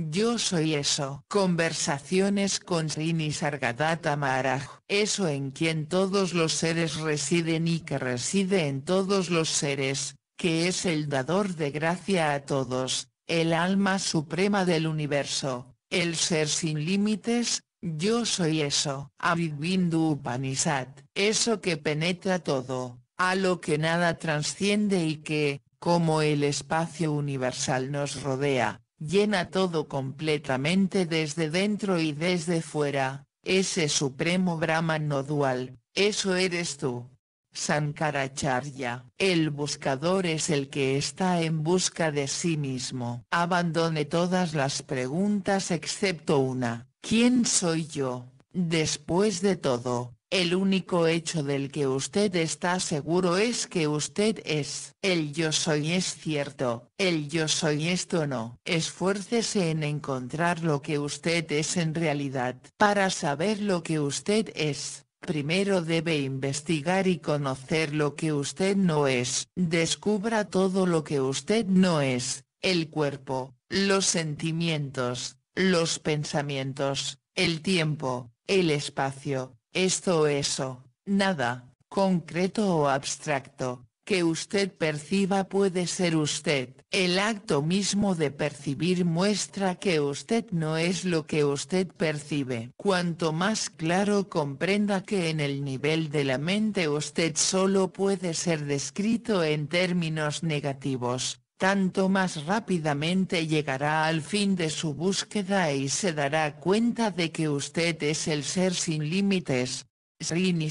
Yo soy eso. Conversaciones con Srini Sargadatta Maharaj, eso en quien todos los seres residen y que reside en todos los seres, que es el dador de gracia a todos, el alma suprema del universo, el ser sin límites, yo soy eso. Avidbindu Upanishad, eso que penetra todo, a lo que nada trasciende y que, como el espacio universal nos rodea, llena todo completamente desde dentro y desde fuera, ese supremo Brahman no dual, eso eres tú. Sankaracharya, el buscador es el que está en busca de sí mismo. Abandone todas las preguntas excepto una, ¿quién soy yo? Después de todo, el único hecho del que usted está seguro es que usted es. El yo soy es cierto, el yo soy esto no. Esfuércese en encontrar lo que usted es en realidad. Para saber lo que usted es, Primero debe investigar y conocer lo que usted no es. Descubra todo lo que usted no es, el cuerpo, los sentimientos, los pensamientos, el tiempo, el espacio, esto o eso, nada, concreto o abstracto, que usted perciba puede ser usted. El acto mismo de percibir muestra que usted no es lo que usted percibe. Cuanto más claro comprenda que en el nivel de la mente usted solo puede ser descrito en términos negativos, tanto más rápidamente llegará al fin de su búsqueda y se dará cuenta de que usted es el ser sin límites. Srini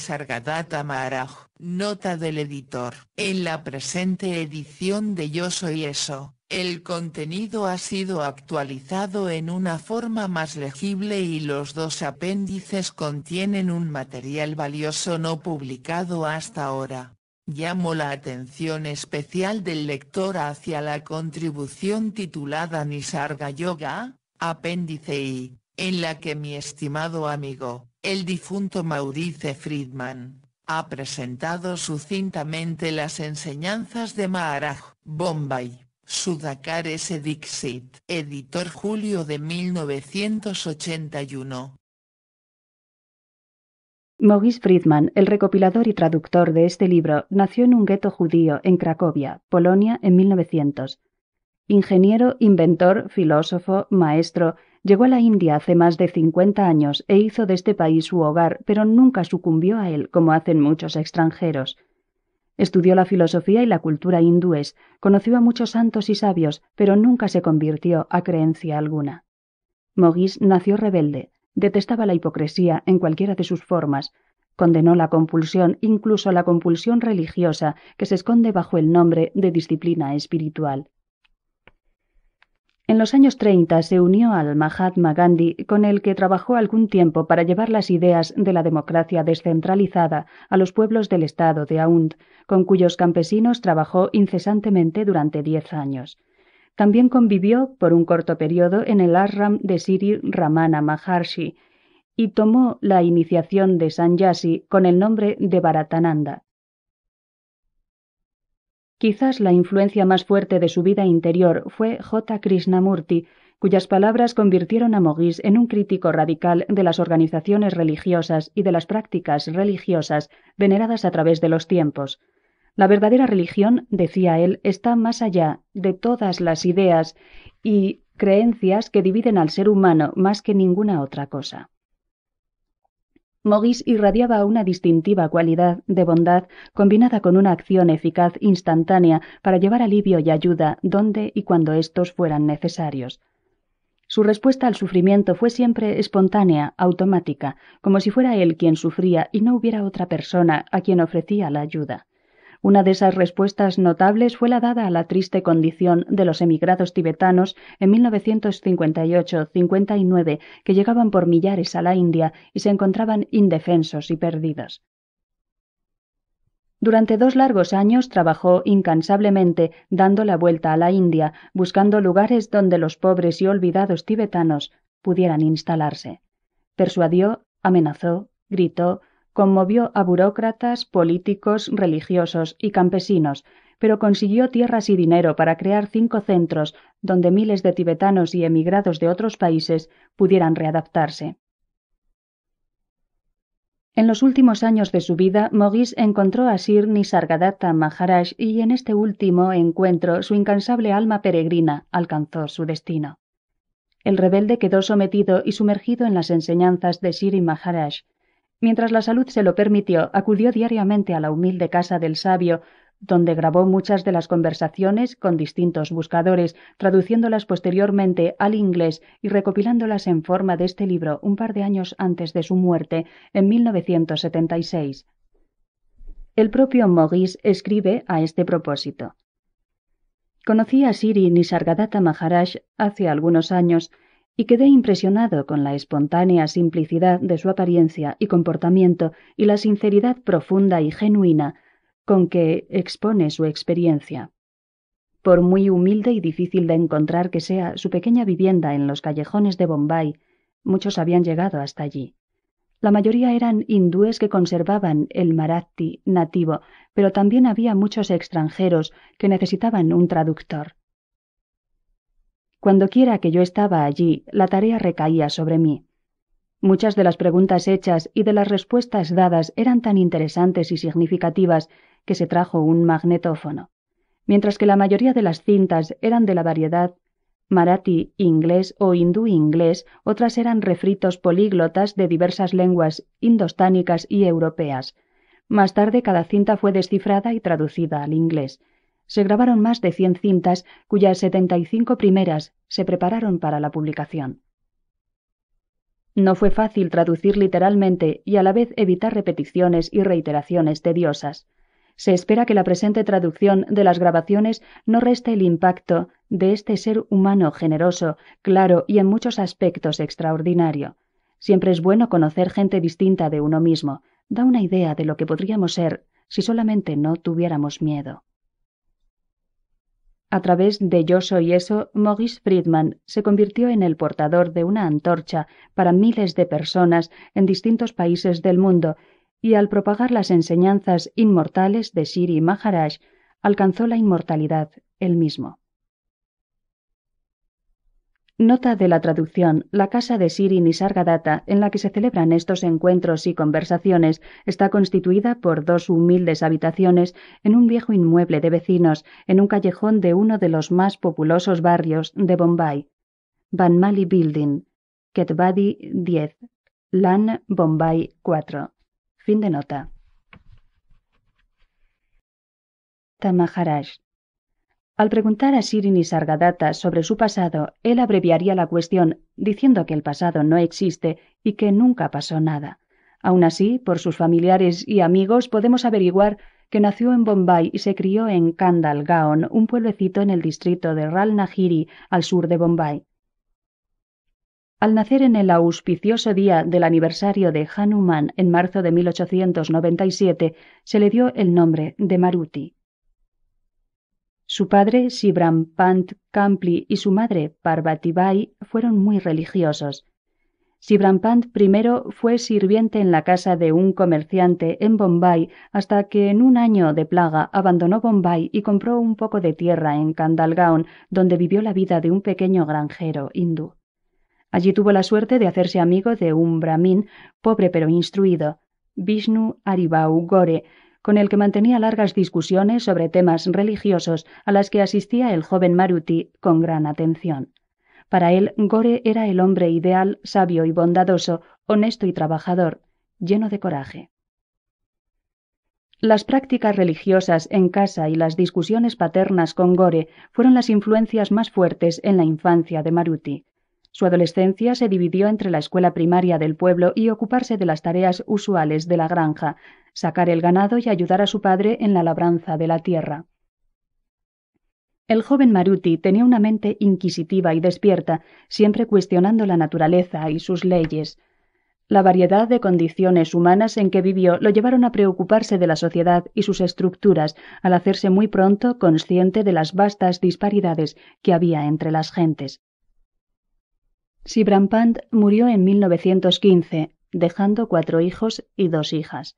Maharaj, nota del editor. En la presente edición de Yo Soy Eso, el contenido ha sido actualizado en una forma más legible y los dos apéndices contienen un material valioso no publicado hasta ahora. Llamo la atención especial del lector hacia la contribución titulada Nisarga Yoga, apéndice I, en la que mi estimado amigo, el difunto Maurice Friedman, ha presentado sucintamente las enseñanzas de Maharaj, Bombay, Sudakar S. Dixit, editor Julio de 1981. Maurice Friedman, el recopilador y traductor de este libro, nació en un gueto judío en Cracovia, Polonia, en 1900. Ingeniero, inventor, filósofo, maestro, llegó a la India hace más de cincuenta años e hizo de este país su hogar, pero nunca sucumbió a él como hacen muchos extranjeros. Estudió la filosofía y la cultura hindúes, conoció a muchos santos y sabios, pero nunca se convirtió a creencia alguna. Maurice nació rebelde, Detestaba la hipocresía en cualquiera de sus formas. Condenó la compulsión, incluso la compulsión religiosa, que se esconde bajo el nombre de disciplina espiritual. En los años 30 se unió al Mahatma Gandhi, con el que trabajó algún tiempo para llevar las ideas de la democracia descentralizada a los pueblos del estado de Aund, con cuyos campesinos trabajó incesantemente durante diez años. También convivió por un corto periodo en el ashram de Siri Ramana Maharshi y tomó la iniciación de Sanyasi con el nombre de Bharatananda. Quizás la influencia más fuerte de su vida interior fue J. Krishnamurti, cuyas palabras convirtieron a Mogis en un crítico radical de las organizaciones religiosas y de las prácticas religiosas veneradas a través de los tiempos. La verdadera religión, decía él, está más allá de todas las ideas y creencias que dividen al ser humano más que ninguna otra cosa. Mogis irradiaba una distintiva cualidad de bondad combinada con una acción eficaz instantánea para llevar alivio y ayuda donde y cuando estos fueran necesarios. Su respuesta al sufrimiento fue siempre espontánea, automática, como si fuera él quien sufría y no hubiera otra persona a quien ofrecía la ayuda. Una de esas respuestas notables fue la dada a la triste condición de los emigrados tibetanos en 1958-59, que llegaban por millares a la India y se encontraban indefensos y perdidos. Durante dos largos años trabajó incansablemente dando la vuelta a la India, buscando lugares donde los pobres y olvidados tibetanos pudieran instalarse. Persuadió, amenazó, gritó, conmovió a burócratas, políticos, religiosos y campesinos, pero consiguió tierras y dinero para crear cinco centros donde miles de tibetanos y emigrados de otros países pudieran readaptarse. En los últimos años de su vida, Maurice encontró a Sir Nisargadatta Maharaj y en este último encuentro su incansable alma peregrina alcanzó su destino. El rebelde quedó sometido y sumergido en las enseñanzas de y Maharaj, Mientras la salud se lo permitió, acudió diariamente a la humilde casa del sabio, donde grabó muchas de las conversaciones con distintos buscadores, traduciéndolas posteriormente al inglés y recopilándolas en forma de este libro un par de años antes de su muerte, en 1976. El propio Maurice escribe a este propósito. Conocí a Siri Nisargadatta Maharaj hace algunos años y quedé impresionado con la espontánea simplicidad de su apariencia y comportamiento y la sinceridad profunda y genuina con que expone su experiencia. Por muy humilde y difícil de encontrar que sea su pequeña vivienda en los callejones de Bombay, muchos habían llegado hasta allí. La mayoría eran hindúes que conservaban el marathi nativo, pero también había muchos extranjeros que necesitaban un traductor. Cuando quiera que yo estaba allí, la tarea recaía sobre mí. Muchas de las preguntas hechas y de las respuestas dadas eran tan interesantes y significativas que se trajo un magnetófono. Mientras que la mayoría de las cintas eran de la variedad marathi inglés o hindú inglés, otras eran refritos políglotas de diversas lenguas indostánicas y europeas. Más tarde cada cinta fue descifrada y traducida al inglés se grabaron más de cien cintas, cuyas cinco primeras se prepararon para la publicación. No fue fácil traducir literalmente y a la vez evitar repeticiones y reiteraciones tediosas. Se espera que la presente traducción de las grabaciones no reste el impacto de este ser humano generoso, claro y en muchos aspectos extraordinario. Siempre es bueno conocer gente distinta de uno mismo, da una idea de lo que podríamos ser si solamente no tuviéramos miedo. A través de Yo Soy Eso, Maurice Friedman se convirtió en el portador de una antorcha para miles de personas en distintos países del mundo y al propagar las enseñanzas inmortales de Siri Maharaj, alcanzó la inmortalidad él mismo. Nota de la traducción. La casa de Sirin y Sargadatta, en la que se celebran estos encuentros y conversaciones, está constituida por dos humildes habitaciones en un viejo inmueble de vecinos, en un callejón de uno de los más populosos barrios de Bombay. Banmali Building, Ketbadi 10, Lan, Bombay 4. Fin de nota. Tamaharaj. Al preguntar a Sirini Sargadatta sobre su pasado, él abreviaría la cuestión diciendo que el pasado no existe y que nunca pasó nada. Aun así, por sus familiares y amigos podemos averiguar que nació en Bombay y se crió en Kandal un pueblecito en el distrito de Nahiri, al sur de Bombay. Al nacer en el auspicioso día del aniversario de Hanuman en marzo de 1897, se le dio el nombre de Maruti. Su padre, Sivrampant Kampli, y su madre, Parvatibai, fueron muy religiosos. Sibrampant I fue sirviente en la casa de un comerciante en Bombay hasta que en un año de plaga abandonó Bombay y compró un poco de tierra en Kandalgaon, donde vivió la vida de un pequeño granjero hindú. Allí tuvo la suerte de hacerse amigo de un brahmin, pobre pero instruido, Vishnu Aribau Gore, con el que mantenía largas discusiones sobre temas religiosos a las que asistía el joven Maruti con gran atención. Para él, Gore era el hombre ideal, sabio y bondadoso, honesto y trabajador, lleno de coraje. Las prácticas religiosas en casa y las discusiones paternas con Gore fueron las influencias más fuertes en la infancia de Maruti, su adolescencia se dividió entre la escuela primaria del pueblo y ocuparse de las tareas usuales de la granja, sacar el ganado y ayudar a su padre en la labranza de la tierra. El joven Maruti tenía una mente inquisitiva y despierta, siempre cuestionando la naturaleza y sus leyes. La variedad de condiciones humanas en que vivió lo llevaron a preocuparse de la sociedad y sus estructuras, al hacerse muy pronto consciente de las vastas disparidades que había entre las gentes. Sibrampant murió en 1915, dejando cuatro hijos y dos hijas.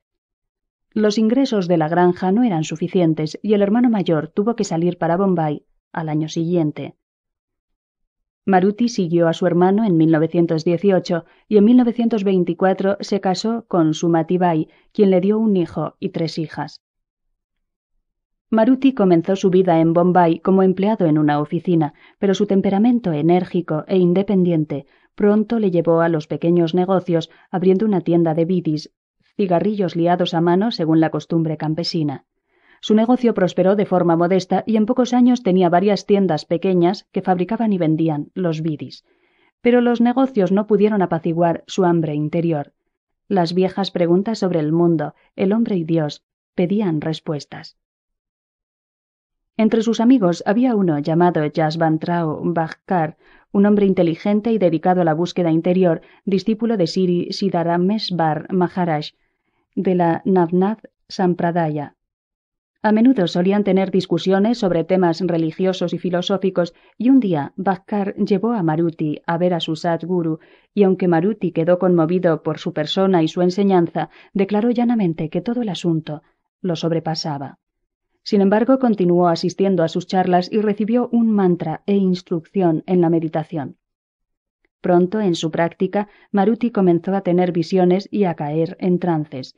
Los ingresos de la granja no eran suficientes y el hermano mayor tuvo que salir para Bombay al año siguiente. Maruti siguió a su hermano en 1918 y en 1924 se casó con Sumatibai, quien le dio un hijo y tres hijas. Maruti comenzó su vida en Bombay como empleado en una oficina, pero su temperamento enérgico e independiente pronto le llevó a los pequeños negocios, abriendo una tienda de bidis, cigarrillos liados a mano según la costumbre campesina. Su negocio prosperó de forma modesta y en pocos años tenía varias tiendas pequeñas que fabricaban y vendían los bidis. Pero los negocios no pudieron apaciguar su hambre interior. Las viejas preguntas sobre el mundo, el hombre y Dios, pedían respuestas. Entre sus amigos había uno llamado Jasvantrao Bhaskar, un hombre inteligente y dedicado a la búsqueda interior, discípulo de Siri Siddharameshwar Maharaj, de la Navnath Sampradaya. A menudo solían tener discusiones sobre temas religiosos y filosóficos y un día Bhaskar llevó a Maruti a ver a su Sadguru y aunque Maruti quedó conmovido por su persona y su enseñanza, declaró llanamente que todo el asunto lo sobrepasaba. Sin embargo, continuó asistiendo a sus charlas y recibió un mantra e instrucción en la meditación. Pronto, en su práctica, Maruti comenzó a tener visiones y a caer en trances.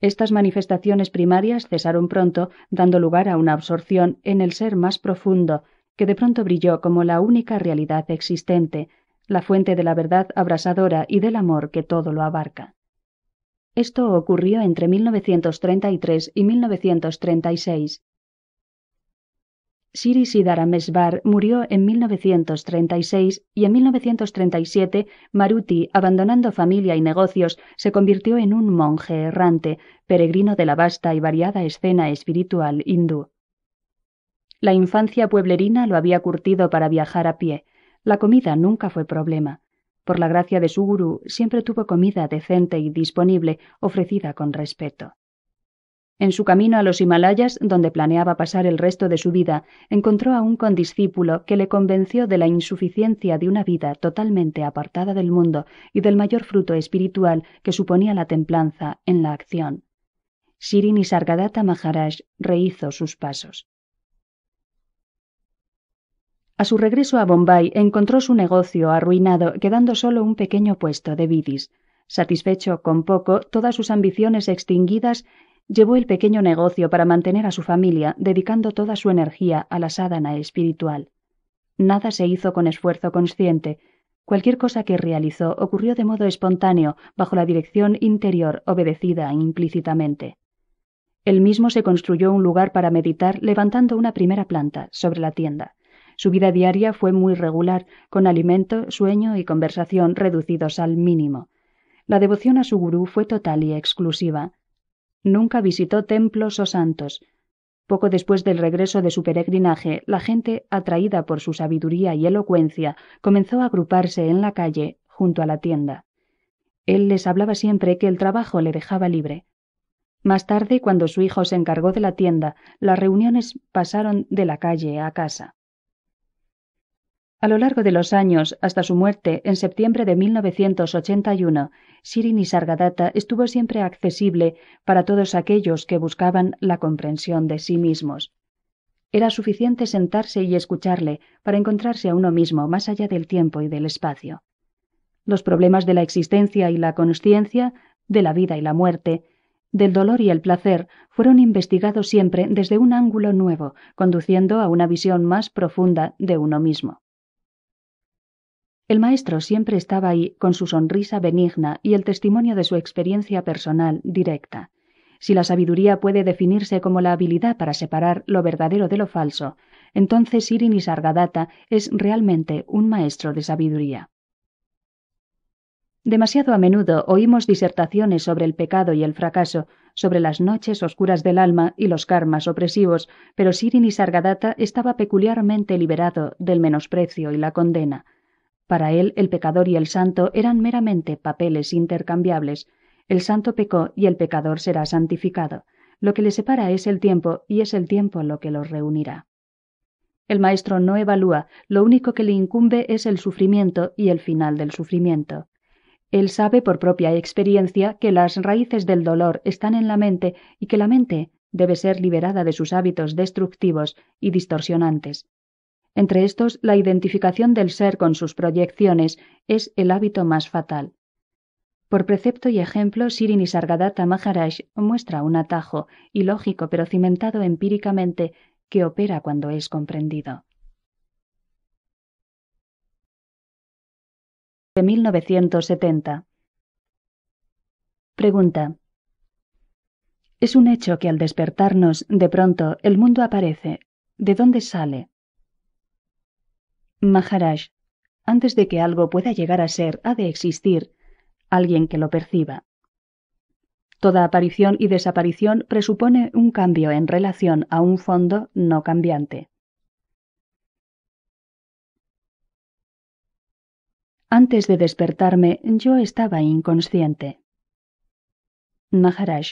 Estas manifestaciones primarias cesaron pronto, dando lugar a una absorción en el ser más profundo, que de pronto brilló como la única realidad existente, la fuente de la verdad abrasadora y del amor que todo lo abarca. Esto ocurrió entre 1933 y 1936. Siri murió en 1936 y en 1937 Maruti, abandonando familia y negocios, se convirtió en un monje errante, peregrino de la vasta y variada escena espiritual hindú. La infancia pueblerina lo había curtido para viajar a pie. La comida nunca fue problema. Por la gracia de su gurú, siempre tuvo comida decente y disponible, ofrecida con respeto. En su camino a los Himalayas, donde planeaba pasar el resto de su vida, encontró a un condiscípulo que le convenció de la insuficiencia de una vida totalmente apartada del mundo y del mayor fruto espiritual que suponía la templanza en la acción. Shirin Sargadatta Maharaj rehizo sus pasos. A su regreso a Bombay encontró su negocio arruinado, quedando solo un pequeño puesto de vidis. Satisfecho con poco, todas sus ambiciones extinguidas, llevó el pequeño negocio para mantener a su familia, dedicando toda su energía a la sádana espiritual. Nada se hizo con esfuerzo consciente. Cualquier cosa que realizó ocurrió de modo espontáneo, bajo la dirección interior obedecida implícitamente. Él mismo se construyó un lugar para meditar levantando una primera planta sobre la tienda. Su vida diaria fue muy regular, con alimento, sueño y conversación reducidos al mínimo. La devoción a su gurú fue total y exclusiva. Nunca visitó templos o santos. Poco después del regreso de su peregrinaje, la gente, atraída por su sabiduría y elocuencia, comenzó a agruparse en la calle, junto a la tienda. Él les hablaba siempre que el trabajo le dejaba libre. Más tarde, cuando su hijo se encargó de la tienda, las reuniones pasaron de la calle a casa. A lo largo de los años, hasta su muerte en septiembre de 1981, Shirin y Sargadatta estuvo siempre accesible para todos aquellos que buscaban la comprensión de sí mismos. Era suficiente sentarse y escucharle para encontrarse a uno mismo más allá del tiempo y del espacio. Los problemas de la existencia y la consciencia, de la vida y la muerte, del dolor y el placer fueron investigados siempre desde un ángulo nuevo, conduciendo a una visión más profunda de uno mismo. El maestro siempre estaba ahí con su sonrisa benigna y el testimonio de su experiencia personal directa. Si la sabiduría puede definirse como la habilidad para separar lo verdadero de lo falso, entonces Sirin Sargadata es realmente un maestro de sabiduría. Demasiado a menudo oímos disertaciones sobre el pecado y el fracaso, sobre las noches oscuras del alma y los karmas opresivos, pero Sirin Sargadata estaba peculiarmente liberado del menosprecio y la condena. Para él el pecador y el santo eran meramente papeles intercambiables. El santo pecó y el pecador será santificado. Lo que le separa es el tiempo y es el tiempo lo que los reunirá. El maestro no evalúa, lo único que le incumbe es el sufrimiento y el final del sufrimiento. Él sabe por propia experiencia que las raíces del dolor están en la mente y que la mente debe ser liberada de sus hábitos destructivos y distorsionantes. Entre estos, la identificación del ser con sus proyecciones es el hábito más fatal. Por precepto y ejemplo, Sirin y Sargadatta Maharaj muestra un atajo, ilógico pero cimentado empíricamente, que opera cuando es comprendido. 1970. Pregunta. Es un hecho que al despertarnos, de pronto, el mundo aparece. ¿De dónde sale? Maharaj, antes de que algo pueda llegar a ser, ha de existir alguien que lo perciba. Toda aparición y desaparición presupone un cambio en relación a un fondo no cambiante. Antes de despertarme yo estaba inconsciente. Maharaj,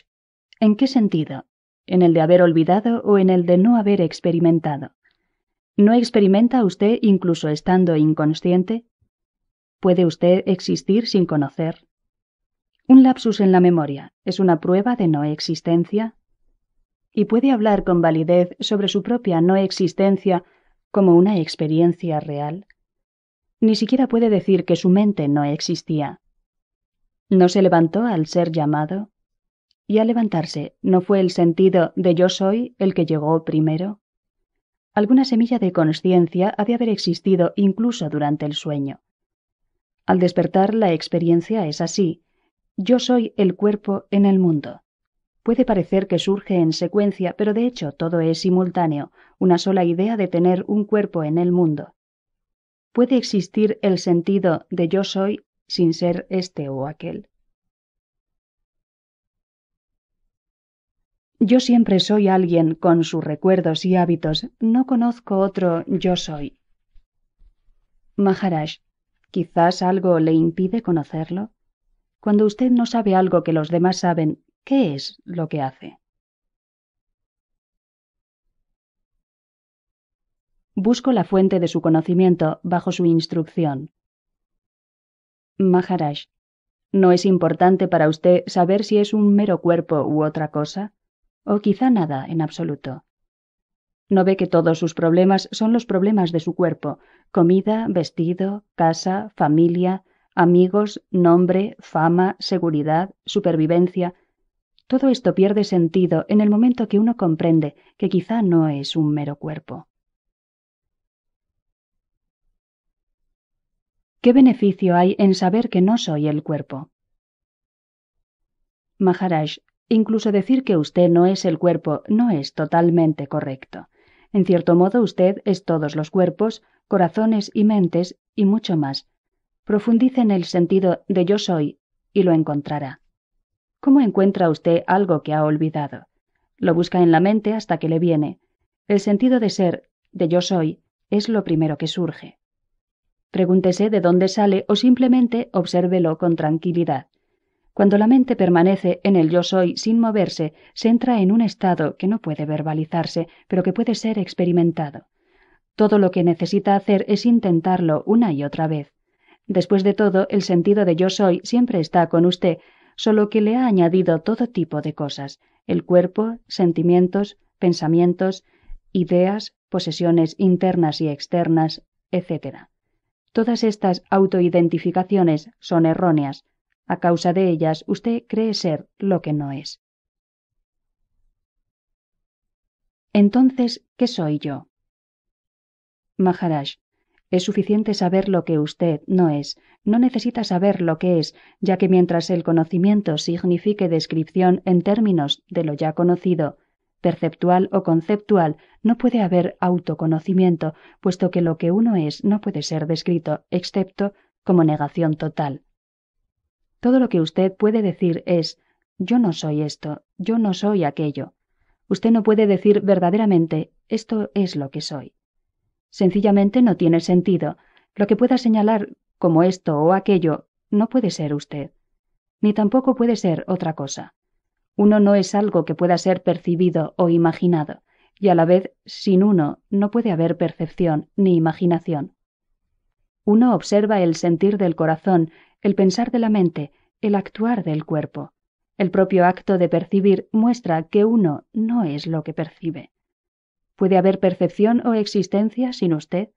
¿en qué sentido? ¿En el de haber olvidado o en el de no haber experimentado? ¿No experimenta usted incluso estando inconsciente? ¿Puede usted existir sin conocer? ¿Un lapsus en la memoria es una prueba de no existencia? ¿Y puede hablar con validez sobre su propia no existencia como una experiencia real? Ni siquiera puede decir que su mente no existía. ¿No se levantó al ser llamado? ¿Y al levantarse no fue el sentido de yo soy el que llegó primero? alguna semilla de conciencia ha de haber existido incluso durante el sueño. Al despertar la experiencia es así. Yo soy el cuerpo en el mundo. Puede parecer que surge en secuencia, pero de hecho todo es simultáneo, una sola idea de tener un cuerpo en el mundo. Puede existir el sentido de yo soy sin ser este o aquel. Yo siempre soy alguien con sus recuerdos y hábitos, no conozco otro yo soy. Maharaj, quizás algo le impide conocerlo. Cuando usted no sabe algo que los demás saben, ¿qué es lo que hace? Busco la fuente de su conocimiento bajo su instrucción. Maharaj, ¿no es importante para usted saber si es un mero cuerpo u otra cosa? o quizá nada en absoluto. No ve que todos sus problemas son los problemas de su cuerpo, comida, vestido, casa, familia, amigos, nombre, fama, seguridad, supervivencia. Todo esto pierde sentido en el momento que uno comprende que quizá no es un mero cuerpo. ¿Qué beneficio hay en saber que no soy el cuerpo? Maharaj Incluso decir que usted no es el cuerpo no es totalmente correcto. En cierto modo usted es todos los cuerpos, corazones y mentes y mucho más. Profundice en el sentido de yo soy y lo encontrará. ¿Cómo encuentra usted algo que ha olvidado? Lo busca en la mente hasta que le viene. El sentido de ser, de yo soy, es lo primero que surge. Pregúntese de dónde sale o simplemente obsérvelo con tranquilidad. Cuando la mente permanece en el yo soy sin moverse, se entra en un estado que no puede verbalizarse, pero que puede ser experimentado. Todo lo que necesita hacer es intentarlo una y otra vez. Después de todo, el sentido de yo soy siempre está con usted, solo que le ha añadido todo tipo de cosas, el cuerpo, sentimientos, pensamientos, ideas, posesiones internas y externas, etc. Todas estas autoidentificaciones son erróneas, a causa de ellas, usted cree ser lo que no es. Entonces, ¿qué soy yo? Maharaj, es suficiente saber lo que usted no es, no necesita saber lo que es, ya que mientras el conocimiento signifique descripción en términos de lo ya conocido, perceptual o conceptual, no puede haber autoconocimiento, puesto que lo que uno es no puede ser descrito, excepto como negación total. Todo lo que usted puede decir es yo no soy esto, yo no soy aquello. Usted no puede decir verdaderamente esto es lo que soy. Sencillamente no tiene sentido. Lo que pueda señalar como esto o aquello no puede ser usted. Ni tampoco puede ser otra cosa. Uno no es algo que pueda ser percibido o imaginado, y a la vez, sin uno, no puede haber percepción ni imaginación. Uno observa el sentir del corazón el pensar de la mente, el actuar del cuerpo. El propio acto de percibir muestra que uno no es lo que percibe. ¿Puede haber percepción o existencia sin usted?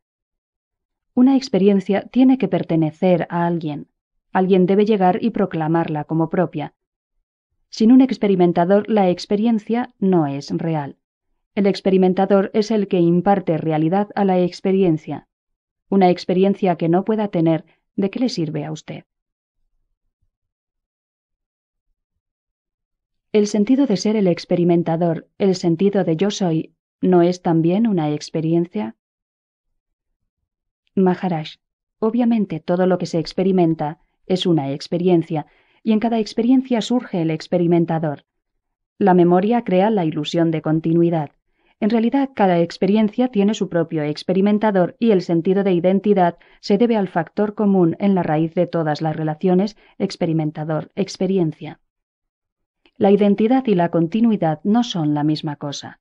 Una experiencia tiene que pertenecer a alguien. Alguien debe llegar y proclamarla como propia. Sin un experimentador, la experiencia no es real. El experimentador es el que imparte realidad a la experiencia. Una experiencia que no pueda tener, ¿de qué le sirve a usted? El sentido de ser el experimentador, el sentido de yo soy, ¿no es también una experiencia? Maharaj, obviamente todo lo que se experimenta es una experiencia, y en cada experiencia surge el experimentador. La memoria crea la ilusión de continuidad. En realidad, cada experiencia tiene su propio experimentador y el sentido de identidad se debe al factor común en la raíz de todas las relaciones experimentador-experiencia la identidad y la continuidad no son la misma cosa.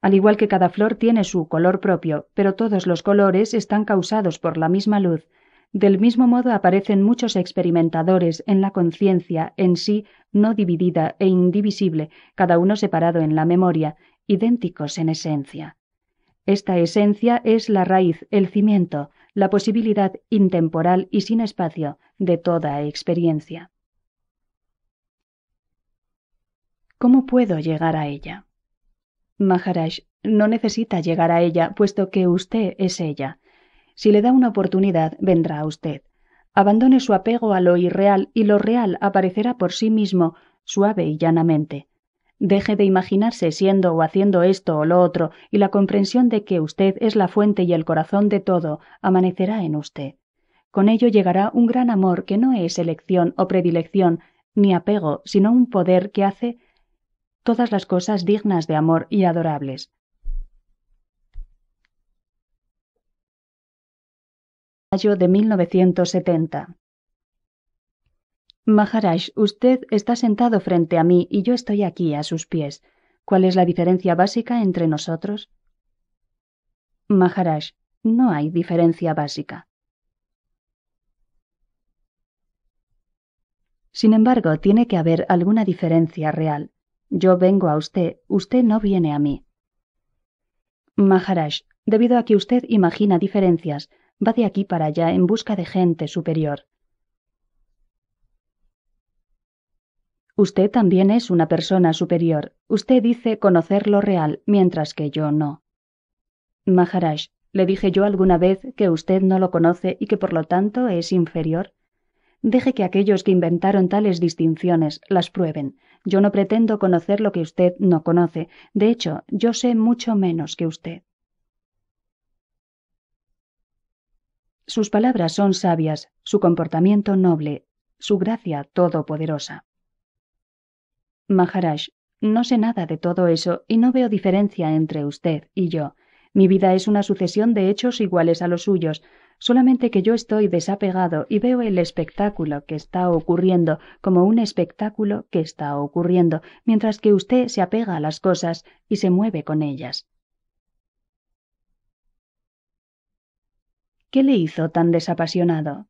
Al igual que cada flor tiene su color propio, pero todos los colores están causados por la misma luz, del mismo modo aparecen muchos experimentadores en la conciencia en sí no dividida e indivisible, cada uno separado en la memoria, idénticos en esencia. Esta esencia es la raíz, el cimiento, la posibilidad intemporal y sin espacio de toda experiencia. ¿Cómo puedo llegar a ella? Maharaj, no necesita llegar a ella, puesto que usted es ella. Si le da una oportunidad, vendrá a usted. Abandone su apego a lo irreal y lo real aparecerá por sí mismo, suave y llanamente. Deje de imaginarse siendo o haciendo esto o lo otro, y la comprensión de que usted es la fuente y el corazón de todo amanecerá en usted. Con ello llegará un gran amor que no es elección o predilección, ni apego, sino un poder que hace todas las cosas dignas de amor y adorables. Mayo de 1970. Maharaj, usted está sentado frente a mí y yo estoy aquí a sus pies. ¿Cuál es la diferencia básica entre nosotros? Maharaj, no hay diferencia básica. Sin embargo, tiene que haber alguna diferencia real. Yo vengo a usted, usted no viene a mí. Maharaj, debido a que usted imagina diferencias, va de aquí para allá en busca de gente superior. Usted también es una persona superior. Usted dice conocer lo real, mientras que yo no. Maharaj, ¿le dije yo alguna vez que usted no lo conoce y que por lo tanto es inferior? Deje que aquellos que inventaron tales distinciones las prueben. Yo no pretendo conocer lo que usted no conoce. De hecho, yo sé mucho menos que usted. Sus palabras son sabias, su comportamiento noble, su gracia todopoderosa. Maharaj, no sé nada de todo eso y no veo diferencia entre usted y yo. Mi vida es una sucesión de hechos iguales a los suyos solamente que yo estoy desapegado y veo el espectáculo que está ocurriendo como un espectáculo que está ocurriendo, mientras que usted se apega a las cosas y se mueve con ellas. ¿Qué le hizo tan desapasionado?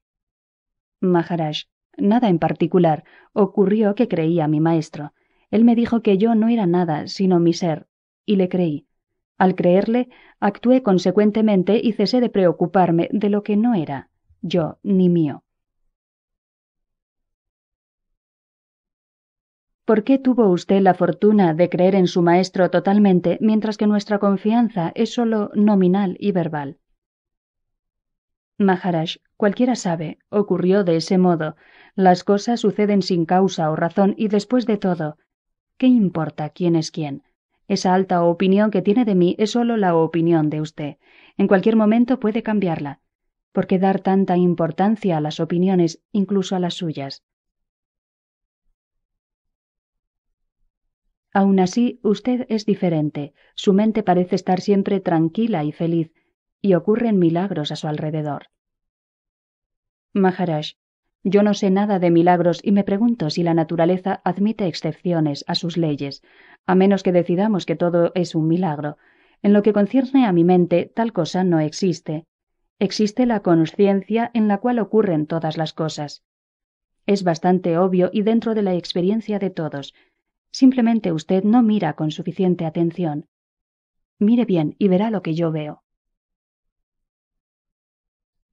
Maharaj, nada en particular. Ocurrió que creía a mi maestro. Él me dijo que yo no era nada, sino mi ser, y le creí. Al creerle, actué consecuentemente y cesé de preocuparme de lo que no era yo ni mío. ¿Por qué tuvo usted la fortuna de creer en su maestro totalmente mientras que nuestra confianza es sólo nominal y verbal? Maharaj, cualquiera sabe, ocurrió de ese modo. Las cosas suceden sin causa o razón y después de todo, ¿qué importa quién es quién? Esa alta opinión que tiene de mí es solo la opinión de usted. En cualquier momento puede cambiarla. ¿Por qué dar tanta importancia a las opiniones, incluso a las suyas? Aun así, usted es diferente. Su mente parece estar siempre tranquila y feliz, y ocurren milagros a su alrededor. Maharaj, yo no sé nada de milagros y me pregunto si la naturaleza admite excepciones a sus leyes, a menos que decidamos que todo es un milagro. En lo que concierne a mi mente, tal cosa no existe. Existe la conciencia en la cual ocurren todas las cosas. Es bastante obvio y dentro de la experiencia de todos. Simplemente usted no mira con suficiente atención. Mire bien y verá lo que yo veo.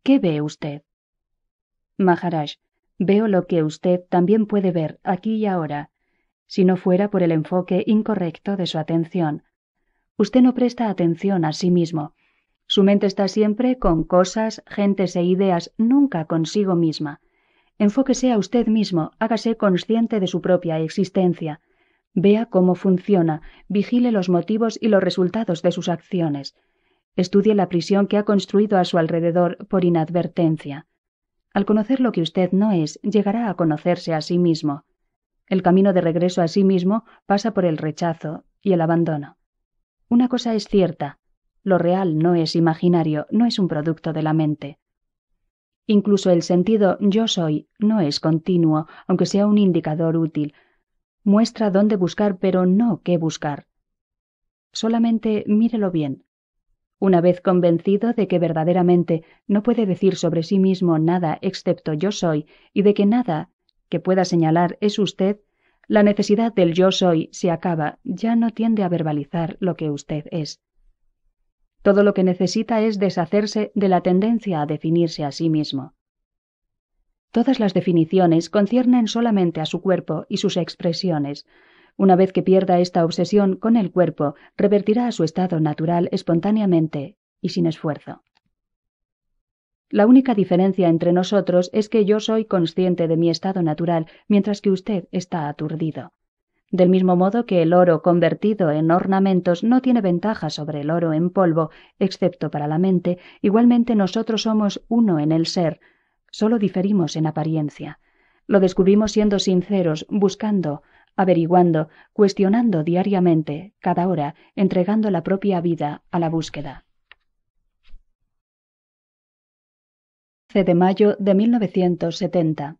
¿Qué ve usted? Maharaj, veo lo que usted también puede ver aquí y ahora, si no fuera por el enfoque incorrecto de su atención. Usted no presta atención a sí mismo. Su mente está siempre con cosas, gentes e ideas, nunca consigo misma. Enfóquese a usted mismo, hágase consciente de su propia existencia. Vea cómo funciona, vigile los motivos y los resultados de sus acciones. Estudie la prisión que ha construido a su alrededor por inadvertencia. Al conocer lo que usted no es, llegará a conocerse a sí mismo. El camino de regreso a sí mismo pasa por el rechazo y el abandono. Una cosa es cierta, lo real no es imaginario, no es un producto de la mente. Incluso el sentido yo soy no es continuo, aunque sea un indicador útil. Muestra dónde buscar, pero no qué buscar. Solamente mírelo bien. Una vez convencido de que verdaderamente no puede decir sobre sí mismo nada excepto yo soy y de que nada que pueda señalar es usted, la necesidad del yo soy se acaba, ya no tiende a verbalizar lo que usted es. Todo lo que necesita es deshacerse de la tendencia a definirse a sí mismo. Todas las definiciones conciernen solamente a su cuerpo y sus expresiones, una vez que pierda esta obsesión con el cuerpo, revertirá a su estado natural espontáneamente y sin esfuerzo. La única diferencia entre nosotros es que yo soy consciente de mi estado natural, mientras que usted está aturdido. Del mismo modo que el oro convertido en ornamentos no tiene ventaja sobre el oro en polvo, excepto para la mente, igualmente nosotros somos uno en el ser, solo diferimos en apariencia. Lo descubrimos siendo sinceros, buscando, averiguando, cuestionando diariamente, cada hora, entregando la propia vida a la búsqueda. C de mayo de 1970.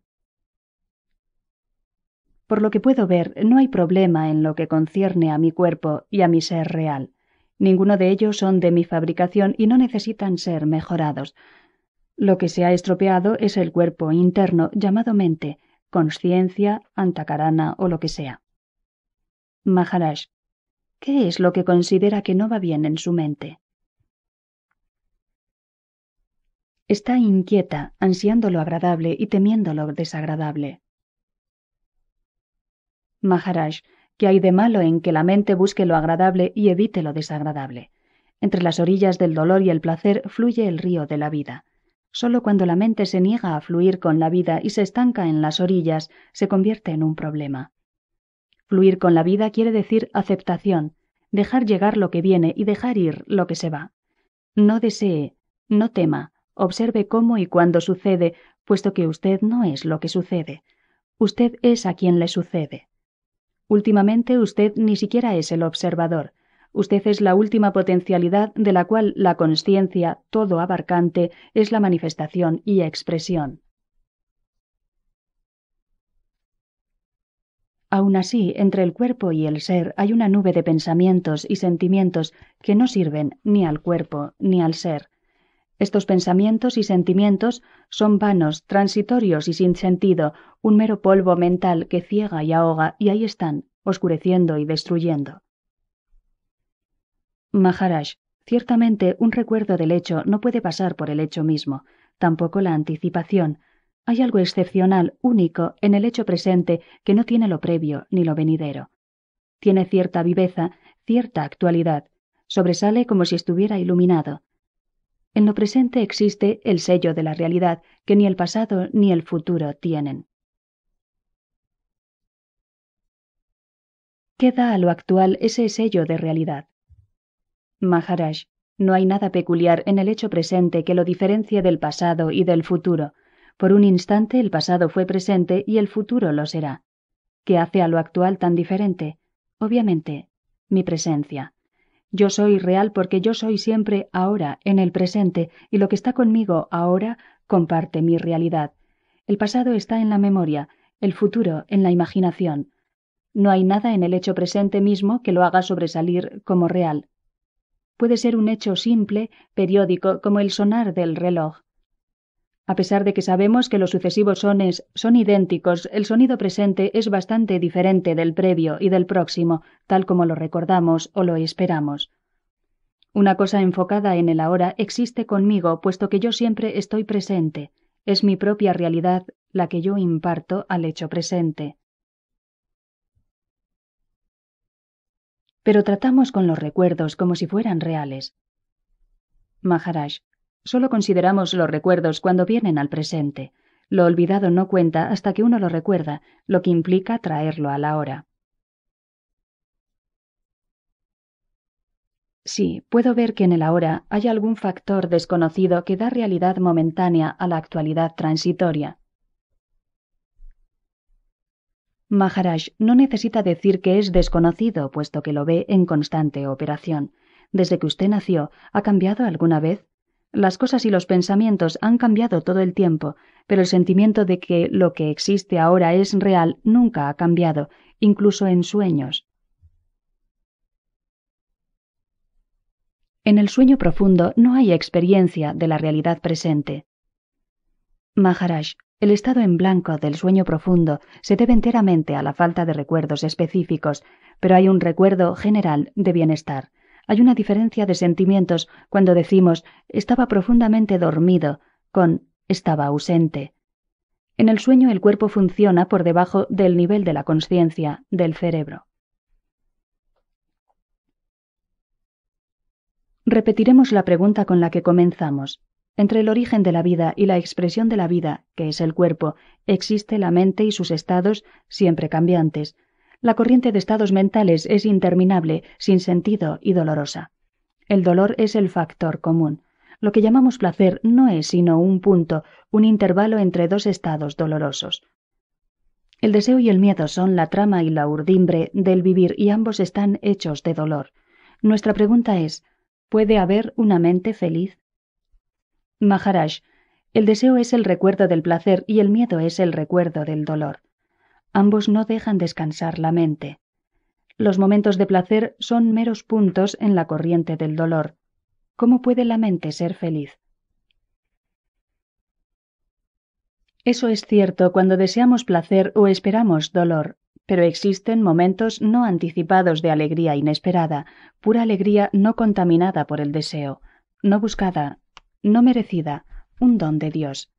Por lo que puedo ver, no hay problema en lo que concierne a mi cuerpo y a mi ser real. Ninguno de ellos son de mi fabricación y no necesitan ser mejorados. Lo que se ha estropeado es el cuerpo interno llamado mente, conciencia, antacarana o lo que sea. Maharaj, ¿qué es lo que considera que no va bien en su mente? Está inquieta, ansiando lo agradable y temiendo lo desagradable. Maharaj, ¿qué hay de malo en que la mente busque lo agradable y evite lo desagradable? Entre las orillas del dolor y el placer fluye el río de la vida. Solo cuando la mente se niega a fluir con la vida y se estanca en las orillas, se convierte en un problema. Fluir con la vida quiere decir aceptación, dejar llegar lo que viene y dejar ir lo que se va. No desee, no tema, observe cómo y cuándo sucede, puesto que usted no es lo que sucede. Usted es a quien le sucede. Últimamente usted ni siquiera es el observador, Usted es la última potencialidad de la cual la conciencia, todo abarcante, es la manifestación y expresión. Aun así, entre el cuerpo y el ser hay una nube de pensamientos y sentimientos que no sirven ni al cuerpo ni al ser. Estos pensamientos y sentimientos son vanos, transitorios y sin sentido, un mero polvo mental que ciega y ahoga, y ahí están, oscureciendo y destruyendo. Maharaj, ciertamente un recuerdo del hecho no puede pasar por el hecho mismo, tampoco la anticipación. Hay algo excepcional, único, en el hecho presente que no tiene lo previo ni lo venidero. Tiene cierta viveza, cierta actualidad. Sobresale como si estuviera iluminado. En lo presente existe el sello de la realidad que ni el pasado ni el futuro tienen. ¿Qué da a lo actual ese sello de realidad. Maharaj, no hay nada peculiar en el hecho presente que lo diferencie del pasado y del futuro. Por un instante el pasado fue presente y el futuro lo será. ¿Qué hace a lo actual tan diferente? Obviamente, mi presencia. Yo soy real porque yo soy siempre ahora, en el presente, y lo que está conmigo ahora comparte mi realidad. El pasado está en la memoria, el futuro en la imaginación. No hay nada en el hecho presente mismo que lo haga sobresalir como real puede ser un hecho simple, periódico, como el sonar del reloj. A pesar de que sabemos que los sucesivos sones son idénticos, el sonido presente es bastante diferente del previo y del próximo, tal como lo recordamos o lo esperamos. Una cosa enfocada en el ahora existe conmigo, puesto que yo siempre estoy presente. Es mi propia realidad la que yo imparto al hecho presente. pero tratamos con los recuerdos como si fueran reales. Maharaj, solo consideramos los recuerdos cuando vienen al presente. Lo olvidado no cuenta hasta que uno lo recuerda, lo que implica traerlo a la hora. Sí, puedo ver que en el ahora hay algún factor desconocido que da realidad momentánea a la actualidad transitoria. Maharaj no necesita decir que es desconocido, puesto que lo ve en constante operación. Desde que usted nació, ¿ha cambiado alguna vez? Las cosas y los pensamientos han cambiado todo el tiempo, pero el sentimiento de que lo que existe ahora es real nunca ha cambiado, incluso en sueños. En el sueño profundo no hay experiencia de la realidad presente. Maharaj, el estado en blanco del sueño profundo se debe enteramente a la falta de recuerdos específicos, pero hay un recuerdo general de bienestar. Hay una diferencia de sentimientos cuando decimos estaba profundamente dormido con estaba ausente. En el sueño el cuerpo funciona por debajo del nivel de la conciencia del cerebro. Repetiremos la pregunta con la que comenzamos. Entre el origen de la vida y la expresión de la vida, que es el cuerpo, existe la mente y sus estados siempre cambiantes. La corriente de estados mentales es interminable, sin sentido y dolorosa. El dolor es el factor común. Lo que llamamos placer no es sino un punto, un intervalo entre dos estados dolorosos. El deseo y el miedo son la trama y la urdimbre del vivir y ambos están hechos de dolor. Nuestra pregunta es, ¿puede haber una mente feliz? Maharaj, el deseo es el recuerdo del placer y el miedo es el recuerdo del dolor. Ambos no dejan descansar la mente. Los momentos de placer son meros puntos en la corriente del dolor. ¿Cómo puede la mente ser feliz? Eso es cierto cuando deseamos placer o esperamos dolor, pero existen momentos no anticipados de alegría inesperada, pura alegría no contaminada por el deseo, no buscada, no merecida, un don de Dios.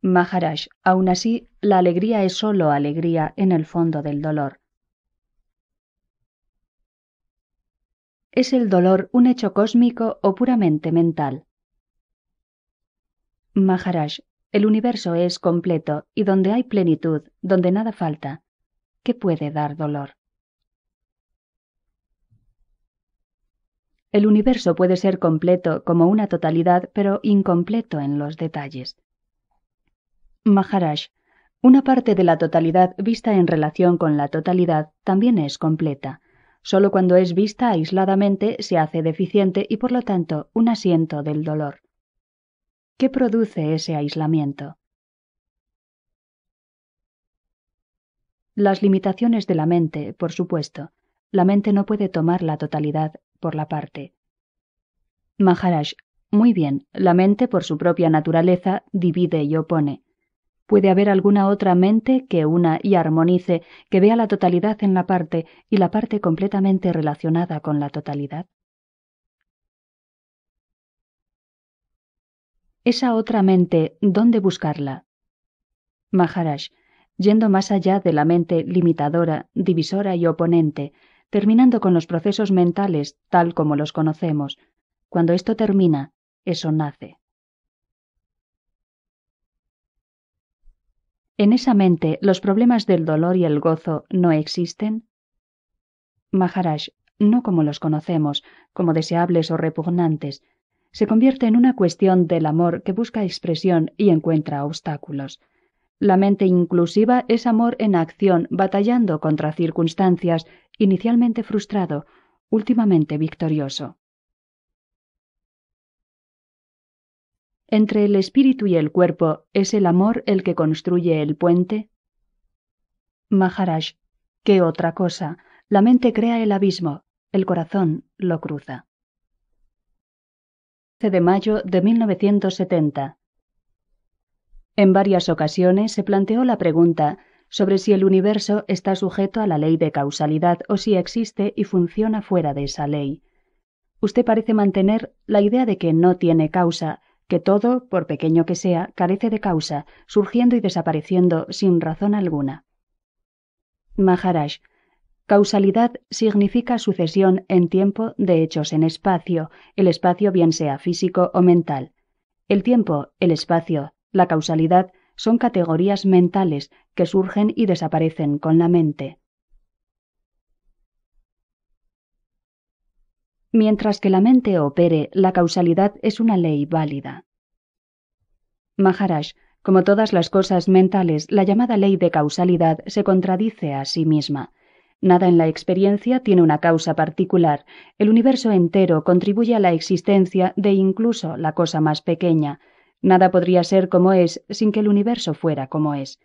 Maharaj, aun así, la alegría es sólo alegría en el fondo del dolor. ¿Es el dolor un hecho cósmico o puramente mental? Maharaj, el universo es completo y donde hay plenitud, donde nada falta, ¿qué puede dar dolor? El universo puede ser completo como una totalidad, pero incompleto en los detalles. Maharaj, una parte de la totalidad vista en relación con la totalidad también es completa. Solo cuando es vista aisladamente se hace deficiente y por lo tanto un asiento del dolor. ¿Qué produce ese aislamiento? Las limitaciones de la mente, por supuesto. La mente no puede tomar la totalidad, por la parte. Maharaj, muy bien, la mente por su propia naturaleza divide y opone. ¿Puede haber alguna otra mente que una y armonice, que vea la totalidad en la parte y la parte completamente relacionada con la totalidad? Esa otra mente, ¿dónde buscarla? Maharaj, yendo más allá de la mente limitadora, divisora y oponente, terminando con los procesos mentales tal como los conocemos. Cuando esto termina, eso nace. ¿En esa mente los problemas del dolor y el gozo no existen? Maharaj, no como los conocemos, como deseables o repugnantes, se convierte en una cuestión del amor que busca expresión y encuentra obstáculos. La mente inclusiva es amor en acción, batallando contra circunstancias, inicialmente frustrado, últimamente victorioso. Entre el espíritu y el cuerpo, ¿es el amor el que construye el puente? Maharaj, ¿qué otra cosa? La mente crea el abismo, el corazón lo cruza. de mayo de 1970. En varias ocasiones se planteó la pregunta sobre si el universo está sujeto a la ley de causalidad o si existe y funciona fuera de esa ley. Usted parece mantener la idea de que no tiene causa, que todo, por pequeño que sea, carece de causa, surgiendo y desapareciendo sin razón alguna. Maharaj, causalidad significa sucesión en tiempo de hechos en espacio, el espacio bien sea físico o mental. El tiempo, el espacio, la causalidad son categorías mentales que surgen y desaparecen con la mente. Mientras que la mente opere, la causalidad es una ley válida. Maharaj, como todas las cosas mentales, la llamada ley de causalidad se contradice a sí misma. Nada en la experiencia tiene una causa particular. El universo entero contribuye a la existencia de incluso la cosa más pequeña. Nada podría ser como es sin que el universo fuera como es.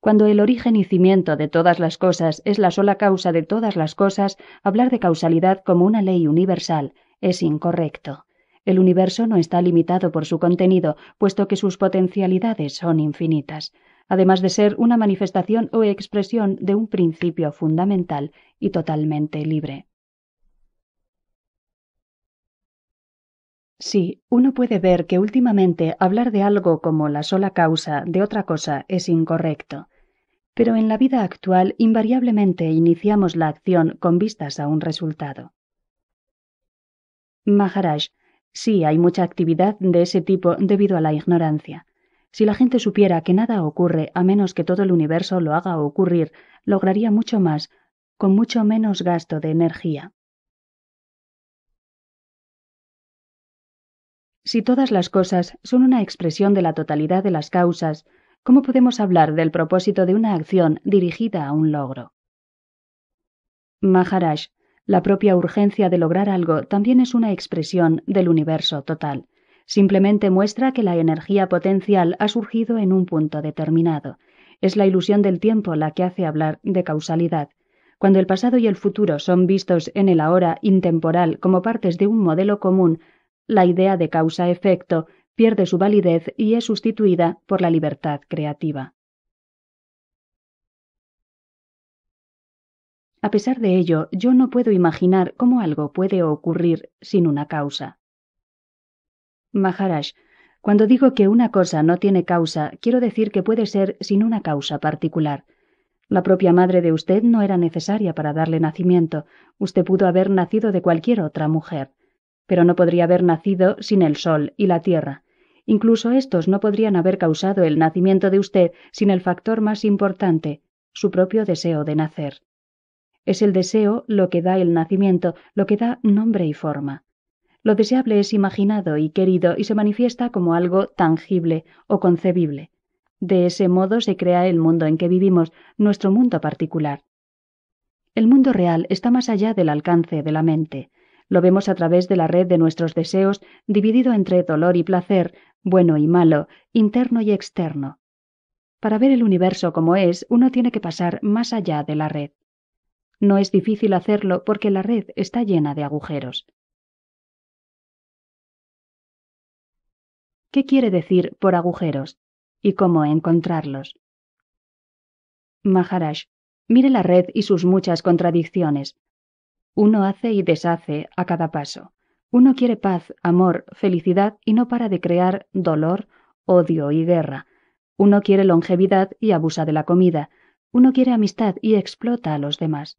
Cuando el origen y cimiento de todas las cosas es la sola causa de todas las cosas, hablar de causalidad como una ley universal es incorrecto. El universo no está limitado por su contenido, puesto que sus potencialidades son infinitas, además de ser una manifestación o expresión de un principio fundamental y totalmente libre. Sí, uno puede ver que últimamente hablar de algo como la sola causa de otra cosa es incorrecto. Pero en la vida actual invariablemente iniciamos la acción con vistas a un resultado. Maharaj, sí hay mucha actividad de ese tipo debido a la ignorancia. Si la gente supiera que nada ocurre a menos que todo el universo lo haga ocurrir, lograría mucho más, con mucho menos gasto de energía. Si todas las cosas son una expresión de la totalidad de las causas, ¿cómo podemos hablar del propósito de una acción dirigida a un logro? Maharaj, la propia urgencia de lograr algo también es una expresión del universo total. Simplemente muestra que la energía potencial ha surgido en un punto determinado. Es la ilusión del tiempo la que hace hablar de causalidad. Cuando el pasado y el futuro son vistos en el ahora intemporal como partes de un modelo común, la idea de causa-efecto pierde su validez y es sustituida por la libertad creativa. A pesar de ello, yo no puedo imaginar cómo algo puede ocurrir sin una causa. Maharaj, cuando digo que una cosa no tiene causa, quiero decir que puede ser sin una causa particular. La propia madre de usted no era necesaria para darle nacimiento, usted pudo haber nacido de cualquier otra mujer pero no podría haber nacido sin el Sol y la Tierra. Incluso estos no podrían haber causado el nacimiento de usted sin el factor más importante, su propio deseo de nacer. Es el deseo lo que da el nacimiento, lo que da nombre y forma. Lo deseable es imaginado y querido y se manifiesta como algo tangible o concebible. De ese modo se crea el mundo en que vivimos, nuestro mundo particular. El mundo real está más allá del alcance de la mente lo vemos a través de la red de nuestros deseos dividido entre dolor y placer, bueno y malo, interno y externo. Para ver el universo como es, uno tiene que pasar más allá de la red. No es difícil hacerlo porque la red está llena de agujeros. ¿Qué quiere decir por agujeros? ¿Y cómo encontrarlos? Maharaj, mire la red y sus muchas contradicciones. Uno hace y deshace a cada paso. Uno quiere paz, amor, felicidad y no para de crear dolor, odio y guerra. Uno quiere longevidad y abusa de la comida. Uno quiere amistad y explota a los demás.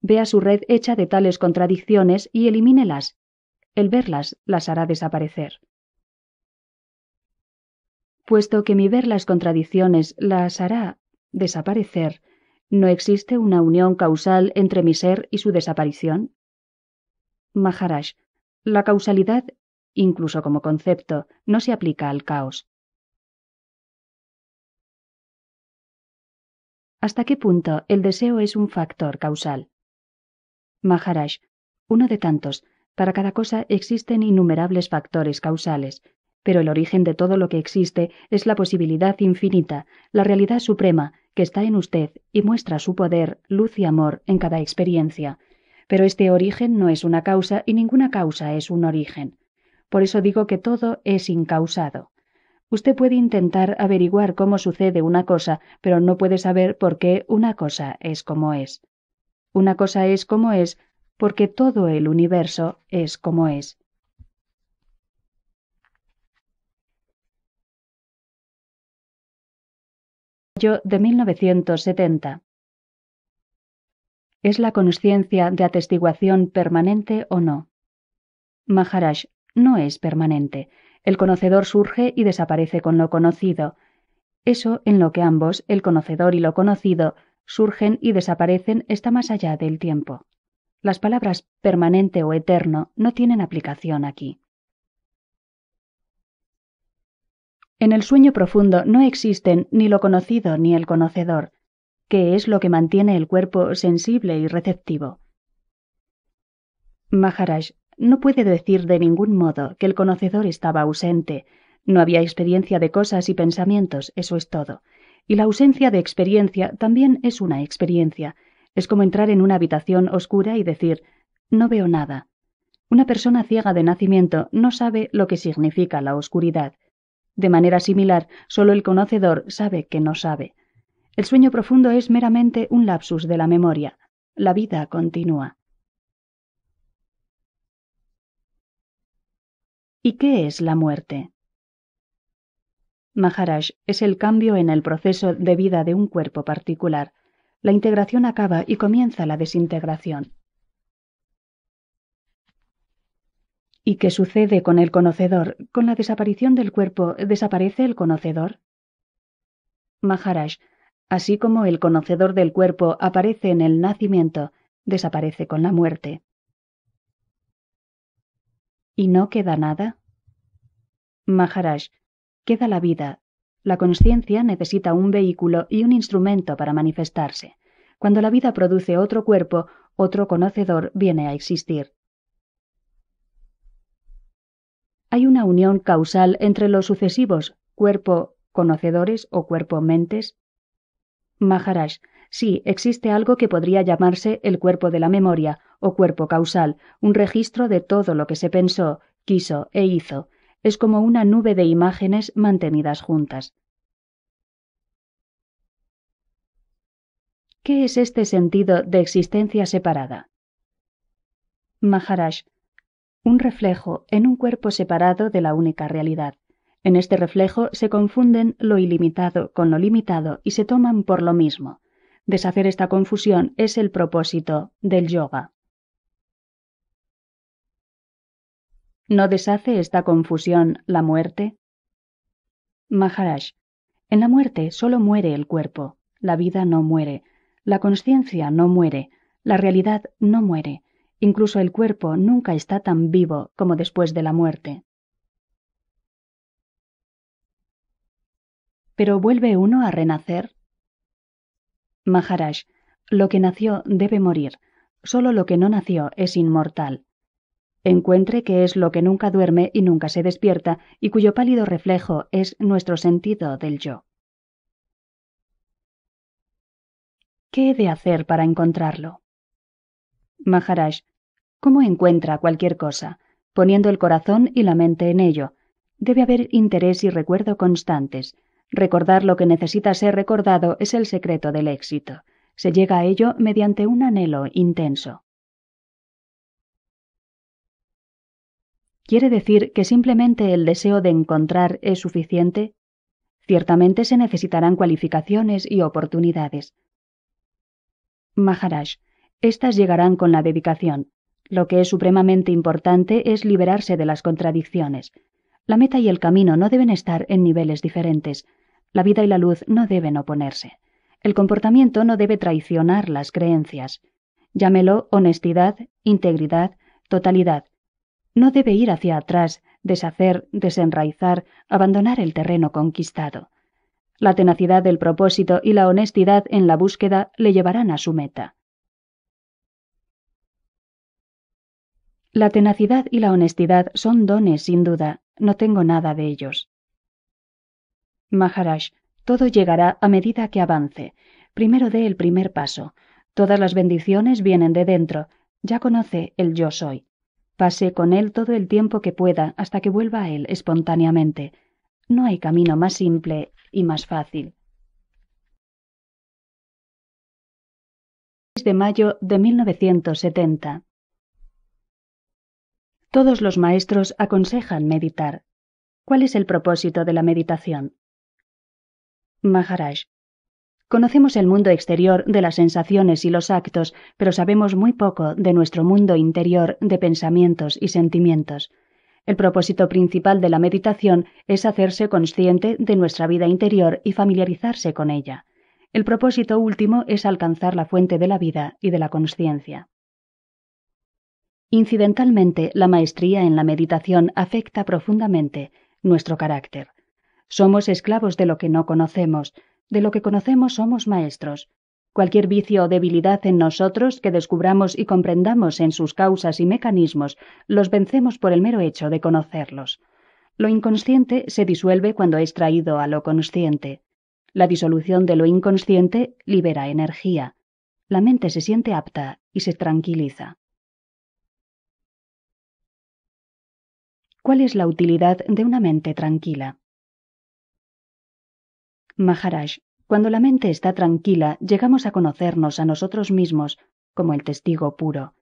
Vea su red hecha de tales contradicciones y elimínelas. El verlas las hará desaparecer. Puesto que mi ver las contradicciones las hará desaparecer, ¿No existe una unión causal entre mi ser y su desaparición? Maharaj, la causalidad, incluso como concepto, no se aplica al caos. ¿Hasta qué punto el deseo es un factor causal? Maharaj, uno de tantos. Para cada cosa existen innumerables factores causales, pero el origen de todo lo que existe es la posibilidad infinita, la realidad suprema, que está en usted y muestra su poder, luz y amor en cada experiencia. Pero este origen no es una causa y ninguna causa es un origen. Por eso digo que todo es incausado. Usted puede intentar averiguar cómo sucede una cosa, pero no puede saber por qué una cosa es como es. Una cosa es como es porque todo el universo es como es. de 1970. ¿Es la conciencia de atestiguación permanente o no? Maharaj, no es permanente. El conocedor surge y desaparece con lo conocido. Eso en lo que ambos, el conocedor y lo conocido, surgen y desaparecen está más allá del tiempo. Las palabras permanente o eterno no tienen aplicación aquí. En el sueño profundo no existen ni lo conocido ni el conocedor, que es lo que mantiene el cuerpo sensible y receptivo. Maharaj no puede decir de ningún modo que el conocedor estaba ausente, no había experiencia de cosas y pensamientos, eso es todo. Y la ausencia de experiencia también es una experiencia. Es como entrar en una habitación oscura y decir, no veo nada. Una persona ciega de nacimiento no sabe lo que significa la oscuridad. De manera similar, solo el conocedor sabe que no sabe. El sueño profundo es meramente un lapsus de la memoria. La vida continúa. ¿Y qué es la muerte? Maharaj es el cambio en el proceso de vida de un cuerpo particular. La integración acaba y comienza la desintegración. ¿Y qué sucede con el conocedor? Con la desaparición del cuerpo, ¿desaparece el conocedor? Maharaj, así como el conocedor del cuerpo aparece en el nacimiento, desaparece con la muerte. ¿Y no queda nada? Maharaj, queda la vida. La conciencia necesita un vehículo y un instrumento para manifestarse. Cuando la vida produce otro cuerpo, otro conocedor viene a existir. hay una unión causal entre los sucesivos cuerpo conocedores o cuerpo mentes? Maharaj, sí, existe algo que podría llamarse el cuerpo de la memoria o cuerpo causal, un registro de todo lo que se pensó, quiso e hizo. Es como una nube de imágenes mantenidas juntas. ¿Qué es este sentido de existencia separada? Maharaj, un reflejo en un cuerpo separado de la única realidad. En este reflejo se confunden lo ilimitado con lo limitado y se toman por lo mismo. Deshacer esta confusión es el propósito del yoga. ¿No deshace esta confusión la muerte? Maharaj, en la muerte solo muere el cuerpo, la vida no muere, la conciencia no muere, la realidad no muere, Incluso el cuerpo nunca está tan vivo como después de la muerte. Pero vuelve uno a renacer. Maharaj, lo que nació debe morir, solo lo que no nació es inmortal. Encuentre que es lo que nunca duerme y nunca se despierta y cuyo pálido reflejo es nuestro sentido del yo. ¿Qué he de hacer para encontrarlo? Maharaj, ¿Cómo encuentra cualquier cosa? Poniendo el corazón y la mente en ello. Debe haber interés y recuerdo constantes. Recordar lo que necesita ser recordado es el secreto del éxito. Se llega a ello mediante un anhelo intenso. ¿Quiere decir que simplemente el deseo de encontrar es suficiente? Ciertamente se necesitarán cualificaciones y oportunidades. Maharaj, estas llegarán con la dedicación, lo que es supremamente importante es liberarse de las contradicciones. La meta y el camino no deben estar en niveles diferentes. La vida y la luz no deben oponerse. El comportamiento no debe traicionar las creencias. Llámelo honestidad, integridad, totalidad. No debe ir hacia atrás, deshacer, desenraizar, abandonar el terreno conquistado. La tenacidad del propósito y la honestidad en la búsqueda le llevarán a su meta. La tenacidad y la honestidad son dones, sin duda. No tengo nada de ellos. Maharaj, todo llegará a medida que avance. Primero dé el primer paso. Todas las bendiciones vienen de dentro. Ya conoce el yo soy. Pase con él todo el tiempo que pueda hasta que vuelva a él espontáneamente. No hay camino más simple y más fácil. 6 de mayo de 1970. Todos los maestros aconsejan meditar. ¿Cuál es el propósito de la meditación? Maharaj. Conocemos el mundo exterior de las sensaciones y los actos, pero sabemos muy poco de nuestro mundo interior de pensamientos y sentimientos. El propósito principal de la meditación es hacerse consciente de nuestra vida interior y familiarizarse con ella. El propósito último es alcanzar la fuente de la vida y de la conciencia. Incidentalmente, la maestría en la meditación afecta profundamente nuestro carácter. Somos esclavos de lo que no conocemos, de lo que conocemos somos maestros. Cualquier vicio o debilidad en nosotros que descubramos y comprendamos en sus causas y mecanismos, los vencemos por el mero hecho de conocerlos. Lo inconsciente se disuelve cuando es traído a lo consciente. La disolución de lo inconsciente libera energía. La mente se siente apta y se tranquiliza. ¿Cuál es la utilidad de una mente tranquila? Maharaj, cuando la mente está tranquila, llegamos a conocernos a nosotros mismos como el testigo puro.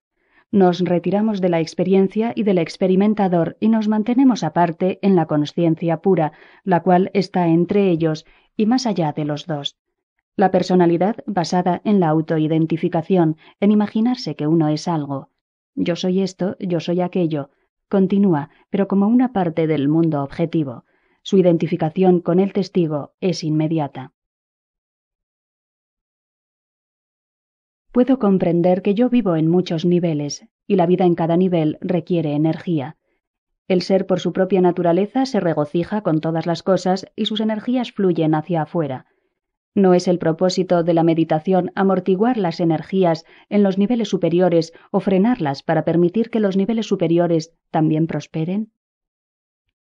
Nos retiramos de la experiencia y del experimentador y nos mantenemos aparte en la conciencia pura, la cual está entre ellos y más allá de los dos. La personalidad basada en la autoidentificación, en imaginarse que uno es algo. Yo soy esto, yo soy aquello, Continúa, pero como una parte del mundo objetivo. Su identificación con el testigo es inmediata. Puedo comprender que yo vivo en muchos niveles, y la vida en cada nivel requiere energía. El ser por su propia naturaleza se regocija con todas las cosas y sus energías fluyen hacia afuera. No es el propósito de la meditación amortiguar las energías en los niveles superiores o frenarlas para permitir que los niveles superiores también prosperen.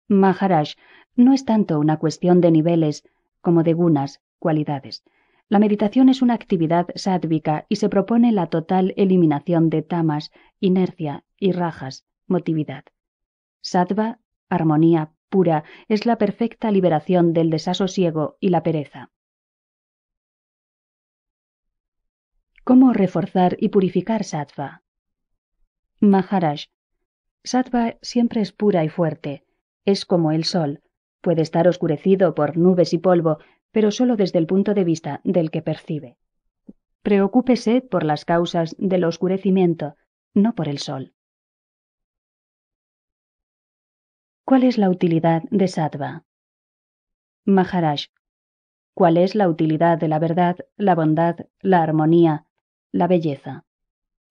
Maharaj, no es tanto una cuestión de niveles como de gunas, cualidades. La meditación es una actividad sádvica y se propone la total eliminación de tamas, inercia y rajas, motividad. Sattva, armonía pura, es la perfecta liberación del desasosiego y la pereza. Cómo reforzar y purificar sattva. Maharaj. Sattva siempre es pura y fuerte. Es como el sol. Puede estar oscurecido por nubes y polvo, pero solo desde el punto de vista del que percibe. Preocúpese por las causas del oscurecimiento, no por el sol. ¿Cuál es la utilidad de Sattva? Maharaj. ¿Cuál es la utilidad de la verdad, la bondad, la armonía, la belleza.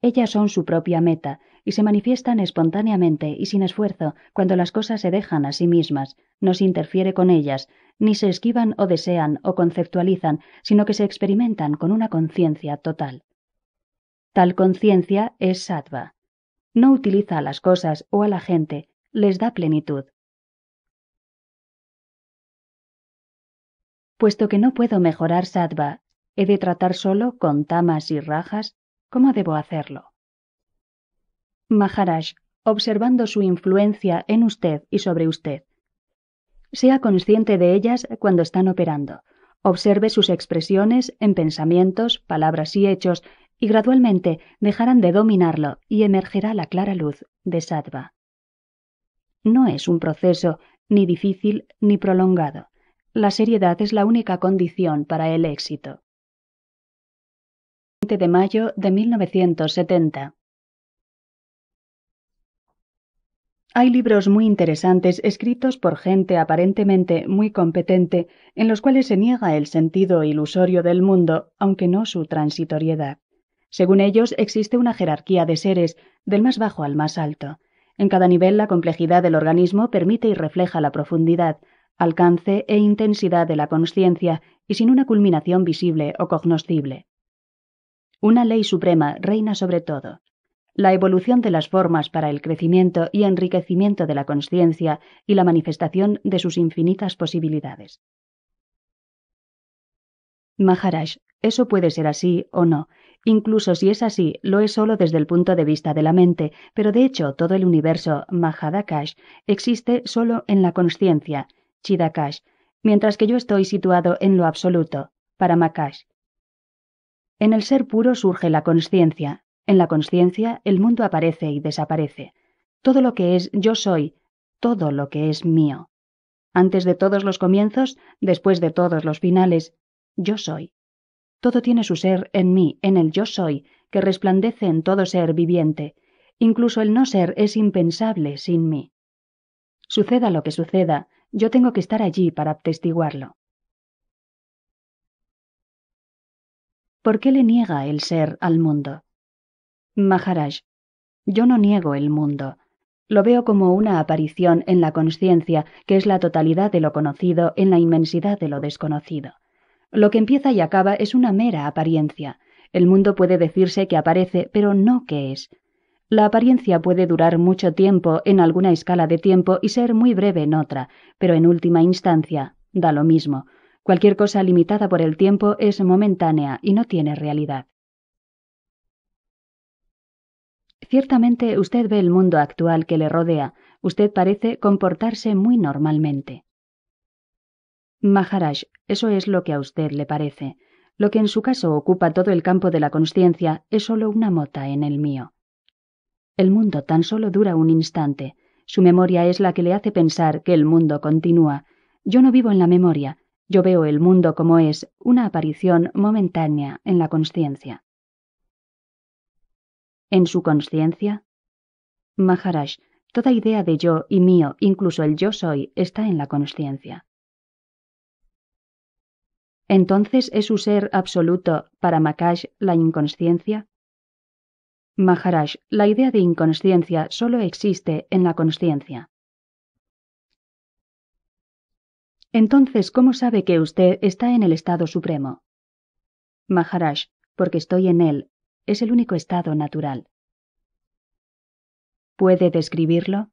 Ellas son su propia meta y se manifiestan espontáneamente y sin esfuerzo cuando las cosas se dejan a sí mismas, no se interfiere con ellas, ni se esquivan o desean o conceptualizan, sino que se experimentan con una conciencia total. Tal conciencia es sattva. No utiliza a las cosas o a la gente, les da plenitud. Puesto que no puedo mejorar sattva ¿He de tratar solo con tamas y rajas? ¿Cómo debo hacerlo? Maharaj, observando su influencia en usted y sobre usted. Sea consciente de ellas cuando están operando. Observe sus expresiones en pensamientos, palabras y hechos, y gradualmente dejarán de dominarlo y emergerá la clara luz de Sattva. No es un proceso ni difícil ni prolongado. La seriedad es la única condición para el éxito de mayo de 1970. Hay libros muy interesantes escritos por gente aparentemente muy competente en los cuales se niega el sentido ilusorio del mundo, aunque no su transitoriedad. Según ellos, existe una jerarquía de seres, del más bajo al más alto. En cada nivel la complejidad del organismo permite y refleja la profundidad, alcance e intensidad de la conciencia y sin una culminación visible o cognoscible. Una ley suprema reina sobre todo. La evolución de las formas para el crecimiento y enriquecimiento de la conciencia y la manifestación de sus infinitas posibilidades. Maharaj, eso puede ser así o no. Incluso si es así, lo es solo desde el punto de vista de la mente, pero de hecho todo el universo Mahadakash existe solo en la conciencia, Chidakash, mientras que yo estoy situado en lo absoluto, Paramakash. En el ser puro surge la conciencia, en la conciencia el mundo aparece y desaparece. Todo lo que es yo soy, todo lo que es mío. Antes de todos los comienzos, después de todos los finales, yo soy. Todo tiene su ser en mí, en el yo soy, que resplandece en todo ser viviente. Incluso el no ser es impensable sin mí. Suceda lo que suceda, yo tengo que estar allí para atestiguarlo. ¿Por qué le niega el ser al mundo? Maharaj, yo no niego el mundo. Lo veo como una aparición en la conciencia, que es la totalidad de lo conocido en la inmensidad de lo desconocido. Lo que empieza y acaba es una mera apariencia. El mundo puede decirse que aparece, pero no que es. La apariencia puede durar mucho tiempo en alguna escala de tiempo y ser muy breve en otra, pero en última instancia da lo mismo. Cualquier cosa limitada por el tiempo es momentánea y no tiene realidad. Ciertamente usted ve el mundo actual que le rodea, usted parece comportarse muy normalmente. Maharaj, eso es lo que a usted le parece. Lo que en su caso ocupa todo el campo de la conciencia es solo una mota en el mío. El mundo tan solo dura un instante. Su memoria es la que le hace pensar que el mundo continúa. Yo no vivo en la memoria, yo veo el mundo como es, una aparición momentánea en la conciencia. En su conciencia, Maharaj, toda idea de yo y mío, incluso el yo soy, está en la conciencia. Entonces, ¿es su ser absoluto para Makash la inconsciencia? Maharaj, la idea de inconsciencia solo existe en la conciencia. Entonces, ¿cómo sabe que usted está en el estado supremo? Maharaj, porque estoy en él. Es el único estado natural. ¿Puede describirlo?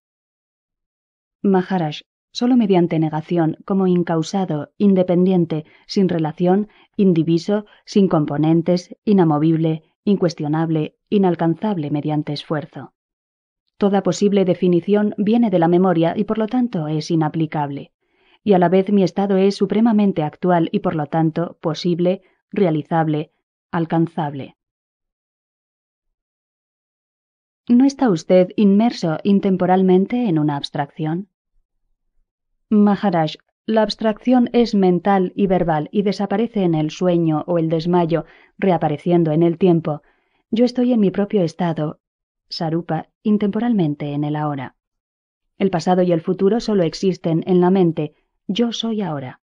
Maharaj, solo mediante negación, como incausado, independiente, sin relación, indiviso, sin componentes, inamovible, incuestionable, inalcanzable mediante esfuerzo. Toda posible definición viene de la memoria y por lo tanto es inaplicable y a la vez mi estado es supremamente actual y por lo tanto posible, realizable, alcanzable. ¿No está usted inmerso intemporalmente en una abstracción? Maharaj, la abstracción es mental y verbal y desaparece en el sueño o el desmayo, reapareciendo en el tiempo. Yo estoy en mi propio estado, Sarupa, intemporalmente en el ahora. El pasado y el futuro solo existen en la mente, yo soy ahora.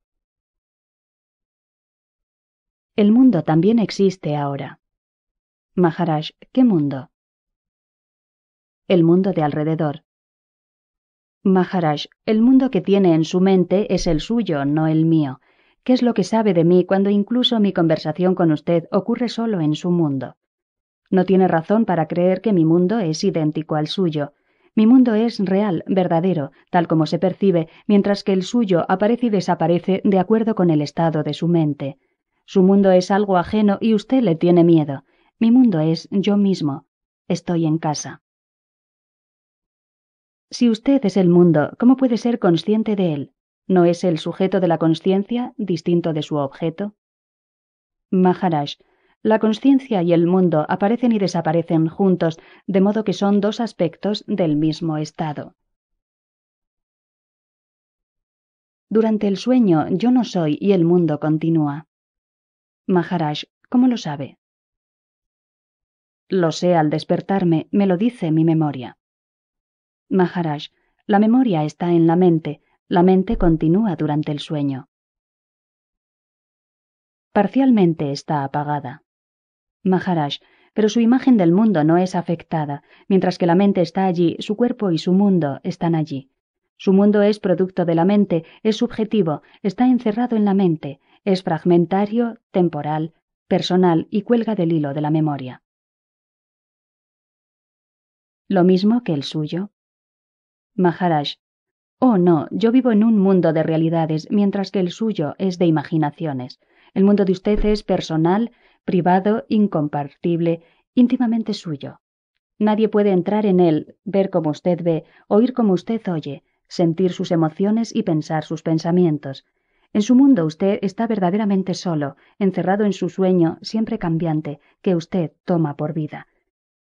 El mundo también existe ahora. Maharaj, ¿qué mundo? El mundo de alrededor. Maharaj, el mundo que tiene en su mente es el suyo, no el mío. ¿Qué es lo que sabe de mí cuando incluso mi conversación con usted ocurre solo en su mundo? No tiene razón para creer que mi mundo es idéntico al suyo, mi mundo es real, verdadero, tal como se percibe, mientras que el suyo aparece y desaparece de acuerdo con el estado de su mente. Su mundo es algo ajeno y usted le tiene miedo. Mi mundo es yo mismo. Estoy en casa. Si usted es el mundo, ¿cómo puede ser consciente de él? ¿No es el sujeto de la conciencia distinto de su objeto? Maharaj, la conciencia y el mundo aparecen y desaparecen juntos, de modo que son dos aspectos del mismo estado. Durante el sueño yo no soy y el mundo continúa. Maharaj, ¿cómo lo sabe? Lo sé al despertarme, me lo dice mi memoria. Maharaj, la memoria está en la mente, la mente continúa durante el sueño. Parcialmente está apagada. Maharaj, pero su imagen del mundo no es afectada, mientras que la mente está allí, su cuerpo y su mundo están allí. Su mundo es producto de la mente, es subjetivo, está encerrado en la mente, es fragmentario, temporal, personal y cuelga del hilo de la memoria. Lo mismo que el suyo. Maharaj, oh no, yo vivo en un mundo de realidades, mientras que el suyo es de imaginaciones. El mundo de usted es personal, privado, incompartible, íntimamente suyo. Nadie puede entrar en él, ver como usted ve, oír como usted oye, sentir sus emociones y pensar sus pensamientos. En su mundo usted está verdaderamente solo, encerrado en su sueño, siempre cambiante, que usted toma por vida.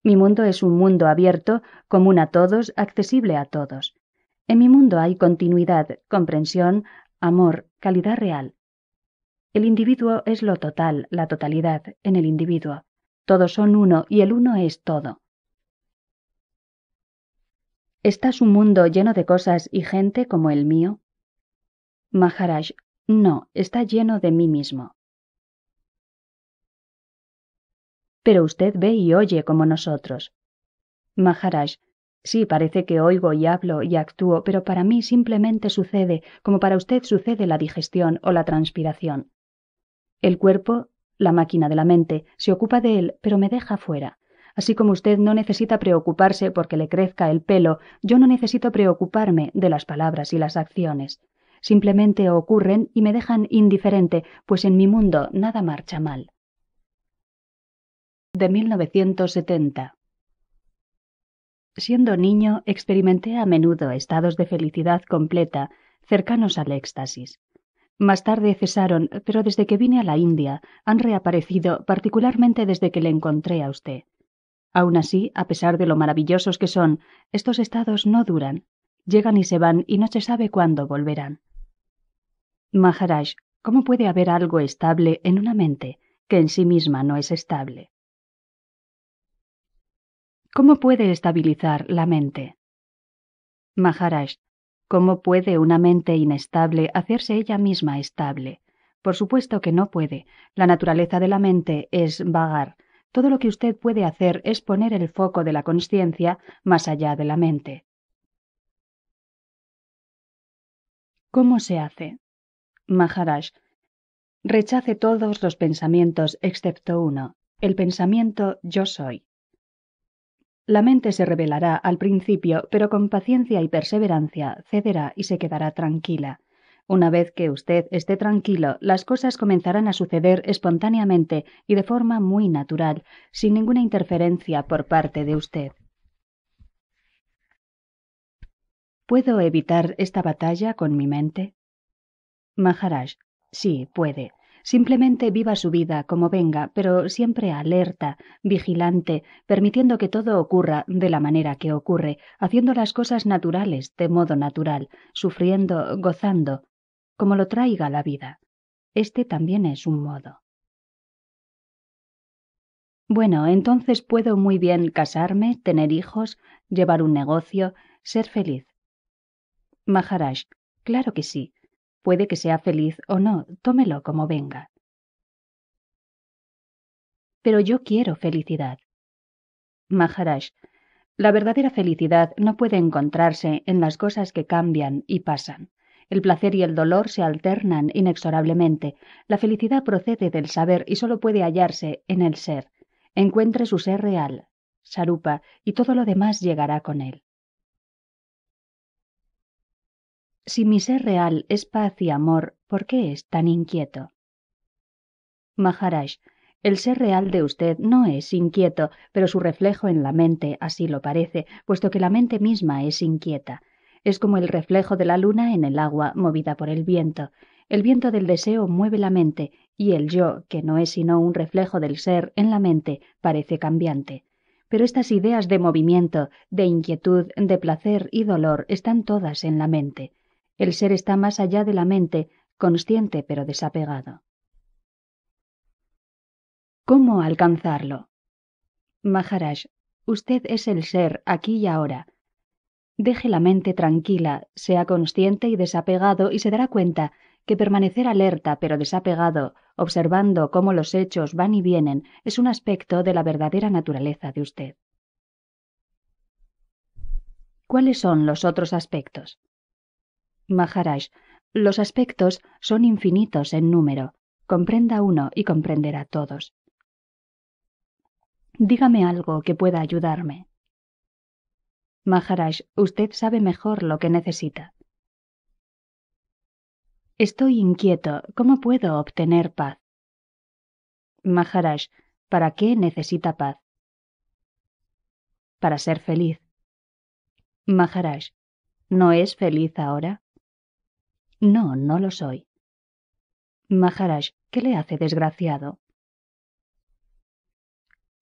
Mi mundo es un mundo abierto, común a todos, accesible a todos. En mi mundo hay continuidad, comprensión, amor, calidad real. El individuo es lo total, la totalidad, en el individuo. Todos son uno y el uno es todo. ¿Estás un mundo lleno de cosas y gente como el mío? Maharaj, no, está lleno de mí mismo. Pero usted ve y oye como nosotros. Maharaj, sí, parece que oigo y hablo y actúo, pero para mí simplemente sucede como para usted sucede la digestión o la transpiración. El cuerpo, la máquina de la mente, se ocupa de él, pero me deja fuera. Así como usted no necesita preocuparse porque le crezca el pelo, yo no necesito preocuparme de las palabras y las acciones. Simplemente ocurren y me dejan indiferente, pues en mi mundo nada marcha mal. De 1970. Siendo niño, experimenté a menudo estados de felicidad completa, cercanos al éxtasis. Más tarde cesaron, pero desde que vine a la India han reaparecido, particularmente desde que le encontré a usted. Aun así, a pesar de lo maravillosos que son, estos estados no duran. Llegan y se van y no se sabe cuándo volverán. Maharaj, ¿cómo puede haber algo estable en una mente que en sí misma no es estable? ¿Cómo puede estabilizar la mente? Maharaj, ¿Cómo puede una mente inestable hacerse ella misma estable? Por supuesto que no puede. La naturaleza de la mente es vagar. Todo lo que usted puede hacer es poner el foco de la conciencia más allá de la mente. ¿Cómo se hace? Maharaj, rechace todos los pensamientos excepto uno, el pensamiento yo soy. La mente se revelará al principio, pero con paciencia y perseverancia cederá y se quedará tranquila. Una vez que usted esté tranquilo, las cosas comenzarán a suceder espontáneamente y de forma muy natural, sin ninguna interferencia por parte de usted. ¿Puedo evitar esta batalla con mi mente? Maharaj, sí, puede. Simplemente viva su vida como venga, pero siempre alerta, vigilante, permitiendo que todo ocurra de la manera que ocurre, haciendo las cosas naturales de modo natural, sufriendo, gozando, como lo traiga la vida. Este también es un modo. Bueno, entonces puedo muy bien casarme, tener hijos, llevar un negocio, ser feliz. Maharaj, claro que sí. Puede que sea feliz o no, tómelo como venga. Pero yo quiero felicidad. Maharaj, la verdadera felicidad no puede encontrarse en las cosas que cambian y pasan. El placer y el dolor se alternan inexorablemente. La felicidad procede del saber y solo puede hallarse en el ser. Encuentre su ser real, Sarupa, y todo lo demás llegará con él. Si mi ser real es paz y amor, ¿por qué es tan inquieto? Maharaj, el ser real de usted no es inquieto, pero su reflejo en la mente así lo parece, puesto que la mente misma es inquieta. Es como el reflejo de la luna en el agua movida por el viento. El viento del deseo mueve la mente, y el yo, que no es sino un reflejo del ser en la mente, parece cambiante. Pero estas ideas de movimiento, de inquietud, de placer y dolor están todas en la mente. El ser está más allá de la mente, consciente pero desapegado. ¿Cómo alcanzarlo? Maharaj, usted es el ser aquí y ahora. Deje la mente tranquila, sea consciente y desapegado y se dará cuenta que permanecer alerta pero desapegado, observando cómo los hechos van y vienen, es un aspecto de la verdadera naturaleza de usted. ¿Cuáles son los otros aspectos? Maharaj, los aspectos son infinitos en número. Comprenda uno y comprenderá todos. Dígame algo que pueda ayudarme. Maharaj, usted sabe mejor lo que necesita. Estoy inquieto. ¿Cómo puedo obtener paz? Maharaj, ¿para qué necesita paz? Para ser feliz. Maharaj, ¿no es feliz ahora? No, no lo soy. Maharaj, ¿qué le hace desgraciado?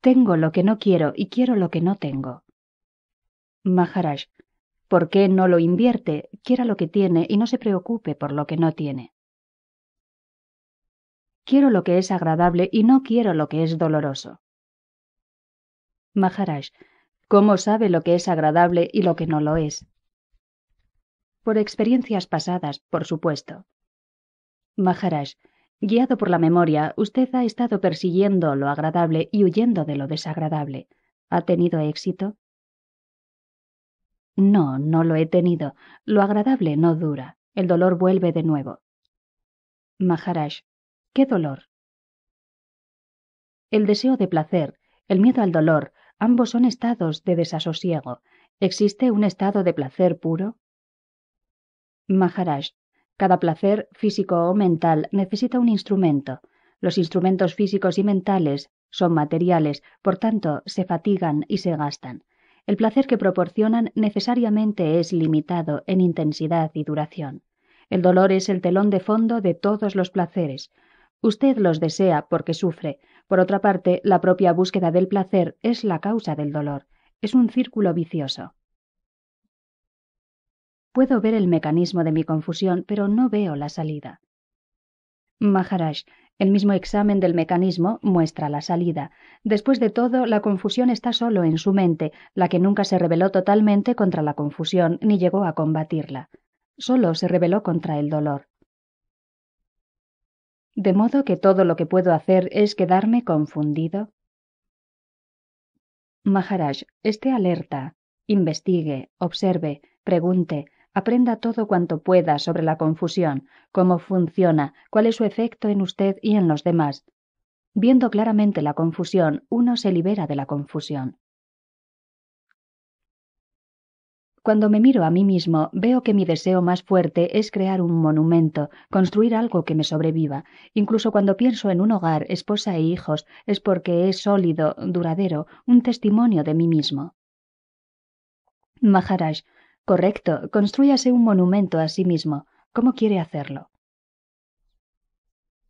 Tengo lo que no quiero y quiero lo que no tengo. Maharaj, ¿por qué no lo invierte? Quiera lo que tiene y no se preocupe por lo que no tiene. Quiero lo que es agradable y no quiero lo que es doloroso. Maharaj, ¿cómo sabe lo que es agradable y lo que no lo es? por experiencias pasadas, por supuesto. Maharaj, guiado por la memoria, usted ha estado persiguiendo lo agradable y huyendo de lo desagradable. ¿Ha tenido éxito? No, no lo he tenido. Lo agradable no dura. El dolor vuelve de nuevo. Maharaj, ¿qué dolor? El deseo de placer, el miedo al dolor, ambos son estados de desasosiego. ¿Existe un estado de placer puro, Maharaj, cada placer físico o mental necesita un instrumento. Los instrumentos físicos y mentales son materiales, por tanto, se fatigan y se gastan. El placer que proporcionan necesariamente es limitado en intensidad y duración. El dolor es el telón de fondo de todos los placeres. Usted los desea porque sufre. Por otra parte, la propia búsqueda del placer es la causa del dolor. Es un círculo vicioso. Puedo ver el mecanismo de mi confusión, pero no veo la salida. Maharaj, el mismo examen del mecanismo muestra la salida. Después de todo, la confusión está solo en su mente, la que nunca se rebeló totalmente contra la confusión ni llegó a combatirla. Solo se rebeló contra el dolor. De modo que todo lo que puedo hacer es quedarme confundido. Maharaj, esté alerta, investigue, observe, pregunte, Aprenda todo cuanto pueda sobre la confusión, cómo funciona, cuál es su efecto en usted y en los demás. Viendo claramente la confusión, uno se libera de la confusión. Cuando me miro a mí mismo, veo que mi deseo más fuerte es crear un monumento, construir algo que me sobreviva. Incluso cuando pienso en un hogar, esposa e hijos, es porque es sólido, duradero, un testimonio de mí mismo. Maharaj, Correcto, construyase un monumento a sí mismo. ¿Cómo quiere hacerlo?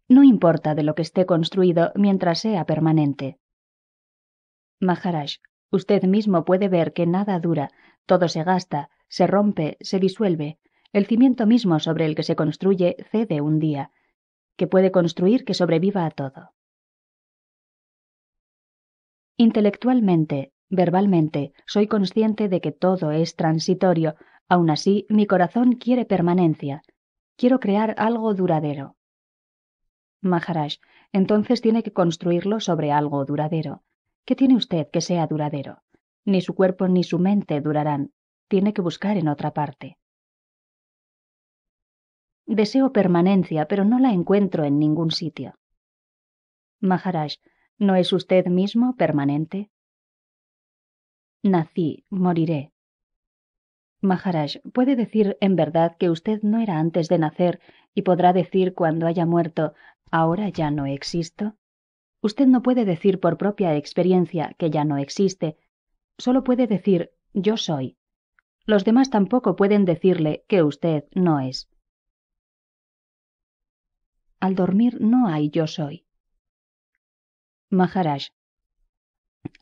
No importa de lo que esté construido mientras sea permanente. Maharaj, usted mismo puede ver que nada dura, todo se gasta, se rompe, se disuelve. El cimiento mismo sobre el que se construye cede un día, que puede construir que sobreviva a todo. Intelectualmente, Verbalmente, soy consciente de que todo es transitorio, aun así mi corazón quiere permanencia. Quiero crear algo duradero. Maharaj, entonces tiene que construirlo sobre algo duradero. ¿Qué tiene usted que sea duradero? Ni su cuerpo ni su mente durarán. Tiene que buscar en otra parte. Deseo permanencia, pero no la encuentro en ningún sitio. Maharaj, ¿no es usted mismo permanente? Nací, moriré. Maharaj, puede decir en verdad que usted no era antes de nacer y podrá decir cuando haya muerto, ahora ya no existo. Usted no puede decir por propia experiencia que ya no existe, solo puede decir yo soy. Los demás tampoco pueden decirle que usted no es. Al dormir no hay yo soy. Maharaj,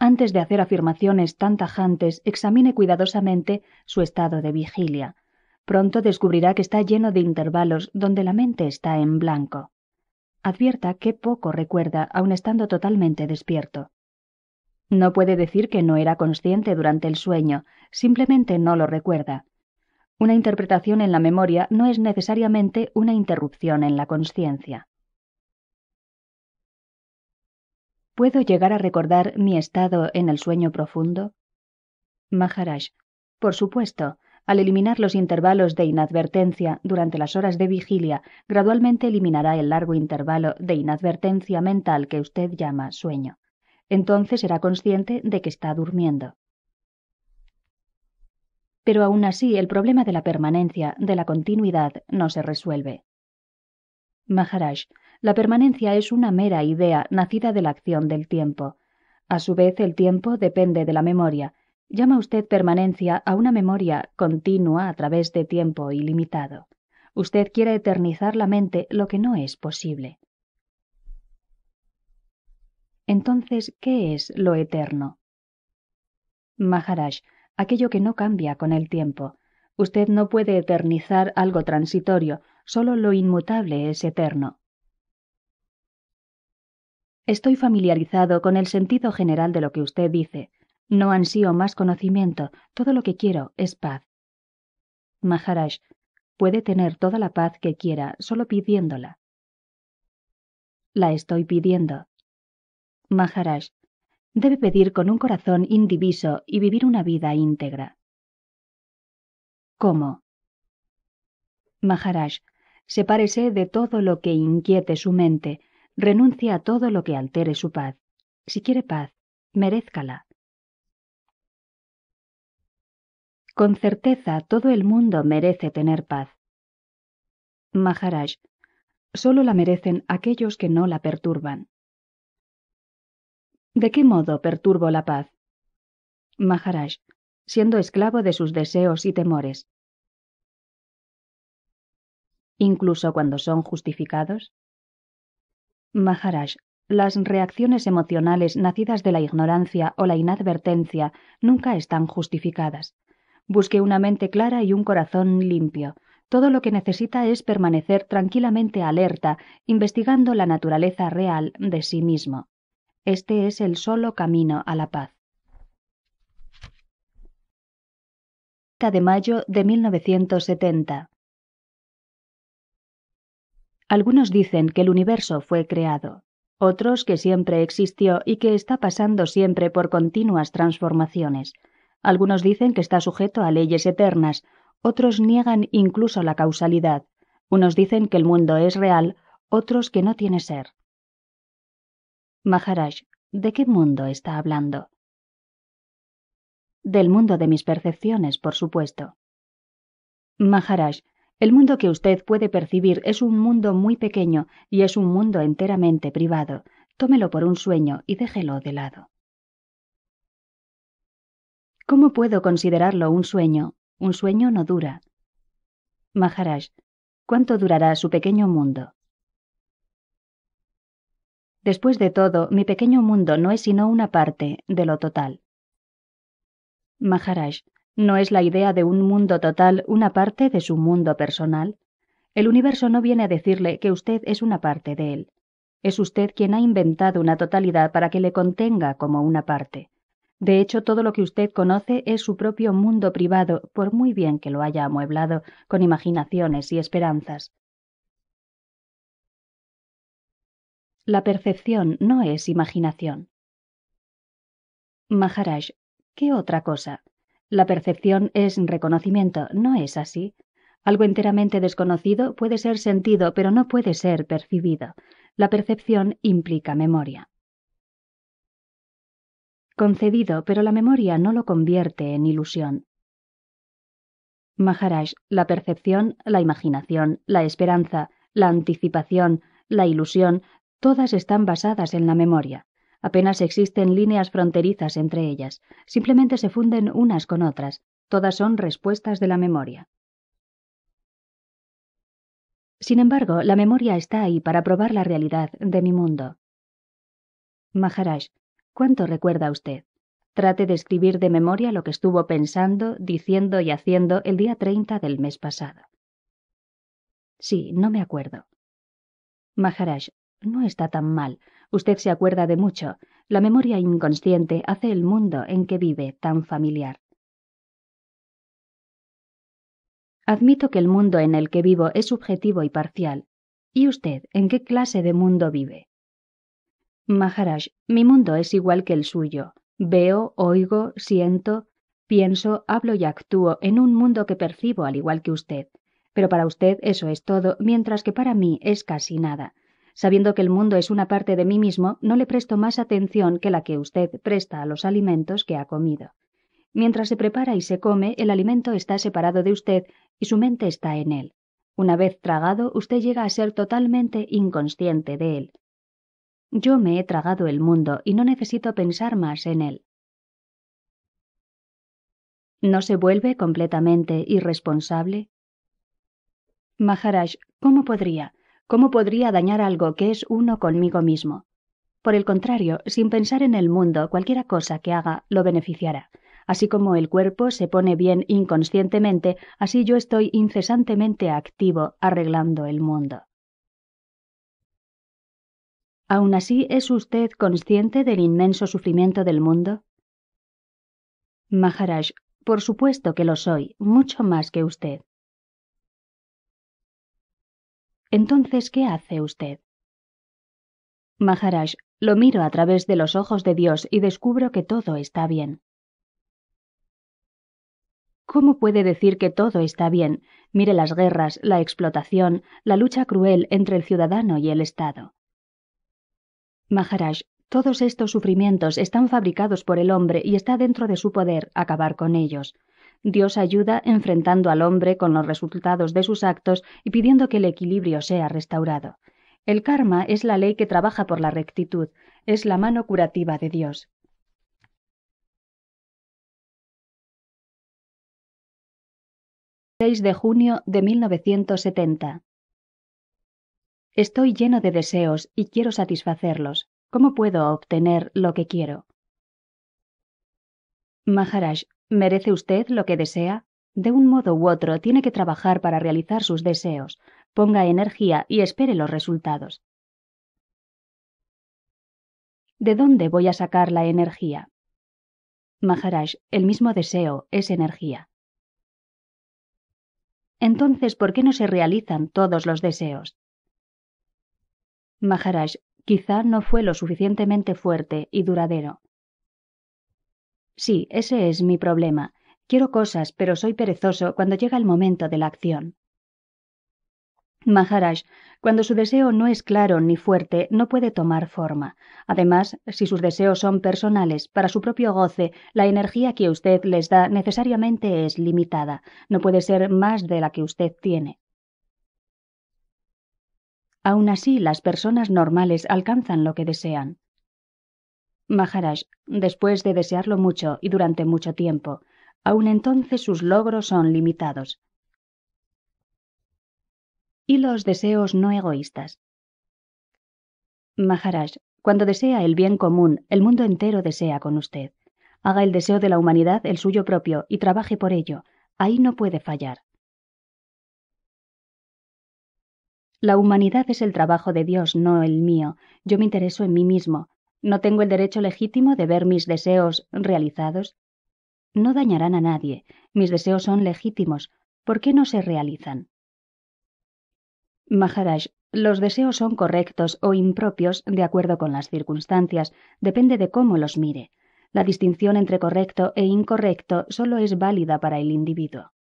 antes de hacer afirmaciones tan tajantes, examine cuidadosamente su estado de vigilia. Pronto descubrirá que está lleno de intervalos donde la mente está en blanco. Advierta que poco recuerda, aun estando totalmente despierto. No puede decir que no era consciente durante el sueño, simplemente no lo recuerda. Una interpretación en la memoria no es necesariamente una interrupción en la conciencia. ¿Puedo llegar a recordar mi estado en el sueño profundo? Maharaj, por supuesto, al eliminar los intervalos de inadvertencia durante las horas de vigilia, gradualmente eliminará el largo intervalo de inadvertencia mental que usted llama sueño. Entonces será consciente de que está durmiendo. Pero aún así, el problema de la permanencia, de la continuidad, no se resuelve. Maharaj, la permanencia es una mera idea nacida de la acción del tiempo. A su vez, el tiempo depende de la memoria. Llama usted permanencia a una memoria continua a través de tiempo ilimitado. Usted quiere eternizar la mente, lo que no es posible. Entonces, ¿qué es lo eterno? Maharaj, aquello que no cambia con el tiempo. Usted no puede eternizar algo transitorio, solo lo inmutable es eterno. Estoy familiarizado con el sentido general de lo que usted dice. No ansío más conocimiento. Todo lo que quiero es paz. Maharaj, puede tener toda la paz que quiera solo pidiéndola. La estoy pidiendo. Maharaj, debe pedir con un corazón indiviso y vivir una vida íntegra. ¿Cómo? Maharaj, sepárese de todo lo que inquiete su mente, renuncia a todo lo que altere su paz. Si quiere paz, merézcala. Con certeza todo el mundo merece tener paz. Maharaj, solo la merecen aquellos que no la perturban. ¿De qué modo perturbo la paz? Maharaj, siendo esclavo de sus deseos y temores. Incluso cuando son justificados. Maharaj, las reacciones emocionales nacidas de la ignorancia o la inadvertencia nunca están justificadas. Busque una mente clara y un corazón limpio. Todo lo que necesita es permanecer tranquilamente alerta, investigando la naturaleza real de sí mismo. Este es el solo camino a la paz. de mayo de 1970 algunos dicen que el universo fue creado, otros que siempre existió y que está pasando siempre por continuas transformaciones. Algunos dicen que está sujeto a leyes eternas, otros niegan incluso la causalidad. Unos dicen que el mundo es real, otros que no tiene ser. Maharaj, ¿de qué mundo está hablando? Del mundo de mis percepciones, por supuesto. Maharaj, el mundo que usted puede percibir es un mundo muy pequeño y es un mundo enteramente privado. Tómelo por un sueño y déjelo de lado. ¿Cómo puedo considerarlo un sueño? Un sueño no dura. Maharaj, ¿cuánto durará su pequeño mundo? Después de todo, mi pequeño mundo no es sino una parte de lo total. Maharaj, ¿No es la idea de un mundo total una parte de su mundo personal? El universo no viene a decirle que usted es una parte de él. Es usted quien ha inventado una totalidad para que le contenga como una parte. De hecho, todo lo que usted conoce es su propio mundo privado, por muy bien que lo haya amueblado con imaginaciones y esperanzas. La percepción no es imaginación. Maharaj, ¿qué otra cosa? La percepción es reconocimiento, ¿no es así? Algo enteramente desconocido puede ser sentido, pero no puede ser percibido. La percepción implica memoria. Concedido, pero la memoria no lo convierte en ilusión. Maharaj, la percepción, la imaginación, la esperanza, la anticipación, la ilusión, todas están basadas en la memoria. Apenas existen líneas fronterizas entre ellas, simplemente se funden unas con otras, todas son respuestas de la memoria. Sin embargo, la memoria está ahí para probar la realidad de mi mundo. Maharaj, ¿cuánto recuerda usted? Trate de escribir de memoria lo que estuvo pensando, diciendo y haciendo el día 30 del mes pasado. Sí, no me acuerdo. Maharaj, no está tan mal. Usted se acuerda de mucho. La memoria inconsciente hace el mundo en que vive tan familiar. Admito que el mundo en el que vivo es subjetivo y parcial. ¿Y usted en qué clase de mundo vive? Maharaj, mi mundo es igual que el suyo. Veo, oigo, siento, pienso, hablo y actúo en un mundo que percibo al igual que usted. Pero para usted eso es todo, mientras que para mí es casi nada. Sabiendo que el mundo es una parte de mí mismo, no le presto más atención que la que usted presta a los alimentos que ha comido. Mientras se prepara y se come, el alimento está separado de usted y su mente está en él. Una vez tragado, usted llega a ser totalmente inconsciente de él. Yo me he tragado el mundo y no necesito pensar más en él. ¿No se vuelve completamente irresponsable? Maharaj, ¿cómo podría? ¿Cómo podría dañar algo que es uno conmigo mismo? Por el contrario, sin pensar en el mundo, cualquiera cosa que haga lo beneficiará. Así como el cuerpo se pone bien inconscientemente, así yo estoy incesantemente activo arreglando el mundo. ¿Aún así es usted consciente del inmenso sufrimiento del mundo? Maharaj, por supuesto que lo soy, mucho más que usted. Entonces, ¿qué hace usted? Maharaj, lo miro a través de los ojos de Dios y descubro que todo está bien. ¿Cómo puede decir que todo está bien? Mire las guerras, la explotación, la lucha cruel entre el ciudadano y el Estado. Maharaj, todos estos sufrimientos están fabricados por el hombre y está dentro de su poder acabar con ellos. Dios ayuda enfrentando al hombre con los resultados de sus actos y pidiendo que el equilibrio sea restaurado. El karma es la ley que trabaja por la rectitud, es la mano curativa de Dios. de junio de 1970. Estoy lleno de deseos y quiero satisfacerlos. ¿Cómo puedo obtener lo que quiero? Maharaj, ¿Merece usted lo que desea? De un modo u otro, tiene que trabajar para realizar sus deseos. Ponga energía y espere los resultados. ¿De dónde voy a sacar la energía? Maharaj, el mismo deseo es energía. Entonces, ¿por qué no se realizan todos los deseos? Maharaj, quizá no fue lo suficientemente fuerte y duradero. Sí, ese es mi problema. Quiero cosas, pero soy perezoso cuando llega el momento de la acción. Maharaj, cuando su deseo no es claro ni fuerte, no puede tomar forma. Además, si sus deseos son personales, para su propio goce, la energía que usted les da necesariamente es limitada, no puede ser más de la que usted tiene. Aun así, las personas normales alcanzan lo que desean. Maharaj, después de desearlo mucho y durante mucho tiempo, aun entonces sus logros son limitados. Y los deseos no egoístas. Maharaj, cuando desea el bien común, el mundo entero desea con usted. Haga el deseo de la humanidad el suyo propio y trabaje por ello. Ahí no puede fallar. La humanidad es el trabajo de Dios, no el mío. Yo me intereso en mí mismo no tengo el derecho legítimo de ver mis deseos realizados. No dañarán a nadie, mis deseos son legítimos, ¿por qué no se realizan? Maharaj, los deseos son correctos o impropios de acuerdo con las circunstancias, depende de cómo los mire. La distinción entre correcto e incorrecto solo es válida para el individuo.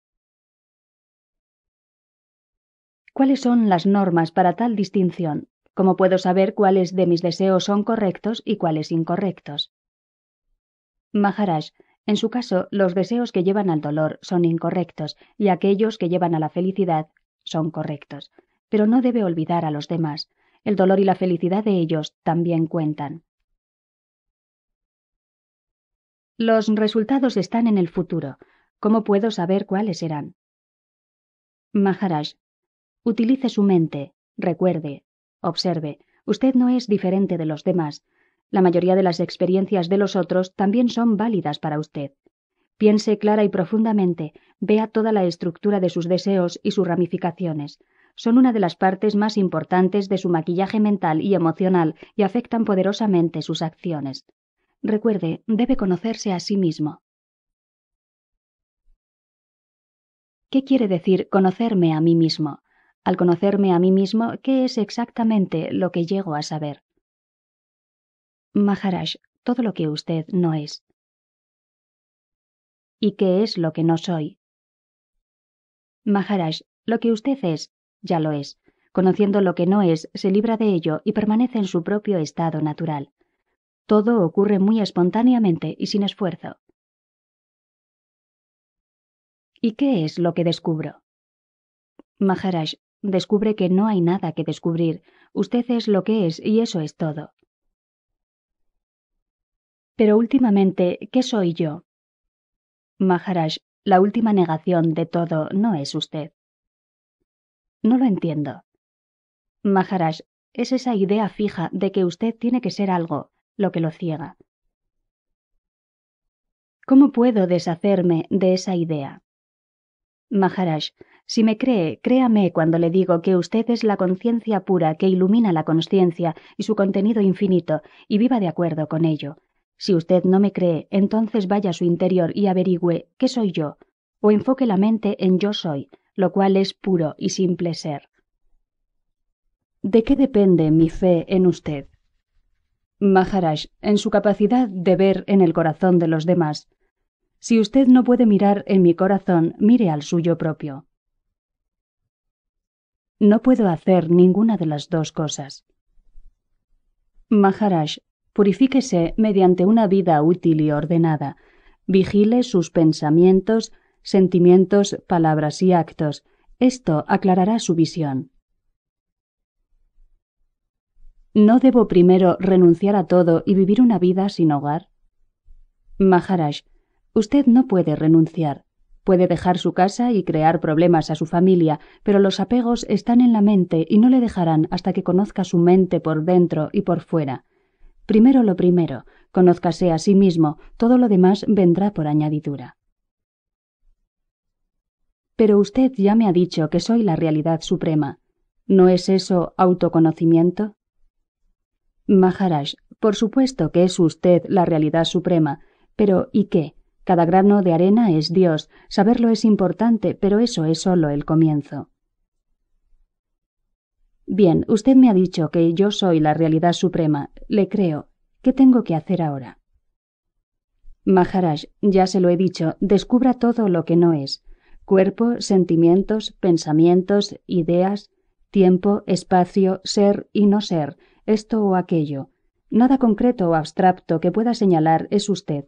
¿Cuáles son las normas para tal distinción? ¿Cómo puedo saber cuáles de mis deseos son correctos y cuáles incorrectos? Maharaj, en su caso, los deseos que llevan al dolor son incorrectos y aquellos que llevan a la felicidad son correctos. Pero no debe olvidar a los demás. El dolor y la felicidad de ellos también cuentan. Los resultados están en el futuro. ¿Cómo puedo saber cuáles serán? Maharaj, utilice su mente, recuerde, Observe, usted no es diferente de los demás. La mayoría de las experiencias de los otros también son válidas para usted. Piense clara y profundamente, vea toda la estructura de sus deseos y sus ramificaciones. Son una de las partes más importantes de su maquillaje mental y emocional y afectan poderosamente sus acciones. Recuerde, debe conocerse a sí mismo. ¿Qué quiere decir conocerme a mí mismo? al conocerme a mí mismo qué es exactamente lo que llego a saber. Maharaj, todo lo que usted no es. ¿Y qué es lo que no soy? Maharaj, lo que usted es, ya lo es. Conociendo lo que no es, se libra de ello y permanece en su propio estado natural. Todo ocurre muy espontáneamente y sin esfuerzo. ¿Y qué es lo que descubro? Maharaj, descubre que no hay nada que descubrir. Usted es lo que es y eso es todo. Pero últimamente, ¿qué soy yo? Maharaj, la última negación de todo no es usted. No lo entiendo. Maharaj, es esa idea fija de que usted tiene que ser algo, lo que lo ciega. ¿Cómo puedo deshacerme de esa idea? Maharaj, si me cree, créame cuando le digo que usted es la conciencia pura que ilumina la conciencia y su contenido infinito, y viva de acuerdo con ello. Si usted no me cree, entonces vaya a su interior y averigüe qué soy yo, o enfoque la mente en yo soy, lo cual es puro y simple ser. ¿De qué depende mi fe en usted? Maharaj, en su capacidad de ver en el corazón de los demás. Si usted no puede mirar en mi corazón, mire al suyo propio. No puedo hacer ninguna de las dos cosas. Maharaj, purifíquese mediante una vida útil y ordenada. Vigile sus pensamientos, sentimientos, palabras y actos. Esto aclarará su visión. ¿No debo primero renunciar a todo y vivir una vida sin hogar? Maharaj, usted no puede renunciar. Puede dejar su casa y crear problemas a su familia, pero los apegos están en la mente y no le dejarán hasta que conozca su mente por dentro y por fuera. Primero lo primero, conózcase a sí mismo, todo lo demás vendrá por añadidura. Pero usted ya me ha dicho que soy la realidad suprema. ¿No es eso autoconocimiento? Maharaj, por supuesto que es usted la realidad suprema, pero ¿y qué? Cada grano de arena es Dios. Saberlo es importante, pero eso es solo el comienzo. Bien, usted me ha dicho que yo soy la realidad suprema. Le creo. ¿Qué tengo que hacer ahora? Maharaj, ya se lo he dicho, descubra todo lo que no es. Cuerpo, sentimientos, pensamientos, ideas, tiempo, espacio, ser y no ser, esto o aquello. Nada concreto o abstracto que pueda señalar es usted.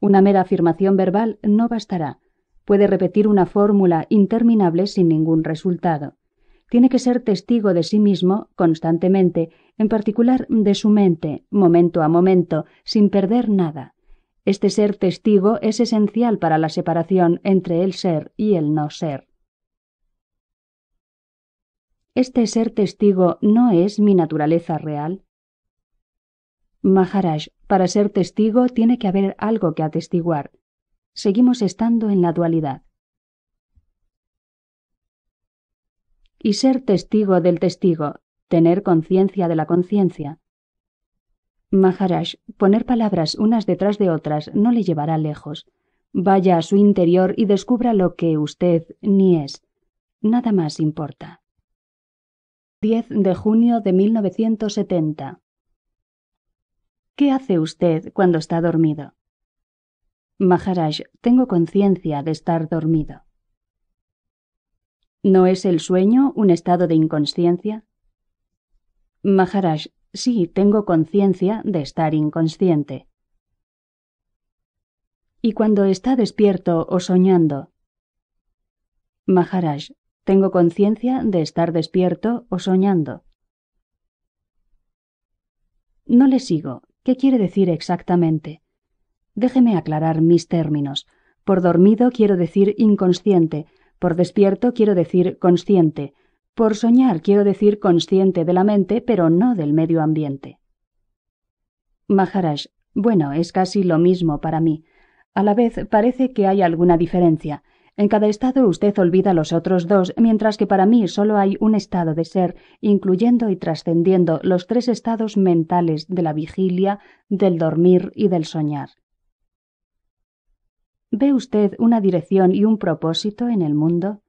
Una mera afirmación verbal no bastará. Puede repetir una fórmula interminable sin ningún resultado. Tiene que ser testigo de sí mismo constantemente, en particular de su mente, momento a momento, sin perder nada. Este ser testigo es esencial para la separación entre el ser y el no ser. Este ser testigo no es mi naturaleza real. Maharaj, para ser testigo tiene que haber algo que atestiguar. Seguimos estando en la dualidad. Y ser testigo del testigo, tener conciencia de la conciencia. Maharaj, poner palabras unas detrás de otras no le llevará lejos. Vaya a su interior y descubra lo que usted ni es. Nada más importa. 10 de junio de 1970. ¿Qué hace usted cuando está dormido? Maharaj, tengo conciencia de estar dormido. ¿No es el sueño un estado de inconsciencia? Maharaj, sí, tengo conciencia de estar inconsciente. ¿Y cuando está despierto o soñando? Maharaj, tengo conciencia de estar despierto o soñando. No le sigo, ¿Qué quiere decir exactamente? Déjeme aclarar mis términos. Por dormido quiero decir inconsciente, por despierto quiero decir consciente, por soñar quiero decir consciente de la mente, pero no del medio ambiente. Maharaj, bueno, es casi lo mismo para mí. A la vez parece que hay alguna diferencia. En cada estado usted olvida los otros dos, mientras que para mí solo hay un estado de ser, incluyendo y trascendiendo los tres estados mentales de la vigilia, del dormir y del soñar. ¿Ve usted una dirección y un propósito en el mundo?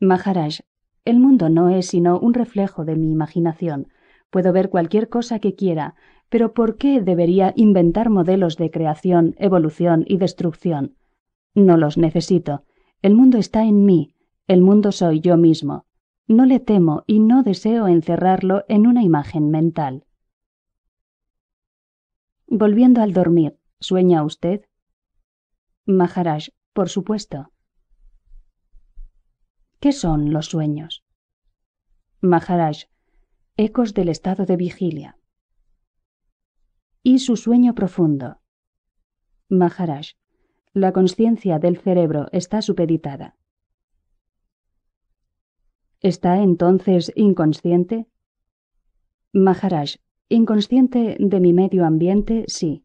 Maharaj, el mundo no es sino un reflejo de mi imaginación. Puedo ver cualquier cosa que quiera, pero ¿por qué debería inventar modelos de creación, evolución y destrucción? No los necesito. El mundo está en mí, el mundo soy yo mismo. No le temo y no deseo encerrarlo en una imagen mental. Volviendo al dormir, ¿sueña usted? Maharaj, por supuesto. ¿Qué son los sueños? Maharaj, ecos del estado de vigilia. Y su sueño profundo. Maharaj, la conciencia del cerebro está supeditada. ¿Está entonces inconsciente? Maharaj, inconsciente de mi medio ambiente, sí.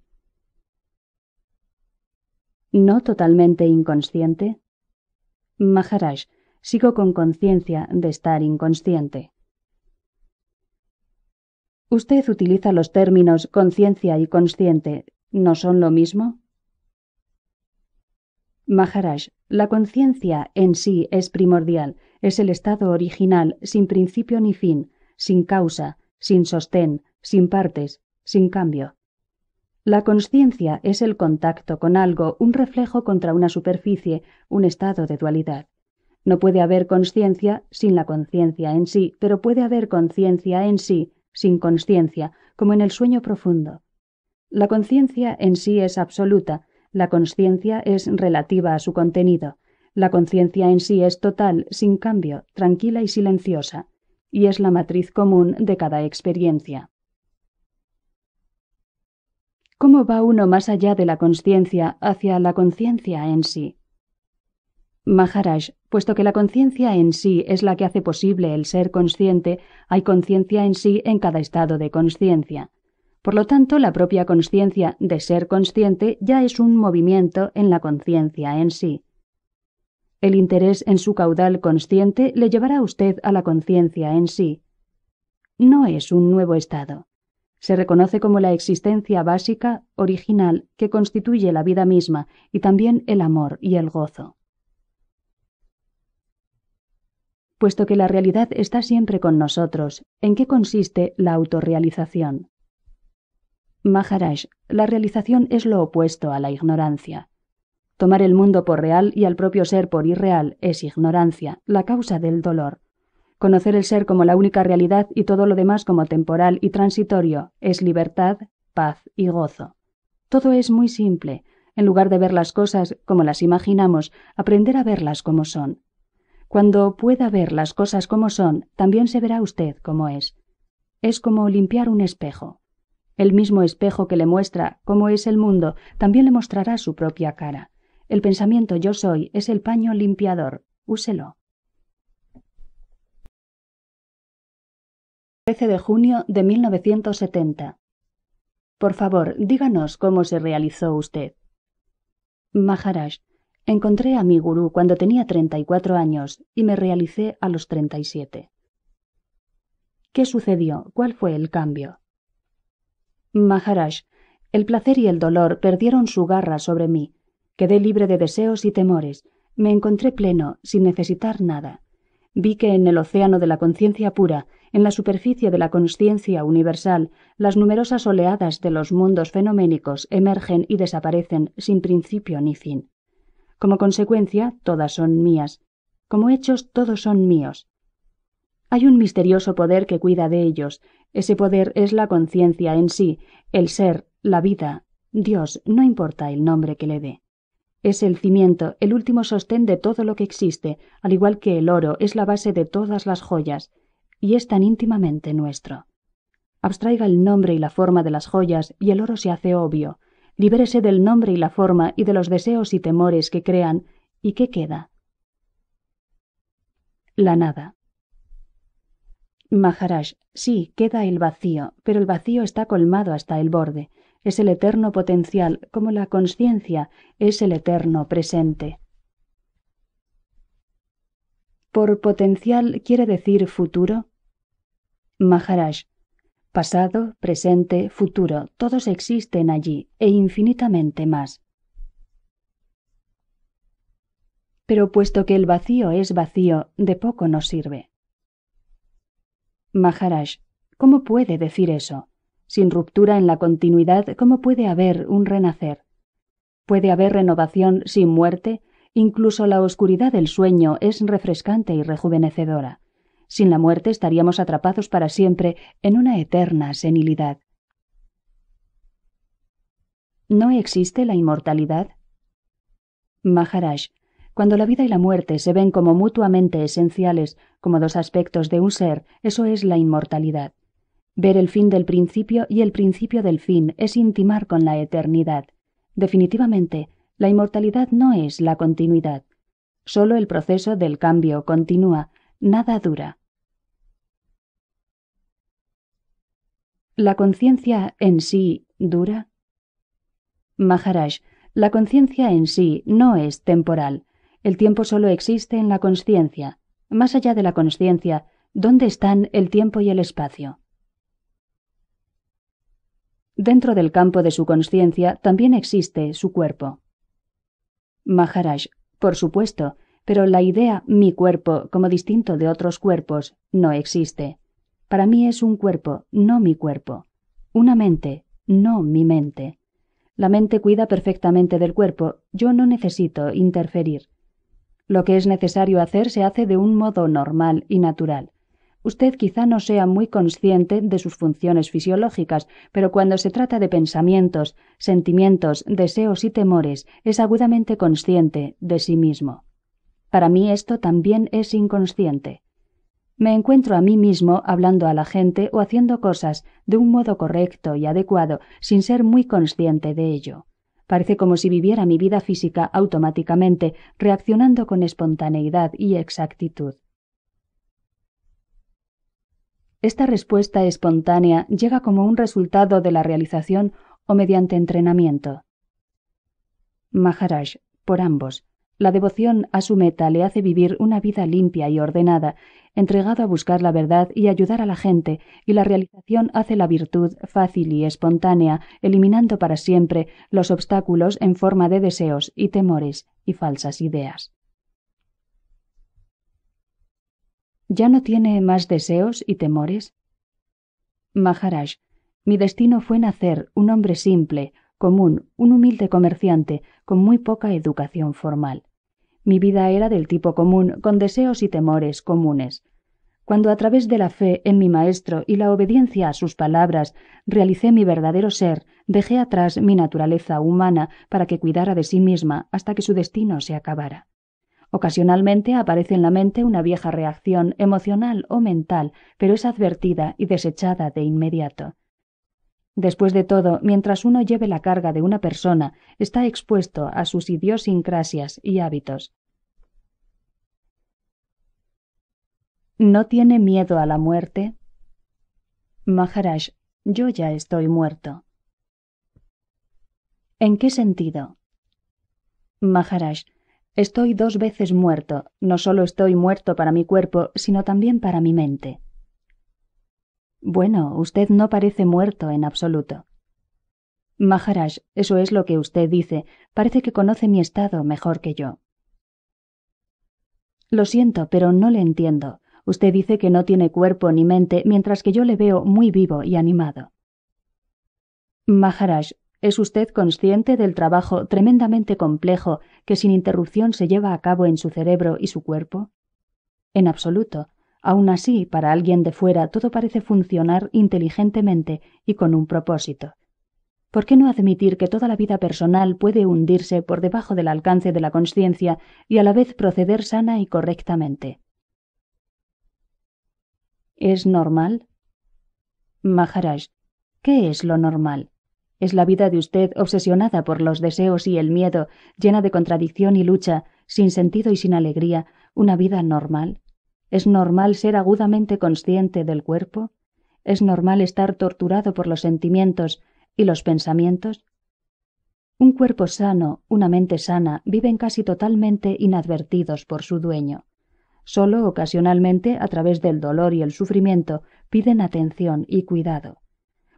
¿No totalmente inconsciente? Maharaj, sigo con conciencia de estar inconsciente. Usted utiliza los términos conciencia y consciente, ¿no son lo mismo? Maharaj, la conciencia en sí es primordial, es el estado original, sin principio ni fin, sin causa, sin sostén, sin partes, sin cambio. La conciencia es el contacto con algo, un reflejo contra una superficie, un estado de dualidad. No puede haber conciencia sin la conciencia en sí, pero puede haber conciencia en sí sin conciencia, como en el sueño profundo. La conciencia en sí es absoluta, la conciencia es relativa a su contenido. La conciencia en sí es total, sin cambio, tranquila y silenciosa, y es la matriz común de cada experiencia. ¿Cómo va uno más allá de la conciencia hacia la conciencia en sí? Maharaj, puesto que la conciencia en sí es la que hace posible el ser consciente, hay conciencia en sí en cada estado de conciencia. Por lo tanto, la propia conciencia de ser consciente ya es un movimiento en la conciencia en sí. El interés en su caudal consciente le llevará a usted a la conciencia en sí. No es un nuevo estado. Se reconoce como la existencia básica, original, que constituye la vida misma y también el amor y el gozo. Puesto que la realidad está siempre con nosotros, ¿en qué consiste la autorrealización? Maharaj, la realización es lo opuesto a la ignorancia. Tomar el mundo por real y al propio ser por irreal es ignorancia, la causa del dolor. Conocer el ser como la única realidad y todo lo demás como temporal y transitorio es libertad, paz y gozo. Todo es muy simple. En lugar de ver las cosas como las imaginamos, aprender a verlas como son. Cuando pueda ver las cosas como son, también se verá usted como es. Es como limpiar un espejo. El mismo espejo que le muestra cómo es el mundo también le mostrará su propia cara. El pensamiento yo soy es el paño limpiador. Úselo. 13 de junio de 1970. Por favor, díganos cómo se realizó usted. Maharaj, encontré a mi gurú cuando tenía 34 años y me realicé a los 37. ¿Qué sucedió? ¿Cuál fue el cambio? Maharaj, el placer y el dolor perdieron su garra sobre mí. Quedé libre de deseos y temores. Me encontré pleno, sin necesitar nada. Vi que en el océano de la conciencia pura, en la superficie de la conciencia universal, las numerosas oleadas de los mundos fenoménicos emergen y desaparecen sin principio ni fin. Como consecuencia, todas son mías. Como hechos, todos son míos. Hay un misterioso poder que cuida de ellos, ese poder es la conciencia en sí, el ser, la vida, Dios, no importa el nombre que le dé. Es el cimiento, el último sostén de todo lo que existe, al igual que el oro es la base de todas las joyas, y es tan íntimamente nuestro. Abstraiga el nombre y la forma de las joyas, y el oro se hace obvio. Libérese del nombre y la forma y de los deseos y temores que crean, ¿y qué queda? La nada. Maharaj, sí, queda el vacío, pero el vacío está colmado hasta el borde. Es el eterno potencial, como la conciencia es el eterno presente. Por potencial quiere decir futuro. Maharaj, pasado, presente, futuro, todos existen allí e infinitamente más. Pero puesto que el vacío es vacío, de poco nos sirve. Maharaj, ¿cómo puede decir eso? Sin ruptura en la continuidad, ¿cómo puede haber un renacer? ¿Puede haber renovación sin muerte? Incluso la oscuridad del sueño es refrescante y rejuvenecedora. Sin la muerte estaríamos atrapados para siempre en una eterna senilidad. ¿No existe la inmortalidad? Maharaj, cuando la vida y la muerte se ven como mutuamente esenciales, como dos aspectos de un ser, eso es la inmortalidad. Ver el fin del principio y el principio del fin es intimar con la eternidad. Definitivamente, la inmortalidad no es la continuidad. Solo el proceso del cambio continúa, nada dura. ¿La conciencia en sí dura? Maharaj, la conciencia en sí no es temporal el tiempo solo existe en la conciencia. Más allá de la conciencia, ¿dónde están el tiempo y el espacio? Dentro del campo de su conciencia también existe su cuerpo. Maharaj, por supuesto, pero la idea mi cuerpo como distinto de otros cuerpos no existe. Para mí es un cuerpo, no mi cuerpo. Una mente, no mi mente. La mente cuida perfectamente del cuerpo, yo no necesito interferir. Lo que es necesario hacer se hace de un modo normal y natural. Usted quizá no sea muy consciente de sus funciones fisiológicas, pero cuando se trata de pensamientos, sentimientos, deseos y temores, es agudamente consciente de sí mismo. Para mí esto también es inconsciente. Me encuentro a mí mismo hablando a la gente o haciendo cosas de un modo correcto y adecuado sin ser muy consciente de ello. Parece como si viviera mi vida física automáticamente, reaccionando con espontaneidad y exactitud. Esta respuesta espontánea llega como un resultado de la realización o mediante entrenamiento. Maharaj, por ambos, la devoción a su meta le hace vivir una vida limpia y ordenada, entregado a buscar la verdad y ayudar a la gente, y la realización hace la virtud fácil y espontánea, eliminando para siempre los obstáculos en forma de deseos y temores y falsas ideas. ¿Ya no tiene más deseos y temores? Maharaj, mi destino fue nacer un hombre simple, común, un humilde comerciante, con muy poca educación formal. Mi vida era del tipo común, con deseos y temores comunes. Cuando a través de la fe en mi Maestro y la obediencia a sus palabras realicé mi verdadero ser, dejé atrás mi naturaleza humana para que cuidara de sí misma hasta que su destino se acabara. Ocasionalmente aparece en la mente una vieja reacción emocional o mental, pero es advertida y desechada de inmediato. Después de todo, mientras uno lleve la carga de una persona, está expuesto a sus idiosincrasias y hábitos. ¿No tiene miedo a la muerte? Maharaj, yo ya estoy muerto. ¿En qué sentido? Maharaj, estoy dos veces muerto. No solo estoy muerto para mi cuerpo, sino también para mi mente. Bueno, usted no parece muerto en absoluto. Maharaj, eso es lo que usted dice. Parece que conoce mi estado mejor que yo. Lo siento, pero no le entiendo. Usted dice que no tiene cuerpo ni mente, mientras que yo le veo muy vivo y animado. Maharaj, ¿es usted consciente del trabajo tremendamente complejo que sin interrupción se lleva a cabo en su cerebro y su cuerpo? En absoluto. Aun así, para alguien de fuera todo parece funcionar inteligentemente y con un propósito. ¿Por qué no admitir que toda la vida personal puede hundirse por debajo del alcance de la conciencia y a la vez proceder sana y correctamente? ¿Es normal? Maharaj, ¿qué es lo normal? Es la vida de usted obsesionada por los deseos y el miedo, llena de contradicción y lucha, sin sentido y sin alegría, una vida normal? Es normal ser agudamente consciente del cuerpo. Es normal estar torturado por los sentimientos y los pensamientos. Un cuerpo sano, una mente sana, viven casi totalmente inadvertidos por su dueño. Solo ocasionalmente, a través del dolor y el sufrimiento, piden atención y cuidado.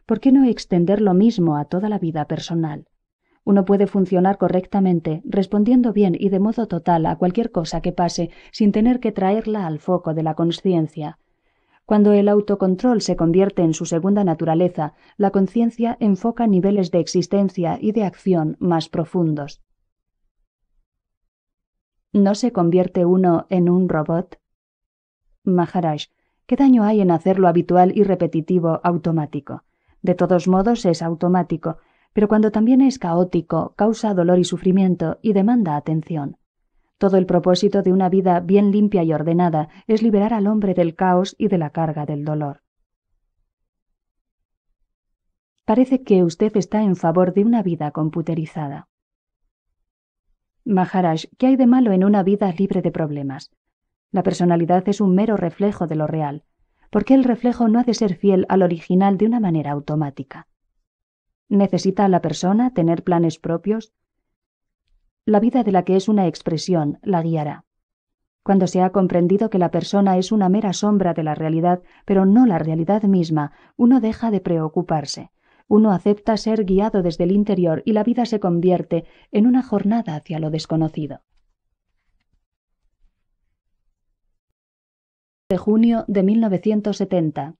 ¿Por qué no extender lo mismo a toda la vida personal? Uno puede funcionar correctamente, respondiendo bien y de modo total a cualquier cosa que pase, sin tener que traerla al foco de la conciencia. Cuando el autocontrol se convierte en su segunda naturaleza, la conciencia enfoca niveles de existencia y de acción más profundos. ¿No se convierte uno en un robot? Maharaj, ¿qué daño hay en hacerlo habitual y repetitivo automático? De todos modos es automático, pero cuando también es caótico, causa dolor y sufrimiento y demanda atención. Todo el propósito de una vida bien limpia y ordenada es liberar al hombre del caos y de la carga del dolor. Parece que usted está en favor de una vida computerizada. Maharaj, ¿qué hay de malo en una vida libre de problemas? La personalidad es un mero reflejo de lo real. porque el reflejo no ha de ser fiel al original de una manera automática? ¿Necesita la persona tener planes propios? La vida de la que es una expresión la guiará. Cuando se ha comprendido que la persona es una mera sombra de la realidad, pero no la realidad misma, uno deja de preocuparse. Uno acepta ser guiado desde el interior y la vida se convierte en una jornada hacia lo desconocido. De junio de 1970.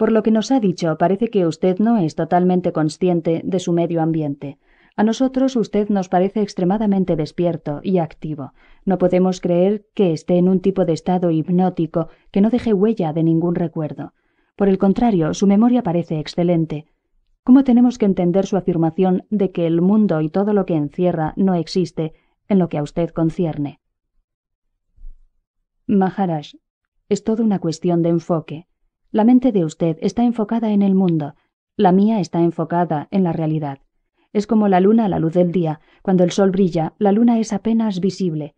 Por lo que nos ha dicho, parece que usted no es totalmente consciente de su medio ambiente. A nosotros usted nos parece extremadamente despierto y activo. No podemos creer que esté en un tipo de estado hipnótico que no deje huella de ningún recuerdo. Por el contrario, su memoria parece excelente. ¿Cómo tenemos que entender su afirmación de que el mundo y todo lo que encierra no existe en lo que a usted concierne? Maharaj, es toda una cuestión de enfoque. La mente de usted está enfocada en el mundo, la mía está enfocada en la realidad. Es como la luna a la luz del día. Cuando el sol brilla, la luna es apenas visible.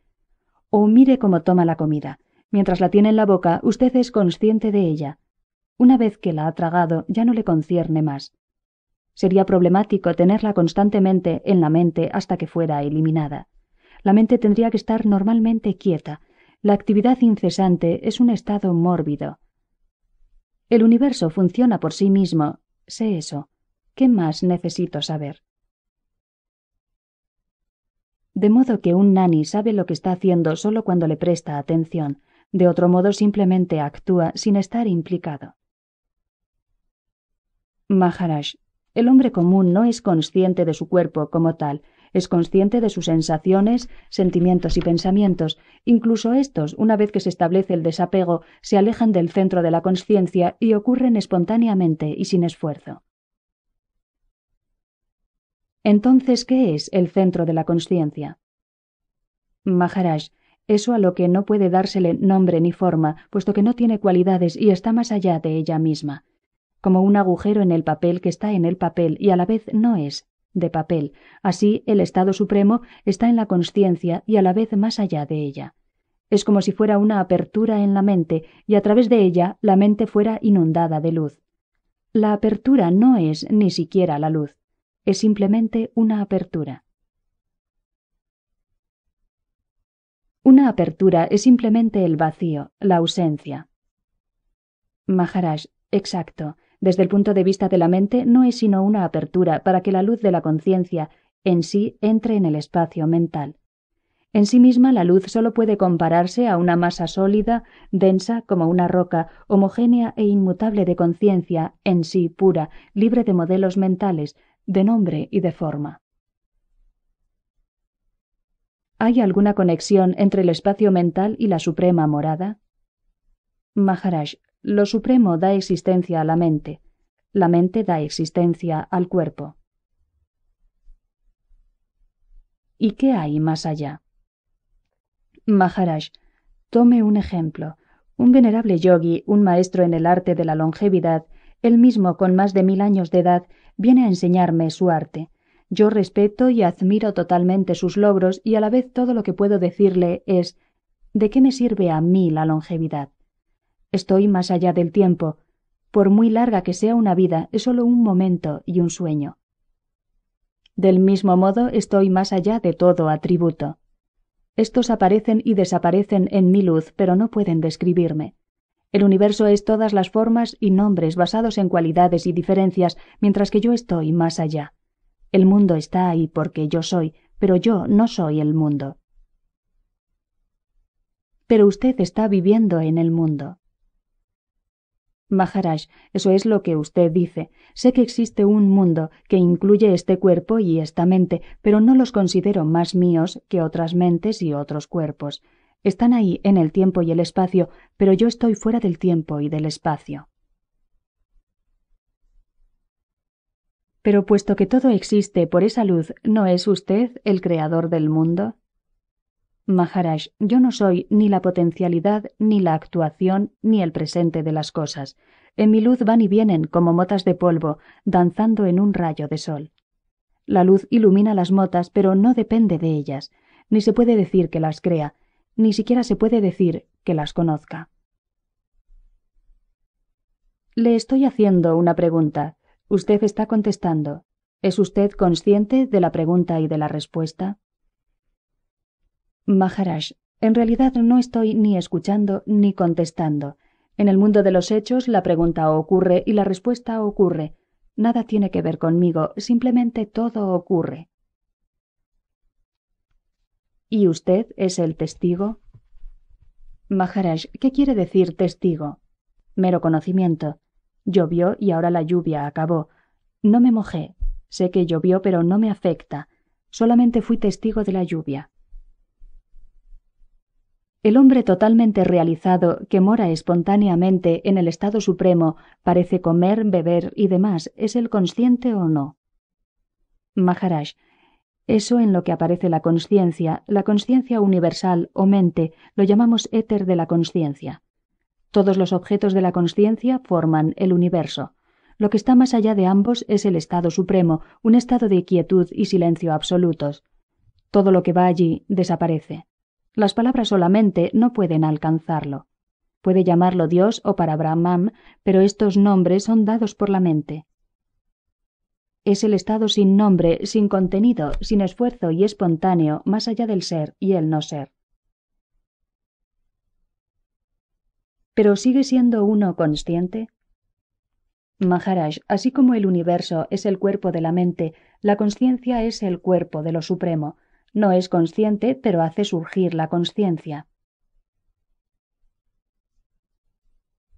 O mire cómo toma la comida. Mientras la tiene en la boca, usted es consciente de ella. Una vez que la ha tragado, ya no le concierne más. Sería problemático tenerla constantemente en la mente hasta que fuera eliminada. La mente tendría que estar normalmente quieta. La actividad incesante es un estado mórbido. El universo funciona por sí mismo. Sé eso. ¿Qué más necesito saber? De modo que un nani sabe lo que está haciendo solo cuando le presta atención, de otro modo simplemente actúa sin estar implicado. Maharaj, el hombre común no es consciente de su cuerpo como tal, es consciente de sus sensaciones, sentimientos y pensamientos. Incluso estos, una vez que se establece el desapego, se alejan del centro de la conciencia y ocurren espontáneamente y sin esfuerzo. Entonces, ¿qué es el centro de la conciencia? Maharaj, eso a lo que no puede dársele nombre ni forma, puesto que no tiene cualidades y está más allá de ella misma, como un agujero en el papel que está en el papel y a la vez no es, de papel. Así, el Estado Supremo está en la conciencia y a la vez más allá de ella. Es como si fuera una apertura en la mente y a través de ella la mente fuera inundada de luz. La apertura no es ni siquiera la luz, es simplemente una apertura. Una apertura es simplemente el vacío, la ausencia. Maharaj, exacto. Desde el punto de vista de la mente, no es sino una apertura para que la luz de la conciencia en sí entre en el espacio mental. En sí misma la luz solo puede compararse a una masa sólida, densa como una roca, homogénea e inmutable de conciencia, en sí pura, libre de modelos mentales, de nombre y de forma. ¿Hay alguna conexión entre el espacio mental y la suprema morada? Maharaj, lo supremo da existencia a la mente, la mente da existencia al cuerpo. ¿Y qué hay más allá? Maharaj, tome un ejemplo. Un venerable yogi, un maestro en el arte de la longevidad, él mismo con más de mil años de edad, viene a enseñarme su arte. Yo respeto y admiro totalmente sus logros y a la vez todo lo que puedo decirle es ¿de qué me sirve a mí la longevidad? Estoy más allá del tiempo. Por muy larga que sea una vida, es solo un momento y un sueño. Del mismo modo, estoy más allá de todo atributo. Estos aparecen y desaparecen en mi luz, pero no pueden describirme. El universo es todas las formas y nombres basados en cualidades y diferencias, mientras que yo estoy más allá. El mundo está ahí porque yo soy, pero yo no soy el mundo. Pero usted está viviendo en el mundo. Maharaj, eso es lo que usted dice. Sé que existe un mundo que incluye este cuerpo y esta mente, pero no los considero más míos que otras mentes y otros cuerpos. Están ahí en el tiempo y el espacio, pero yo estoy fuera del tiempo y del espacio. Pero puesto que todo existe por esa luz, ¿no es usted el creador del mundo? Maharaj, yo no soy ni la potencialidad, ni la actuación, ni el presente de las cosas. En mi luz van y vienen como motas de polvo, danzando en un rayo de sol. La luz ilumina las motas, pero no depende de ellas, ni se puede decir que las crea, ni siquiera se puede decir que las conozca. Le estoy haciendo una pregunta. Usted está contestando. ¿Es usted consciente de la pregunta y de la respuesta? Maharaj, en realidad no estoy ni escuchando ni contestando. En el mundo de los hechos la pregunta ocurre y la respuesta ocurre. Nada tiene que ver conmigo, simplemente todo ocurre. ¿Y usted es el testigo? Maharaj, ¿qué quiere decir testigo? Mero conocimiento. Llovió y ahora la lluvia acabó. No me mojé. Sé que llovió, pero no me afecta. Solamente fui testigo de la lluvia. El hombre totalmente realizado que mora espontáneamente en el estado supremo parece comer, beber y demás, ¿es el consciente o no? Maharaj, eso en lo que aparece la conciencia, la conciencia universal o mente, lo llamamos éter de la conciencia. Todos los objetos de la conciencia forman el universo. Lo que está más allá de ambos es el estado supremo, un estado de quietud y silencio absolutos. Todo lo que va allí desaparece. Las palabras solamente no pueden alcanzarlo. Puede llamarlo Dios o para Brahman, pero estos nombres son dados por la mente. Es el estado sin nombre, sin contenido, sin esfuerzo y espontáneo, más allá del ser y el no ser. Pero sigue siendo uno consciente. Maharaj, así como el universo es el cuerpo de la mente, la conciencia es el cuerpo de lo supremo, no es consciente, pero hace surgir la conciencia.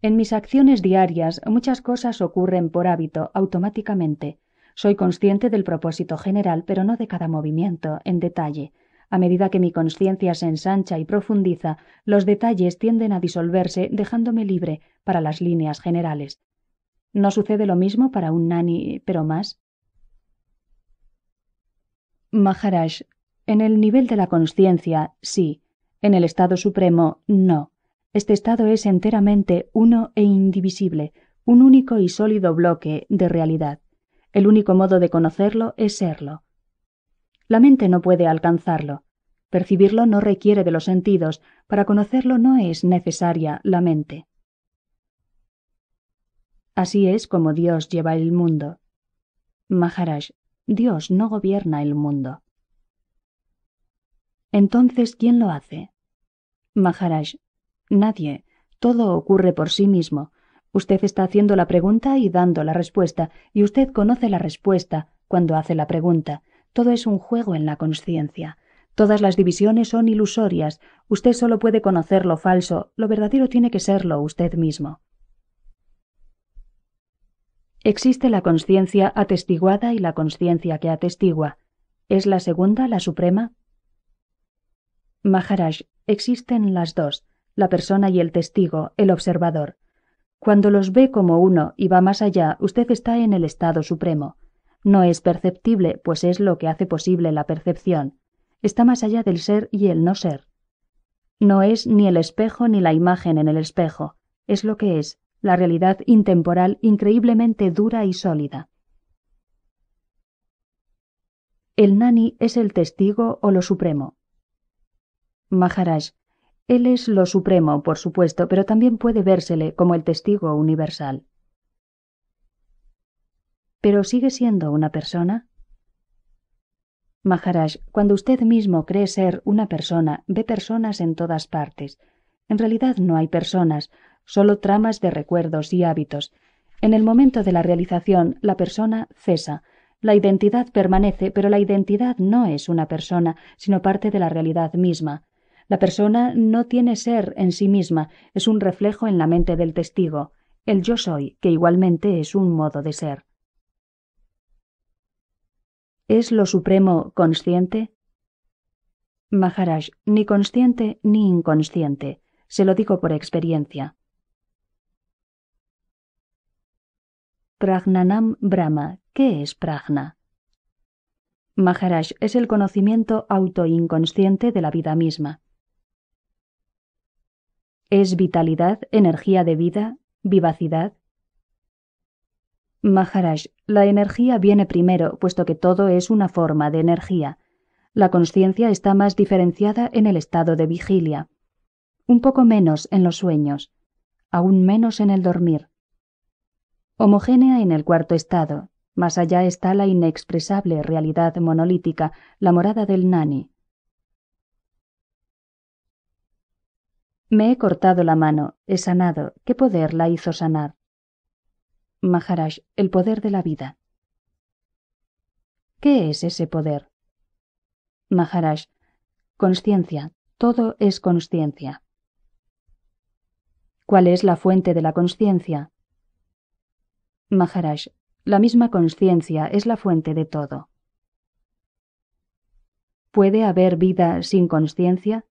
En mis acciones diarias muchas cosas ocurren por hábito, automáticamente. Soy consciente del propósito general, pero no de cada movimiento, en detalle. A medida que mi conciencia se ensancha y profundiza, los detalles tienden a disolverse, dejándome libre para las líneas generales. ¿No sucede lo mismo para un nani, pero más? Maharaj, en el nivel de la conciencia, sí. En el estado supremo, no. Este estado es enteramente uno e indivisible, un único y sólido bloque de realidad. El único modo de conocerlo es serlo. La mente no puede alcanzarlo. Percibirlo no requiere de los sentidos, para conocerlo no es necesaria la mente. Así es como Dios lleva el mundo. Maharaj, Dios no gobierna el mundo. Entonces, ¿quién lo hace? Maharaj, nadie. Todo ocurre por sí mismo. Usted está haciendo la pregunta y dando la respuesta, y usted conoce la respuesta cuando hace la pregunta. Todo es un juego en la conciencia. Todas las divisiones son ilusorias. Usted solo puede conocer lo falso. Lo verdadero tiene que serlo usted mismo. Existe la conciencia atestiguada y la conciencia que atestigua. ¿Es la segunda la suprema? Maharaj, existen las dos, la persona y el testigo, el observador. Cuando los ve como uno y va más allá, usted está en el estado supremo. No es perceptible, pues es lo que hace posible la percepción. Está más allá del ser y el no ser. No es ni el espejo ni la imagen en el espejo. Es lo que es, la realidad intemporal increíblemente dura y sólida. El nani es el testigo o lo supremo. Maharaj. Él es lo supremo, por supuesto, pero también puede vérsele como el testigo universal. ¿Pero sigue siendo una persona? Maharaj, cuando usted mismo cree ser una persona, ve personas en todas partes. En realidad no hay personas, solo tramas de recuerdos y hábitos. En el momento de la realización, la persona cesa. La identidad permanece, pero la identidad no es una persona, sino parte de la realidad misma. La persona no tiene ser en sí misma, es un reflejo en la mente del testigo, el yo soy, que igualmente es un modo de ser. ¿Es lo supremo consciente? Maharaj, ni consciente ni inconsciente, se lo digo por experiencia. Pragnanam Brahma, ¿qué es Pragna? Maharaj es el conocimiento autoinconsciente de la vida misma es vitalidad, energía de vida, vivacidad. Maharaj, la energía viene primero, puesto que todo es una forma de energía. La conciencia está más diferenciada en el estado de vigilia, un poco menos en los sueños, aún menos en el dormir. Homogénea en el cuarto estado, más allá está la inexpresable realidad monolítica, la morada del nani, Me he cortado la mano, he sanado. ¿Qué poder la hizo sanar? Maharaj, el poder de la vida. ¿Qué es ese poder? Maharaj, conciencia. Todo es conciencia. ¿Cuál es la fuente de la conciencia? Maharaj, la misma conciencia es la fuente de todo. ¿Puede haber vida sin conciencia?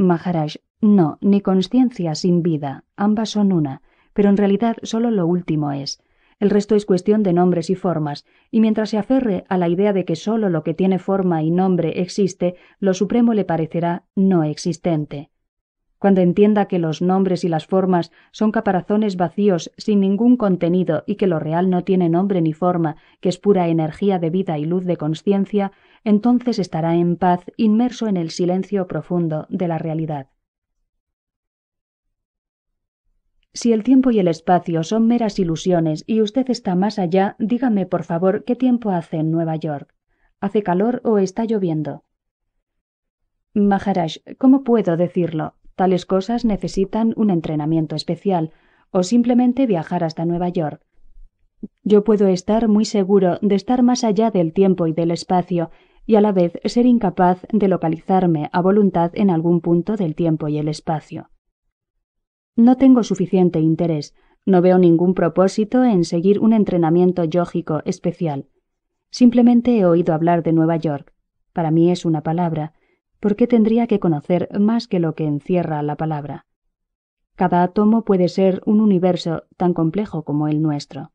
Maharaj, no, ni conciencia sin vida, ambas son una, pero en realidad solo lo último es. El resto es cuestión de nombres y formas, y mientras se aferre a la idea de que solo lo que tiene forma y nombre existe, lo supremo le parecerá no existente. Cuando entienda que los nombres y las formas son caparazones vacíos sin ningún contenido y que lo real no tiene nombre ni forma, que es pura energía de vida y luz de conciencia, entonces estará en paz inmerso en el silencio profundo de la realidad. Si el tiempo y el espacio son meras ilusiones y usted está más allá, dígame por favor qué tiempo hace en Nueva York. ¿Hace calor o está lloviendo? Maharaj, ¿cómo puedo decirlo? Tales cosas necesitan un entrenamiento especial, o simplemente viajar hasta Nueva York. Yo puedo estar muy seguro de estar más allá del tiempo y del espacio, y a la vez ser incapaz de localizarme a voluntad en algún punto del tiempo y el espacio. No tengo suficiente interés, no veo ningún propósito en seguir un entrenamiento yógico especial. Simplemente he oído hablar de Nueva York. Para mí es una palabra. porque tendría que conocer más que lo que encierra la palabra? Cada átomo puede ser un universo tan complejo como el nuestro.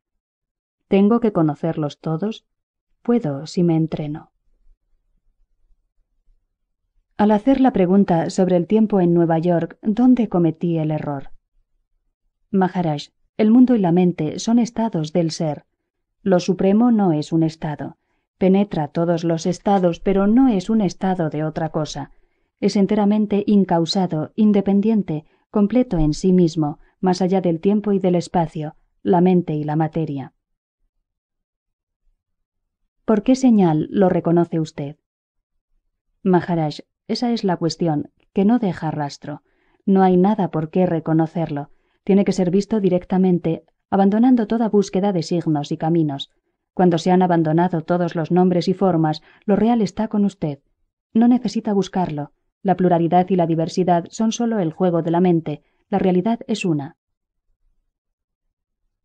¿Tengo que conocerlos todos? Puedo si me entreno. Al hacer la pregunta sobre el tiempo en Nueva York, ¿dónde cometí el error? Maharaj, el mundo y la mente son estados del ser. Lo supremo no es un estado. Penetra todos los estados, pero no es un estado de otra cosa. Es enteramente incausado, independiente, completo en sí mismo, más allá del tiempo y del espacio, la mente y la materia. ¿Por qué señal lo reconoce usted? Maharaj, esa es la cuestión, que no deja rastro. No hay nada por qué reconocerlo. Tiene que ser visto directamente, abandonando toda búsqueda de signos y caminos. Cuando se han abandonado todos los nombres y formas, lo real está con usted. No necesita buscarlo. La pluralidad y la diversidad son sólo el juego de la mente. La realidad es una.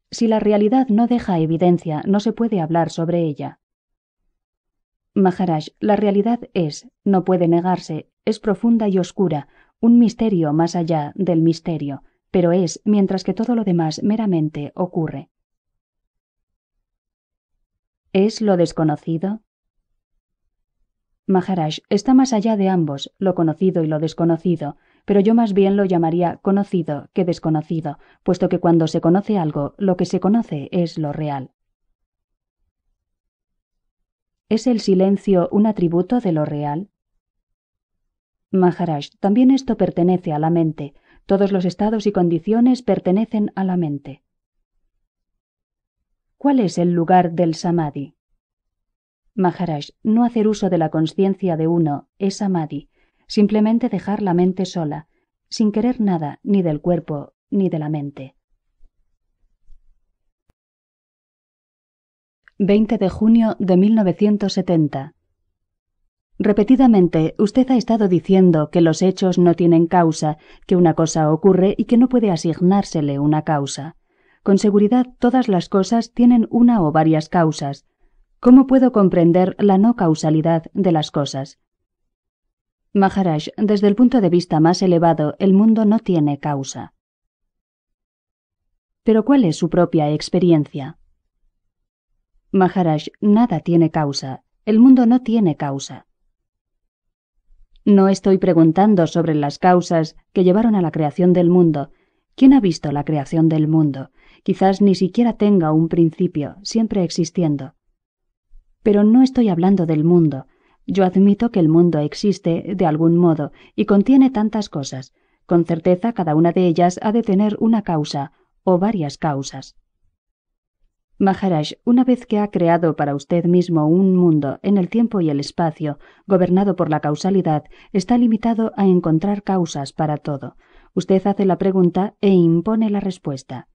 Si la realidad no deja evidencia, no se puede hablar sobre ella. Maharaj, la realidad es, no puede negarse, es profunda y oscura, un misterio más allá del misterio, pero es, mientras que todo lo demás meramente ocurre. ¿Es lo desconocido? Maharaj está más allá de ambos, lo conocido y lo desconocido, pero yo más bien lo llamaría conocido que desconocido, puesto que cuando se conoce algo, lo que se conoce es lo real. ¿Es el silencio un atributo de lo real? Maharaj, también esto pertenece a la mente. Todos los estados y condiciones pertenecen a la mente. ¿Cuál es el lugar del samadhi? Maharaj, no hacer uso de la conciencia de uno es samadhi, simplemente dejar la mente sola, sin querer nada ni del cuerpo ni de la mente. 20 de junio de 1970. Repetidamente usted ha estado diciendo que los hechos no tienen causa, que una cosa ocurre y que no puede asignársele una causa. Con seguridad todas las cosas tienen una o varias causas. ¿Cómo puedo comprender la no causalidad de las cosas? Maharaj, desde el punto de vista más elevado, el mundo no tiene causa. Pero ¿cuál es su propia experiencia? Maharaj, nada tiene causa, el mundo no tiene causa. No estoy preguntando sobre las causas que llevaron a la creación del mundo. ¿Quién ha visto la creación del mundo? Quizás ni siquiera tenga un principio, siempre existiendo. Pero no estoy hablando del mundo. Yo admito que el mundo existe de algún modo y contiene tantas cosas. Con certeza cada una de ellas ha de tener una causa o varias causas. Maharaj, una vez que ha creado para usted mismo un mundo en el tiempo y el espacio, gobernado por la causalidad, está limitado a encontrar causas para todo. Usted hace la pregunta e impone la respuesta.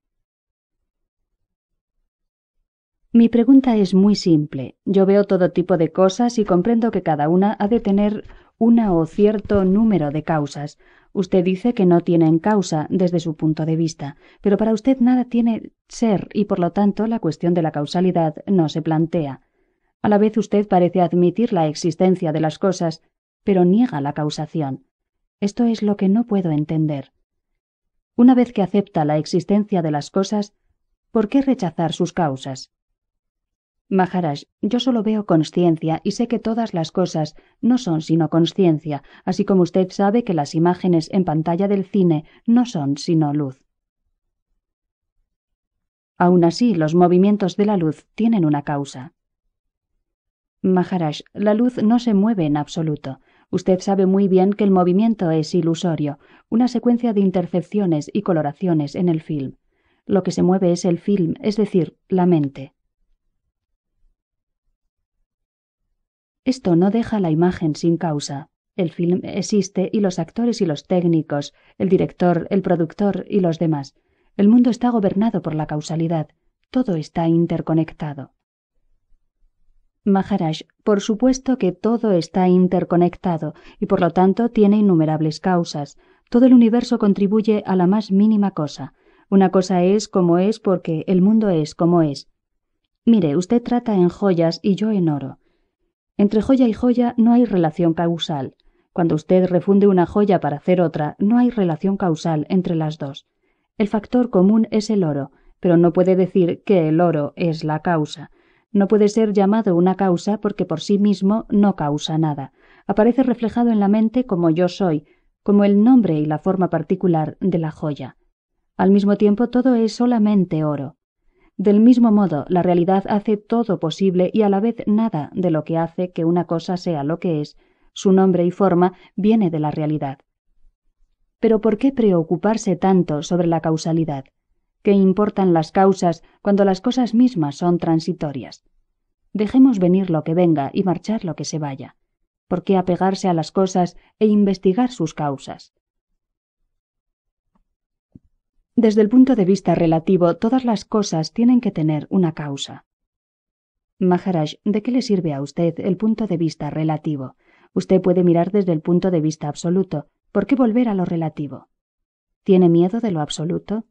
Mi pregunta es muy simple. Yo veo todo tipo de cosas y comprendo que cada una ha de tener una o cierto número de causas. Usted dice que no tienen causa desde su punto de vista, pero para usted nada tiene ser y por lo tanto la cuestión de la causalidad no se plantea. A la vez usted parece admitir la existencia de las cosas, pero niega la causación. Esto es lo que no puedo entender. Una vez que acepta la existencia de las cosas, ¿por qué rechazar sus causas? Maharaj, yo solo veo conciencia y sé que todas las cosas no son sino conciencia, así como usted sabe que las imágenes en pantalla del cine no son sino luz. Aun así, los movimientos de la luz tienen una causa. Maharaj, la luz no se mueve en absoluto. Usted sabe muy bien que el movimiento es ilusorio, una secuencia de intercepciones y coloraciones en el film. Lo que se mueve es el film, es decir, la mente. Esto no deja la imagen sin causa. El film existe y los actores y los técnicos, el director, el productor y los demás. El mundo está gobernado por la causalidad. Todo está interconectado. Maharaj, por supuesto que todo está interconectado y por lo tanto tiene innumerables causas. Todo el universo contribuye a la más mínima cosa. Una cosa es como es porque el mundo es como es. Mire, usted trata en joyas y yo en oro. Entre joya y joya no hay relación causal. Cuando usted refunde una joya para hacer otra, no hay relación causal entre las dos. El factor común es el oro, pero no puede decir que el oro es la causa. No puede ser llamado una causa porque por sí mismo no causa nada. Aparece reflejado en la mente como yo soy, como el nombre y la forma particular de la joya. Al mismo tiempo todo es solamente oro. Del mismo modo, la realidad hace todo posible y a la vez nada de lo que hace que una cosa sea lo que es, su nombre y forma viene de la realidad. Pero ¿por qué preocuparse tanto sobre la causalidad? ¿Qué importan las causas cuando las cosas mismas son transitorias? Dejemos venir lo que venga y marchar lo que se vaya. ¿Por qué apegarse a las cosas e investigar sus causas? Desde el punto de vista relativo, todas las cosas tienen que tener una causa. Maharaj, ¿de qué le sirve a usted el punto de vista relativo? Usted puede mirar desde el punto de vista absoluto. ¿Por qué volver a lo relativo? ¿Tiene miedo de lo absoluto?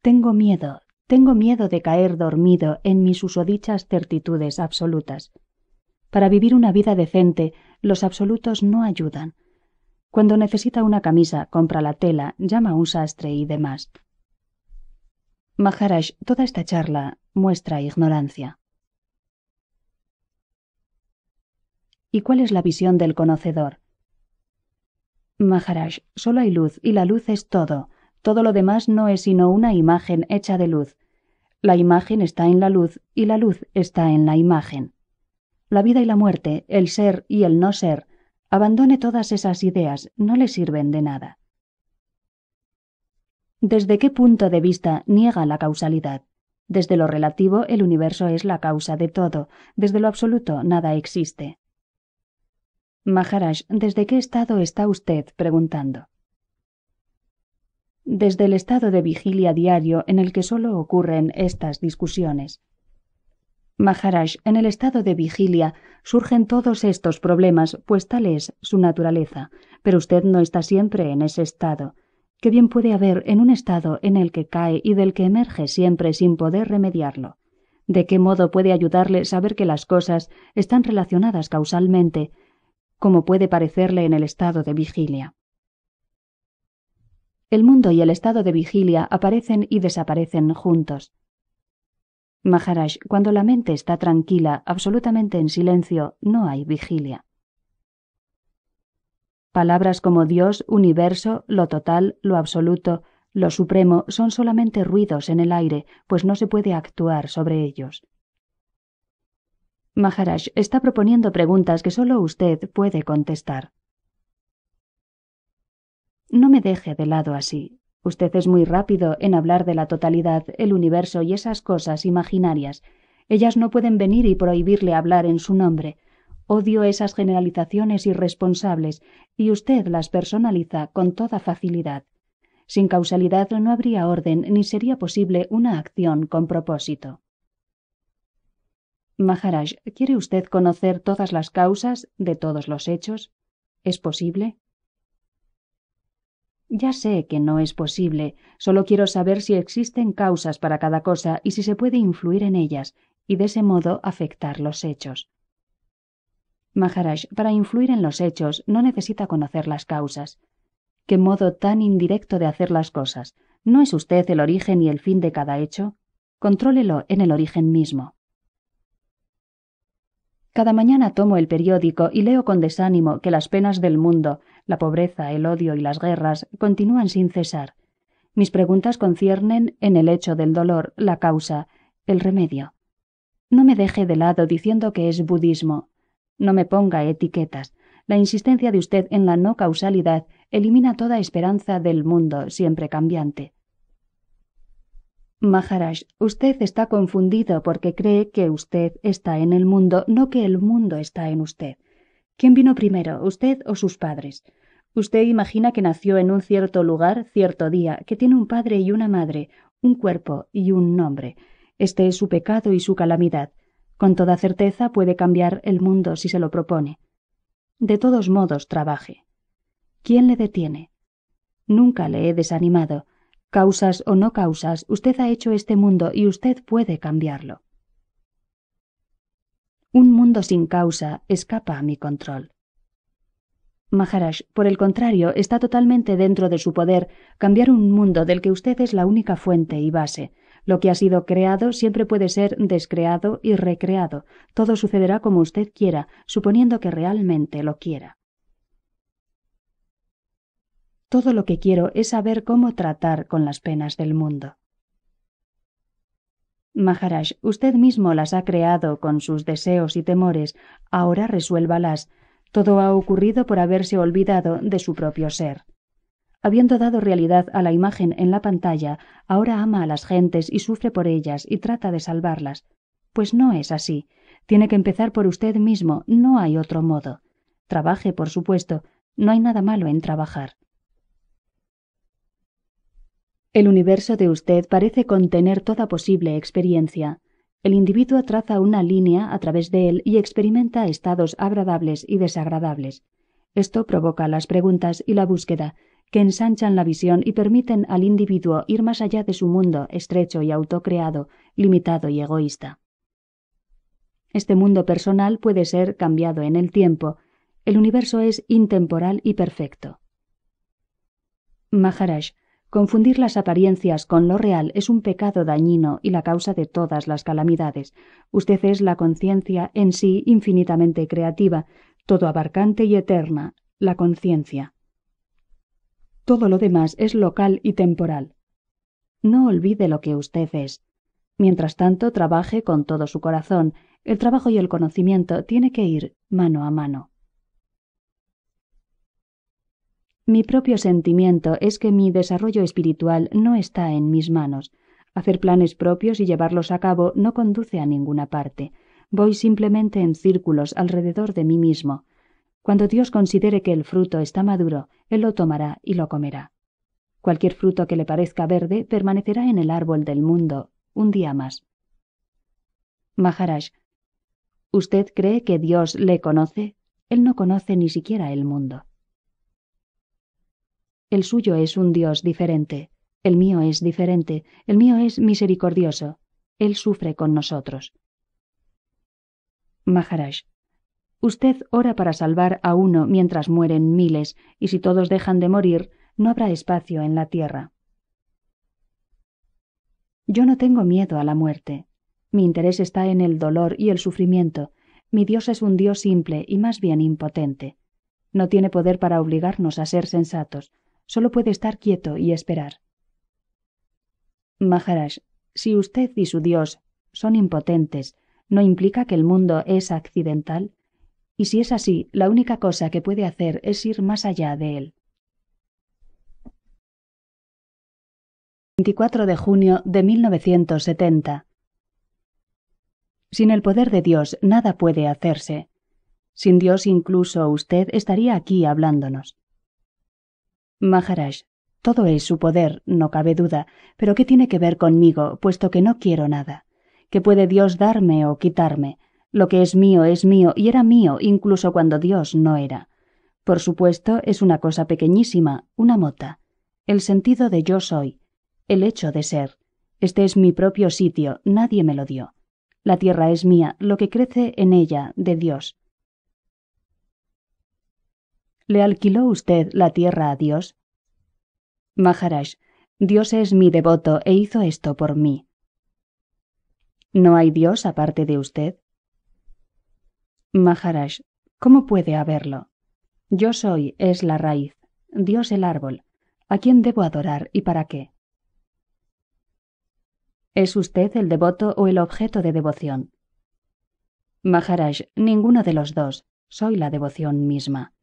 Tengo miedo, tengo miedo de caer dormido en mis usodichas certitudes absolutas. Para vivir una vida decente, los absolutos no ayudan. Cuando necesita una camisa, compra la tela, llama a un sastre y demás. Maharaj, toda esta charla muestra ignorancia. ¿Y cuál es la visión del conocedor? Maharaj, solo hay luz y la luz es todo. Todo lo demás no es sino una imagen hecha de luz. La imagen está en la luz y la luz está en la imagen. La vida y la muerte, el ser y el no ser, Abandone todas esas ideas, no le sirven de nada. ¿Desde qué punto de vista niega la causalidad? Desde lo relativo, el universo es la causa de todo, desde lo absoluto, nada existe. Maharaj, ¿desde qué estado está usted preguntando? Desde el estado de vigilia diario en el que solo ocurren estas discusiones. Maharaj, en el estado de vigilia surgen todos estos problemas, pues tal es su naturaleza, pero usted no está siempre en ese estado. ¿Qué bien puede haber en un estado en el que cae y del que emerge siempre sin poder remediarlo? ¿De qué modo puede ayudarle saber que las cosas están relacionadas causalmente, como puede parecerle en el estado de vigilia? El mundo y el estado de vigilia aparecen y desaparecen juntos. Maharaj, cuando la mente está tranquila, absolutamente en silencio, no hay vigilia. Palabras como Dios, universo, lo total, lo absoluto, lo supremo son solamente ruidos en el aire, pues no se puede actuar sobre ellos. Maharaj está proponiendo preguntas que solo usted puede contestar. No me deje de lado así. Usted es muy rápido en hablar de la totalidad, el universo y esas cosas imaginarias. Ellas no pueden venir y prohibirle hablar en su nombre. Odio esas generalizaciones irresponsables, y usted las personaliza con toda facilidad. Sin causalidad no habría orden ni sería posible una acción con propósito. Maharaj, ¿quiere usted conocer todas las causas de todos los hechos? ¿Es posible? Ya sé que no es posible, solo quiero saber si existen causas para cada cosa y si se puede influir en ellas, y de ese modo afectar los hechos. Maharaj, para influir en los hechos no necesita conocer las causas. Qué modo tan indirecto de hacer las cosas. ¿No es usted el origen y el fin de cada hecho? Contrólelo en el origen mismo. Cada mañana tomo el periódico y leo con desánimo que las penas del mundo, la pobreza, el odio y las guerras continúan sin cesar. Mis preguntas conciernen en el hecho del dolor, la causa, el remedio. No me deje de lado diciendo que es budismo. No me ponga etiquetas. La insistencia de usted en la no causalidad elimina toda esperanza del mundo siempre cambiante. Maharaj, usted está confundido porque cree que usted está en el mundo, no que el mundo está en usted. ¿Quién vino primero, usted o sus padres? Usted imagina que nació en un cierto lugar, cierto día, que tiene un padre y una madre, un cuerpo y un nombre. Este es su pecado y su calamidad. Con toda certeza puede cambiar el mundo si se lo propone. De todos modos, trabaje. ¿Quién le detiene? Nunca le he desanimado. Causas o no causas, usted ha hecho este mundo y usted puede cambiarlo. Un mundo sin causa escapa a mi control. Maharaj, por el contrario, está totalmente dentro de su poder cambiar un mundo del que usted es la única fuente y base. Lo que ha sido creado siempre puede ser descreado y recreado. Todo sucederá como usted quiera, suponiendo que realmente lo quiera. Todo lo que quiero es saber cómo tratar con las penas del mundo. Maharaj, usted mismo las ha creado con sus deseos y temores, ahora resuélvalas todo ha ocurrido por haberse olvidado de su propio ser. Habiendo dado realidad a la imagen en la pantalla, ahora ama a las gentes y sufre por ellas y trata de salvarlas. Pues no es así. Tiene que empezar por usted mismo, no hay otro modo. Trabaje, por supuesto, no hay nada malo en trabajar. El universo de usted parece contener toda posible experiencia el individuo traza una línea a través de él y experimenta estados agradables y desagradables. Esto provoca las preguntas y la búsqueda, que ensanchan la visión y permiten al individuo ir más allá de su mundo estrecho y autocreado, limitado y egoísta. Este mundo personal puede ser cambiado en el tiempo. El universo es intemporal y perfecto. Maharaj Confundir las apariencias con lo real es un pecado dañino y la causa de todas las calamidades. Usted es la conciencia en sí infinitamente creativa, todo abarcante y eterna, la conciencia. Todo lo demás es local y temporal. No olvide lo que usted es. Mientras tanto, trabaje con todo su corazón. El trabajo y el conocimiento tiene que ir mano a mano. Mi propio sentimiento es que mi desarrollo espiritual no está en mis manos. Hacer planes propios y llevarlos a cabo no conduce a ninguna parte. Voy simplemente en círculos alrededor de mí mismo. Cuando Dios considere que el fruto está maduro, Él lo tomará y lo comerá. Cualquier fruto que le parezca verde permanecerá en el árbol del mundo un día más. Maharaj, ¿usted cree que Dios le conoce? Él no conoce ni siquiera el mundo. El suyo es un Dios diferente, el mío es diferente, el mío es misericordioso, Él sufre con nosotros. Maharaj, usted ora para salvar a uno mientras mueren miles, y si todos dejan de morir, no habrá espacio en la tierra. Yo no tengo miedo a la muerte. Mi interés está en el dolor y el sufrimiento. Mi Dios es un Dios simple y más bien impotente. No tiene poder para obligarnos a ser sensatos. Sólo puede estar quieto y esperar. Maharaj, si usted y su Dios son impotentes, ¿no implica que el mundo es accidental? Y si es así, la única cosa que puede hacer es ir más allá de él. 24 de junio de 1970. Sin el poder de Dios nada puede hacerse. Sin Dios incluso usted estaría aquí hablándonos. Maharaj, todo es su poder, no cabe duda, pero ¿qué tiene que ver conmigo, puesto que no quiero nada? ¿Qué puede Dios darme o quitarme? Lo que es mío es mío y era mío incluso cuando Dios no era. Por supuesto, es una cosa pequeñísima, una mota. El sentido de yo soy, el hecho de ser. Este es mi propio sitio, nadie me lo dio. La tierra es mía, lo que crece en ella, de Dios. ¿Le alquiló usted la tierra a Dios? Maharaj, Dios es mi devoto e hizo esto por mí. ¿No hay Dios aparte de usted? Maharaj, ¿cómo puede haberlo? Yo soy es la raíz, Dios el árbol. ¿A quién debo adorar y para qué? ¿Es usted el devoto o el objeto de devoción? Maharaj, ninguno de los dos. Soy la devoción misma.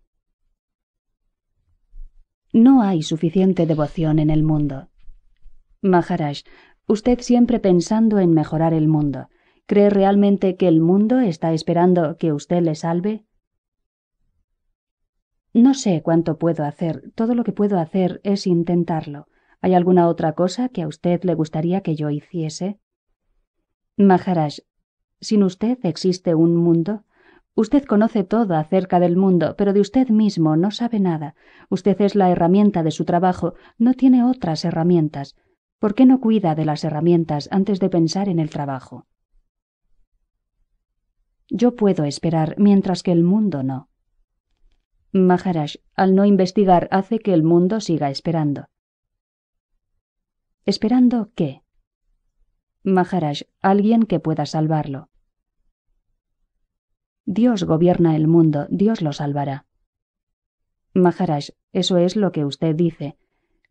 No hay suficiente devoción en el mundo. Maharaj, usted siempre pensando en mejorar el mundo, ¿cree realmente que el mundo está esperando que usted le salve? No sé cuánto puedo hacer, todo lo que puedo hacer es intentarlo. ¿Hay alguna otra cosa que a usted le gustaría que yo hiciese? Maharaj, sin usted existe un mundo, Usted conoce todo acerca del mundo, pero de usted mismo no sabe nada. Usted es la herramienta de su trabajo, no tiene otras herramientas. ¿Por qué no cuida de las herramientas antes de pensar en el trabajo? Yo puedo esperar, mientras que el mundo no. Maharaj, al no investigar, hace que el mundo siga esperando. ¿Esperando qué? Maharaj, alguien que pueda salvarlo. Dios gobierna el mundo, Dios lo salvará. Maharaj, eso es lo que usted dice.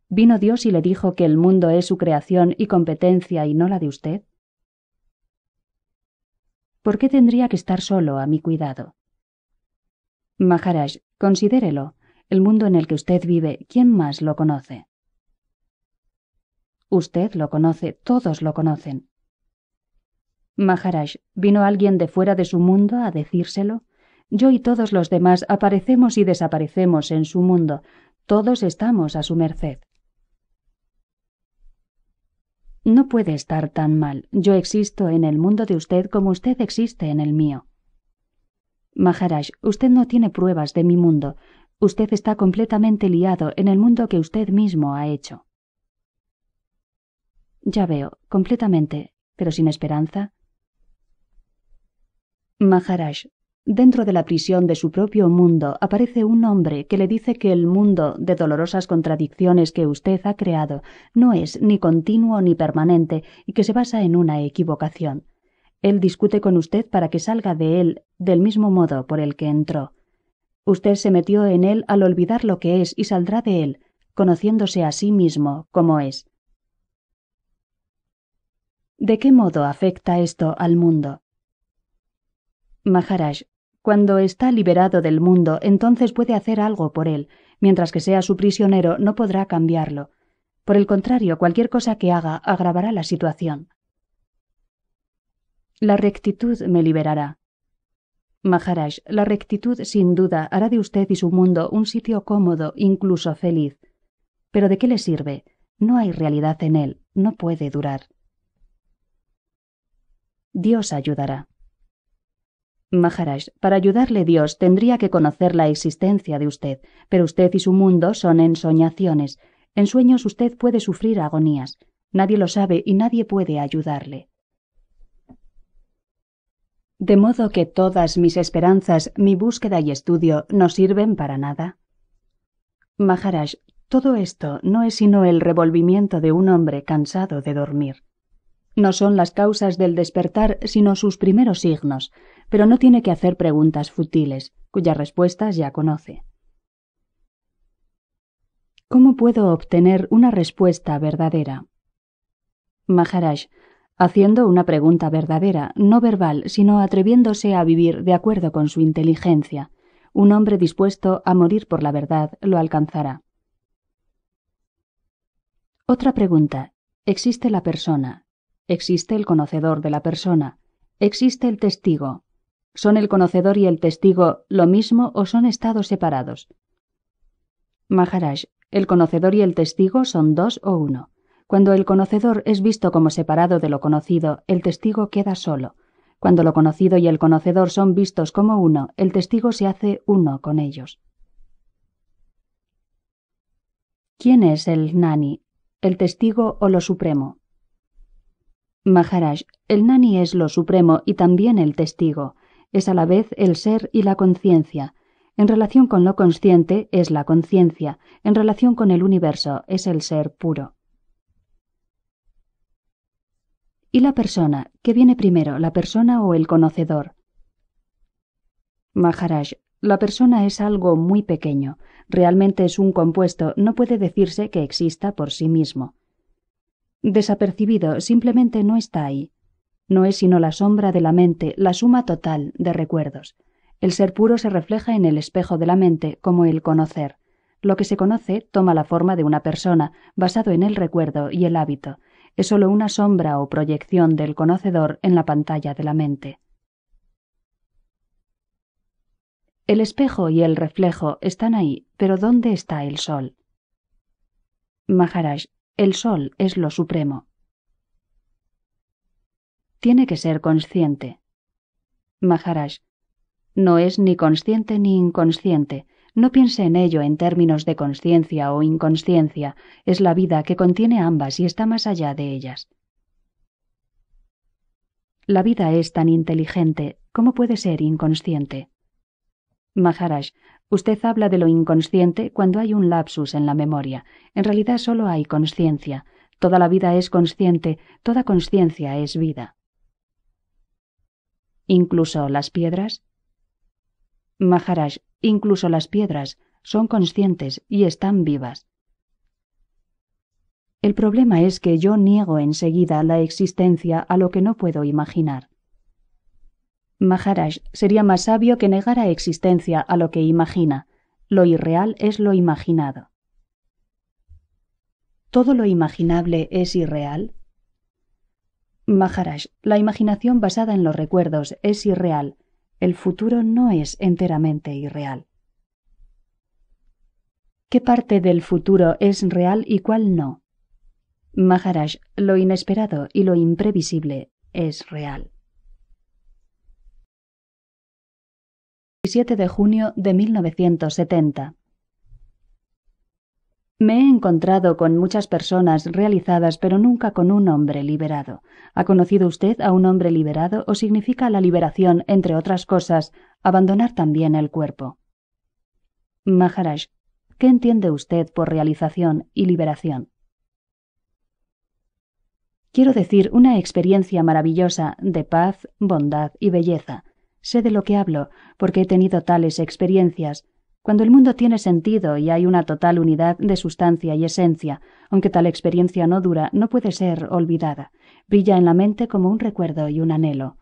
¿Vino Dios y le dijo que el mundo es su creación y competencia y no la de usted? ¿Por qué tendría que estar solo a mi cuidado? Maharaj, considérelo. El mundo en el que usted vive, ¿quién más lo conoce? Usted lo conoce, todos lo conocen. Maharaj, ¿vino alguien de fuera de su mundo a decírselo? Yo y todos los demás aparecemos y desaparecemos en su mundo. Todos estamos a su merced. No puede estar tan mal. Yo existo en el mundo de usted como usted existe en el mío. Maharaj, usted no tiene pruebas de mi mundo. Usted está completamente liado en el mundo que usted mismo ha hecho. Ya veo, completamente, pero sin esperanza. Maharaj, dentro de la prisión de su propio mundo aparece un hombre que le dice que el mundo de dolorosas contradicciones que usted ha creado no es ni continuo ni permanente y que se basa en una equivocación. Él discute con usted para que salga de él del mismo modo por el que entró. Usted se metió en él al olvidar lo que es y saldrá de él, conociéndose a sí mismo como es. ¿De qué modo afecta esto al mundo? Maharaj, cuando está liberado del mundo, entonces puede hacer algo por él, mientras que sea su prisionero no podrá cambiarlo. Por el contrario, cualquier cosa que haga agravará la situación. La rectitud me liberará. Maharaj, la rectitud sin duda hará de usted y su mundo un sitio cómodo, incluso feliz. Pero ¿de qué le sirve? No hay realidad en él, no puede durar. Dios ayudará. Maharaj, para ayudarle Dios tendría que conocer la existencia de usted, pero usted y su mundo son ensoñaciones. En sueños usted puede sufrir agonías. Nadie lo sabe y nadie puede ayudarle. De modo que todas mis esperanzas, mi búsqueda y estudio no sirven para nada. Maharaj, todo esto no es sino el revolvimiento de un hombre cansado de dormir. No son las causas del despertar, sino sus primeros signos pero no tiene que hacer preguntas futiles, cuyas respuestas ya conoce. ¿Cómo puedo obtener una respuesta verdadera? Maharaj, haciendo una pregunta verdadera, no verbal, sino atreviéndose a vivir de acuerdo con su inteligencia. Un hombre dispuesto a morir por la verdad lo alcanzará. Otra pregunta. ¿Existe la persona? ¿Existe el conocedor de la persona? ¿Existe el testigo? ¿Son el conocedor y el testigo lo mismo o son estados separados? Maharaj, el conocedor y el testigo son dos o uno. Cuando el conocedor es visto como separado de lo conocido, el testigo queda solo. Cuando lo conocido y el conocedor son vistos como uno, el testigo se hace uno con ellos. ¿Quién es el nani, el testigo o lo supremo? Maharaj, el nani es lo supremo y también el testigo es a la vez el ser y la conciencia. En relación con lo consciente es la conciencia, en relación con el universo es el ser puro. ¿Y la persona? ¿Qué viene primero, la persona o el conocedor? Maharaj, la persona es algo muy pequeño, realmente es un compuesto, no puede decirse que exista por sí mismo. Desapercibido, simplemente no está ahí no es sino la sombra de la mente, la suma total de recuerdos. El ser puro se refleja en el espejo de la mente como el conocer. Lo que se conoce toma la forma de una persona, basado en el recuerdo y el hábito. Es sólo una sombra o proyección del conocedor en la pantalla de la mente. El espejo y el reflejo están ahí, pero ¿dónde está el sol? Maharaj, el sol es lo supremo, tiene que ser consciente. Maharaj, no es ni consciente ni inconsciente. No piense en ello en términos de conciencia o inconsciencia. Es la vida que contiene ambas y está más allá de ellas. La vida es tan inteligente, ¿cómo puede ser inconsciente? Maharaj, usted habla de lo inconsciente cuando hay un lapsus en la memoria. En realidad solo hay conciencia. Toda la vida es consciente, toda conciencia es vida incluso las piedras? Maharaj, incluso las piedras son conscientes y están vivas. El problema es que yo niego enseguida la existencia a lo que no puedo imaginar. Maharaj, sería más sabio que negara existencia a lo que imagina. Lo irreal es lo imaginado. ¿Todo lo imaginable es irreal? Maharaj, la imaginación basada en los recuerdos es irreal. El futuro no es enteramente irreal. ¿Qué parte del futuro es real y cuál no? Maharaj, lo inesperado y lo imprevisible es real. 17 de junio de 1970. Me he encontrado con muchas personas realizadas, pero nunca con un hombre liberado. ¿Ha conocido usted a un hombre liberado o significa la liberación, entre otras cosas, abandonar también el cuerpo? Maharaj, ¿qué entiende usted por realización y liberación? Quiero decir, una experiencia maravillosa de paz, bondad y belleza. Sé de lo que hablo, porque he tenido tales experiencias, cuando el mundo tiene sentido y hay una total unidad de sustancia y esencia, aunque tal experiencia no dura, no puede ser olvidada, brilla en la mente como un recuerdo y un anhelo.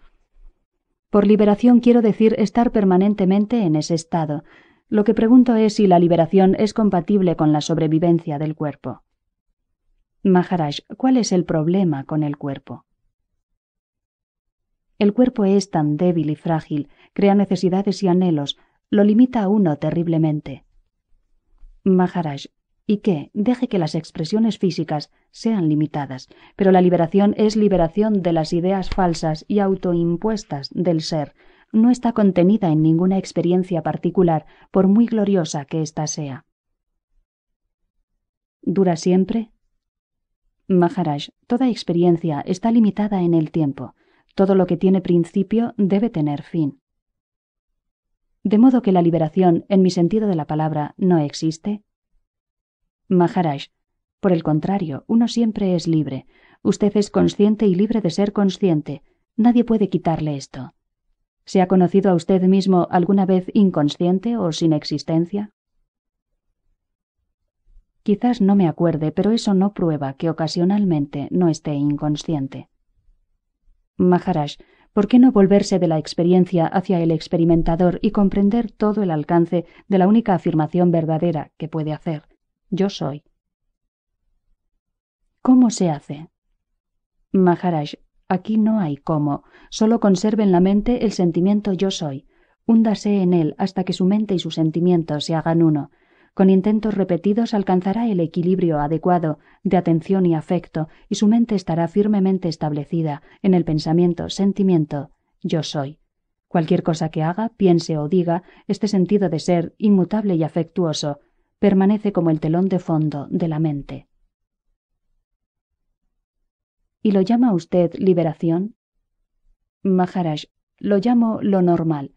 Por liberación quiero decir estar permanentemente en ese estado. Lo que pregunto es si la liberación es compatible con la sobrevivencia del cuerpo. Maharaj, ¿cuál es el problema con el cuerpo? El cuerpo es tan débil y frágil, crea necesidades y anhelos, lo limita a uno terriblemente. Maharaj, y qué? deje que las expresiones físicas sean limitadas, pero la liberación es liberación de las ideas falsas y autoimpuestas del ser, no está contenida en ninguna experiencia particular, por muy gloriosa que ésta sea. ¿Dura siempre? Maharaj, toda experiencia está limitada en el tiempo. Todo lo que tiene principio debe tener fin de modo que la liberación, en mi sentido de la palabra, no existe? Maharaj, por el contrario, uno siempre es libre. Usted es consciente y libre de ser consciente. Nadie puede quitarle esto. ¿Se ha conocido a usted mismo alguna vez inconsciente o sin existencia? Quizás no me acuerde, pero eso no prueba que ocasionalmente no esté inconsciente. Maharaj, ¿por qué no volverse de la experiencia hacia el experimentador y comprender todo el alcance de la única afirmación verdadera que puede hacer? Yo soy. ¿Cómo se hace? Maharaj, aquí no hay cómo. Solo conserve en la mente el sentimiento yo soy. Húndase en él hasta que su mente y sus sentimientos se hagan uno con intentos repetidos alcanzará el equilibrio adecuado de atención y afecto, y su mente estará firmemente establecida en el pensamiento, sentimiento, yo soy. Cualquier cosa que haga, piense o diga, este sentido de ser inmutable y afectuoso permanece como el telón de fondo de la mente. ¿Y lo llama usted liberación? Maharaj, lo llamo lo normal,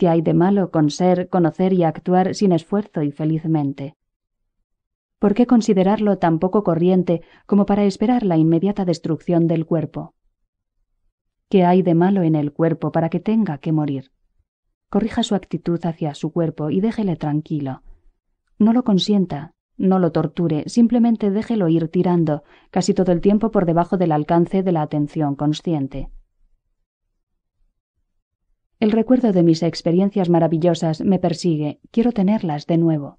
¿Qué hay de malo con ser, conocer y actuar sin esfuerzo y felizmente? ¿Por qué considerarlo tan poco corriente como para esperar la inmediata destrucción del cuerpo? ¿Qué hay de malo en el cuerpo para que tenga que morir? Corrija su actitud hacia su cuerpo y déjele tranquilo. No lo consienta, no lo torture, simplemente déjelo ir tirando, casi todo el tiempo por debajo del alcance de la atención consciente. El recuerdo de mis experiencias maravillosas me persigue. Quiero tenerlas de nuevo.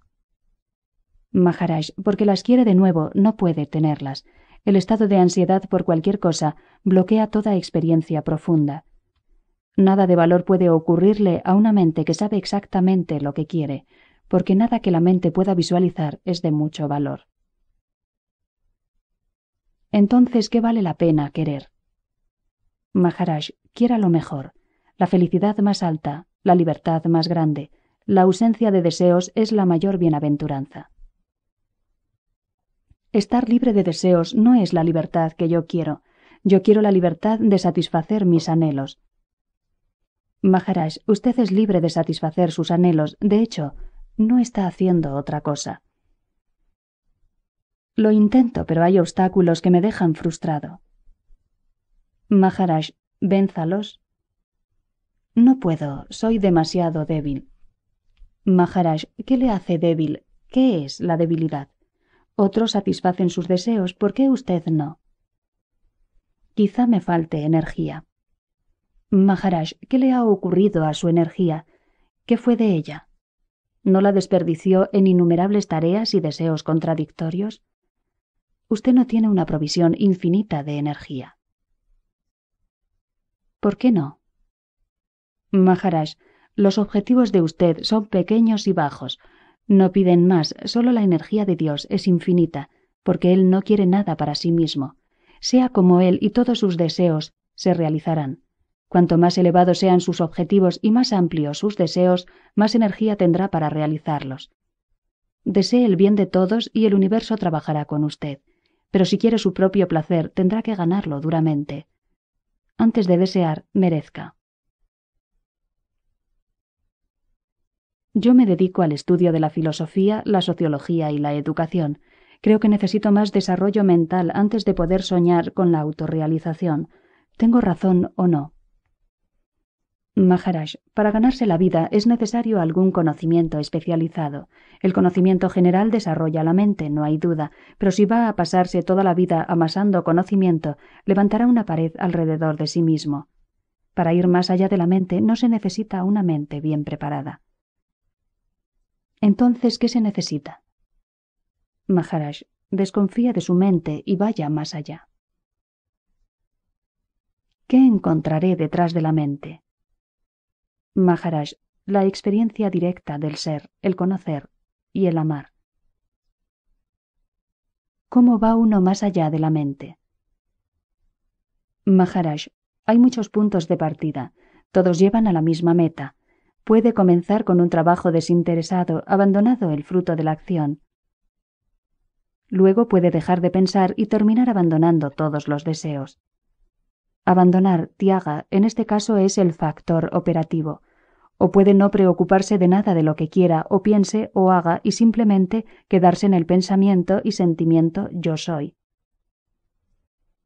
Maharaj, porque las quiere de nuevo, no puede tenerlas. El estado de ansiedad por cualquier cosa bloquea toda experiencia profunda. Nada de valor puede ocurrirle a una mente que sabe exactamente lo que quiere, porque nada que la mente pueda visualizar es de mucho valor. Entonces, ¿qué vale la pena querer? Maharaj, quiera lo mejor. La felicidad más alta, la libertad más grande, la ausencia de deseos es la mayor bienaventuranza. Estar libre de deseos no es la libertad que yo quiero. Yo quiero la libertad de satisfacer mis anhelos. Maharaj, usted es libre de satisfacer sus anhelos. De hecho, no está haciendo otra cosa. Lo intento, pero hay obstáculos que me dejan frustrado. Maharaj, vénzalos no puedo, soy demasiado débil. Maharaj, ¿qué le hace débil? ¿Qué es la debilidad? Otros satisfacen sus deseos, ¿por qué usted no? Quizá me falte energía. Maharaj, ¿qué le ha ocurrido a su energía? ¿Qué fue de ella? ¿No la desperdició en innumerables tareas y deseos contradictorios? Usted no tiene una provisión infinita de energía. ¿Por qué no? Maharaj, los objetivos de usted son pequeños y bajos. No piden más, solo la energía de Dios es infinita, porque Él no quiere nada para sí mismo. Sea como Él y todos sus deseos se realizarán. Cuanto más elevados sean sus objetivos y más amplios sus deseos, más energía tendrá para realizarlos. Desee el bien de todos y el universo trabajará con usted, pero si quiere su propio placer tendrá que ganarlo duramente. Antes de desear, merezca. Yo me dedico al estudio de la filosofía, la sociología y la educación. Creo que necesito más desarrollo mental antes de poder soñar con la autorrealización. ¿Tengo razón o no? Maharaj, para ganarse la vida es necesario algún conocimiento especializado. El conocimiento general desarrolla la mente, no hay duda, pero si va a pasarse toda la vida amasando conocimiento, levantará una pared alrededor de sí mismo. Para ir más allá de la mente no se necesita una mente bien preparada. Entonces, ¿qué se necesita? Maharaj desconfía de su mente y vaya más allá. ¿Qué encontraré detrás de la mente? Maharaj, la experiencia directa del ser, el conocer y el amar. ¿Cómo va uno más allá de la mente? Maharaj, hay muchos puntos de partida, todos llevan a la misma meta, puede comenzar con un trabajo desinteresado, abandonado el fruto de la acción. Luego puede dejar de pensar y terminar abandonando todos los deseos. Abandonar, Tiaga, en este caso es el factor operativo, o puede no preocuparse de nada de lo que quiera o piense o haga y simplemente quedarse en el pensamiento y sentimiento yo soy.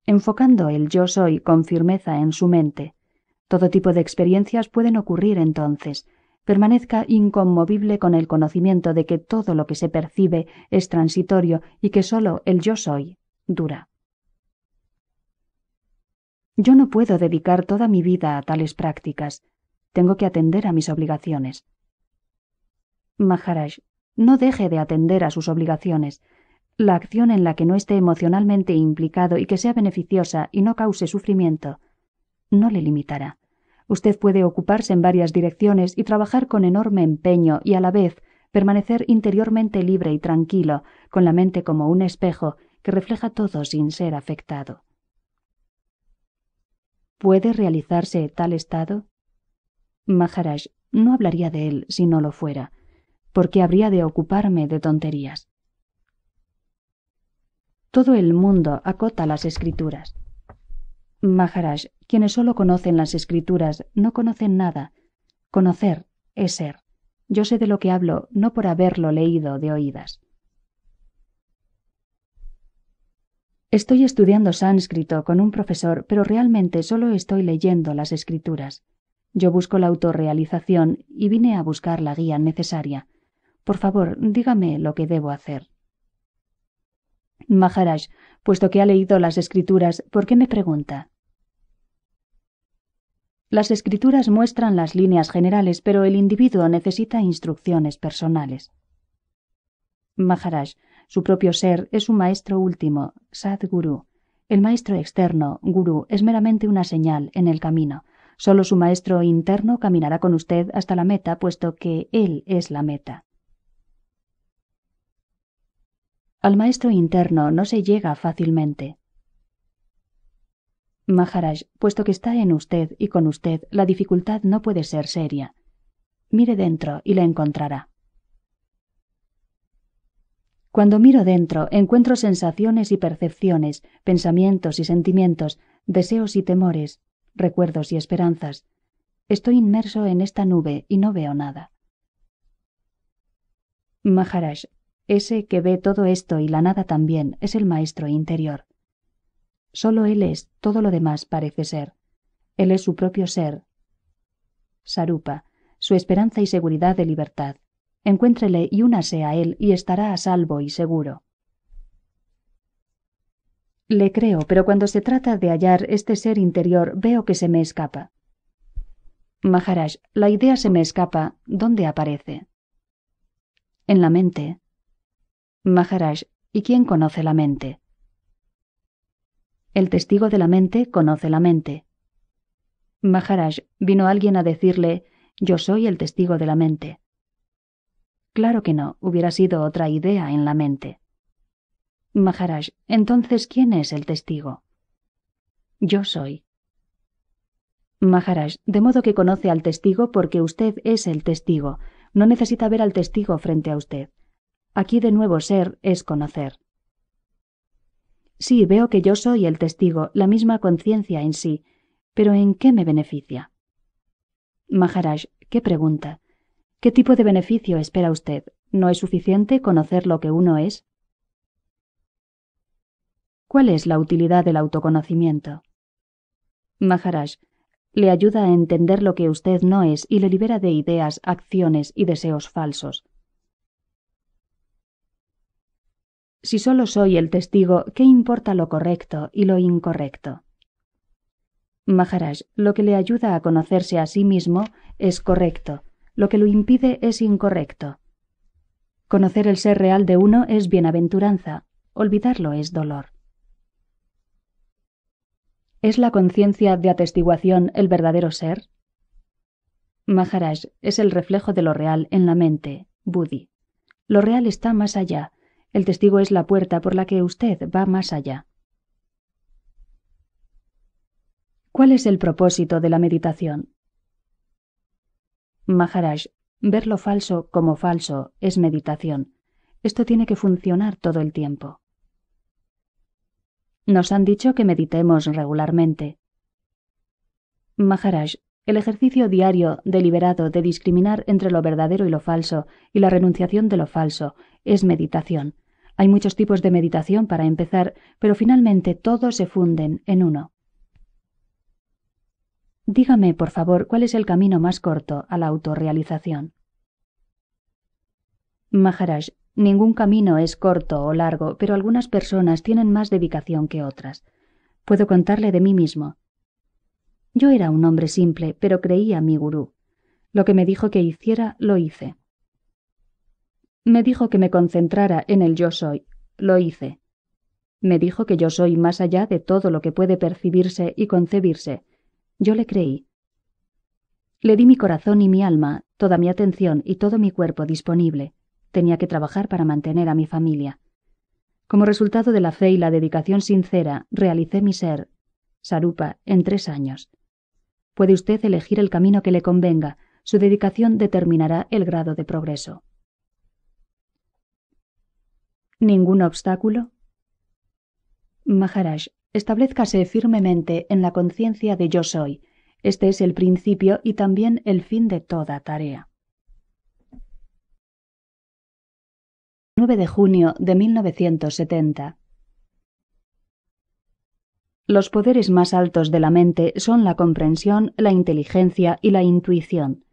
Enfocando el yo soy con firmeza en su mente, todo tipo de experiencias pueden ocurrir entonces. Permanezca inconmovible con el conocimiento de que todo lo que se percibe es transitorio y que sólo el yo soy dura. Yo no puedo dedicar toda mi vida a tales prácticas. Tengo que atender a mis obligaciones. Maharaj, no deje de atender a sus obligaciones. La acción en la que no esté emocionalmente implicado y que sea beneficiosa y no cause sufrimiento no le limitará. Usted puede ocuparse en varias direcciones y trabajar con enorme empeño y a la vez permanecer interiormente libre y tranquilo, con la mente como un espejo que refleja todo sin ser afectado. ¿Puede realizarse tal estado? Maharaj no hablaría de él si no lo fuera, porque habría de ocuparme de tonterías. Todo el mundo acota las escrituras. Maharaj quienes solo conocen las escrituras no conocen nada. Conocer es ser. Yo sé de lo que hablo no por haberlo leído de oídas. Estoy estudiando sánscrito con un profesor, pero realmente solo estoy leyendo las escrituras. Yo busco la autorrealización y vine a buscar la guía necesaria. Por favor, dígame lo que debo hacer. Maharaj, puesto que ha leído las escrituras, ¿por qué me pregunta? Las escrituras muestran las líneas generales, pero el individuo necesita instrucciones personales. Maharaj, su propio ser, es un maestro último, Sadguru. El maestro externo, Guru, es meramente una señal en el camino. Solo su maestro interno caminará con usted hasta la meta, puesto que él es la meta. Al maestro interno no se llega fácilmente. Maharaj, puesto que está en usted y con usted, la dificultad no puede ser seria. Mire dentro y la encontrará. Cuando miro dentro, encuentro sensaciones y percepciones, pensamientos y sentimientos, deseos y temores, recuerdos y esperanzas. Estoy inmerso en esta nube y no veo nada. Maharaj, ese que ve todo esto y la nada también, es el maestro interior. Solo él es, todo lo demás parece ser. Él es su propio ser. Sarupa, su esperanza y seguridad de libertad. Encuéntrele y únase a él y estará a salvo y seguro. Le creo, pero cuando se trata de hallar este ser interior veo que se me escapa. Maharaj, la idea se me escapa. ¿Dónde aparece? En la mente. Maharaj, ¿y quién conoce la mente? El testigo de la mente conoce la mente. Maharaj, vino alguien a decirle, yo soy el testigo de la mente. Claro que no, hubiera sido otra idea en la mente. Maharaj, entonces, ¿quién es el testigo? Yo soy. Maharaj, de modo que conoce al testigo porque usted es el testigo, no necesita ver al testigo frente a usted. Aquí de nuevo ser es conocer. Sí, veo que yo soy el testigo, la misma conciencia en sí, pero ¿en qué me beneficia? Maharaj, qué pregunta. ¿Qué tipo de beneficio espera usted? ¿No es suficiente conocer lo que uno es? ¿Cuál es la utilidad del autoconocimiento? Maharaj, le ayuda a entender lo que usted no es y le libera de ideas, acciones y deseos falsos. Si solo soy el testigo, ¿qué importa lo correcto y lo incorrecto? Maharaj, lo que le ayuda a conocerse a sí mismo es correcto, lo que lo impide es incorrecto. Conocer el ser real de uno es bienaventuranza, olvidarlo es dolor. ¿Es la conciencia de atestiguación el verdadero ser? Maharaj es el reflejo de lo real en la mente, Budi. Lo real está más allá, el testigo es la puerta por la que usted va más allá. ¿Cuál es el propósito de la meditación? Maharaj, ver lo falso como falso es meditación. Esto tiene que funcionar todo el tiempo. Nos han dicho que meditemos regularmente. Maharaj, el ejercicio diario, deliberado, de discriminar entre lo verdadero y lo falso, y la renunciación de lo falso, es meditación. Hay muchos tipos de meditación para empezar, pero finalmente todos se funden en uno. Dígame, por favor, cuál es el camino más corto a la autorrealización. Maharaj, ningún camino es corto o largo, pero algunas personas tienen más dedicación que otras. Puedo contarle de mí mismo. Yo era un hombre simple, pero creía a mi gurú. Lo que me dijo que hiciera, lo hice. Me dijo que me concentrara en el yo soy. Lo hice. Me dijo que yo soy más allá de todo lo que puede percibirse y concebirse. Yo le creí. Le di mi corazón y mi alma, toda mi atención y todo mi cuerpo disponible. Tenía que trabajar para mantener a mi familia. Como resultado de la fe y la dedicación sincera, realicé mi ser, Sarupa, en tres años. Puede usted elegir el camino que le convenga, su dedicación determinará el grado de progreso ningún obstáculo? Maharaj, establezcase firmemente en la conciencia de yo soy. Este es el principio y también el fin de toda tarea. 9 de junio de 1970. Los poderes más altos de la mente son la comprensión, la inteligencia y la intuición.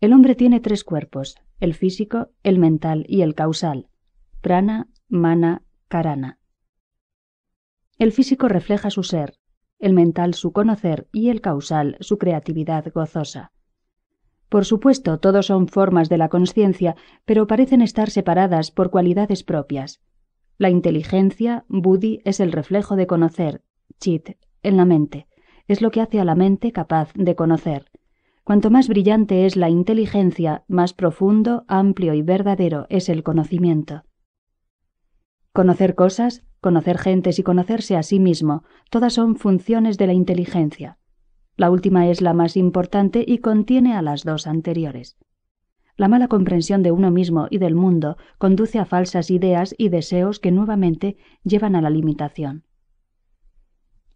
El hombre tiene tres cuerpos, el físico, el mental y el causal, prana, Mana Karana. El físico refleja su ser, el mental su conocer y el causal su creatividad gozosa. Por supuesto, todos son formas de la conciencia, pero parecen estar separadas por cualidades propias. La inteligencia, buddhi, es el reflejo de conocer, chit, en la mente. Es lo que hace a la mente capaz de conocer. Cuanto más brillante es la inteligencia, más profundo, amplio y verdadero es el conocimiento. Conocer cosas, conocer gentes y conocerse a sí mismo, todas son funciones de la inteligencia. La última es la más importante y contiene a las dos anteriores. La mala comprensión de uno mismo y del mundo conduce a falsas ideas y deseos que nuevamente llevan a la limitación.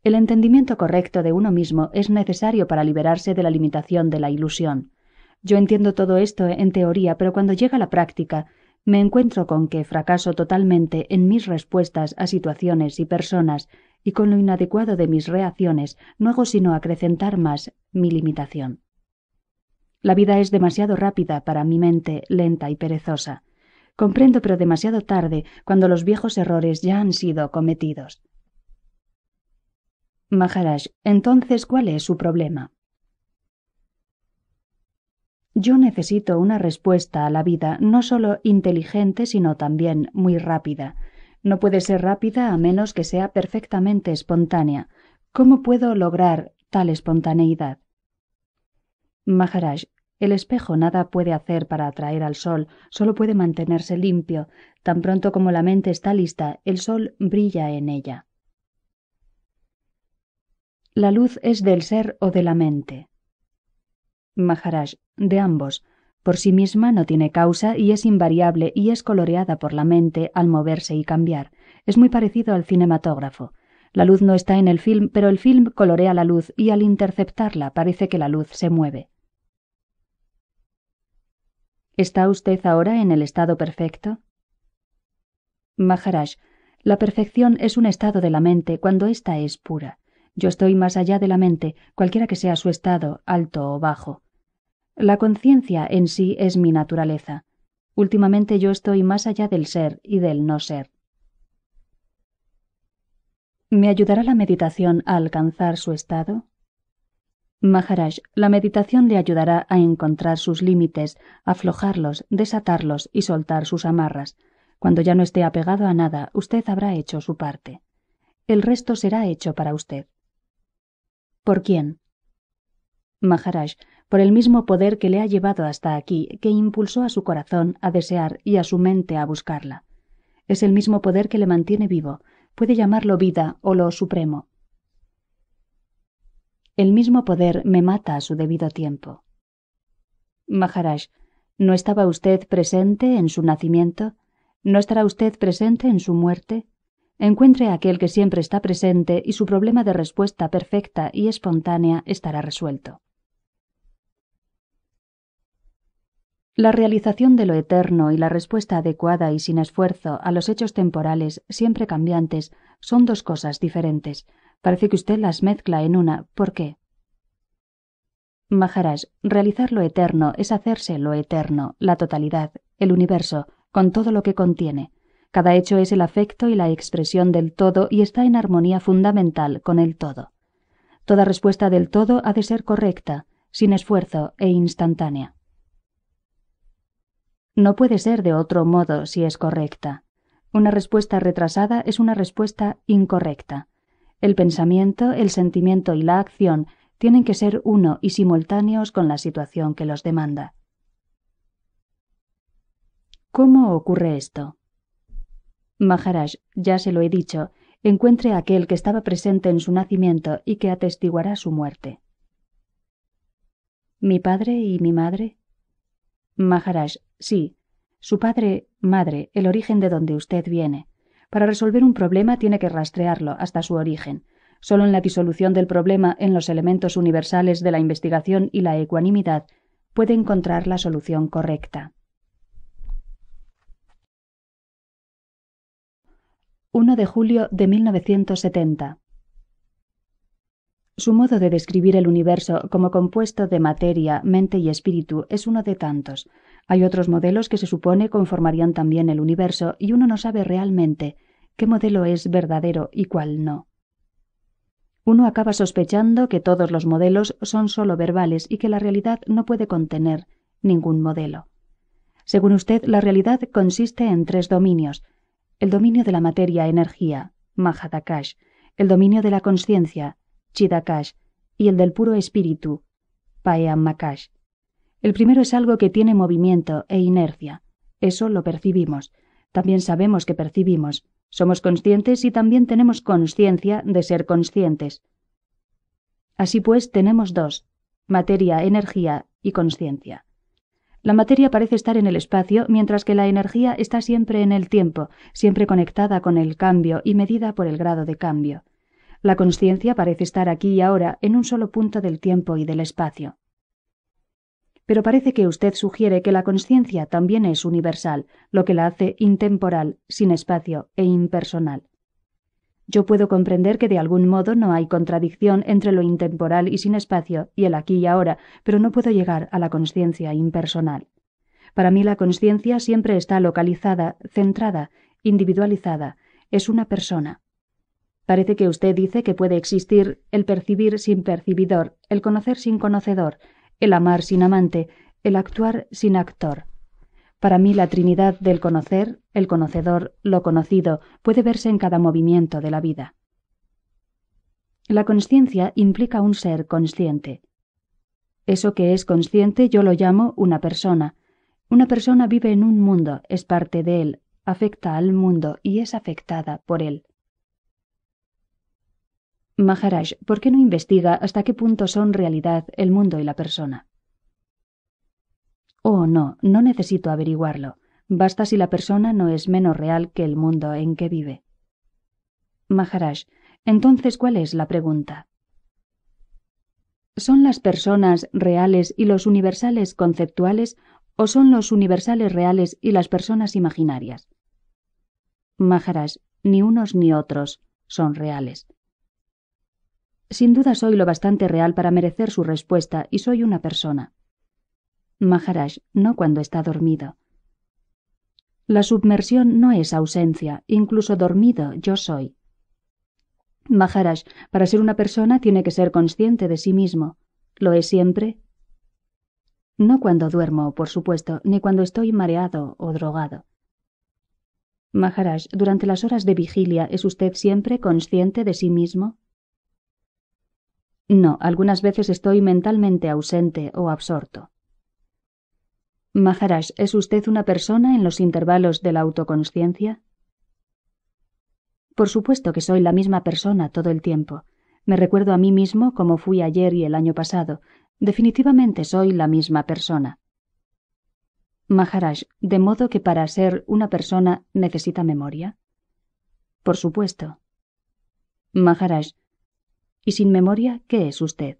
El entendimiento correcto de uno mismo es necesario para liberarse de la limitación de la ilusión. Yo entiendo todo esto en teoría, pero cuando llega la práctica, me encuentro con que fracaso totalmente en mis respuestas a situaciones y personas, y con lo inadecuado de mis reacciones no hago sino acrecentar más mi limitación. La vida es demasiado rápida para mi mente lenta y perezosa. Comprendo, pero demasiado tarde, cuando los viejos errores ya han sido cometidos. Maharaj, entonces, ¿cuál es su problema? Yo necesito una respuesta a la vida, no solo inteligente, sino también muy rápida. No puede ser rápida a menos que sea perfectamente espontánea. ¿Cómo puedo lograr tal espontaneidad? Maharaj, el espejo nada puede hacer para atraer al sol, solo puede mantenerse limpio. Tan pronto como la mente está lista, el sol brilla en ella. La luz es del ser o de la mente. Maharaj, de ambos. Por sí misma no tiene causa y es invariable y es coloreada por la mente al moverse y cambiar. Es muy parecido al cinematógrafo. La luz no está en el film, pero el film colorea la luz y al interceptarla parece que la luz se mueve. ¿Está usted ahora en el estado perfecto? Maharaj, la perfección es un estado de la mente cuando ésta es pura. Yo estoy más allá de la mente, cualquiera que sea su estado, alto o bajo. La conciencia en sí es mi naturaleza. Últimamente yo estoy más allá del ser y del no ser. ¿Me ayudará la meditación a alcanzar su estado? Maharaj, la meditación le ayudará a encontrar sus límites, aflojarlos, desatarlos y soltar sus amarras. Cuando ya no esté apegado a nada, usted habrá hecho su parte. El resto será hecho para usted. ¿Por quién? Maharaj, por el mismo poder que le ha llevado hasta aquí, que impulsó a su corazón a desear y a su mente a buscarla. Es el mismo poder que le mantiene vivo, puede llamarlo vida o lo supremo. El mismo poder me mata a su debido tiempo. Maharaj, ¿no estaba usted presente en su nacimiento? ¿No estará usted presente en su muerte? Encuentre a aquel que siempre está presente y su problema de respuesta perfecta y espontánea estará resuelto. La realización de lo eterno y la respuesta adecuada y sin esfuerzo a los hechos temporales, siempre cambiantes, son dos cosas diferentes. Parece que usted las mezcla en una. ¿Por qué? Maharaj, realizar lo eterno es hacerse lo eterno, la totalidad, el universo, con todo lo que contiene. Cada hecho es el afecto y la expresión del todo y está en armonía fundamental con el todo. Toda respuesta del todo ha de ser correcta, sin esfuerzo e instantánea. No puede ser de otro modo si es correcta. Una respuesta retrasada es una respuesta incorrecta. El pensamiento, el sentimiento y la acción tienen que ser uno y simultáneos con la situación que los demanda. ¿Cómo ocurre esto? Maharaj, ya se lo he dicho, encuentre a aquel que estaba presente en su nacimiento y que atestiguará su muerte. Mi padre y mi madre. Maharaj, Sí, su padre, madre, el origen de donde usted viene. Para resolver un problema tiene que rastrearlo hasta su origen. Solo en la disolución del problema en los elementos universales de la investigación y la ecuanimidad puede encontrar la solución correcta. 1 de julio de 1970. Su modo de describir el universo como compuesto de materia, mente y espíritu es uno de tantos. Hay otros modelos que se supone conformarían también el universo y uno no sabe realmente qué modelo es verdadero y cuál no. Uno acaba sospechando que todos los modelos son sólo verbales y que la realidad no puede contener ningún modelo. Según usted, la realidad consiste en tres dominios: el dominio de la materia-energía, Mahadakash, el dominio de la conciencia, Chidakash, y el del puro espíritu, Payamakash. El primero es algo que tiene movimiento e inercia. Eso lo percibimos. También sabemos que percibimos. Somos conscientes y también tenemos conciencia de ser conscientes. Así pues, tenemos dos, materia, energía y conciencia. La materia parece estar en el espacio, mientras que la energía está siempre en el tiempo, siempre conectada con el cambio y medida por el grado de cambio. La conciencia parece estar aquí y ahora, en un solo punto del tiempo y del espacio pero parece que usted sugiere que la conciencia también es universal, lo que la hace intemporal, sin espacio e impersonal. Yo puedo comprender que de algún modo no hay contradicción entre lo intemporal y sin espacio y el aquí y ahora, pero no puedo llegar a la conciencia impersonal. Para mí la conciencia siempre está localizada, centrada, individualizada, es una persona. Parece que usted dice que puede existir el percibir sin percibidor, el conocer sin conocedor, el amar sin amante, el actuar sin actor. Para mí la Trinidad del conocer, el conocedor, lo conocido, puede verse en cada movimiento de la vida. La conciencia implica un ser consciente. Eso que es consciente yo lo llamo una persona. Una persona vive en un mundo, es parte de él, afecta al mundo y es afectada por él. Maharaj, ¿por qué no investiga hasta qué punto son realidad el mundo y la persona? Oh, no, no necesito averiguarlo. Basta si la persona no es menos real que el mundo en que vive. Maharaj, entonces, ¿cuál es la pregunta? ¿Son las personas reales y los universales conceptuales o son los universales reales y las personas imaginarias? Maharaj, ni unos ni otros son reales. Sin duda soy lo bastante real para merecer su respuesta y soy una persona. Maharaj, no cuando está dormido. La submersión no es ausencia, incluso dormido yo soy. Maharaj, para ser una persona tiene que ser consciente de sí mismo. ¿Lo es siempre? No cuando duermo, por supuesto, ni cuando estoy mareado o drogado. Maharaj, durante las horas de vigilia, ¿es usted siempre consciente de sí mismo? No, algunas veces estoy mentalmente ausente o absorto. Maharaj, ¿es usted una persona en los intervalos de la autoconsciencia? Por supuesto que soy la misma persona todo el tiempo. Me recuerdo a mí mismo como fui ayer y el año pasado. Definitivamente soy la misma persona. Maharaj, ¿de modo que para ser una persona necesita memoria? Por supuesto. Maharaj, y sin memoria, ¿qué es usted?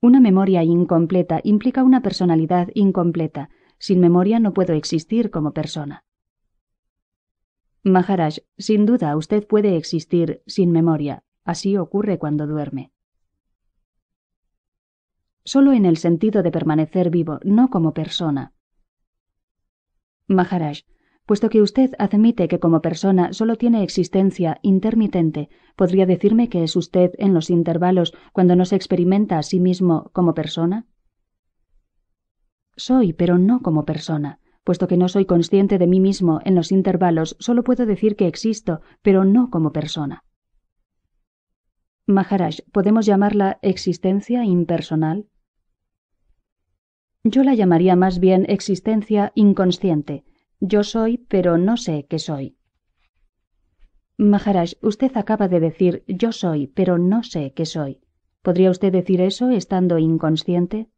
Una memoria incompleta implica una personalidad incompleta. Sin memoria no puedo existir como persona. Maharaj, sin duda usted puede existir sin memoria. Así ocurre cuando duerme. Solo en el sentido de permanecer vivo, no como persona. Maharaj, Puesto que usted admite que como persona solo tiene existencia intermitente, ¿podría decirme que es usted en los intervalos cuando no se experimenta a sí mismo como persona? Soy, pero no como persona. Puesto que no soy consciente de mí mismo en los intervalos, solo puedo decir que existo, pero no como persona. Maharaj, ¿podemos llamarla existencia impersonal? Yo la llamaría más bien existencia inconsciente, yo soy, pero no sé qué soy. Maharaj, usted acaba de decir yo soy, pero no sé qué soy. ¿Podría usted decir eso estando inconsciente?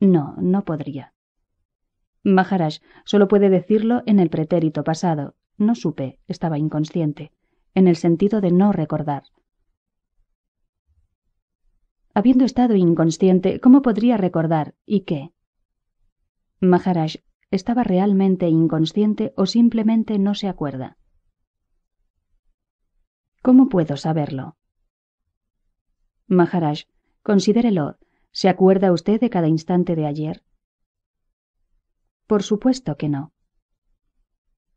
No, no podría. Maharaj solo puede decirlo en el pretérito pasado. No supe, estaba inconsciente, en el sentido de no recordar. Habiendo estado inconsciente, ¿cómo podría recordar y qué? Maharaj, estaba realmente inconsciente o simplemente no se acuerda. ¿Cómo puedo saberlo? Maharaj, considérelo. ¿Se acuerda usted de cada instante de ayer? Por supuesto que no.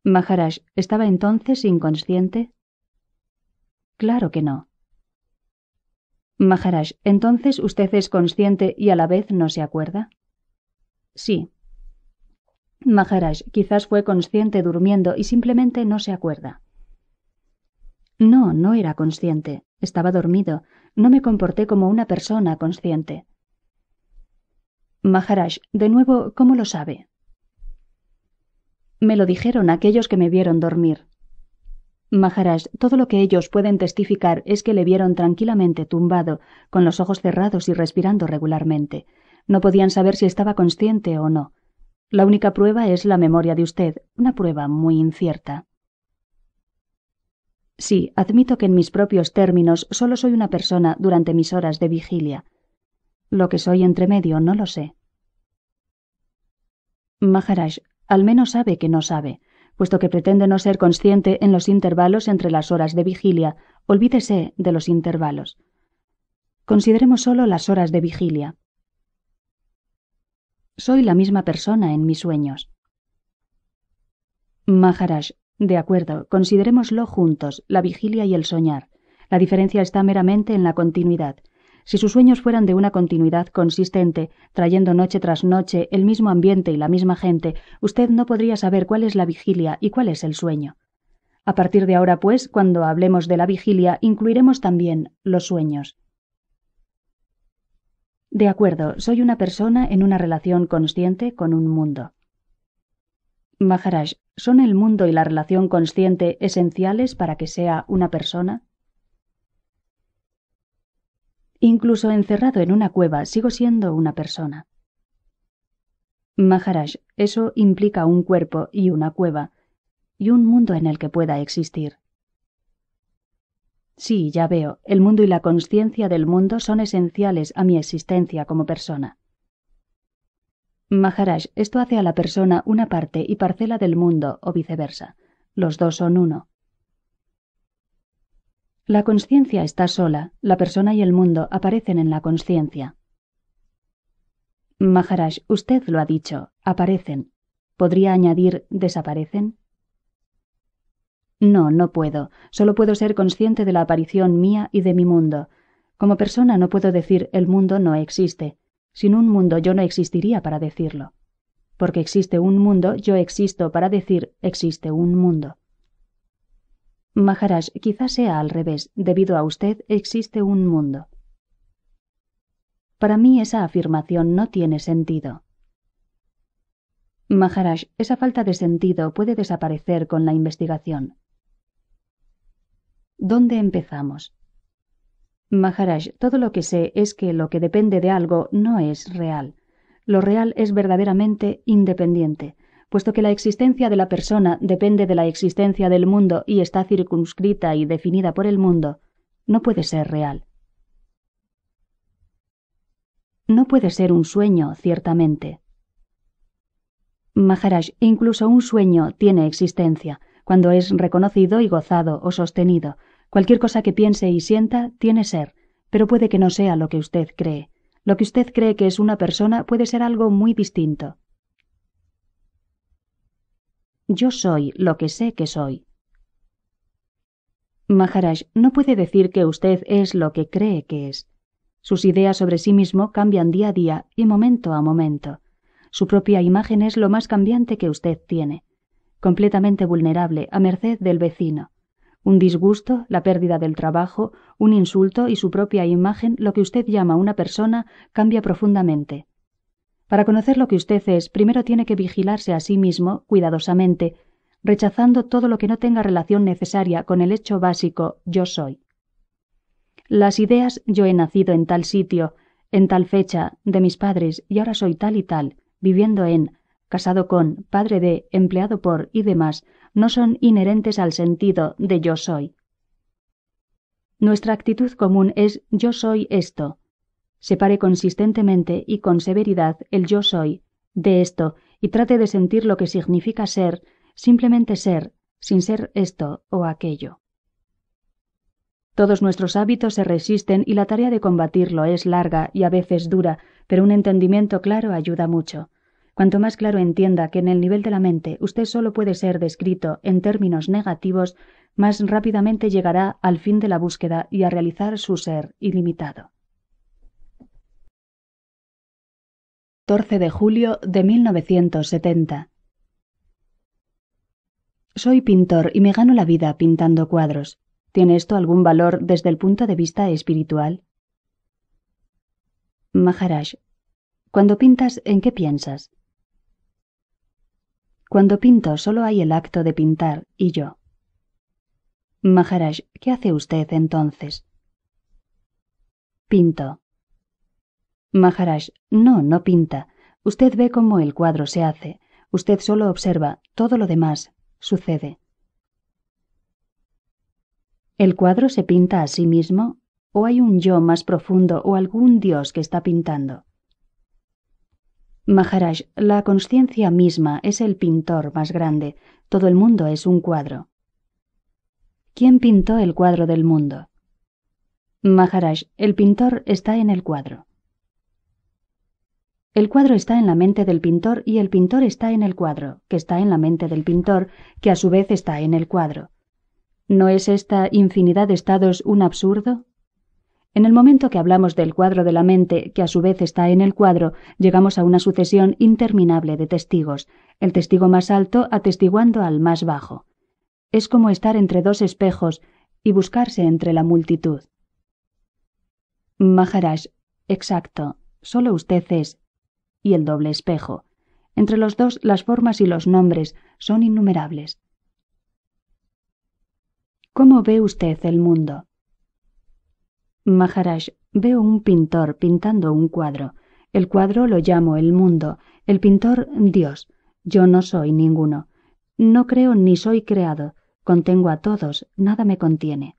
Maharaj, ¿estaba entonces inconsciente? Claro que no. Maharaj, ¿entonces usted es consciente y a la vez no se acuerda? Sí. Maharaj quizás fue consciente durmiendo y simplemente no se acuerda. No, no era consciente. Estaba dormido. No me comporté como una persona consciente. Maharaj, de nuevo, ¿cómo lo sabe? Me lo dijeron aquellos que me vieron dormir. Maharaj, todo lo que ellos pueden testificar es que le vieron tranquilamente tumbado, con los ojos cerrados y respirando regularmente. No podían saber si estaba consciente o no. La única prueba es la memoria de usted, una prueba muy incierta. Sí, admito que en mis propios términos solo soy una persona durante mis horas de vigilia. Lo que soy entre medio no lo sé. Maharaj al menos sabe que no sabe, puesto que pretende no ser consciente en los intervalos entre las horas de vigilia, olvídese de los intervalos. Consideremos solo las horas de vigilia. Soy la misma persona en mis sueños. Maharaj, de acuerdo, considerémoslo juntos, la vigilia y el soñar. La diferencia está meramente en la continuidad. Si sus sueños fueran de una continuidad consistente, trayendo noche tras noche el mismo ambiente y la misma gente, usted no podría saber cuál es la vigilia y cuál es el sueño. A partir de ahora, pues, cuando hablemos de la vigilia, incluiremos también los sueños. De acuerdo, soy una persona en una relación consciente con un mundo. Maharaj, ¿son el mundo y la relación consciente esenciales para que sea una persona? Incluso encerrado en una cueva sigo siendo una persona. Maharaj, eso implica un cuerpo y una cueva, y un mundo en el que pueda existir. Sí, ya veo, el mundo y la conciencia del mundo son esenciales a mi existencia como persona. Maharaj, esto hace a la persona una parte y parcela del mundo, o viceversa. Los dos son uno. La conciencia está sola, la persona y el mundo aparecen en la conciencia. Maharaj, usted lo ha dicho, aparecen. ¿Podría añadir desaparecen? No, no puedo. Solo puedo ser consciente de la aparición mía y de mi mundo. Como persona no puedo decir el mundo no existe. Sin un mundo yo no existiría para decirlo. Porque existe un mundo, yo existo para decir existe un mundo. Maharaj, quizás sea al revés. Debido a usted existe un mundo. Para mí esa afirmación no tiene sentido. Maharaj, esa falta de sentido puede desaparecer con la investigación. ¿Dónde empezamos? Maharaj, todo lo que sé es que lo que depende de algo no es real. Lo real es verdaderamente independiente, puesto que la existencia de la persona depende de la existencia del mundo y está circunscrita y definida por el mundo, no puede ser real. No puede ser un sueño, ciertamente. Maharaj, incluso un sueño tiene existencia, cuando es reconocido y gozado o sostenido. Cualquier cosa que piense y sienta tiene ser, pero puede que no sea lo que usted cree. Lo que usted cree que es una persona puede ser algo muy distinto. Yo soy lo que sé que soy. Maharaj no puede decir que usted es lo que cree que es. Sus ideas sobre sí mismo cambian día a día y momento a momento. Su propia imagen es lo más cambiante que usted tiene completamente vulnerable, a merced del vecino. Un disgusto, la pérdida del trabajo, un insulto y su propia imagen, lo que usted llama una persona, cambia profundamente. Para conocer lo que usted es, primero tiene que vigilarse a sí mismo cuidadosamente, rechazando todo lo que no tenga relación necesaria con el hecho básico yo soy. Las ideas yo he nacido en tal sitio, en tal fecha, de mis padres, y ahora soy tal y tal, viviendo en, casado con, padre de, empleado por y demás, no son inherentes al sentido de yo soy. Nuestra actitud común es yo soy esto. Separe consistentemente y con severidad el yo soy de esto y trate de sentir lo que significa ser, simplemente ser, sin ser esto o aquello. Todos nuestros hábitos se resisten y la tarea de combatirlo es larga y a veces dura, pero un entendimiento claro ayuda mucho. Cuanto más claro entienda que en el nivel de la mente usted solo puede ser descrito en términos negativos, más rápidamente llegará al fin de la búsqueda y a realizar su ser ilimitado. 14 de julio de 1970. Soy pintor y me gano la vida pintando cuadros. ¿Tiene esto algún valor desde el punto de vista espiritual? Maharaj, cuando pintas, ¿en qué piensas? Cuando pinto solo hay el acto de pintar y yo. Maharaj, ¿qué hace usted entonces? Pinto. Maharaj, no, no pinta. Usted ve cómo el cuadro se hace. Usted solo observa, todo lo demás sucede. ¿El cuadro se pinta a sí mismo? ¿O hay un yo más profundo o algún dios que está pintando? Maharaj, la conciencia misma es el pintor más grande. Todo el mundo es un cuadro. ¿Quién pintó el cuadro del mundo? Maharaj, el pintor está en el cuadro. El cuadro está en la mente del pintor y el pintor está en el cuadro, que está en la mente del pintor, que a su vez está en el cuadro. ¿No es esta infinidad de estados un absurdo? En el momento que hablamos del cuadro de la mente, que a su vez está en el cuadro, llegamos a una sucesión interminable de testigos, el testigo más alto atestiguando al más bajo. Es como estar entre dos espejos y buscarse entre la multitud. Maharaj, exacto, solo usted es. Y el doble espejo. Entre los dos las formas y los nombres son innumerables. ¿Cómo ve usted el mundo? Maharaj, veo un pintor pintando un cuadro. El cuadro lo llamo el mundo, el pintor Dios. Yo no soy ninguno. No creo ni soy creado. Contengo a todos, nada me contiene.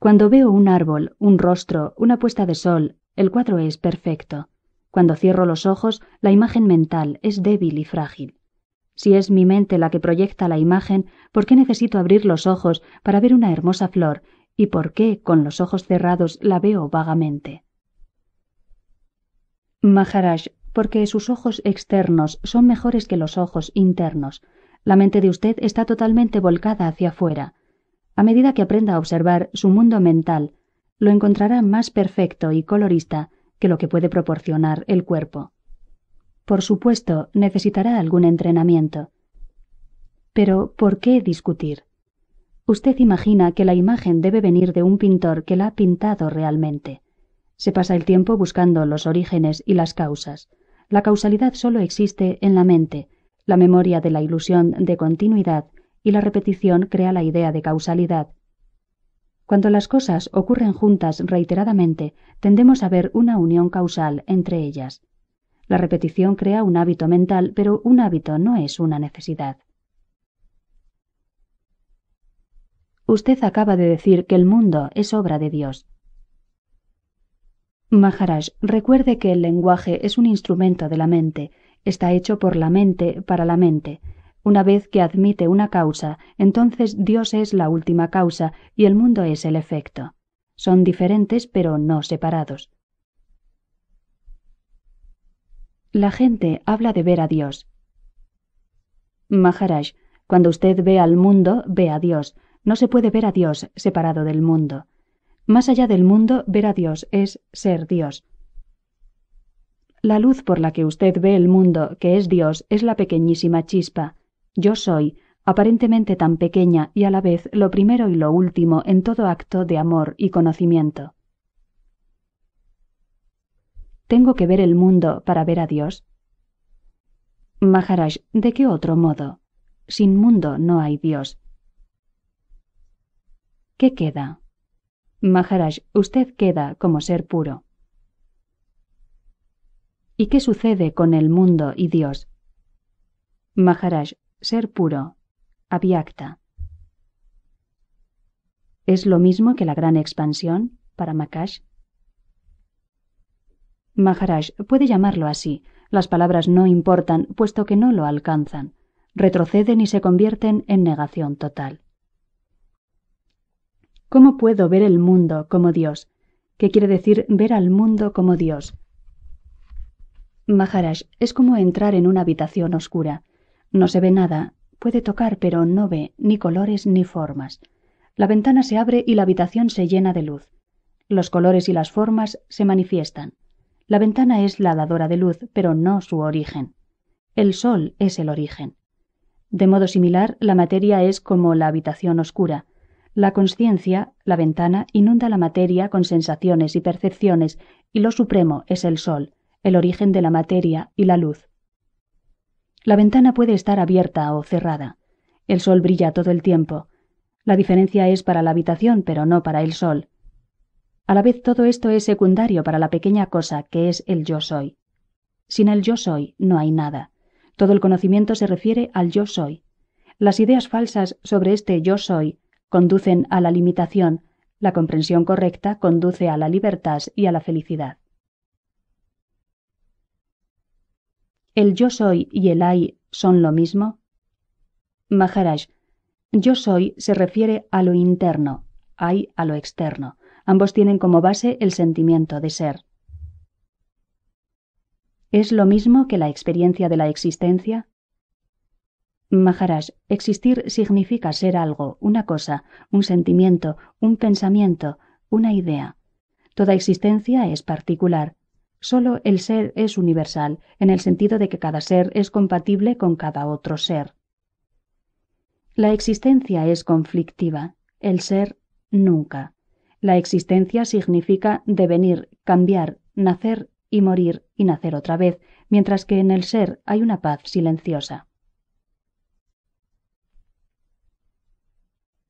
Cuando veo un árbol, un rostro, una puesta de sol, el cuadro es perfecto. Cuando cierro los ojos, la imagen mental es débil y frágil. Si es mi mente la que proyecta la imagen, ¿por qué necesito abrir los ojos para ver una hermosa flor y por qué con los ojos cerrados la veo vagamente. Maharaj, porque sus ojos externos son mejores que los ojos internos. La mente de usted está totalmente volcada hacia afuera. A medida que aprenda a observar su mundo mental, lo encontrará más perfecto y colorista que lo que puede proporcionar el cuerpo. Por supuesto, necesitará algún entrenamiento. Pero, ¿por qué discutir? Usted imagina que la imagen debe venir de un pintor que la ha pintado realmente. Se pasa el tiempo buscando los orígenes y las causas. La causalidad solo existe en la mente. La memoria de la ilusión de continuidad y la repetición crea la idea de causalidad. Cuando las cosas ocurren juntas reiteradamente, tendemos a ver una unión causal entre ellas. La repetición crea un hábito mental, pero un hábito no es una necesidad. Usted acaba de decir que el mundo es obra de Dios. Maharaj, recuerde que el lenguaje es un instrumento de la mente, está hecho por la mente para la mente. Una vez que admite una causa, entonces Dios es la última causa y el mundo es el efecto. Son diferentes pero no separados. La gente habla de ver a Dios. Maharaj, cuando usted ve al mundo, ve a Dios. No se puede ver a Dios separado del mundo. Más allá del mundo, ver a Dios es ser Dios. La luz por la que usted ve el mundo, que es Dios, es la pequeñísima chispa. Yo soy, aparentemente tan pequeña y a la vez lo primero y lo último en todo acto de amor y conocimiento. ¿Tengo que ver el mundo para ver a Dios? Maharaj, ¿de qué otro modo? Sin mundo no hay Dios. ¿Qué queda? Maharaj, usted queda como ser puro. ¿Y qué sucede con el mundo y Dios? Maharaj, ser puro, aviacta. ¿Es lo mismo que la gran expansión para Makash? Maharaj puede llamarlo así. Las palabras no importan, puesto que no lo alcanzan. Retroceden y se convierten en negación total. ¿Cómo puedo ver el mundo como Dios? ¿Qué quiere decir ver al mundo como Dios? Maharaj, es como entrar en una habitación oscura. No se ve nada, puede tocar, pero no ve ni colores ni formas. La ventana se abre y la habitación se llena de luz. Los colores y las formas se manifiestan. La ventana es la dadora de luz, pero no su origen. El sol es el origen. De modo similar, la materia es como la habitación oscura. La conciencia, la ventana, inunda la materia con sensaciones y percepciones, y lo supremo es el sol, el origen de la materia y la luz. La ventana puede estar abierta o cerrada. El sol brilla todo el tiempo. La diferencia es para la habitación, pero no para el sol. A la vez todo esto es secundario para la pequeña cosa que es el yo soy. Sin el yo soy no hay nada. Todo el conocimiento se refiere al yo soy. Las ideas falsas sobre este yo soy conducen a la limitación, la comprensión correcta conduce a la libertad y a la felicidad. ¿El yo soy y el hay son lo mismo? Maharaj, yo soy se refiere a lo interno, hay a lo externo. Ambos tienen como base el sentimiento de ser. ¿Es lo mismo que la experiencia de la existencia? Maharaj, existir significa ser algo, una cosa, un sentimiento, un pensamiento, una idea. Toda existencia es particular. Solo el ser es universal, en el sentido de que cada ser es compatible con cada otro ser. La existencia es conflictiva, el ser nunca. La existencia significa devenir, cambiar, nacer y morir y nacer otra vez, mientras que en el ser hay una paz silenciosa.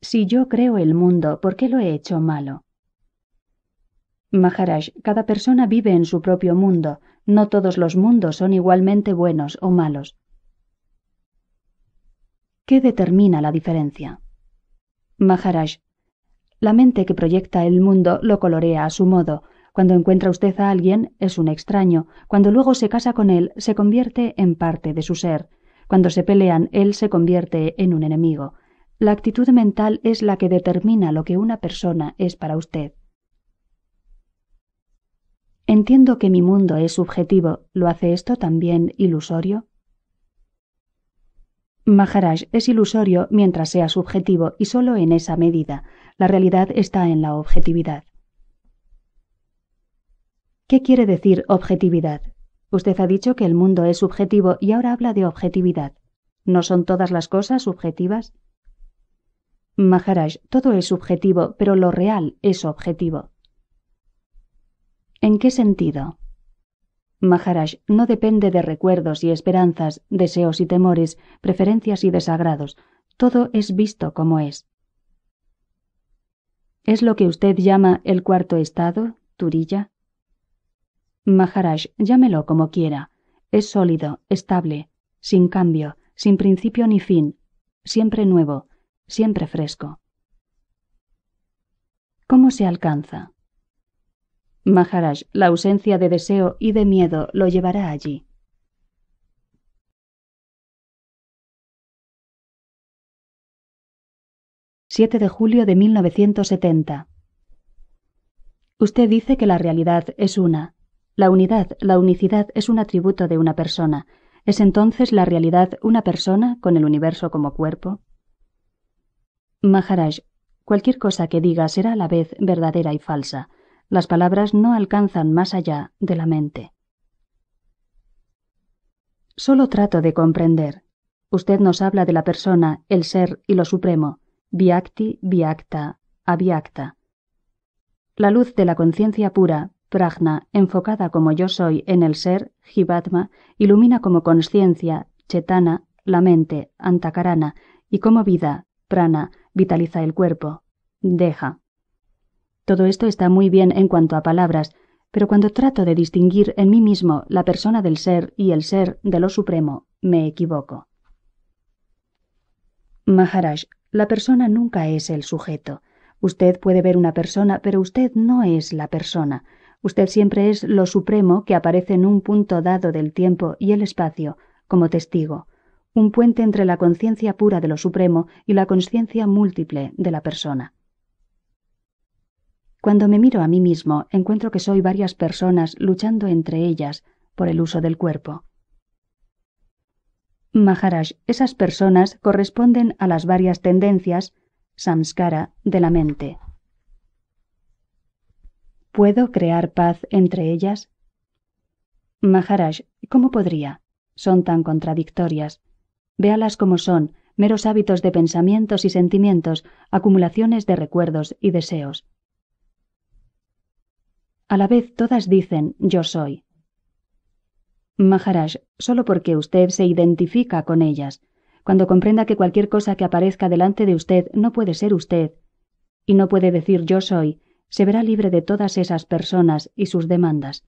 Si yo creo el mundo, ¿por qué lo he hecho malo? Maharaj, cada persona vive en su propio mundo, no todos los mundos son igualmente buenos o malos. ¿Qué determina la diferencia? Maharaj, la mente que proyecta el mundo lo colorea a su modo. Cuando encuentra usted a alguien, es un extraño. Cuando luego se casa con él, se convierte en parte de su ser. Cuando se pelean, él se convierte en un enemigo. La actitud mental es la que determina lo que una persona es para usted. Entiendo que mi mundo es subjetivo, ¿lo hace esto también ilusorio? Maharaj es ilusorio mientras sea subjetivo y solo en esa medida. La realidad está en la objetividad. ¿Qué quiere decir objetividad? Usted ha dicho que el mundo es subjetivo y ahora habla de objetividad. ¿No son todas las cosas subjetivas? Maharaj, todo es subjetivo, pero lo real es objetivo. ¿En qué sentido? Maharaj no depende de recuerdos y esperanzas, deseos y temores, preferencias y desagrados. Todo es visto como es. ¿Es lo que usted llama el cuarto estado, Turilla? Maharaj, llámelo como quiera. Es sólido, estable, sin cambio, sin principio ni fin, siempre nuevo, siempre fresco. ¿Cómo se alcanza? Maharaj, la ausencia de deseo y de miedo lo llevará allí. ...7 de julio de 1970... Usted dice que la realidad es una. La unidad, la unicidad es un atributo de una persona. ¿Es entonces la realidad una persona con el universo como cuerpo? Maharaj, cualquier cosa que diga será a la vez verdadera y falsa. Las palabras no alcanzan más allá de la mente. Solo trato de comprender. Usted nos habla de la persona, el ser y lo supremo. Viakti, viakta, aviakta. La luz de la conciencia pura, prajna, enfocada como yo soy en el ser, jivatma, ilumina como conciencia, chetana, la mente, antakarana, y como vida, prana, vitaliza el cuerpo, deja. Todo esto está muy bien en cuanto a palabras, pero cuando trato de distinguir en mí mismo la persona del ser y el ser de lo supremo, me equivoco. Maharaj, la persona nunca es el sujeto. Usted puede ver una persona, pero usted no es la persona. Usted siempre es lo supremo que aparece en un punto dado del tiempo y el espacio, como testigo un puente entre la conciencia pura de lo supremo y la conciencia múltiple de la persona. Cuando me miro a mí mismo, encuentro que soy varias personas luchando entre ellas por el uso del cuerpo. Maharaj, esas personas corresponden a las varias tendencias, samskara, de la mente. ¿Puedo crear paz entre ellas? Maharaj, ¿cómo podría? Son tan contradictorias véalas como son, meros hábitos de pensamientos y sentimientos, acumulaciones de recuerdos y deseos. A la vez todas dicen yo soy. Maharaj, solo porque usted se identifica con ellas, cuando comprenda que cualquier cosa que aparezca delante de usted no puede ser usted, y no puede decir yo soy, se verá libre de todas esas personas y sus demandas.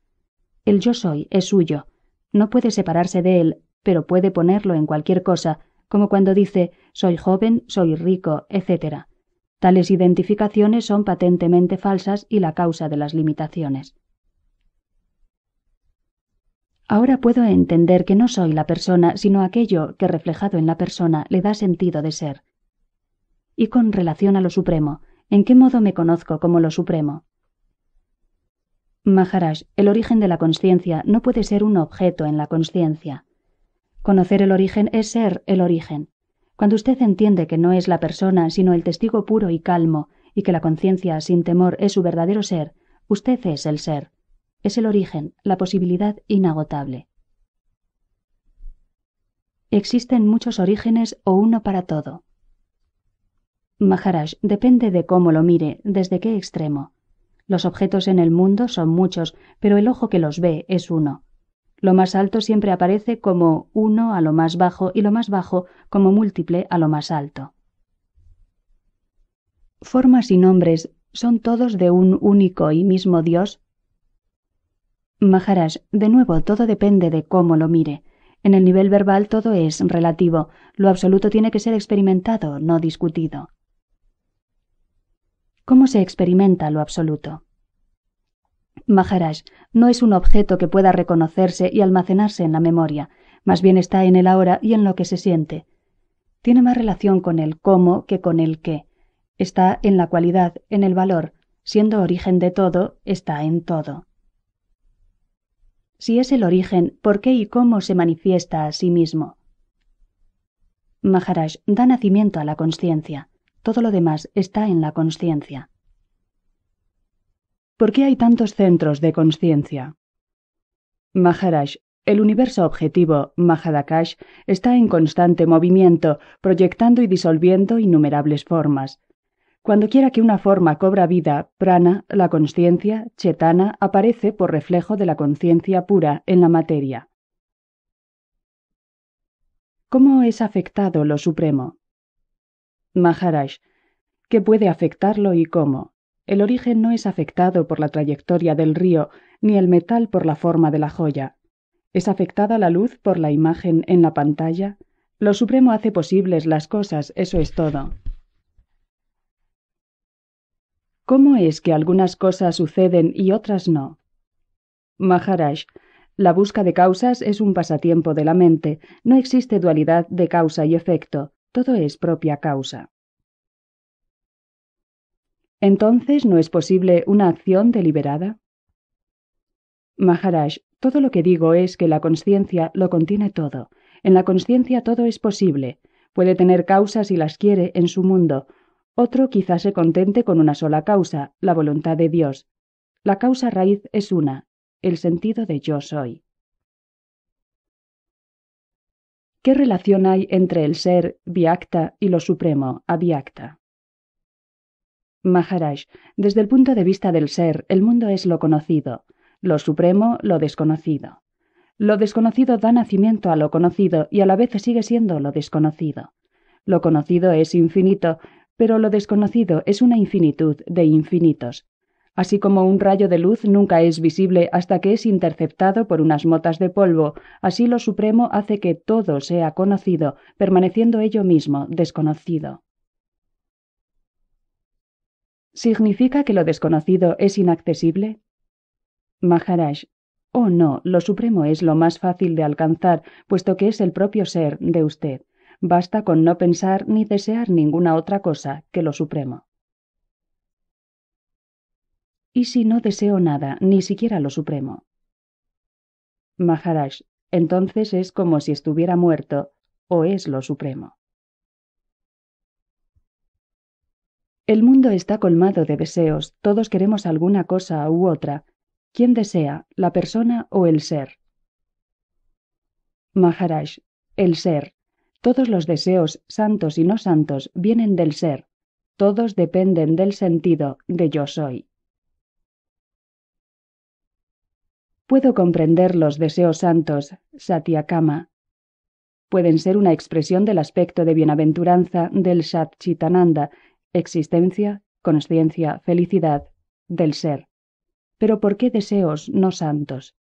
El yo soy es suyo, no puede separarse de él pero puede ponerlo en cualquier cosa, como cuando dice soy joven, soy rico, etc. Tales identificaciones son patentemente falsas y la causa de las limitaciones. Ahora puedo entender que no soy la persona, sino aquello que reflejado en la persona le da sentido de ser. Y con relación a lo supremo, ¿en qué modo me conozco como lo supremo? Maharaj, el origen de la conciencia no puede ser un objeto en la conciencia. Conocer el origen es ser el origen. Cuando usted entiende que no es la persona, sino el testigo puro y calmo, y que la conciencia sin temor es su verdadero ser, usted es el ser. Es el origen, la posibilidad inagotable. Existen muchos orígenes o uno para todo. Maharaj, depende de cómo lo mire, desde qué extremo. Los objetos en el mundo son muchos, pero el ojo que los ve es uno. Lo más alto siempre aparece como uno a lo más bajo y lo más bajo como múltiple a lo más alto. Formas y nombres son todos de un único y mismo Dios. Maharaj, de nuevo, todo depende de cómo lo mire. En el nivel verbal todo es relativo, lo absoluto tiene que ser experimentado, no discutido. ¿Cómo se experimenta lo absoluto? Maharaj no es un objeto que pueda reconocerse y almacenarse en la memoria, más bien está en el ahora y en lo que se siente. Tiene más relación con el cómo que con el qué. Está en la cualidad, en el valor, siendo origen de todo, está en todo. Si es el origen, ¿por qué y cómo se manifiesta a sí mismo? Maharaj da nacimiento a la conciencia. Todo lo demás está en la conciencia. ¿Por qué hay tantos centros de conciencia? Maharaj, el universo objetivo, Mahadakash, está en constante movimiento, proyectando y disolviendo innumerables formas. Cuando quiera que una forma cobra vida, prana, la conciencia, chetana, aparece por reflejo de la conciencia pura en la materia. ¿Cómo es afectado lo supremo? Maharaj, ¿qué puede afectarlo y cómo? El origen no es afectado por la trayectoria del río, ni el metal por la forma de la joya. Es afectada la luz por la imagen en la pantalla. Lo Supremo hace posibles las cosas, eso es todo. ¿Cómo es que algunas cosas suceden y otras no? Maharaj, la busca de causas es un pasatiempo de la mente, no existe dualidad de causa y efecto, todo es propia causa. ¿Entonces no es posible una acción deliberada? Maharaj, todo lo que digo es que la conciencia lo contiene todo. En la conciencia todo es posible. Puede tener causas si las quiere en su mundo. Otro quizás se contente con una sola causa, la voluntad de Dios. La causa raíz es una, el sentido de yo soy. ¿Qué relación hay entre el ser, viacta, y lo supremo, Avyakta? Maharaj, desde el punto de vista del ser, el mundo es lo conocido, lo supremo, lo desconocido. Lo desconocido da nacimiento a lo conocido y a la vez sigue siendo lo desconocido. Lo conocido es infinito, pero lo desconocido es una infinitud de infinitos. Así como un rayo de luz nunca es visible hasta que es interceptado por unas motas de polvo, así lo supremo hace que todo sea conocido, permaneciendo ello mismo desconocido. ¿Significa que lo desconocido es inaccesible? Maharaj. Oh no, lo supremo es lo más fácil de alcanzar, puesto que es el propio ser de usted. Basta con no pensar ni desear ninguna otra cosa que lo supremo. ¿Y si no deseo nada, ni siquiera lo supremo? Maharaj, entonces es como si estuviera muerto, o es lo supremo. El mundo está colmado de deseos, todos queremos alguna cosa u otra. ¿Quién desea, la persona o el ser? Maharaj, el ser. Todos los deseos, santos y no santos, vienen del ser. Todos dependen del sentido de yo soy. Puedo comprender los deseos santos, Satyakama. Pueden ser una expresión del aspecto de bienaventuranza del Satchitananda existencia, consciencia, felicidad, del ser. Pero ¿por qué deseos no santos?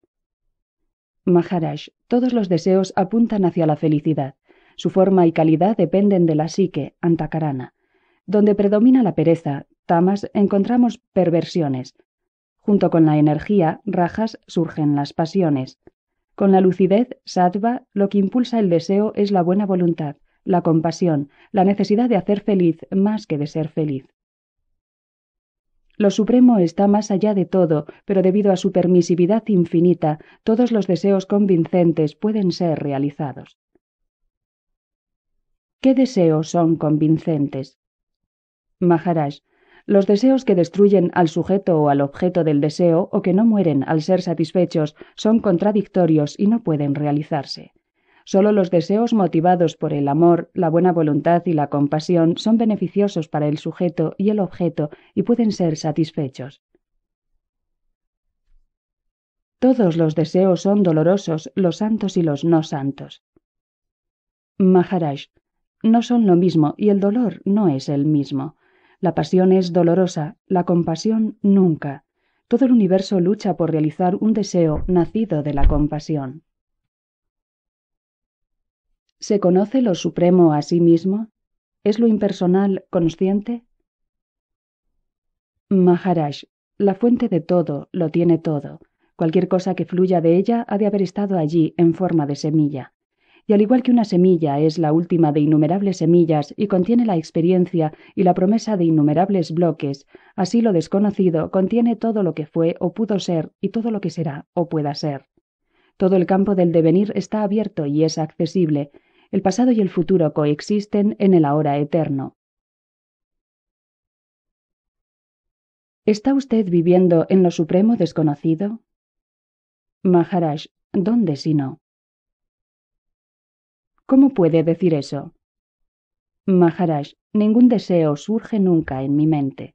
Maharaj, todos los deseos apuntan hacia la felicidad. Su forma y calidad dependen de la psique, antakarana. Donde predomina la pereza, tamas, encontramos perversiones. Junto con la energía, rajas, surgen las pasiones. Con la lucidez, sattva, lo que impulsa el deseo es la buena voluntad, la compasión, la necesidad de hacer feliz más que de ser feliz. Lo supremo está más allá de todo, pero debido a su permisividad infinita, todos los deseos convincentes pueden ser realizados. ¿Qué deseos son convincentes? Maharaj, los deseos que destruyen al sujeto o al objeto del deseo o que no mueren al ser satisfechos son contradictorios y no pueden realizarse. Solo los deseos motivados por el amor, la buena voluntad y la compasión son beneficiosos para el sujeto y el objeto y pueden ser satisfechos. Todos los deseos son dolorosos, los santos y los no santos. Maharaj, no son lo mismo y el dolor no es el mismo. La pasión es dolorosa, la compasión nunca. Todo el universo lucha por realizar un deseo nacido de la compasión. ¿Se conoce lo supremo a sí mismo? ¿Es lo impersonal consciente? Maharaj, la fuente de todo lo tiene todo. Cualquier cosa que fluya de ella ha de haber estado allí en forma de semilla. Y al igual que una semilla es la última de innumerables semillas y contiene la experiencia y la promesa de innumerables bloques, así lo desconocido contiene todo lo que fue o pudo ser y todo lo que será o pueda ser. Todo el campo del devenir está abierto y es accesible, el pasado y el futuro coexisten en el ahora eterno. ¿Está usted viviendo en lo supremo desconocido? Maharaj, ¿dónde si no? ¿Cómo puede decir eso? Maharaj, ningún deseo surge nunca en mi mente.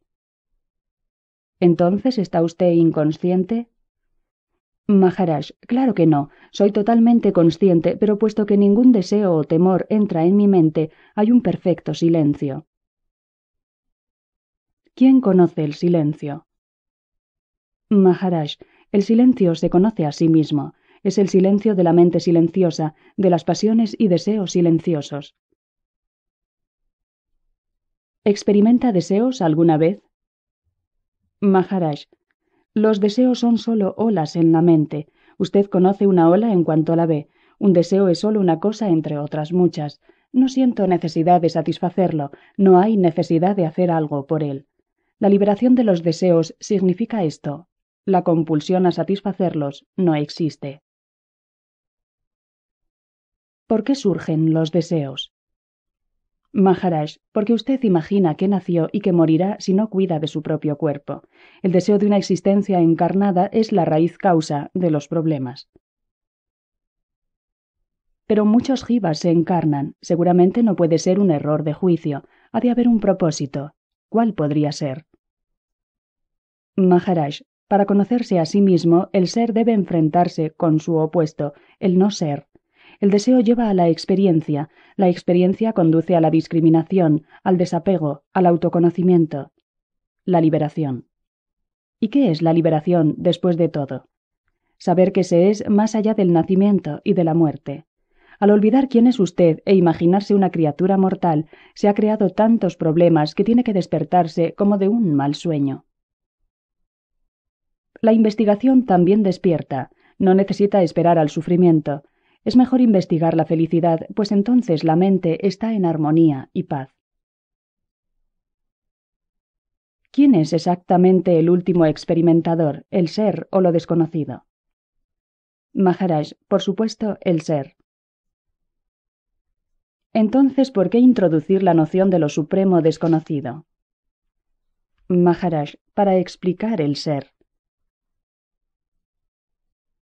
Entonces está usted inconsciente Maharaj, claro que no, soy totalmente consciente, pero puesto que ningún deseo o temor entra en mi mente, hay un perfecto silencio. ¿Quién conoce el silencio? Maharaj, el silencio se conoce a sí mismo, es el silencio de la mente silenciosa, de las pasiones y deseos silenciosos. ¿Experimenta deseos alguna vez? Maharaj, los deseos son solo olas en la mente. Usted conoce una ola en cuanto la ve. Un deseo es solo una cosa entre otras muchas. No siento necesidad de satisfacerlo, no hay necesidad de hacer algo por él. La liberación de los deseos significa esto. La compulsión a satisfacerlos no existe. ¿Por qué surgen los deseos? Maharaj, porque usted imagina que nació y que morirá si no cuida de su propio cuerpo. El deseo de una existencia encarnada es la raíz causa de los problemas. Pero muchos jivas se encarnan. Seguramente no puede ser un error de juicio. Ha de haber un propósito. ¿Cuál podría ser? Maharaj, para conocerse a sí mismo, el ser debe enfrentarse con su opuesto, el no ser, el deseo lleva a la experiencia, la experiencia conduce a la discriminación, al desapego, al autoconocimiento. La liberación. ¿Y qué es la liberación después de todo? Saber que se es más allá del nacimiento y de la muerte. Al olvidar quién es usted e imaginarse una criatura mortal, se ha creado tantos problemas que tiene que despertarse como de un mal sueño. La investigación también despierta, no necesita esperar al sufrimiento, es mejor investigar la felicidad, pues entonces la mente está en armonía y paz. ¿Quién es exactamente el último experimentador, el ser o lo desconocido? Maharaj, por supuesto, el ser. Entonces, ¿por qué introducir la noción de lo supremo desconocido? Maharaj, para explicar el ser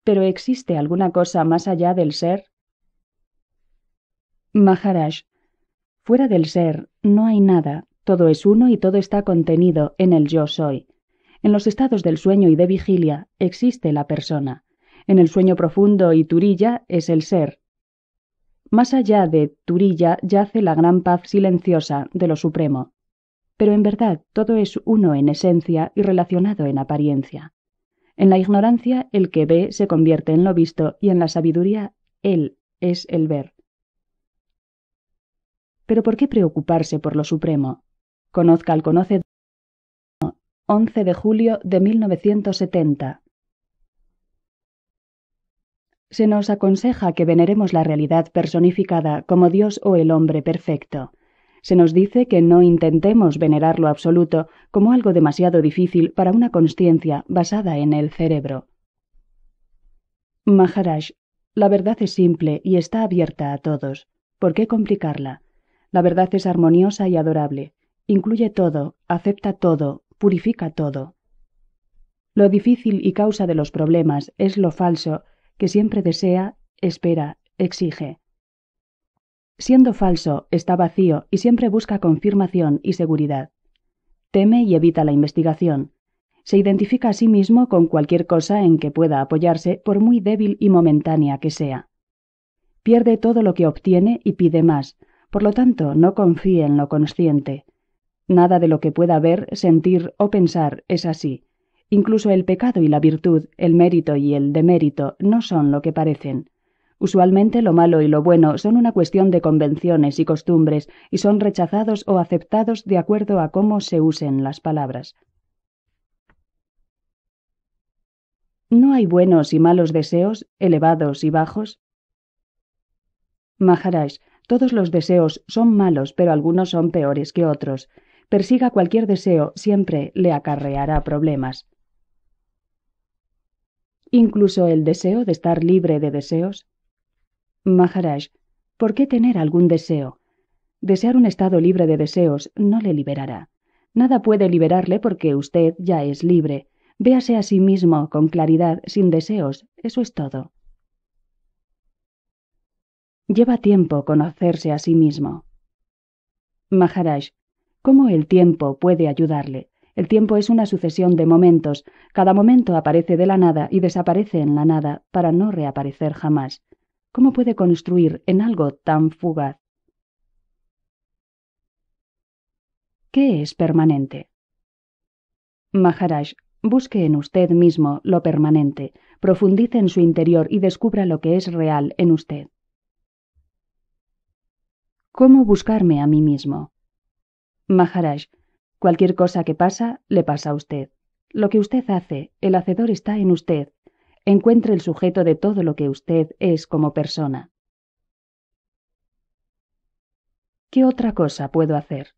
pero ¿existe alguna cosa más allá del ser? Maharaj, fuera del ser no hay nada, todo es uno y todo está contenido en el yo soy. En los estados del sueño y de vigilia existe la persona. En el sueño profundo y turilla es el ser. Más allá de turilla yace la gran paz silenciosa de lo supremo. Pero en verdad todo es uno en esencia y relacionado en apariencia. En la ignorancia, el que ve se convierte en lo visto y en la sabiduría, él es el ver. Pero ¿por qué preocuparse por lo supremo? Conozca al conocedor. 11 de julio de 1970. Se nos aconseja que veneremos la realidad personificada como Dios o el hombre perfecto se nos dice que no intentemos venerar lo absoluto como algo demasiado difícil para una conciencia basada en el cerebro. Maharaj, la verdad es simple y está abierta a todos. ¿Por qué complicarla? La verdad es armoniosa y adorable. Incluye todo, acepta todo, purifica todo. Lo difícil y causa de los problemas es lo falso que siempre desea, espera, exige. Siendo falso, está vacío y siempre busca confirmación y seguridad. Teme y evita la investigación. Se identifica a sí mismo con cualquier cosa en que pueda apoyarse, por muy débil y momentánea que sea. Pierde todo lo que obtiene y pide más, por lo tanto, no confíe en lo consciente. Nada de lo que pueda ver, sentir o pensar es así. Incluso el pecado y la virtud, el mérito y el demérito, no son lo que parecen. Usualmente lo malo y lo bueno son una cuestión de convenciones y costumbres y son rechazados o aceptados de acuerdo a cómo se usen las palabras. ¿No hay buenos y malos deseos, elevados y bajos? Maharaj, todos los deseos son malos, pero algunos son peores que otros. Persiga cualquier deseo, siempre le acarreará problemas. Incluso el deseo de estar libre de deseos. Maharaj, ¿por qué tener algún deseo? Desear un estado libre de deseos no le liberará. Nada puede liberarle porque usted ya es libre. Véase a sí mismo con claridad, sin deseos, eso es todo. Lleva tiempo conocerse a sí mismo. Maharaj, ¿cómo el tiempo puede ayudarle? El tiempo es una sucesión de momentos. Cada momento aparece de la nada y desaparece en la nada para no reaparecer jamás. ¿Cómo puede construir en algo tan fugaz? ¿Qué es permanente? Maharaj, busque en usted mismo lo permanente, profundice en su interior y descubra lo que es real en usted. ¿Cómo buscarme a mí mismo? Maharaj, cualquier cosa que pasa, le pasa a usted. Lo que usted hace, el hacedor está en usted, encuentre el sujeto de todo lo que usted es como persona. ¿Qué otra cosa puedo hacer?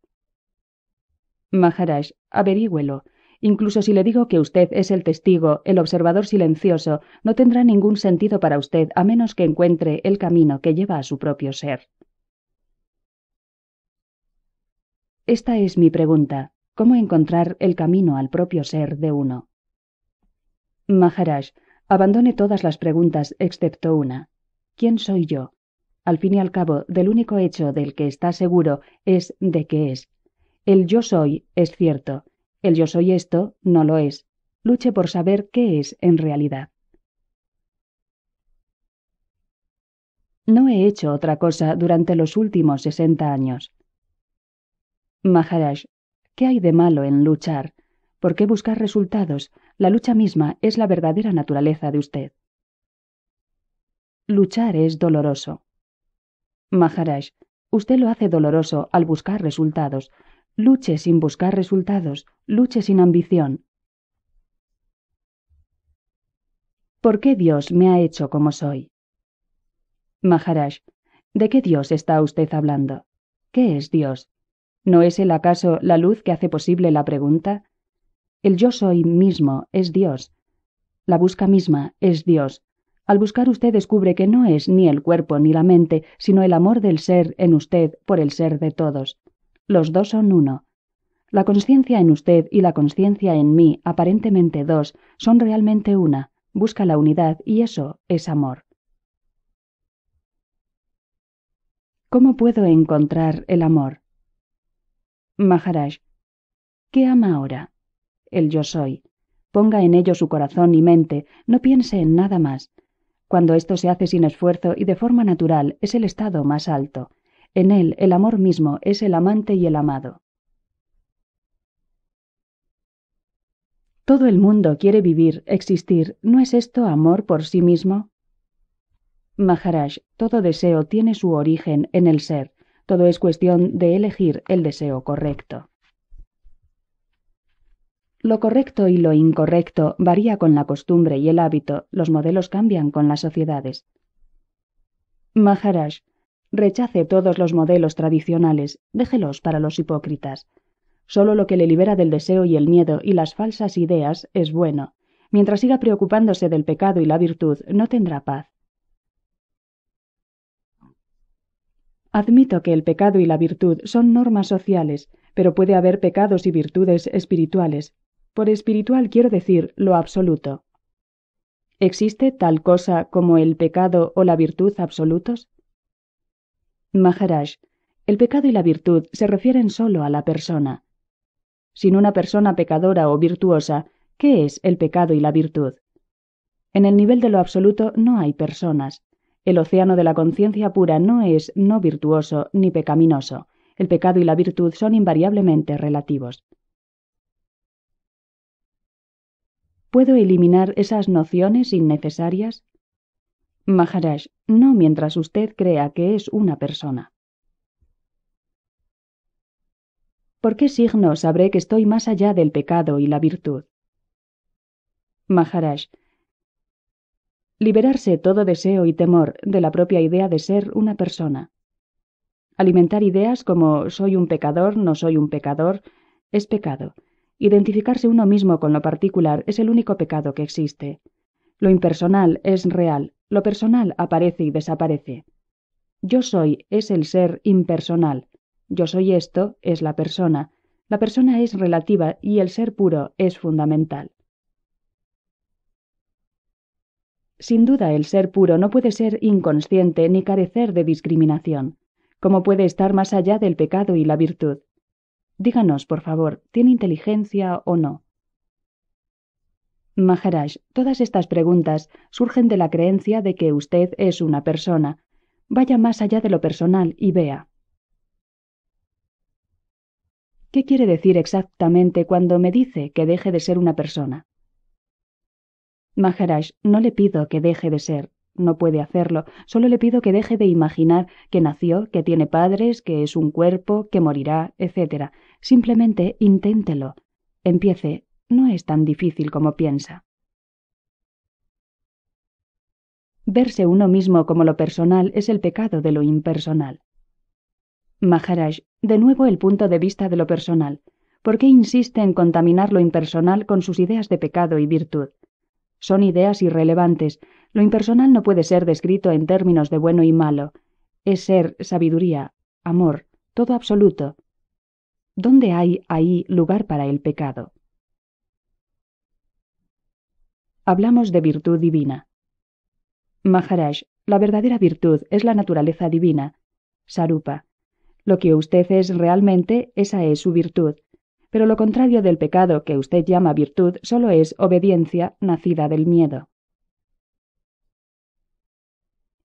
Maharaj, averígüelo. Incluso si le digo que usted es el testigo, el observador silencioso, no tendrá ningún sentido para usted a menos que encuentre el camino que lleva a su propio ser. Esta es mi pregunta. ¿Cómo encontrar el camino al propio ser de uno? Maharaj, Abandone todas las preguntas excepto una. ¿Quién soy yo? Al fin y al cabo, del único hecho del que está seguro es de qué es. El yo soy es cierto. El yo soy esto no lo es. Luche por saber qué es en realidad. No he hecho otra cosa durante los últimos sesenta años. Maharaj, ¿qué hay de malo en luchar? ¿Por qué buscar resultados? La lucha misma es la verdadera naturaleza de usted. Luchar es doloroso. Maharaj, usted lo hace doloroso al buscar resultados. Luche sin buscar resultados, luche sin ambición. ¿Por qué Dios me ha hecho como soy? Maharaj, ¿de qué Dios está usted hablando? ¿Qué es Dios? ¿No es el acaso la luz que hace posible la pregunta? El yo soy mismo es Dios. La busca misma es Dios. Al buscar usted descubre que no es ni el cuerpo ni la mente, sino el amor del ser en usted por el ser de todos. Los dos son uno. La conciencia en usted y la conciencia en mí, aparentemente dos, son realmente una. Busca la unidad y eso es amor. ¿Cómo puedo encontrar el amor? Maharaj, ¿qué ama ahora? el yo soy. Ponga en ello su corazón y mente, no piense en nada más. Cuando esto se hace sin esfuerzo y de forma natural, es el estado más alto. En él el amor mismo es el amante y el amado. Todo el mundo quiere vivir, existir. ¿No es esto amor por sí mismo? Maharaj, todo deseo tiene su origen en el ser. Todo es cuestión de elegir el deseo correcto. Lo correcto y lo incorrecto varía con la costumbre y el hábito, los modelos cambian con las sociedades. Maharaj, rechace todos los modelos tradicionales, déjelos para los hipócritas. Solo lo que le libera del deseo y el miedo y las falsas ideas es bueno. Mientras siga preocupándose del pecado y la virtud, no tendrá paz. Admito que el pecado y la virtud son normas sociales, pero puede haber pecados y virtudes espirituales, por espiritual quiero decir lo absoluto. ¿Existe tal cosa como el pecado o la virtud absolutos? Maharaj, el pecado y la virtud se refieren solo a la persona. Sin una persona pecadora o virtuosa, ¿qué es el pecado y la virtud? En el nivel de lo absoluto no hay personas. El océano de la conciencia pura no es no virtuoso ni pecaminoso. El pecado y la virtud son invariablemente relativos. ¿Puedo eliminar esas nociones innecesarias? Maharaj, no mientras usted crea que es una persona. ¿Por qué signo sabré que estoy más allá del pecado y la virtud? Maharaj, liberarse todo deseo y temor de la propia idea de ser una persona. Alimentar ideas como soy un pecador, no soy un pecador, es pecado. Identificarse uno mismo con lo particular es el único pecado que existe. Lo impersonal es real, lo personal aparece y desaparece. Yo soy es el ser impersonal. Yo soy esto es la persona. La persona es relativa y el ser puro es fundamental. Sin duda el ser puro no puede ser inconsciente ni carecer de discriminación. como puede estar más allá del pecado y la virtud? Díganos, por favor, ¿tiene inteligencia o no? Maharaj, todas estas preguntas surgen de la creencia de que usted es una persona. Vaya más allá de lo personal y vea. ¿Qué quiere decir exactamente cuando me dice que deje de ser una persona? Maharaj, no le pido que deje de ser, no puede hacerlo, solo le pido que deje de imaginar que nació, que tiene padres, que es un cuerpo, que morirá, etc. Simplemente inténtelo. Empiece, no es tan difícil como piensa. Verse uno mismo como lo personal es el pecado de lo impersonal. Maharaj, de nuevo el punto de vista de lo personal. ¿Por qué insiste en contaminar lo impersonal con sus ideas de pecado y virtud? Son ideas irrelevantes. Lo impersonal no puede ser descrito en términos de bueno y malo. Es ser, sabiduría, amor, todo absoluto. ¿Dónde hay ahí lugar para el pecado? Hablamos de virtud divina. Maharaj, la verdadera virtud es la naturaleza divina. Sarupa. Lo que usted es realmente, esa es su virtud pero lo contrario del pecado que usted llama virtud solo es obediencia nacida del miedo.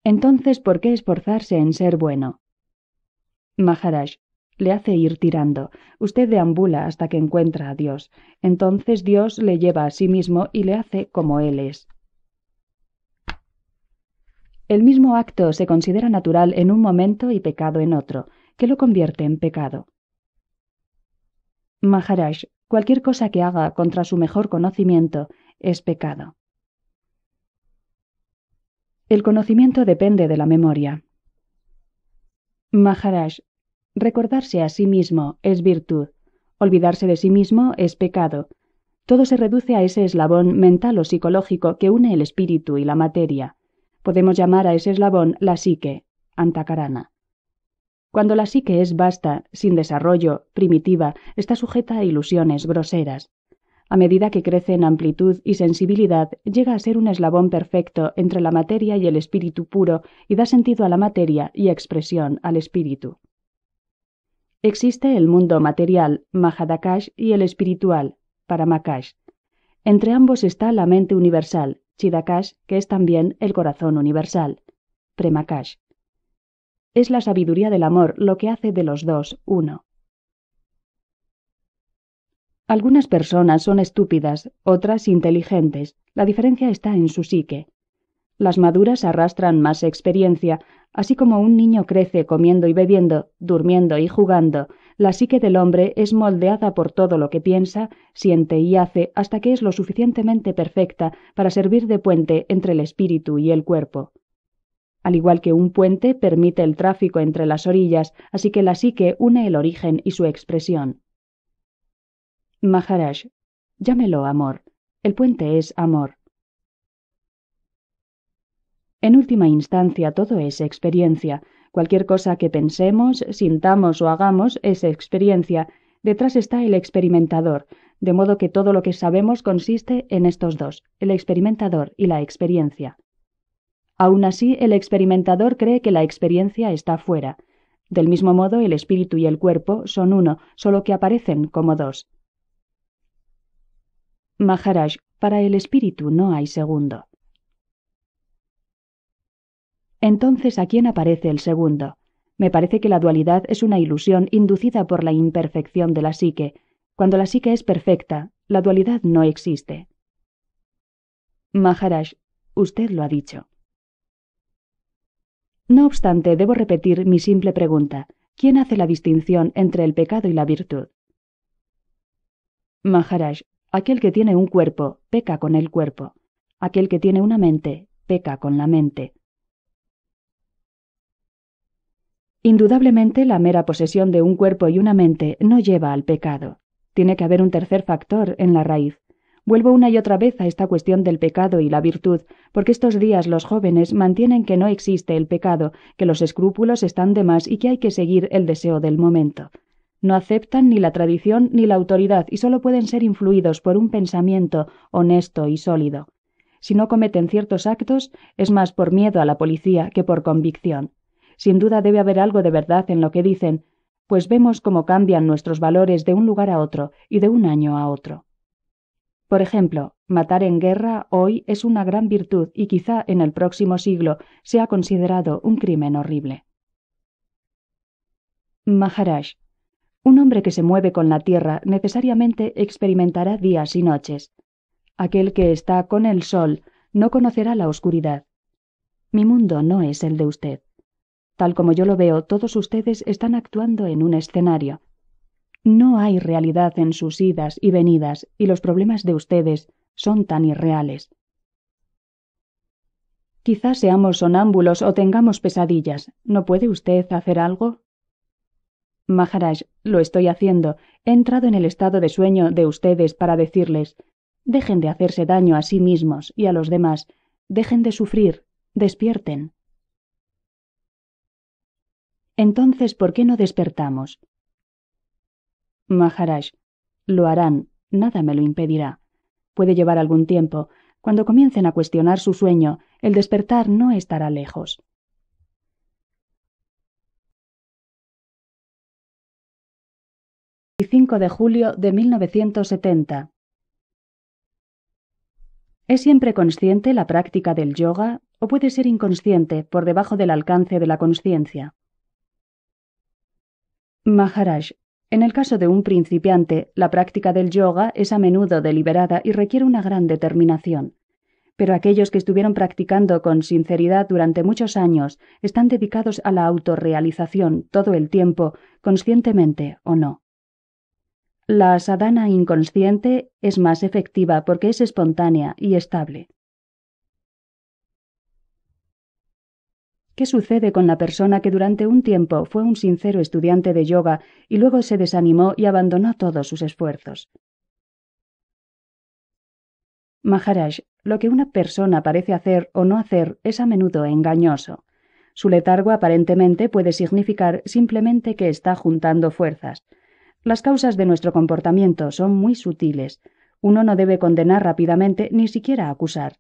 Entonces, ¿por qué esforzarse en ser bueno? Maharaj, le hace ir tirando. Usted deambula hasta que encuentra a Dios. Entonces Dios le lleva a sí mismo y le hace como Él es. El mismo acto se considera natural en un momento y pecado en otro, que lo convierte en pecado. Maharaj, cualquier cosa que haga contra su mejor conocimiento es pecado. El conocimiento depende de la memoria. Maharaj, recordarse a sí mismo es virtud, olvidarse de sí mismo es pecado. Todo se reduce a ese eslabón mental o psicológico que une el espíritu y la materia. Podemos llamar a ese eslabón la psique, antakarana. Cuando la psique es vasta, sin desarrollo, primitiva, está sujeta a ilusiones groseras. A medida que crece en amplitud y sensibilidad, llega a ser un eslabón perfecto entre la materia y el espíritu puro y da sentido a la materia y expresión al espíritu. Existe el mundo material, Mahadakash, y el espiritual, Paramakash. Entre ambos está la mente universal, Chidakash, que es también el corazón universal, Premakash. Es la sabiduría del amor lo que hace de los dos uno. Algunas personas son estúpidas, otras inteligentes. La diferencia está en su psique. Las maduras arrastran más experiencia, así como un niño crece comiendo y bebiendo, durmiendo y jugando. La psique del hombre es moldeada por todo lo que piensa, siente y hace hasta que es lo suficientemente perfecta para servir de puente entre el espíritu y el cuerpo. Al igual que un puente permite el tráfico entre las orillas, así que la psique une el origen y su expresión. Maharaj, llámelo amor. El puente es amor. En última instancia, todo es experiencia. Cualquier cosa que pensemos, sintamos o hagamos es experiencia. Detrás está el experimentador, de modo que todo lo que sabemos consiste en estos dos, el experimentador y la experiencia. Aún así, el experimentador cree que la experiencia está fuera. Del mismo modo, el espíritu y el cuerpo son uno, solo que aparecen como dos. Maharaj, para el espíritu no hay segundo. Entonces, ¿a quién aparece el segundo? Me parece que la dualidad es una ilusión inducida por la imperfección de la psique. Cuando la psique es perfecta, la dualidad no existe. Maharaj, usted lo ha dicho. No obstante, debo repetir mi simple pregunta. ¿Quién hace la distinción entre el pecado y la virtud? Maharaj, aquel que tiene un cuerpo, peca con el cuerpo. Aquel que tiene una mente, peca con la mente. Indudablemente, la mera posesión de un cuerpo y una mente no lleva al pecado. Tiene que haber un tercer factor en la raíz, Vuelvo una y otra vez a esta cuestión del pecado y la virtud, porque estos días los jóvenes mantienen que no existe el pecado, que los escrúpulos están de más y que hay que seguir el deseo del momento. No aceptan ni la tradición ni la autoridad y solo pueden ser influidos por un pensamiento honesto y sólido. Si no cometen ciertos actos, es más por miedo a la policía que por convicción. Sin duda debe haber algo de verdad en lo que dicen, pues vemos cómo cambian nuestros valores de un lugar a otro y de un año a otro. Por ejemplo, matar en guerra hoy es una gran virtud y quizá en el próximo siglo sea considerado un crimen horrible. Maharaj. Un hombre que se mueve con la tierra necesariamente experimentará días y noches. Aquel que está con el sol no conocerá la oscuridad. Mi mundo no es el de usted. Tal como yo lo veo, todos ustedes están actuando en un escenario, no hay realidad en sus idas y venidas y los problemas de ustedes son tan irreales. Quizás seamos sonámbulos o tengamos pesadillas. ¿No puede usted hacer algo? Maharaj, lo estoy haciendo. He entrado en el estado de sueño de ustedes para decirles dejen de hacerse daño a sí mismos y a los demás, dejen de sufrir, despierten. Entonces, ¿por qué no despertamos? Maharaj, lo harán, nada me lo impedirá. Puede llevar algún tiempo. Cuando comiencen a cuestionar su sueño, el despertar no estará lejos. 25 de julio de 1970. ¿Es siempre consciente la práctica del yoga o puede ser inconsciente por debajo del alcance de la conciencia? Maharaj, en el caso de un principiante, la práctica del yoga es a menudo deliberada y requiere una gran determinación. Pero aquellos que estuvieron practicando con sinceridad durante muchos años están dedicados a la autorrealización todo el tiempo, conscientemente o no. La sadhana inconsciente es más efectiva porque es espontánea y estable. ¿Qué sucede con la persona que durante un tiempo fue un sincero estudiante de yoga y luego se desanimó y abandonó todos sus esfuerzos? Maharaj, lo que una persona parece hacer o no hacer es a menudo engañoso. Su letargo aparentemente puede significar simplemente que está juntando fuerzas. Las causas de nuestro comportamiento son muy sutiles. Uno no debe condenar rápidamente ni siquiera acusar.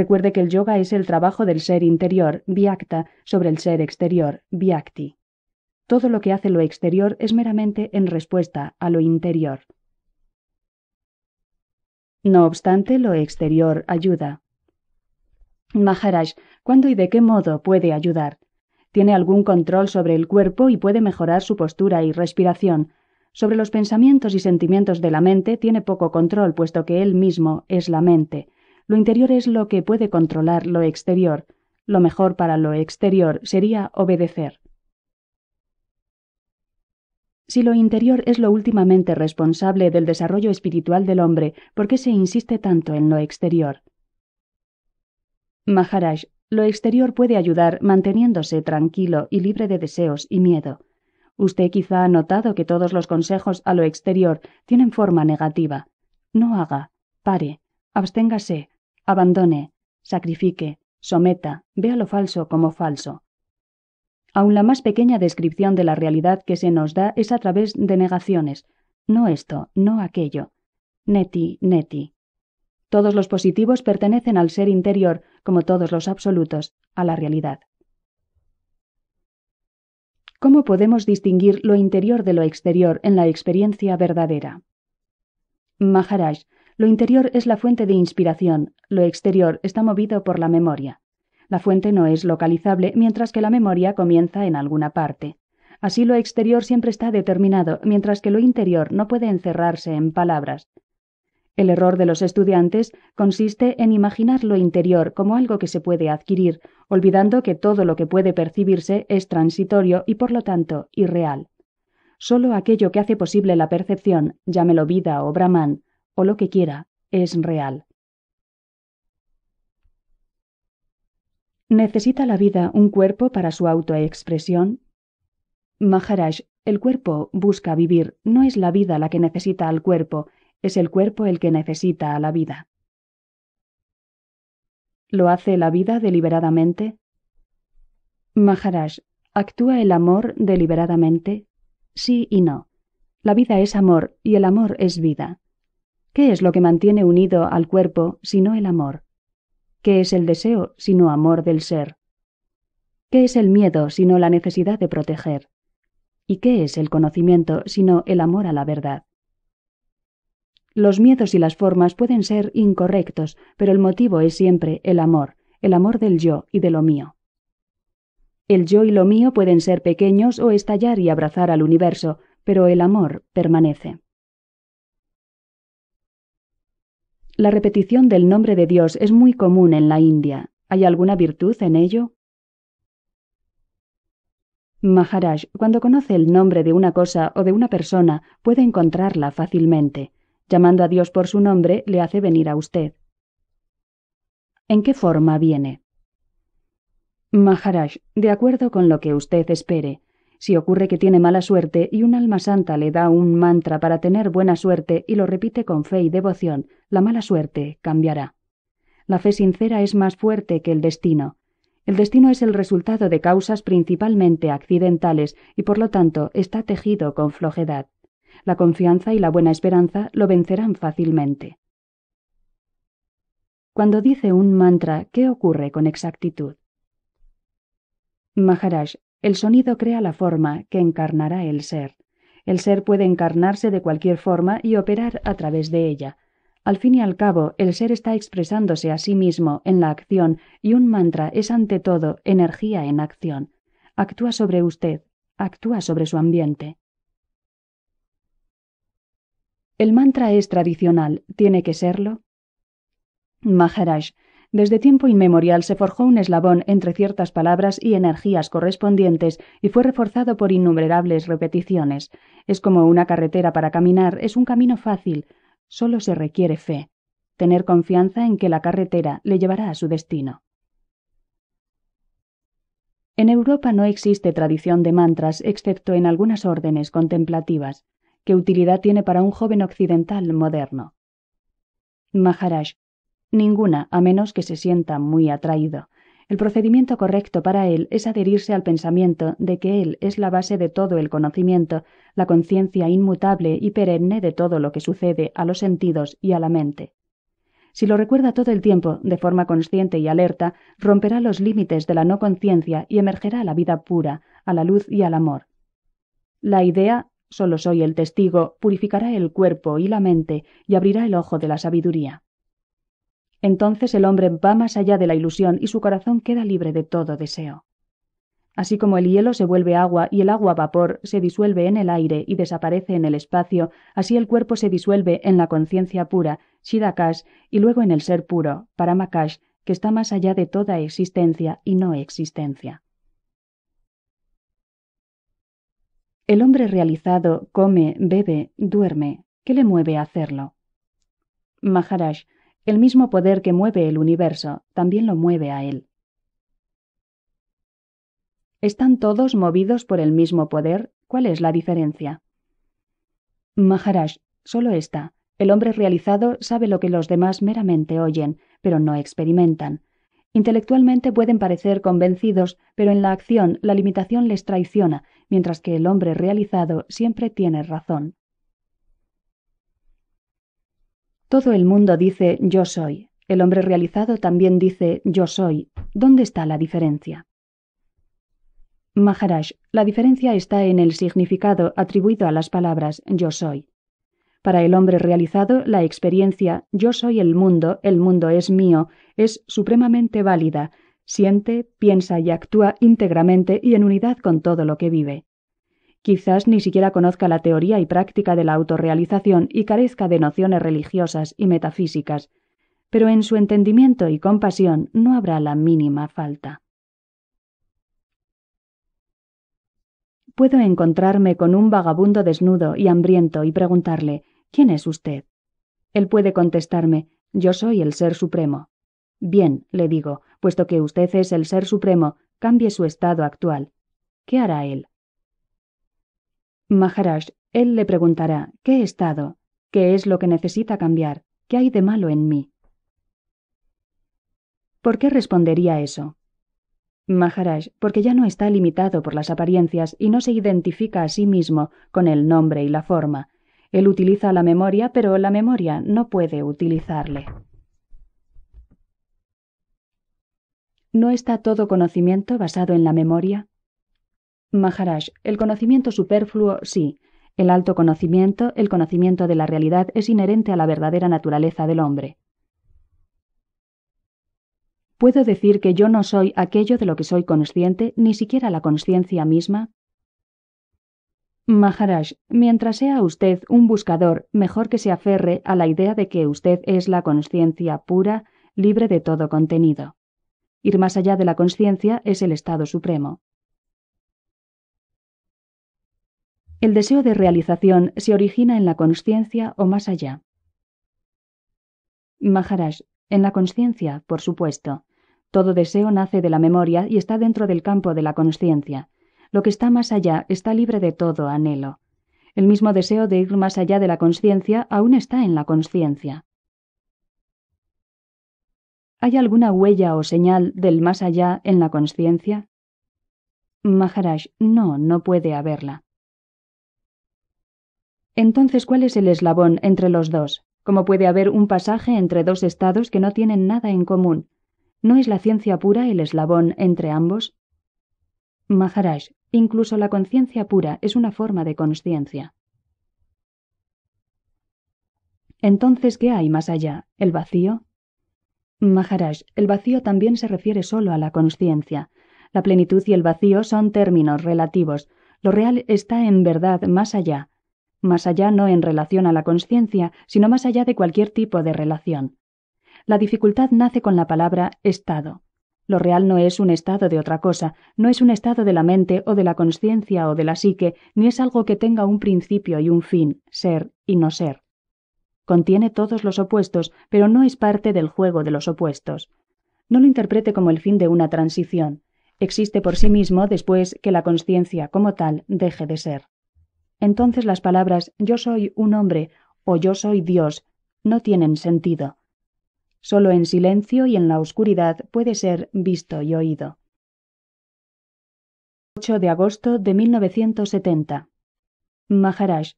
Recuerde que el yoga es el trabajo del ser interior, Vyakta, sobre el ser exterior, Vyakti. Todo lo que hace lo exterior es meramente en respuesta a lo interior. No obstante, lo exterior ayuda. Maharaj, ¿cuándo y de qué modo puede ayudar? Tiene algún control sobre el cuerpo y puede mejorar su postura y respiración. Sobre los pensamientos y sentimientos de la mente tiene poco control, puesto que él mismo es la mente. Lo interior es lo que puede controlar lo exterior. Lo mejor para lo exterior sería obedecer. Si lo interior es lo últimamente responsable del desarrollo espiritual del hombre, ¿por qué se insiste tanto en lo exterior? Maharaj, lo exterior puede ayudar manteniéndose tranquilo y libre de deseos y miedo. Usted quizá ha notado que todos los consejos a lo exterior tienen forma negativa. No haga, pare, absténgase, abandone, sacrifique, someta, vea lo falso como falso. Aun la más pequeña descripción de la realidad que se nos da es a través de negaciones, no esto, no aquello. Neti, neti. Todos los positivos pertenecen al ser interior, como todos los absolutos, a la realidad. ¿Cómo podemos distinguir lo interior de lo exterior en la experiencia verdadera? Maharaj lo interior es la fuente de inspiración, lo exterior está movido por la memoria. La fuente no es localizable mientras que la memoria comienza en alguna parte. Así lo exterior siempre está determinado, mientras que lo interior no puede encerrarse en palabras. El error de los estudiantes consiste en imaginar lo interior como algo que se puede adquirir, olvidando que todo lo que puede percibirse es transitorio y por lo tanto irreal. Solo aquello que hace posible la percepción, llámelo vida o Brahman, o lo que quiera, es real. ¿Necesita la vida un cuerpo para su autoexpresión? Maharaj, el cuerpo busca vivir, no es la vida la que necesita al cuerpo, es el cuerpo el que necesita a la vida. ¿Lo hace la vida deliberadamente? Maharaj, ¿actúa el amor deliberadamente? Sí y no. La vida es amor y el amor es vida. ¿Qué es lo que mantiene unido al cuerpo sino el amor? ¿Qué es el deseo sino amor del ser? ¿Qué es el miedo sino la necesidad de proteger? ¿Y qué es el conocimiento sino el amor a la verdad? Los miedos y las formas pueden ser incorrectos, pero el motivo es siempre el amor, el amor del yo y de lo mío. El yo y lo mío pueden ser pequeños o estallar y abrazar al universo, pero el amor permanece. La repetición del nombre de Dios es muy común en la India. ¿Hay alguna virtud en ello? Maharaj, cuando conoce el nombre de una cosa o de una persona, puede encontrarla fácilmente. Llamando a Dios por su nombre, le hace venir a usted. ¿En qué forma viene? Maharaj, de acuerdo con lo que usted espere, si ocurre que tiene mala suerte y un alma santa le da un mantra para tener buena suerte y lo repite con fe y devoción, la mala suerte cambiará. La fe sincera es más fuerte que el destino. El destino es el resultado de causas principalmente accidentales y por lo tanto está tejido con flojedad. La confianza y la buena esperanza lo vencerán fácilmente. Cuando dice un mantra, ¿qué ocurre con exactitud? Maharaj, el sonido crea la forma que encarnará el ser. El ser puede encarnarse de cualquier forma y operar a través de ella. Al fin y al cabo, el ser está expresándose a sí mismo en la acción y un mantra es ante todo energía en acción. Actúa sobre usted, actúa sobre su ambiente. ¿El mantra es tradicional? ¿Tiene que serlo? Maharaj, desde tiempo inmemorial se forjó un eslabón entre ciertas palabras y energías correspondientes y fue reforzado por innumerables repeticiones. Es como una carretera para caminar, es un camino fácil, solo se requiere fe, tener confianza en que la carretera le llevará a su destino. En Europa no existe tradición de mantras excepto en algunas órdenes contemplativas. ¿Qué utilidad tiene para un joven occidental moderno? Maharaj, Ninguna, a menos que se sienta muy atraído. El procedimiento correcto para él es adherirse al pensamiento de que él es la base de todo el conocimiento, la conciencia inmutable y perenne de todo lo que sucede a los sentidos y a la mente. Si lo recuerda todo el tiempo, de forma consciente y alerta, romperá los límites de la no conciencia y emergerá a la vida pura, a la luz y al amor. La idea, solo soy el testigo, purificará el cuerpo y la mente y abrirá el ojo de la sabiduría. Entonces el hombre va más allá de la ilusión y su corazón queda libre de todo deseo. Así como el hielo se vuelve agua y el agua vapor se disuelve en el aire y desaparece en el espacio, así el cuerpo se disuelve en la conciencia pura, Shidakash, y luego en el ser puro, Paramakash, que está más allá de toda existencia y no existencia. El hombre realizado come, bebe, duerme. ¿Qué le mueve a hacerlo? Maharaj, el mismo poder que mueve el universo también lo mueve a él. ¿Están todos movidos por el mismo poder? ¿Cuál es la diferencia? Maharaj, solo está. El hombre realizado sabe lo que los demás meramente oyen, pero no experimentan. Intelectualmente pueden parecer convencidos, pero en la acción la limitación les traiciona, mientras que el hombre realizado siempre tiene razón. Todo el mundo dice yo soy. El hombre realizado también dice yo soy. ¿Dónde está la diferencia? Maharaj, la diferencia está en el significado atribuido a las palabras yo soy. Para el hombre realizado, la experiencia yo soy el mundo, el mundo es mío, es supremamente válida, siente, piensa y actúa íntegramente y en unidad con todo lo que vive. Quizás ni siquiera conozca la teoría y práctica de la autorrealización y carezca de nociones religiosas y metafísicas, pero en su entendimiento y compasión no habrá la mínima falta. Puedo encontrarme con un vagabundo desnudo y hambriento y preguntarle ¿Quién es usted? Él puede contestarme Yo soy el Ser Supremo. Bien, le digo, puesto que usted es el Ser Supremo, cambie su estado actual. ¿Qué hará él? Maharaj, él le preguntará, ¿qué estado? ¿Qué es lo que necesita cambiar? ¿Qué hay de malo en mí? ¿Por qué respondería eso? Maharaj, porque ya no está limitado por las apariencias y no se identifica a sí mismo con el nombre y la forma. Él utiliza la memoria, pero la memoria no puede utilizarle. ¿No está todo conocimiento basado en la memoria? Maharaj, el conocimiento superfluo sí. El alto conocimiento, el conocimiento de la realidad, es inherente a la verdadera naturaleza del hombre. ¿Puedo decir que yo no soy aquello de lo que soy consciente, ni siquiera la conciencia misma? Maharaj, mientras sea usted un buscador, mejor que se aferre a la idea de que usted es la conciencia pura, libre de todo contenido. Ir más allá de la conciencia es el estado supremo. El deseo de realización se origina en la conciencia o más allá. Maharaj, en la conciencia, por supuesto. Todo deseo nace de la memoria y está dentro del campo de la conciencia. Lo que está más allá está libre de todo anhelo. El mismo deseo de ir más allá de la conciencia aún está en la conciencia. ¿Hay alguna huella o señal del más allá en la conciencia? Maharaj, no, no puede haberla. Entonces, ¿cuál es el eslabón entre los dos? ¿Cómo puede haber un pasaje entre dos estados que no tienen nada en común? ¿No es la ciencia pura el eslabón entre ambos? Maharaj, incluso la conciencia pura es una forma de conciencia. Entonces, ¿qué hay más allá? ¿El vacío? Maharaj, el vacío también se refiere solo a la conciencia. La plenitud y el vacío son términos relativos. Lo real está en verdad más allá más allá no en relación a la conciencia, sino más allá de cualquier tipo de relación. La dificultad nace con la palabra estado. Lo real no es un estado de otra cosa, no es un estado de la mente o de la conciencia o de la psique, ni es algo que tenga un principio y un fin, ser y no ser. Contiene todos los opuestos, pero no es parte del juego de los opuestos. No lo interprete como el fin de una transición. Existe por sí mismo después que la conciencia como tal deje de ser entonces las palabras yo soy un hombre o yo soy Dios no tienen sentido. Solo en silencio y en la oscuridad puede ser visto y oído. 8 de agosto de 1970. Maharaj,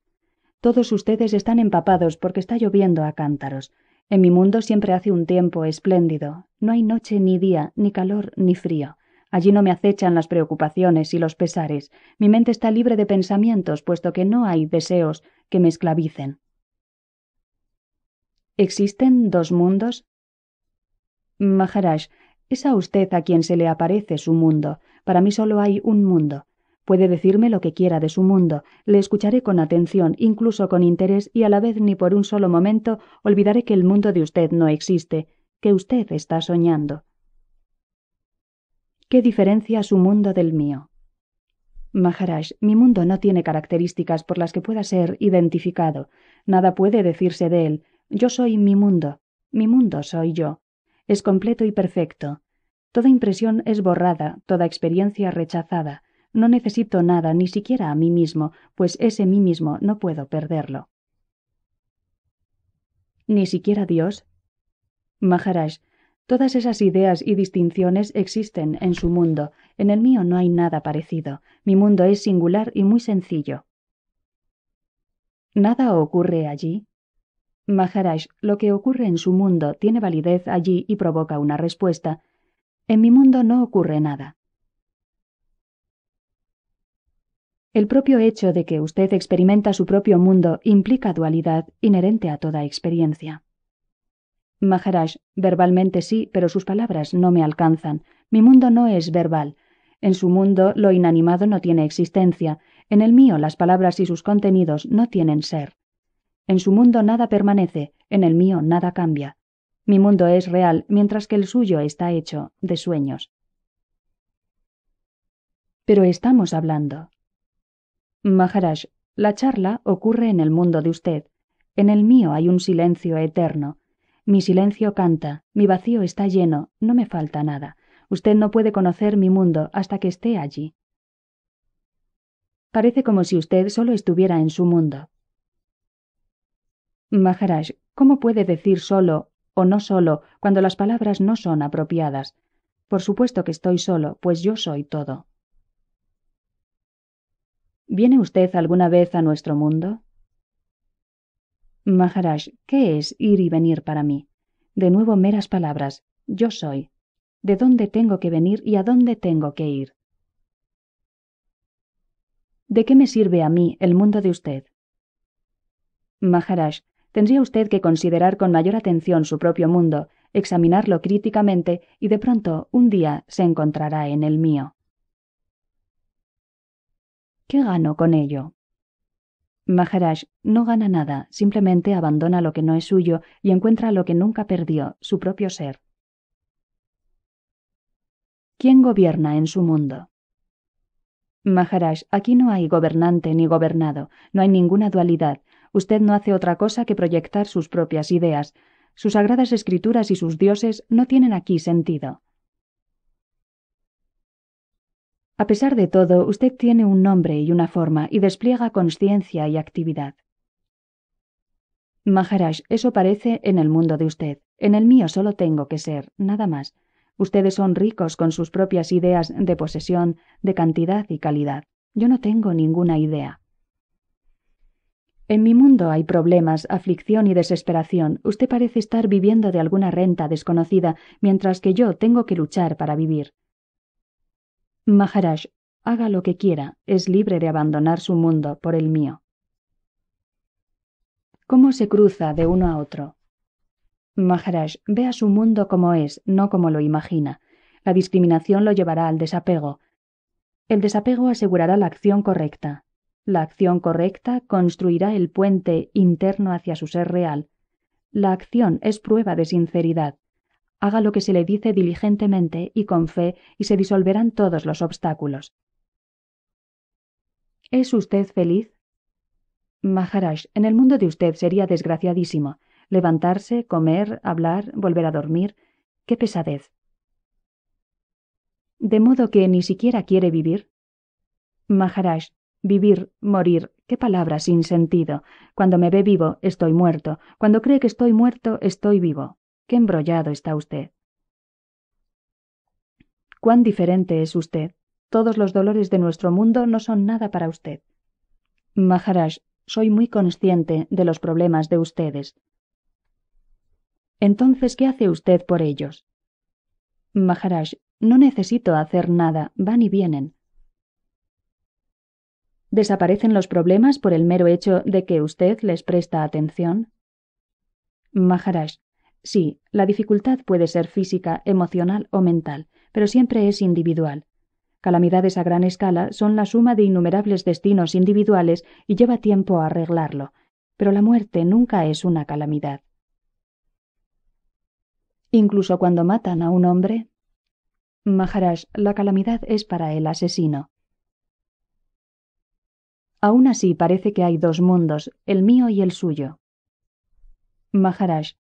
todos ustedes están empapados porque está lloviendo a cántaros. En mi mundo siempre hace un tiempo espléndido. No hay noche ni día, ni calor ni frío. Allí no me acechan las preocupaciones y los pesares. Mi mente está libre de pensamientos, puesto que no hay deseos que me esclavicen. ¿Existen dos mundos? Maharaj, es a usted a quien se le aparece su mundo. Para mí solo hay un mundo. Puede decirme lo que quiera de su mundo, le escucharé con atención, incluso con interés, y a la vez ni por un solo momento olvidaré que el mundo de usted no existe, que usted está soñando. ¿Qué diferencia su mundo del mío? Maharaj, mi mundo no tiene características por las que pueda ser identificado. Nada puede decirse de él. Yo soy mi mundo. Mi mundo soy yo. Es completo y perfecto. Toda impresión es borrada, toda experiencia rechazada. No necesito nada, ni siquiera a mí mismo, pues ese mí mismo no puedo perderlo. Ni siquiera Dios. Maharaj, Todas esas ideas y distinciones existen en su mundo, en el mío no hay nada parecido, mi mundo es singular y muy sencillo. ¿Nada ocurre allí? Maharaj, lo que ocurre en su mundo tiene validez allí y provoca una respuesta. En mi mundo no ocurre nada. El propio hecho de que usted experimenta su propio mundo implica dualidad inherente a toda experiencia. Maharaj, verbalmente sí, pero sus palabras no me alcanzan. Mi mundo no es verbal. En su mundo lo inanimado no tiene existencia, en el mío las palabras y sus contenidos no tienen ser. En su mundo nada permanece, en el mío nada cambia. Mi mundo es real, mientras que el suyo está hecho de sueños. Pero estamos hablando. Maharaj, la charla ocurre en el mundo de usted. En el mío hay un silencio eterno. Mi silencio canta, mi vacío está lleno, no me falta nada. Usted no puede conocer mi mundo hasta que esté allí. Parece como si usted solo estuviera en su mundo. Maharaj, ¿cómo puede decir solo o no solo cuando las palabras no son apropiadas? Por supuesto que estoy solo, pues yo soy todo. ¿Viene usted alguna vez a nuestro mundo? Maharaj, ¿qué es ir y venir para mí? De nuevo meras palabras. Yo soy. ¿De dónde tengo que venir y a dónde tengo que ir? ¿De qué me sirve a mí el mundo de usted? Maharaj, tendría usted que considerar con mayor atención su propio mundo, examinarlo críticamente y de pronto un día se encontrará en el mío. ¿Qué gano con ello? Maharaj no gana nada, simplemente abandona lo que no es suyo y encuentra lo que nunca perdió, su propio ser. ¿Quién gobierna en su mundo? Maharaj, aquí no hay gobernante ni gobernado, no hay ninguna dualidad. Usted no hace otra cosa que proyectar sus propias ideas. Sus sagradas escrituras y sus dioses no tienen aquí sentido. A pesar de todo, usted tiene un nombre y una forma y despliega conciencia y actividad. Maharaj, eso parece en el mundo de usted. En el mío solo tengo que ser, nada más. Ustedes son ricos con sus propias ideas de posesión, de cantidad y calidad. Yo no tengo ninguna idea. En mi mundo hay problemas, aflicción y desesperación. Usted parece estar viviendo de alguna renta desconocida, mientras que yo tengo que luchar para vivir. Maharaj, haga lo que quiera, es libre de abandonar su mundo por el mío. ¿Cómo se cruza de uno a otro? Maharaj, vea su mundo como es, no como lo imagina. La discriminación lo llevará al desapego. El desapego asegurará la acción correcta. La acción correcta construirá el puente interno hacia su ser real. La acción es prueba de sinceridad haga lo que se le dice diligentemente y con fe, y se disolverán todos los obstáculos. ¿Es usted feliz? Maharaj, en el mundo de usted sería desgraciadísimo. Levantarse, comer, hablar, volver a dormir. ¡Qué pesadez! ¿De modo que ni siquiera quiere vivir? Maharaj, vivir, morir, qué palabra sin sentido. Cuando me ve vivo, estoy muerto. Cuando cree que estoy muerto, estoy vivo. Qué embrollado está usted. Cuán diferente es usted. Todos los dolores de nuestro mundo no son nada para usted. Maharaj, soy muy consciente de los problemas de ustedes. Entonces, ¿qué hace usted por ellos? Maharaj, no necesito hacer nada, van y vienen. ¿Desaparecen los problemas por el mero hecho de que usted les presta atención? Maharaj, Sí, la dificultad puede ser física, emocional o mental, pero siempre es individual. Calamidades a gran escala son la suma de innumerables destinos individuales y lleva tiempo a arreglarlo, pero la muerte nunca es una calamidad. Incluso cuando matan a un hombre. Maharaj, la calamidad es para el asesino. Aun así parece que hay dos mundos, el mío y el suyo. Maharaj,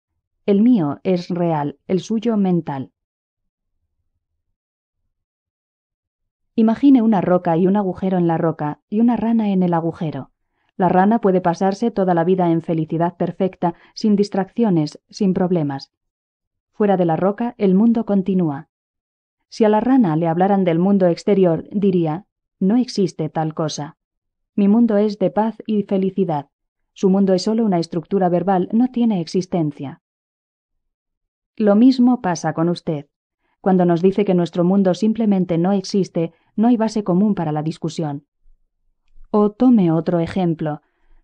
el mío es real, el suyo mental. Imagine una roca y un agujero en la roca y una rana en el agujero. La rana puede pasarse toda la vida en felicidad perfecta, sin distracciones, sin problemas. Fuera de la roca, el mundo continúa. Si a la rana le hablaran del mundo exterior, diría, no existe tal cosa. Mi mundo es de paz y felicidad. Su mundo es solo una estructura verbal, no tiene existencia. Lo mismo pasa con usted. Cuando nos dice que nuestro mundo simplemente no existe, no hay base común para la discusión. O tome otro ejemplo.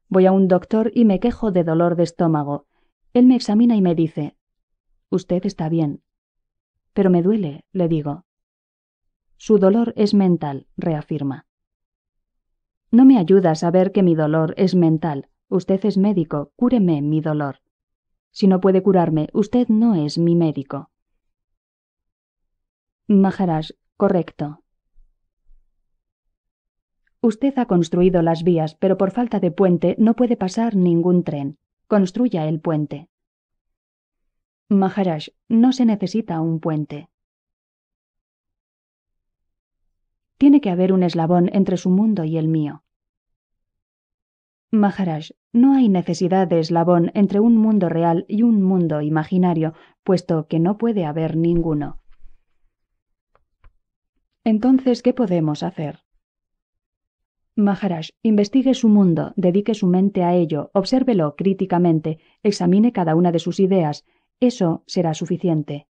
Voy a un doctor y me quejo de dolor de estómago. Él me examina y me dice, Usted está bien. Pero me duele, le digo. Su dolor es mental, reafirma. No me ayuda saber que mi dolor es mental. Usted es médico, cúreme mi dolor. Si no puede curarme, usted no es mi médico. Maharaj, correcto. Usted ha construido las vías, pero por falta de puente no puede pasar ningún tren. Construya el puente. Maharaj, no se necesita un puente. Tiene que haber un eslabón entre su mundo y el mío. Maharaj, no hay necesidad de eslabón entre un mundo real y un mundo imaginario, puesto que no puede haber ninguno. Entonces, ¿qué podemos hacer? Maharaj, investigue su mundo, dedique su mente a ello, obsérvelo críticamente, examine cada una de sus ideas. Eso será suficiente.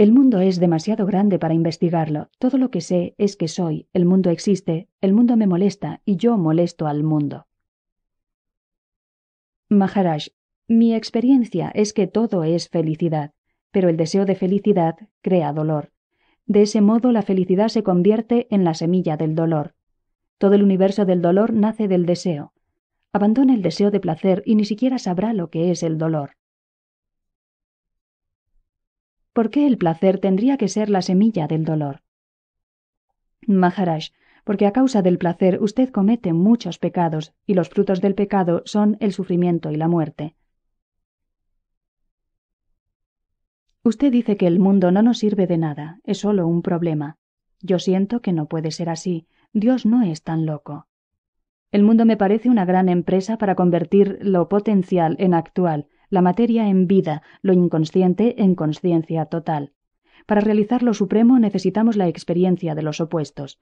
El mundo es demasiado grande para investigarlo. Todo lo que sé es que soy, el mundo existe, el mundo me molesta y yo molesto al mundo. Maharaj, mi experiencia es que todo es felicidad, pero el deseo de felicidad crea dolor. De ese modo la felicidad se convierte en la semilla del dolor. Todo el universo del dolor nace del deseo. Abandona el deseo de placer y ni siquiera sabrá lo que es el dolor. ¿Por qué el placer tendría que ser la semilla del dolor? Maharaj, porque a causa del placer usted comete muchos pecados, y los frutos del pecado son el sufrimiento y la muerte. Usted dice que el mundo no nos sirve de nada, es solo un problema. Yo siento que no puede ser así, Dios no es tan loco. El mundo me parece una gran empresa para convertir lo potencial en actual, la materia en vida, lo inconsciente en conciencia total. Para realizar lo supremo necesitamos la experiencia de los opuestos.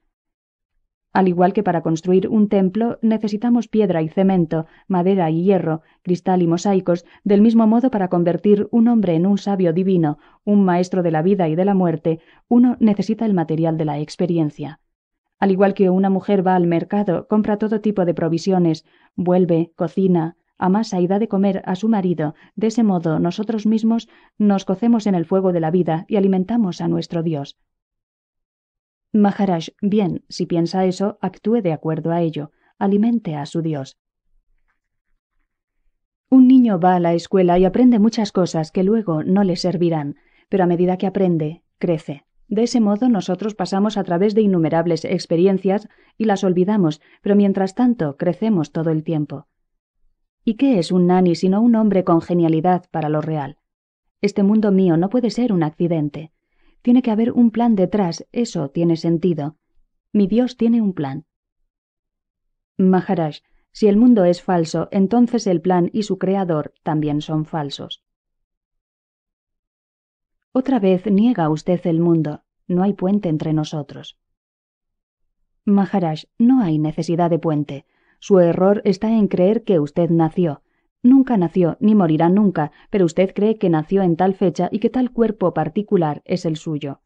Al igual que para construir un templo necesitamos piedra y cemento, madera y hierro, cristal y mosaicos, del mismo modo para convertir un hombre en un sabio divino, un maestro de la vida y de la muerte, uno necesita el material de la experiencia. Al igual que una mujer va al mercado, compra todo tipo de provisiones, vuelve, cocina, Amasa y da de comer a su marido. De ese modo nosotros mismos nos cocemos en el fuego de la vida y alimentamos a nuestro Dios. Maharaj, bien, si piensa eso, actúe de acuerdo a ello. Alimente a su Dios. Un niño va a la escuela y aprende muchas cosas que luego no le servirán, pero a medida que aprende, crece. De ese modo nosotros pasamos a través de innumerables experiencias y las olvidamos, pero mientras tanto crecemos todo el tiempo. ¿Y qué es un nani sino un hombre con genialidad para lo real? Este mundo mío no puede ser un accidente. Tiene que haber un plan detrás, eso tiene sentido. Mi Dios tiene un plan. Maharaj, si el mundo es falso, entonces el plan y su creador también son falsos. Otra vez niega usted el mundo. No hay puente entre nosotros. Maharaj, no hay necesidad de puente. Su error está en creer que usted nació. Nunca nació, ni morirá nunca, pero usted cree que nació en tal fecha y que tal cuerpo particular es el suyo.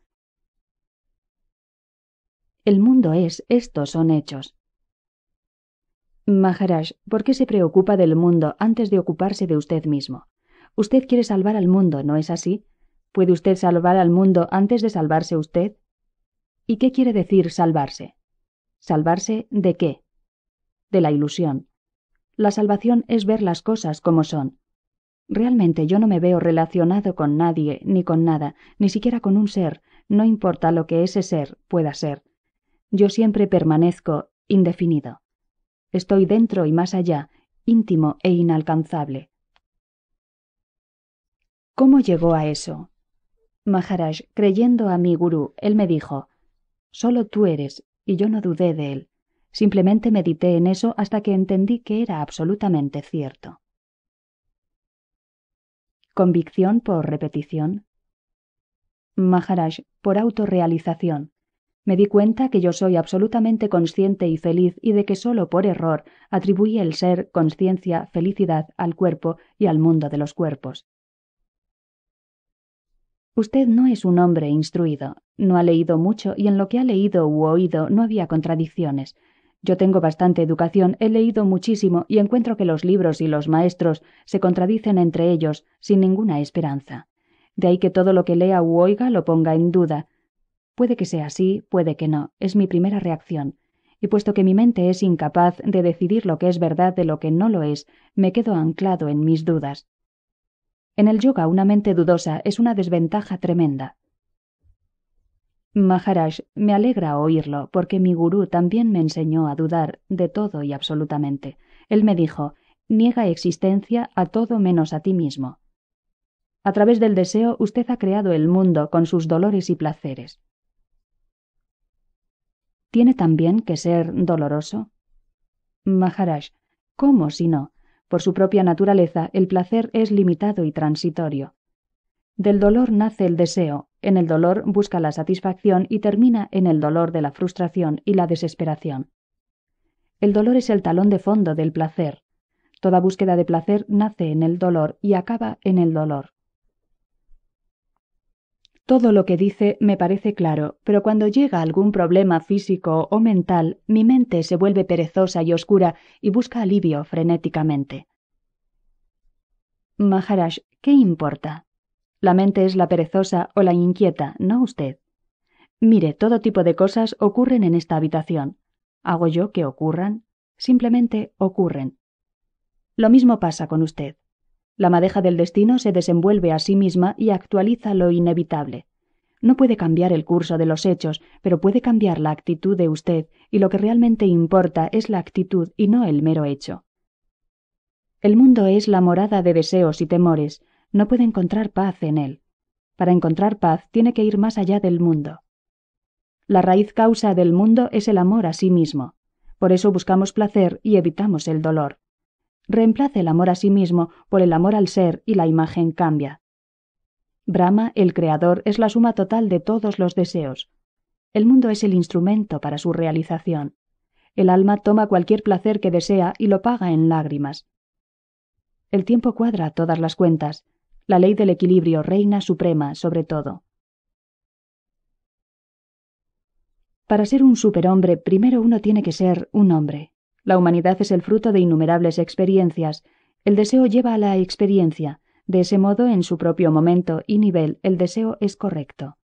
El mundo es, estos son hechos. Maharaj, ¿por qué se preocupa del mundo antes de ocuparse de usted mismo? Usted quiere salvar al mundo, ¿no es así? ¿Puede usted salvar al mundo antes de salvarse usted? ¿Y qué quiere decir salvarse? ¿Salvarse de qué? de la ilusión. La salvación es ver las cosas como son. Realmente yo no me veo relacionado con nadie, ni con nada, ni siquiera con un ser, no importa lo que ese ser pueda ser. Yo siempre permanezco indefinido. Estoy dentro y más allá, íntimo e inalcanzable. ¿Cómo llegó a eso? Maharaj, creyendo a mi gurú, él me dijo, Solo tú eres, y yo no dudé de él. Simplemente medité en eso hasta que entendí que era absolutamente cierto. Convicción por repetición. Maharaj, por autorrealización. Me di cuenta que yo soy absolutamente consciente y feliz y de que solo por error atribuí el ser, conciencia, felicidad al cuerpo y al mundo de los cuerpos. Usted no es un hombre instruido, no ha leído mucho y en lo que ha leído u oído no había contradicciones, yo tengo bastante educación, he leído muchísimo y encuentro que los libros y los maestros se contradicen entre ellos sin ninguna esperanza. De ahí que todo lo que lea u oiga lo ponga en duda. Puede que sea así, puede que no, es mi primera reacción. Y puesto que mi mente es incapaz de decidir lo que es verdad de lo que no lo es, me quedo anclado en mis dudas. En el yoga una mente dudosa es una desventaja tremenda. Maharaj, me alegra oírlo, porque mi gurú también me enseñó a dudar de todo y absolutamente. Él me dijo, niega existencia a todo menos a ti mismo. A través del deseo usted ha creado el mundo con sus dolores y placeres. ¿Tiene también que ser doloroso? Maharaj, ¿cómo si no? Por su propia naturaleza, el placer es limitado y transitorio. Del dolor nace el deseo, en el dolor busca la satisfacción y termina en el dolor de la frustración y la desesperación. El dolor es el talón de fondo del placer. Toda búsqueda de placer nace en el dolor y acaba en el dolor. Todo lo que dice me parece claro, pero cuando llega algún problema físico o mental, mi mente se vuelve perezosa y oscura y busca alivio frenéticamente. Maharaj, ¿qué importa? La mente es la perezosa o la inquieta, no usted. Mire, todo tipo de cosas ocurren en esta habitación. ¿Hago yo que ocurran? Simplemente ocurren. Lo mismo pasa con usted. La madeja del destino se desenvuelve a sí misma y actualiza lo inevitable. No puede cambiar el curso de los hechos, pero puede cambiar la actitud de usted, y lo que realmente importa es la actitud y no el mero hecho. El mundo es la morada de deseos y temores, no puede encontrar paz en él. Para encontrar paz tiene que ir más allá del mundo. La raíz causa del mundo es el amor a sí mismo. Por eso buscamos placer y evitamos el dolor. Reemplace el amor a sí mismo por el amor al ser y la imagen cambia. Brahma, el creador, es la suma total de todos los deseos. El mundo es el instrumento para su realización. El alma toma cualquier placer que desea y lo paga en lágrimas. El tiempo cuadra todas las cuentas, la ley del equilibrio reina suprema sobre todo. Para ser un superhombre, primero uno tiene que ser un hombre. La humanidad es el fruto de innumerables experiencias. El deseo lleva a la experiencia. De ese modo, en su propio momento y nivel, el deseo es correcto.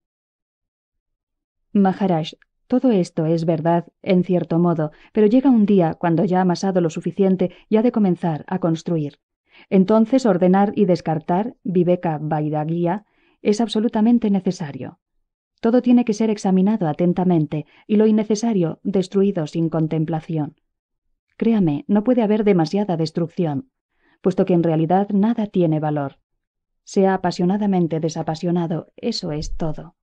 Maharaj, todo esto es verdad, en cierto modo, pero llega un día cuando ya ha amasado lo suficiente y ha de comenzar a construir. Entonces ordenar y descartar viveca vaidaguía, es absolutamente necesario. Todo tiene que ser examinado atentamente y lo innecesario destruido sin contemplación. Créame, no puede haber demasiada destrucción, puesto que en realidad nada tiene valor. Sea apasionadamente desapasionado, eso es todo.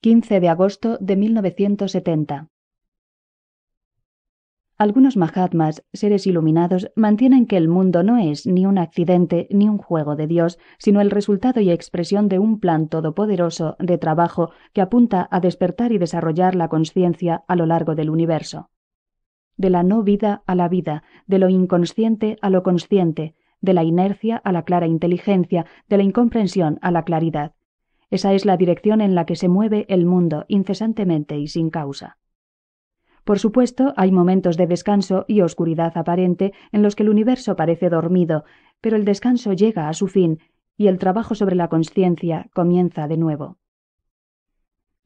15 de agosto de 1970. Algunos Mahatmas, seres iluminados, mantienen que el mundo no es ni un accidente ni un juego de Dios, sino el resultado y expresión de un plan todopoderoso de trabajo que apunta a despertar y desarrollar la conciencia a lo largo del universo. De la no vida a la vida, de lo inconsciente a lo consciente, de la inercia a la clara inteligencia, de la incomprensión a la claridad. Esa es la dirección en la que se mueve el mundo incesantemente y sin causa. Por supuesto, hay momentos de descanso y oscuridad aparente en los que el universo parece dormido, pero el descanso llega a su fin y el trabajo sobre la conciencia comienza de nuevo.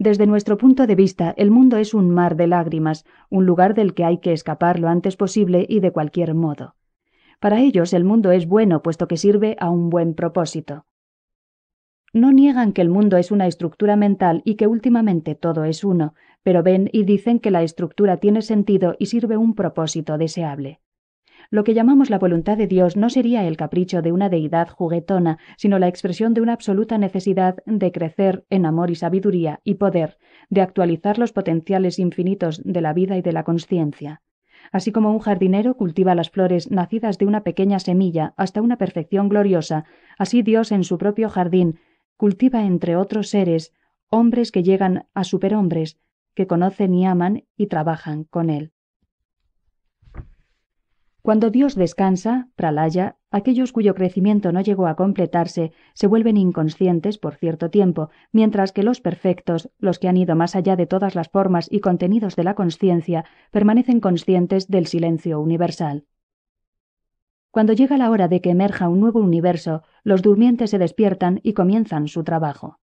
Desde nuestro punto de vista, el mundo es un mar de lágrimas, un lugar del que hay que escapar lo antes posible y de cualquier modo. Para ellos el mundo es bueno puesto que sirve a un buen propósito. No niegan que el mundo es una estructura mental y que últimamente todo es uno, pero ven y dicen que la estructura tiene sentido y sirve un propósito deseable. Lo que llamamos la voluntad de Dios no sería el capricho de una deidad juguetona, sino la expresión de una absoluta necesidad de crecer en amor y sabiduría y poder, de actualizar los potenciales infinitos de la vida y de la conciencia. Así como un jardinero cultiva las flores nacidas de una pequeña semilla hasta una perfección gloriosa, así Dios en su propio jardín cultiva entre otros seres hombres que llegan a superhombres, que conocen y aman y trabajan con él. Cuando Dios descansa, pralaya, aquellos cuyo crecimiento no llegó a completarse se vuelven inconscientes por cierto tiempo, mientras que los perfectos, los que han ido más allá de todas las formas y contenidos de la conciencia, permanecen conscientes del silencio universal. Cuando llega la hora de que emerja un nuevo universo, los durmientes se despiertan y comienzan su trabajo.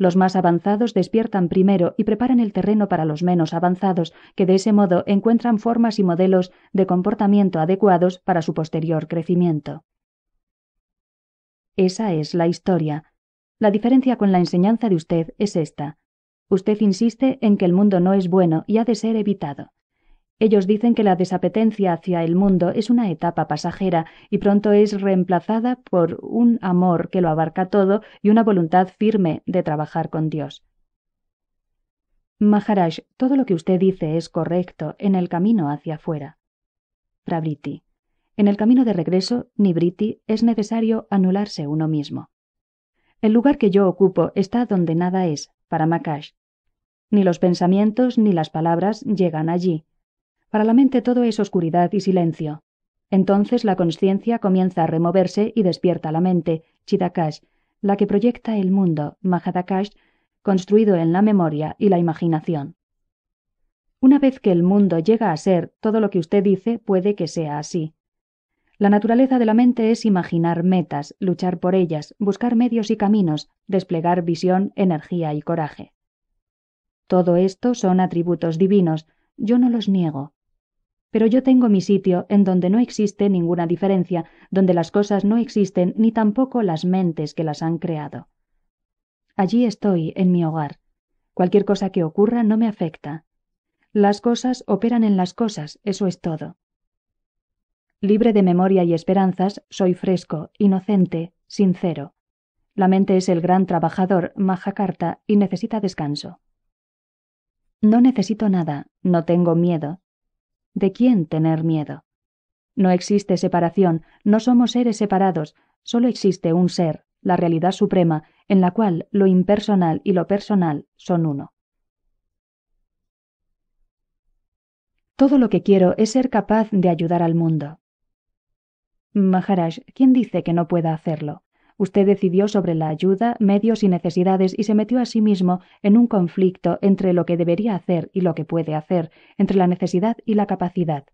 Los más avanzados despiertan primero y preparan el terreno para los menos avanzados, que de ese modo encuentran formas y modelos de comportamiento adecuados para su posterior crecimiento. Esa es la historia. La diferencia con la enseñanza de usted es esta. Usted insiste en que el mundo no es bueno y ha de ser evitado. Ellos dicen que la desapetencia hacia el mundo es una etapa pasajera y pronto es reemplazada por un amor que lo abarca todo y una voluntad firme de trabajar con Dios. Maharaj, todo lo que usted dice es correcto en el camino hacia afuera. Prabriti. En el camino de regreso, Nibriti, es necesario anularse uno mismo. El lugar que yo ocupo está donde nada es, para Makash. Ni los pensamientos ni las palabras llegan allí, para la mente todo es oscuridad y silencio. Entonces la conciencia comienza a removerse y despierta la mente, Chidakash, la que proyecta el mundo, Mahadakash, construido en la memoria y la imaginación. Una vez que el mundo llega a ser todo lo que usted dice, puede que sea así. La naturaleza de la mente es imaginar metas, luchar por ellas, buscar medios y caminos, desplegar visión, energía y coraje. Todo esto son atributos divinos, yo no los niego, pero yo tengo mi sitio en donde no existe ninguna diferencia, donde las cosas no existen ni tampoco las mentes que las han creado. Allí estoy, en mi hogar. Cualquier cosa que ocurra no me afecta. Las cosas operan en las cosas, eso es todo. Libre de memoria y esperanzas, soy fresco, inocente, sincero. La mente es el gran trabajador, Majacarta, y necesita descanso. No necesito nada, no tengo miedo, ¿De quién tener miedo? No existe separación, no somos seres separados, solo existe un ser, la realidad suprema, en la cual lo impersonal y lo personal son uno. Todo lo que quiero es ser capaz de ayudar al mundo. Maharaj, ¿quién dice que no pueda hacerlo? Usted decidió sobre la ayuda, medios y necesidades y se metió a sí mismo en un conflicto entre lo que debería hacer y lo que puede hacer, entre la necesidad y la capacidad.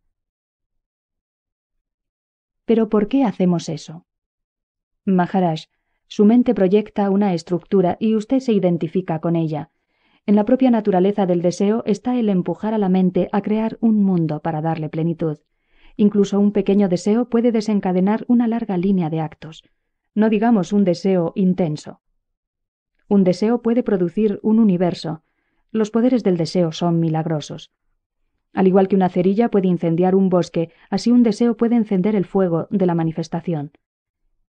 Pero ¿por qué hacemos eso? Maharaj, su mente proyecta una estructura y usted se identifica con ella. En la propia naturaleza del deseo está el empujar a la mente a crear un mundo para darle plenitud. Incluso un pequeño deseo puede desencadenar una larga línea de actos no digamos un deseo intenso. Un deseo puede producir un universo. Los poderes del deseo son milagrosos. Al igual que una cerilla puede incendiar un bosque, así un deseo puede encender el fuego de la manifestación.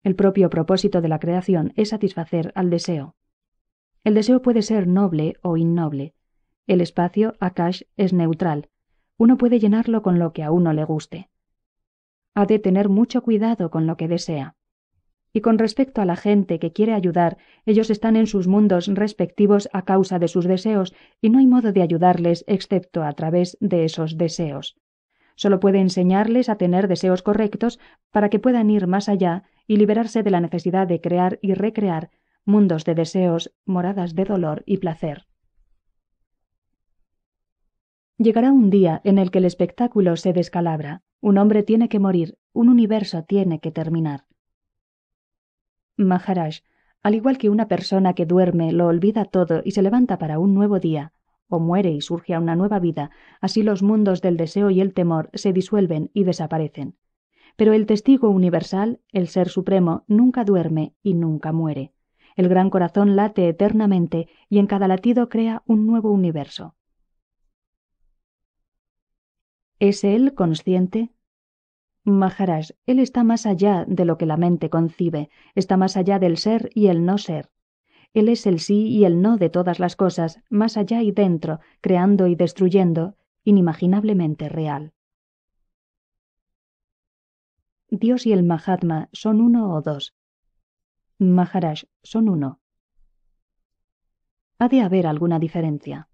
El propio propósito de la creación es satisfacer al deseo. El deseo puede ser noble o innoble. El espacio, Akash, es neutral. Uno puede llenarlo con lo que a uno le guste. Ha de tener mucho cuidado con lo que desea. Y con respecto a la gente que quiere ayudar, ellos están en sus mundos respectivos a causa de sus deseos, y no hay modo de ayudarles excepto a través de esos deseos. Solo puede enseñarles a tener deseos correctos para que puedan ir más allá y liberarse de la necesidad de crear y recrear mundos de deseos, moradas de dolor y placer. Llegará un día en el que el espectáculo se descalabra, un hombre tiene que morir, un universo tiene que terminar. Maharaj, al igual que una persona que duerme, lo olvida todo y se levanta para un nuevo día, o muere y surge a una nueva vida, así los mundos del deseo y el temor se disuelven y desaparecen. Pero el testigo universal, el Ser Supremo, nunca duerme y nunca muere. El gran corazón late eternamente y en cada latido crea un nuevo universo. ¿Es él consciente? Maharaj, él está más allá de lo que la mente concibe, está más allá del ser y el no ser. Él es el sí y el no de todas las cosas, más allá y dentro, creando y destruyendo, inimaginablemente real. Dios y el Mahatma son uno o dos. Maharaj son uno. Ha de haber alguna diferencia.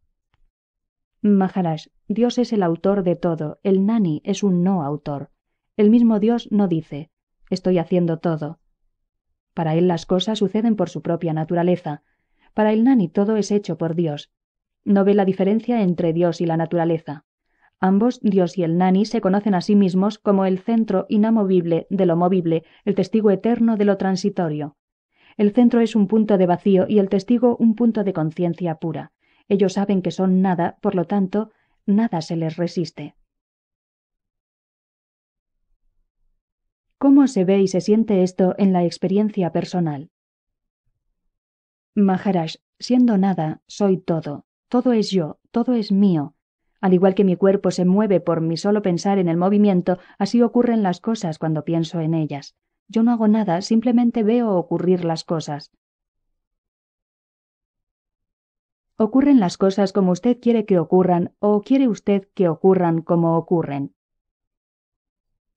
Maharaj, Dios es el autor de todo, el nani es un no autor. El mismo Dios no dice, estoy haciendo todo. Para él las cosas suceden por su propia naturaleza. Para el nani todo es hecho por Dios. No ve la diferencia entre Dios y la naturaleza. Ambos, Dios y el nani, se conocen a sí mismos como el centro inamovible de lo movible, el testigo eterno de lo transitorio. El centro es un punto de vacío y el testigo un punto de conciencia pura. Ellos saben que son nada, por lo tanto, nada se les resiste. ¿Cómo se ve y se siente esto en la experiencia personal? Maharaj, siendo nada, soy todo. Todo es yo, todo es mío. Al igual que mi cuerpo se mueve por mi solo pensar en el movimiento, así ocurren las cosas cuando pienso en ellas. Yo no hago nada, simplemente veo ocurrir las cosas. Ocurren las cosas como usted quiere que ocurran o quiere usted que ocurran como ocurren.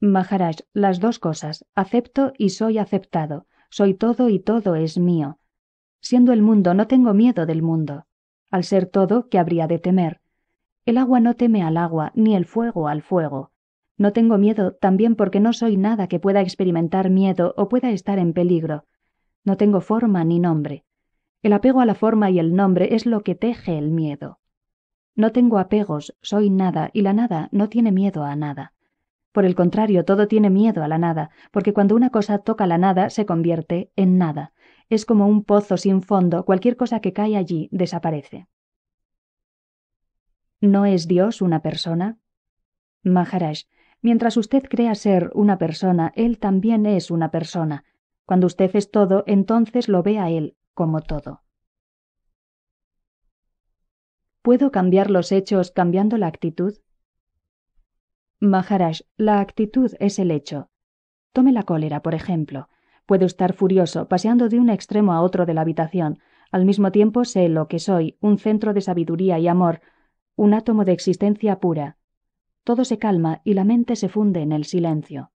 Maharaj, las dos cosas, acepto y soy aceptado, soy todo y todo es mío. Siendo el mundo no tengo miedo del mundo. Al ser todo, ¿qué habría de temer? El agua no teme al agua, ni el fuego al fuego. No tengo miedo también porque no soy nada que pueda experimentar miedo o pueda estar en peligro. No tengo forma ni nombre. El apego a la forma y el nombre es lo que teje el miedo. No tengo apegos, soy nada y la nada no tiene miedo a nada. Por el contrario, todo tiene miedo a la nada, porque cuando una cosa toca la nada se convierte en nada. Es como un pozo sin fondo, cualquier cosa que cae allí desaparece. ¿No es Dios una persona? Maharaj, mientras usted crea ser una persona, él también es una persona. Cuando usted es todo, entonces lo ve a él como todo. ¿Puedo cambiar los hechos cambiando la actitud? Maharaj, la actitud es el hecho. Tome la cólera, por ejemplo. Puedo estar furioso, paseando de un extremo a otro de la habitación. Al mismo tiempo sé lo que soy, un centro de sabiduría y amor, un átomo de existencia pura. Todo se calma y la mente se funde en el silencio.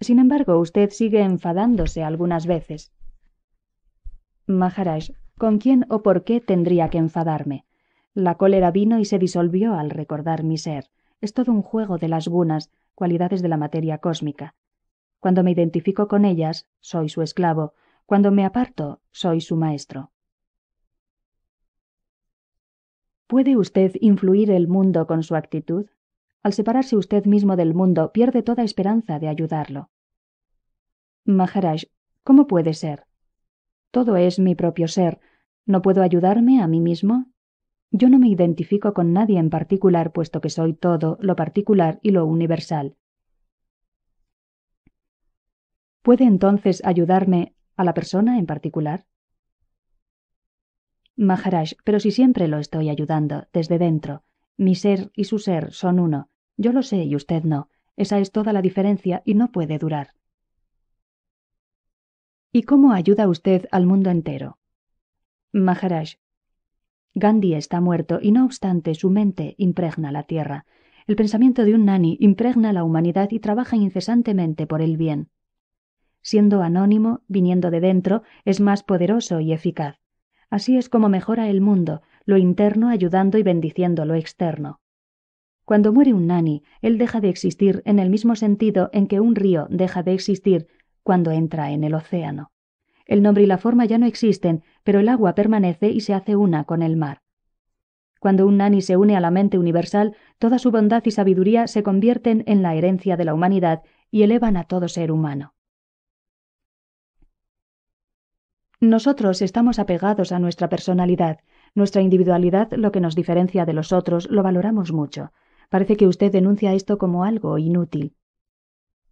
Sin embargo, usted sigue enfadándose algunas veces. Maharaj, ¿con quién o por qué tendría que enfadarme? La cólera vino y se disolvió al recordar mi ser. Es todo un juego de las gunas, cualidades de la materia cósmica. Cuando me identifico con ellas, soy su esclavo. Cuando me aparto, soy su maestro. ¿Puede usted influir el mundo con su actitud? Al separarse usted mismo del mundo, pierde toda esperanza de ayudarlo. Maharaj, ¿cómo puede ser? Todo es mi propio ser. ¿No puedo ayudarme a mí mismo? Yo no me identifico con nadie en particular, puesto que soy todo, lo particular y lo universal. ¿Puede entonces ayudarme a la persona en particular? Maharaj, pero si siempre lo estoy ayudando, desde dentro. Mi ser y su ser son uno. Yo lo sé y usted no. Esa es toda la diferencia y no puede durar. ¿Y cómo ayuda usted al mundo entero? Maharaj, Gandhi está muerto y no obstante su mente impregna la tierra. El pensamiento de un nani impregna la humanidad y trabaja incesantemente por el bien. Siendo anónimo, viniendo de dentro, es más poderoso y eficaz. Así es como mejora el mundo, lo interno ayudando y bendiciendo lo externo. Cuando muere un nani, él deja de existir en el mismo sentido en que un río deja de existir cuando entra en el océano. El nombre y la forma ya no existen, pero el agua permanece y se hace una con el mar. Cuando un nani se une a la mente universal, toda su bondad y sabiduría se convierten en la herencia de la humanidad y elevan a todo ser humano. Nosotros estamos apegados a nuestra personalidad, nuestra individualidad, lo que nos diferencia de los otros, lo valoramos mucho. Parece que usted denuncia esto como algo inútil.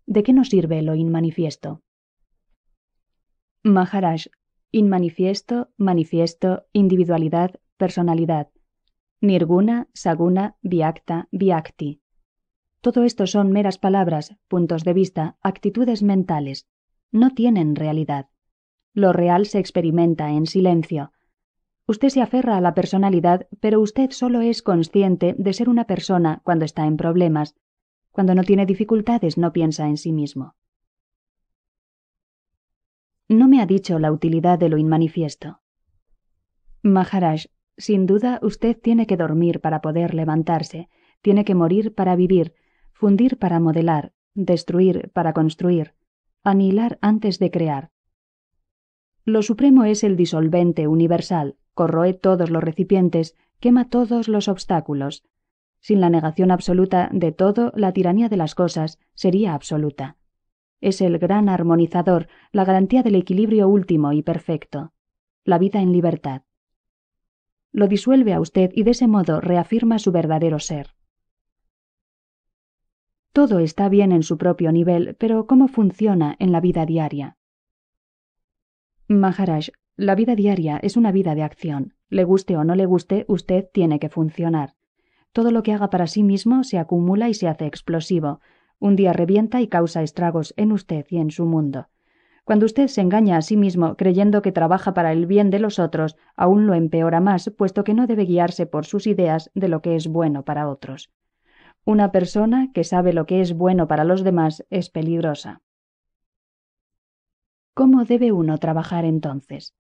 ¿De qué nos sirve lo inmanifiesto? Maharaj, inmanifiesto, manifiesto, individualidad, personalidad. Nirguna, Saguna, viacta, viacti. Todo esto son meras palabras, puntos de vista, actitudes mentales. No tienen realidad. Lo real se experimenta en silencio. Usted se aferra a la personalidad, pero usted solo es consciente de ser una persona cuando está en problemas. Cuando no tiene dificultades no piensa en sí mismo no me ha dicho la utilidad de lo inmanifiesto. Maharaj, sin duda usted tiene que dormir para poder levantarse, tiene que morir para vivir, fundir para modelar, destruir para construir, anilar antes de crear. Lo supremo es el disolvente universal, corroe todos los recipientes, quema todos los obstáculos. Sin la negación absoluta de todo, la tiranía de las cosas sería absoluta. Es el gran armonizador, la garantía del equilibrio último y perfecto, la vida en libertad. Lo disuelve a usted y de ese modo reafirma su verdadero ser. Todo está bien en su propio nivel, pero ¿cómo funciona en la vida diaria? Maharaj, la vida diaria es una vida de acción. Le guste o no le guste, usted tiene que funcionar. Todo lo que haga para sí mismo se acumula y se hace explosivo, un día revienta y causa estragos en usted y en su mundo. Cuando usted se engaña a sí mismo creyendo que trabaja para el bien de los otros, aún lo empeora más, puesto que no debe guiarse por sus ideas de lo que es bueno para otros. Una persona que sabe lo que es bueno para los demás es peligrosa. ¿Cómo debe uno trabajar entonces?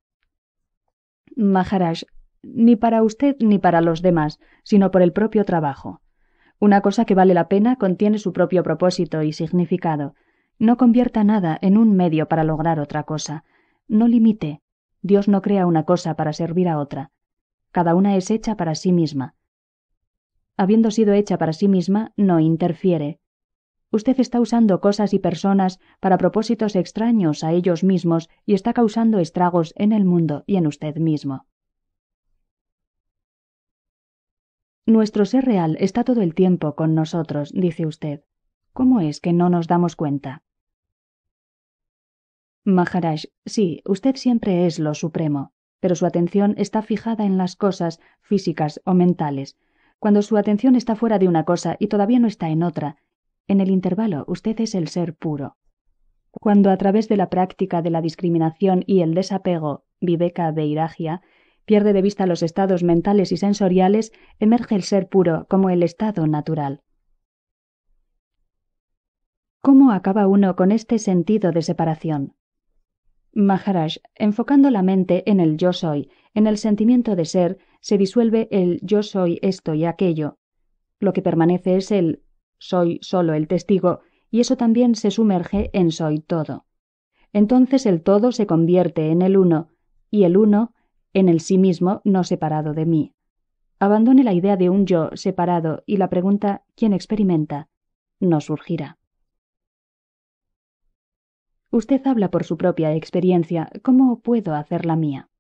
Maharaj, ni para usted ni para los demás, sino por el propio trabajo. Una cosa que vale la pena contiene su propio propósito y significado. No convierta nada en un medio para lograr otra cosa. No limite. Dios no crea una cosa para servir a otra. Cada una es hecha para sí misma. Habiendo sido hecha para sí misma, no interfiere. Usted está usando cosas y personas para propósitos extraños a ellos mismos y está causando estragos en el mundo y en usted mismo. Nuestro ser real está todo el tiempo con nosotros, dice usted. ¿Cómo es que no nos damos cuenta? Maharaj, sí, usted siempre es lo supremo, pero su atención está fijada en las cosas físicas o mentales. Cuando su atención está fuera de una cosa y todavía no está en otra, en el intervalo usted es el ser puro. Cuando a través de la práctica de la discriminación y el desapego, Viveka Iragia, pierde de vista los estados mentales y sensoriales, emerge el ser puro como el estado natural. ¿Cómo acaba uno con este sentido de separación? Maharaj, enfocando la mente en el yo soy, en el sentimiento de ser, se disuelve el yo soy esto y aquello. Lo que permanece es el soy solo el testigo, y eso también se sumerge en soy todo. Entonces el todo se convierte en el uno, y el uno en el sí mismo no separado de mí. Abandone la idea de un yo separado y la pregunta ¿quién experimenta? no surgirá. Usted habla por su propia experiencia, ¿cómo puedo hacer la mía?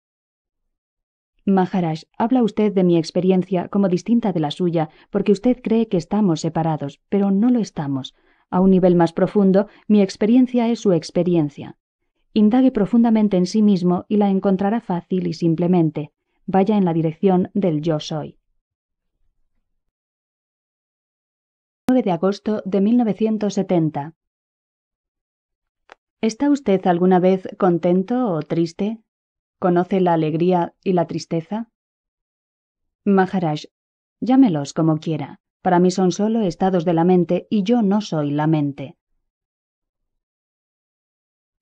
Maharaj, habla usted de mi experiencia como distinta de la suya, porque usted cree que estamos separados, pero no lo estamos. A un nivel más profundo, mi experiencia es su experiencia. Indague profundamente en sí mismo y la encontrará fácil y simplemente. Vaya en la dirección del yo soy. 9 de agosto de 1970. ¿Está usted alguna vez contento o triste? ¿Conoce la alegría y la tristeza? Maharaj, llámelos como quiera. Para mí son solo estados de la mente y yo no soy la mente.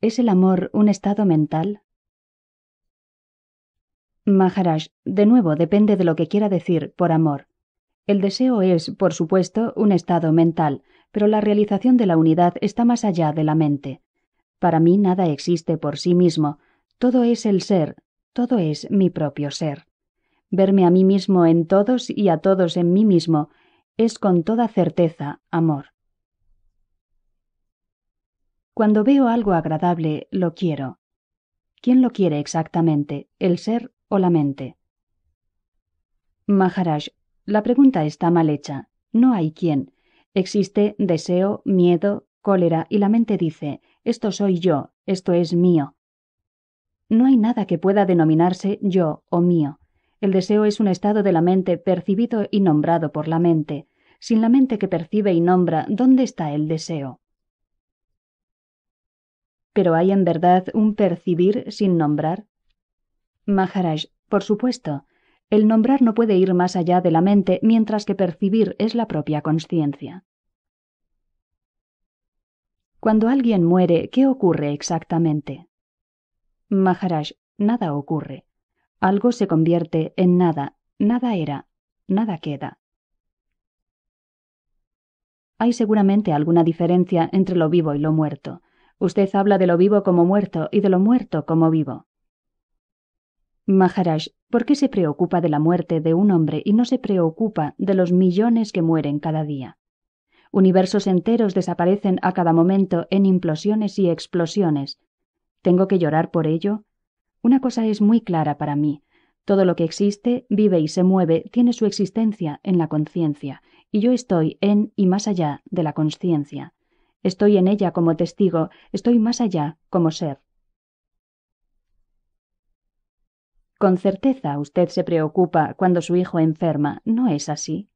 ¿Es el amor un estado mental? Maharaj, de nuevo depende de lo que quiera decir por amor. El deseo es, por supuesto, un estado mental, pero la realización de la unidad está más allá de la mente. Para mí nada existe por sí mismo, todo es el ser, todo es mi propio ser. Verme a mí mismo en todos y a todos en mí mismo es con toda certeza amor. Cuando veo algo agradable, lo quiero. ¿Quién lo quiere exactamente, el ser o la mente? Maharaj, la pregunta está mal hecha. No hay quién. Existe deseo, miedo, cólera y la mente dice, esto soy yo, esto es mío. No hay nada que pueda denominarse yo o mío. El deseo es un estado de la mente percibido y nombrado por la mente. Sin la mente que percibe y nombra, ¿dónde está el deseo? pero hay en verdad un percibir sin nombrar. Maharaj, por supuesto, el nombrar no puede ir más allá de la mente, mientras que percibir es la propia conciencia. Cuando alguien muere, ¿qué ocurre exactamente? Maharaj, nada ocurre. Algo se convierte en nada, nada era, nada queda. Hay seguramente alguna diferencia entre lo vivo y lo muerto, Usted habla de lo vivo como muerto y de lo muerto como vivo. Maharaj, ¿por qué se preocupa de la muerte de un hombre y no se preocupa de los millones que mueren cada día? Universos enteros desaparecen a cada momento en implosiones y explosiones. ¿Tengo que llorar por ello? Una cosa es muy clara para mí. Todo lo que existe, vive y se mueve, tiene su existencia en la conciencia, y yo estoy en y más allá de la conciencia. Estoy en ella como testigo, estoy más allá como ser. Con certeza usted se preocupa cuando su hijo enferma, ¿no es así?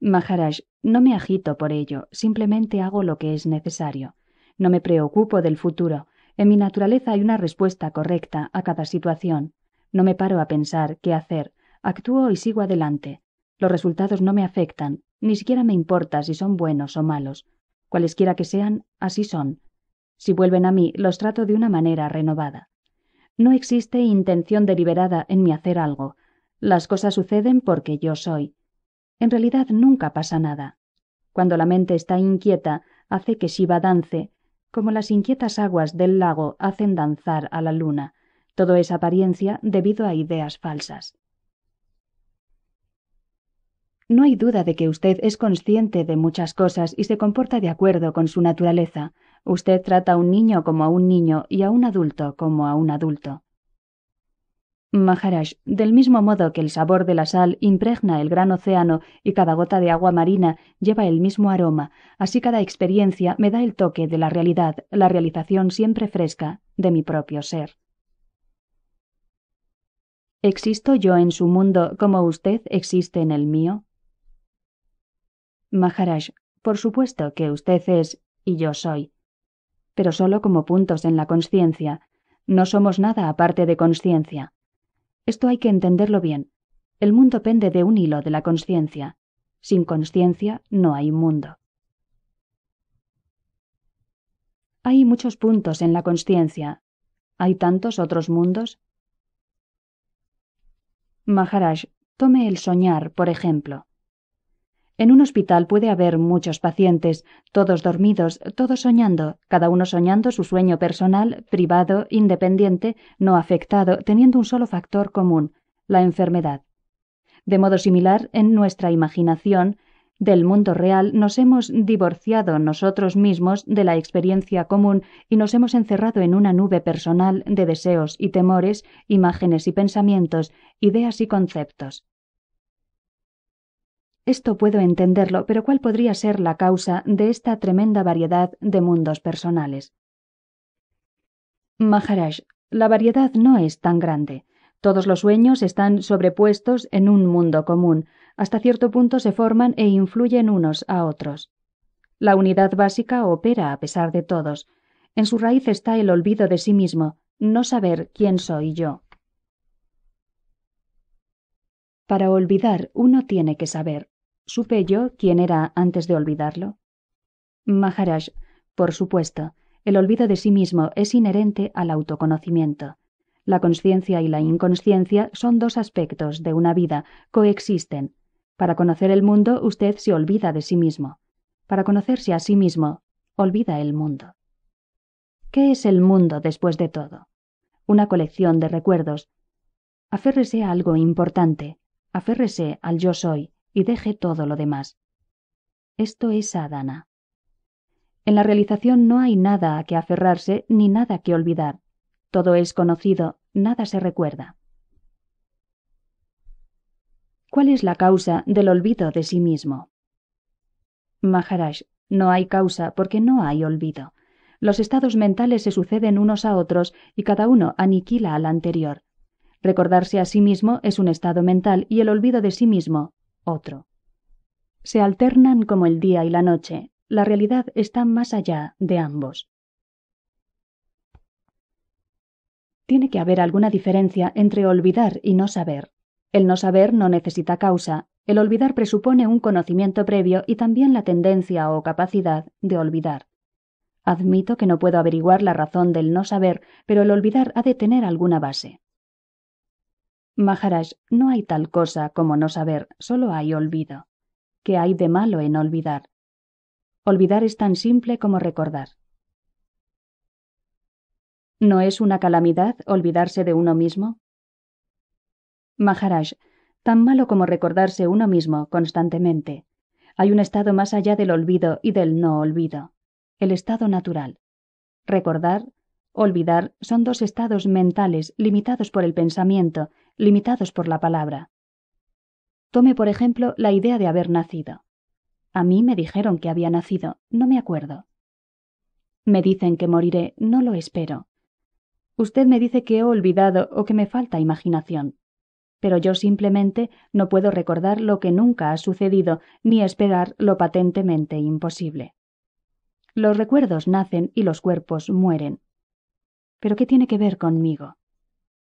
Maharaj, no me agito por ello, simplemente hago lo que es necesario. No me preocupo del futuro. En mi naturaleza hay una respuesta correcta a cada situación. No me paro a pensar qué hacer. Actúo y sigo adelante. Los resultados no me afectan, ni siquiera me importa si son buenos o malos. Cualesquiera que sean, así son. Si vuelven a mí, los trato de una manera renovada. No existe intención deliberada en mi hacer algo. Las cosas suceden porque yo soy. En realidad nunca pasa nada. Cuando la mente está inquieta, hace que Shiva dance, como las inquietas aguas del lago hacen danzar a la luna. Todo es apariencia debido a ideas falsas. No hay duda de que usted es consciente de muchas cosas y se comporta de acuerdo con su naturaleza. Usted trata a un niño como a un niño y a un adulto como a un adulto. Maharaj, del mismo modo que el sabor de la sal impregna el gran océano y cada gota de agua marina lleva el mismo aroma, así cada experiencia me da el toque de la realidad, la realización siempre fresca de mi propio ser. ¿Existo yo en su mundo como usted existe en el mío? Maharaj, por supuesto que usted es y yo soy, pero solo como puntos en la conciencia. No somos nada aparte de conciencia. Esto hay que entenderlo bien. El mundo pende de un hilo de la conciencia. Sin conciencia no hay mundo. Hay muchos puntos en la conciencia. Hay tantos otros mundos. Maharaj, tome el soñar, por ejemplo. En un hospital puede haber muchos pacientes, todos dormidos, todos soñando, cada uno soñando su sueño personal, privado, independiente, no afectado, teniendo un solo factor común, la enfermedad. De modo similar, en nuestra imaginación, del mundo real nos hemos divorciado nosotros mismos de la experiencia común y nos hemos encerrado en una nube personal de deseos y temores, imágenes y pensamientos, ideas y conceptos. Esto puedo entenderlo, pero ¿cuál podría ser la causa de esta tremenda variedad de mundos personales? Maharaj, la variedad no es tan grande. Todos los sueños están sobrepuestos en un mundo común. Hasta cierto punto se forman e influyen unos a otros. La unidad básica opera a pesar de todos. En su raíz está el olvido de sí mismo, no saber quién soy yo. Para olvidar uno tiene que saber. ¿Supe yo quién era antes de olvidarlo? Maharaj, por supuesto, el olvido de sí mismo es inherente al autoconocimiento. La conciencia y la inconsciencia son dos aspectos de una vida, coexisten. Para conocer el mundo usted se olvida de sí mismo. Para conocerse a sí mismo, olvida el mundo. ¿Qué es el mundo después de todo? Una colección de recuerdos. Aférrese a algo importante, aférrese al yo soy, y deje todo lo demás. Esto es Adana. En la realización no hay nada a que aferrarse ni nada que olvidar. Todo es conocido, nada se recuerda. ¿Cuál es la causa del olvido de sí mismo? Maharaj, no hay causa porque no hay olvido. Los estados mentales se suceden unos a otros y cada uno aniquila al anterior. Recordarse a sí mismo es un estado mental y el olvido de sí mismo otro. Se alternan como el día y la noche, la realidad está más allá de ambos. Tiene que haber alguna diferencia entre olvidar y no saber. El no saber no necesita causa, el olvidar presupone un conocimiento previo y también la tendencia o capacidad de olvidar. Admito que no puedo averiguar la razón del no saber, pero el olvidar ha de tener alguna base. Maharaj, no hay tal cosa como no saber, solo hay olvido. ¿Qué hay de malo en olvidar? Olvidar es tan simple como recordar. ¿No es una calamidad olvidarse de uno mismo? Maharaj, tan malo como recordarse uno mismo constantemente. Hay un estado más allá del olvido y del no olvido, el estado natural. Recordar, olvidar son dos estados mentales limitados por el pensamiento limitados por la palabra. Tome, por ejemplo, la idea de haber nacido. A mí me dijeron que había nacido, no me acuerdo. Me dicen que moriré, no lo espero. Usted me dice que he olvidado o que me falta imaginación. Pero yo simplemente no puedo recordar lo que nunca ha sucedido ni esperar lo patentemente imposible. Los recuerdos nacen y los cuerpos mueren. ¿Pero qué tiene que ver conmigo?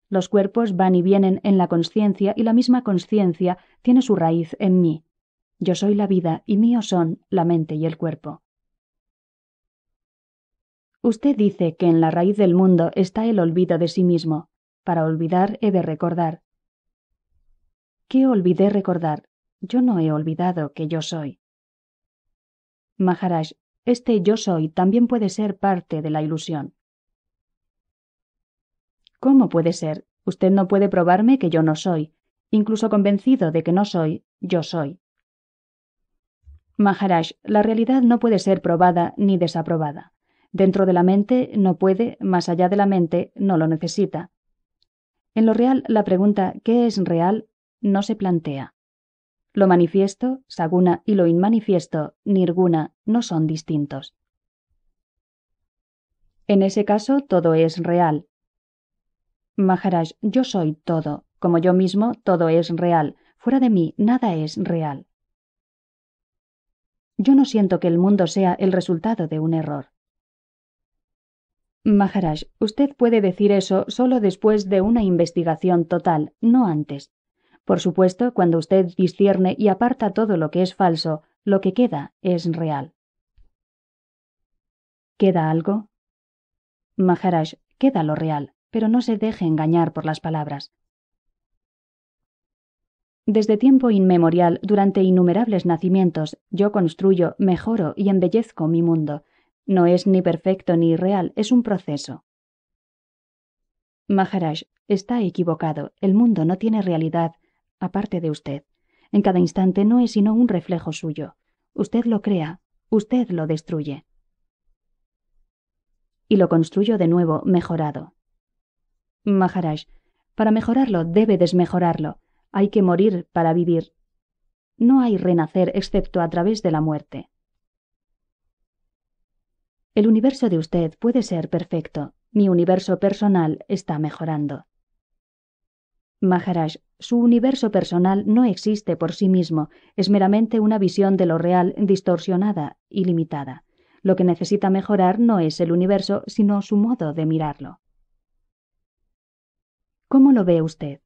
Los cuerpos van y vienen en la conciencia y la misma conciencia tiene su raíz en mí. Yo soy la vida y mío son la mente y el cuerpo. Usted dice que en la raíz del mundo está el olvido de sí mismo. Para olvidar he de recordar. ¿Qué olvidé recordar? Yo no he olvidado que yo soy. Maharaj, este yo soy también puede ser parte de la ilusión. ¿Cómo puede ser? Usted no puede probarme que yo no soy. Incluso convencido de que no soy, yo soy. Maharaj, la realidad no puede ser probada ni desaprobada. Dentro de la mente no puede, más allá de la mente no lo necesita. En lo real, la pregunta ¿qué es real? no se plantea. Lo manifiesto, saguna, y lo inmanifiesto, nirguna, no son distintos. En ese caso, todo es real, Maharaj, yo soy todo. Como yo mismo, todo es real. Fuera de mí, nada es real. Yo no siento que el mundo sea el resultado de un error. Maharaj, usted puede decir eso solo después de una investigación total, no antes. Por supuesto, cuando usted discierne y aparta todo lo que es falso, lo que queda es real. ¿Queda algo? Maharaj, queda lo real pero no se deje engañar por las palabras. Desde tiempo inmemorial, durante innumerables nacimientos, yo construyo, mejoro y embellezco mi mundo. No es ni perfecto ni real, es un proceso. Maharaj, está equivocado, el mundo no tiene realidad, aparte de usted. En cada instante no es sino un reflejo suyo. Usted lo crea, usted lo destruye. Y lo construyo de nuevo, mejorado. Maharaj, para mejorarlo debe desmejorarlo. Hay que morir para vivir. No hay renacer excepto a través de la muerte. El universo de usted puede ser perfecto. Mi universo personal está mejorando. Maharaj, su universo personal no existe por sí mismo, es meramente una visión de lo real distorsionada y limitada. Lo que necesita mejorar no es el universo, sino su modo de mirarlo. ¿Cómo lo ve usted?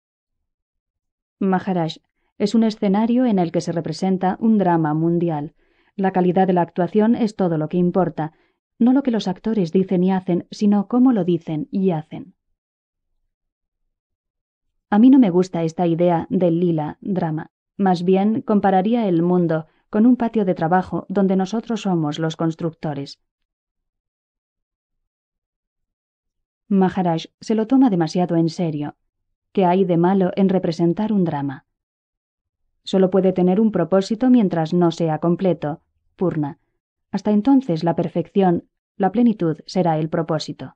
Maharaj es un escenario en el que se representa un drama mundial. La calidad de la actuación es todo lo que importa, no lo que los actores dicen y hacen, sino cómo lo dicen y hacen. A mí no me gusta esta idea del lila drama. Más bien compararía el mundo con un patio de trabajo donde nosotros somos los constructores. Maharaj se lo toma demasiado en serio. ¿Qué hay de malo en representar un drama? Solo puede tener un propósito mientras no sea completo, Purna. Hasta entonces la perfección, la plenitud será el propósito.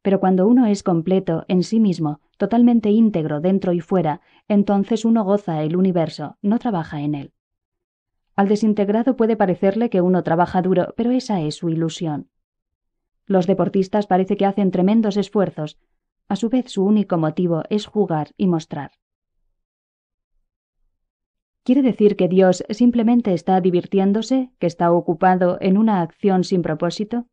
Pero cuando uno es completo en sí mismo, totalmente íntegro dentro y fuera, entonces uno goza el universo, no trabaja en él. Al desintegrado puede parecerle que uno trabaja duro, pero esa es su ilusión. Los deportistas parece que hacen tremendos esfuerzos. A su vez, su único motivo es jugar y mostrar. ¿Quiere decir que Dios simplemente está divirtiéndose, que está ocupado en una acción sin propósito?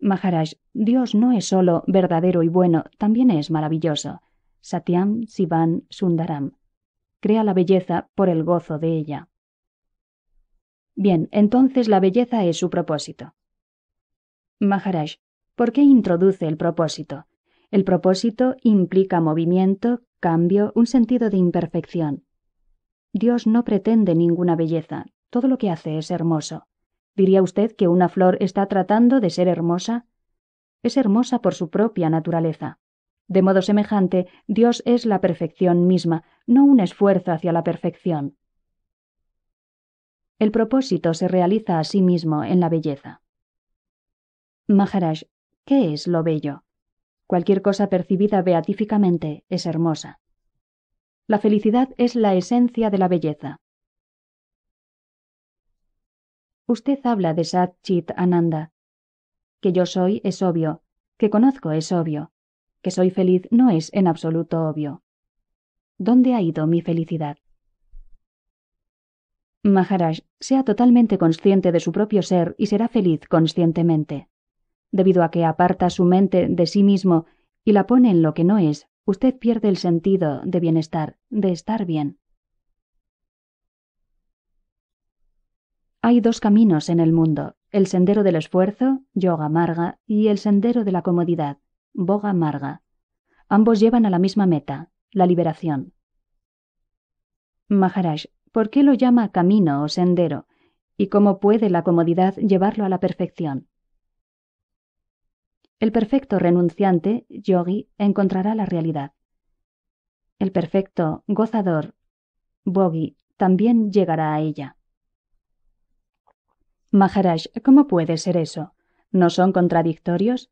Maharaj, Dios no es solo verdadero y bueno, también es maravilloso. Satyam Sivan Sundaram. Crea la belleza por el gozo de ella. Bien, entonces la belleza es su propósito. Maharaj, ¿por qué introduce el propósito? El propósito implica movimiento, cambio, un sentido de imperfección. Dios no pretende ninguna belleza, todo lo que hace es hermoso. ¿Diría usted que una flor está tratando de ser hermosa? Es hermosa por su propia naturaleza. De modo semejante, Dios es la perfección misma, no un esfuerzo hacia la perfección. El propósito se realiza a sí mismo en la belleza. Maharaj, ¿qué es lo bello? Cualquier cosa percibida beatíficamente es hermosa. La felicidad es la esencia de la belleza. Usted habla de Sat Chit Ananda. Que yo soy es obvio, que conozco es obvio, que soy feliz no es en absoluto obvio. ¿Dónde ha ido mi felicidad? Maharaj, sea totalmente consciente de su propio ser y será feliz conscientemente. Debido a que aparta su mente de sí mismo y la pone en lo que no es, usted pierde el sentido de bienestar, de estar bien. Hay dos caminos en el mundo, el sendero del esfuerzo, yoga marga, y el sendero de la comodidad, boga marga. Ambos llevan a la misma meta, la liberación. Maharaj, ¿por qué lo llama camino o sendero? ¿Y cómo puede la comodidad llevarlo a la perfección? El perfecto renunciante, yogi, encontrará la realidad. El perfecto gozador, bogi, también llegará a ella. Maharaj, ¿cómo puede ser eso? ¿No son contradictorios?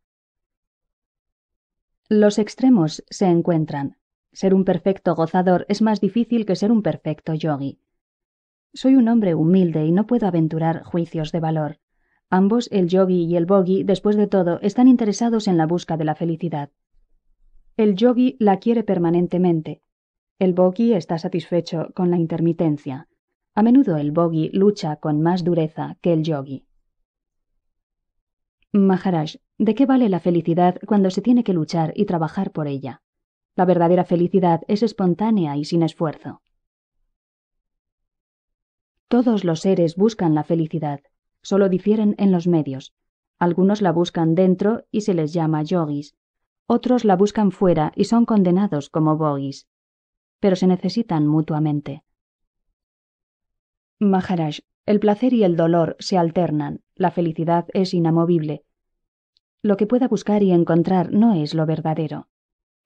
Los extremos se encuentran. Ser un perfecto gozador es más difícil que ser un perfecto yogi. Soy un hombre humilde y no puedo aventurar juicios de valor. Ambos, el yogi y el bogi, después de todo, están interesados en la busca de la felicidad. El yogi la quiere permanentemente. El bogi está satisfecho con la intermitencia. A menudo el bogi lucha con más dureza que el yogi. Maharaj, ¿de qué vale la felicidad cuando se tiene que luchar y trabajar por ella? La verdadera felicidad es espontánea y sin esfuerzo. Todos los seres buscan la felicidad, solo difieren en los medios. Algunos la buscan dentro y se les llama yogis. Otros la buscan fuera y son condenados como bogis. Pero se necesitan mutuamente. Maharaj, el placer y el dolor se alternan, la felicidad es inamovible. Lo que pueda buscar y encontrar no es lo verdadero.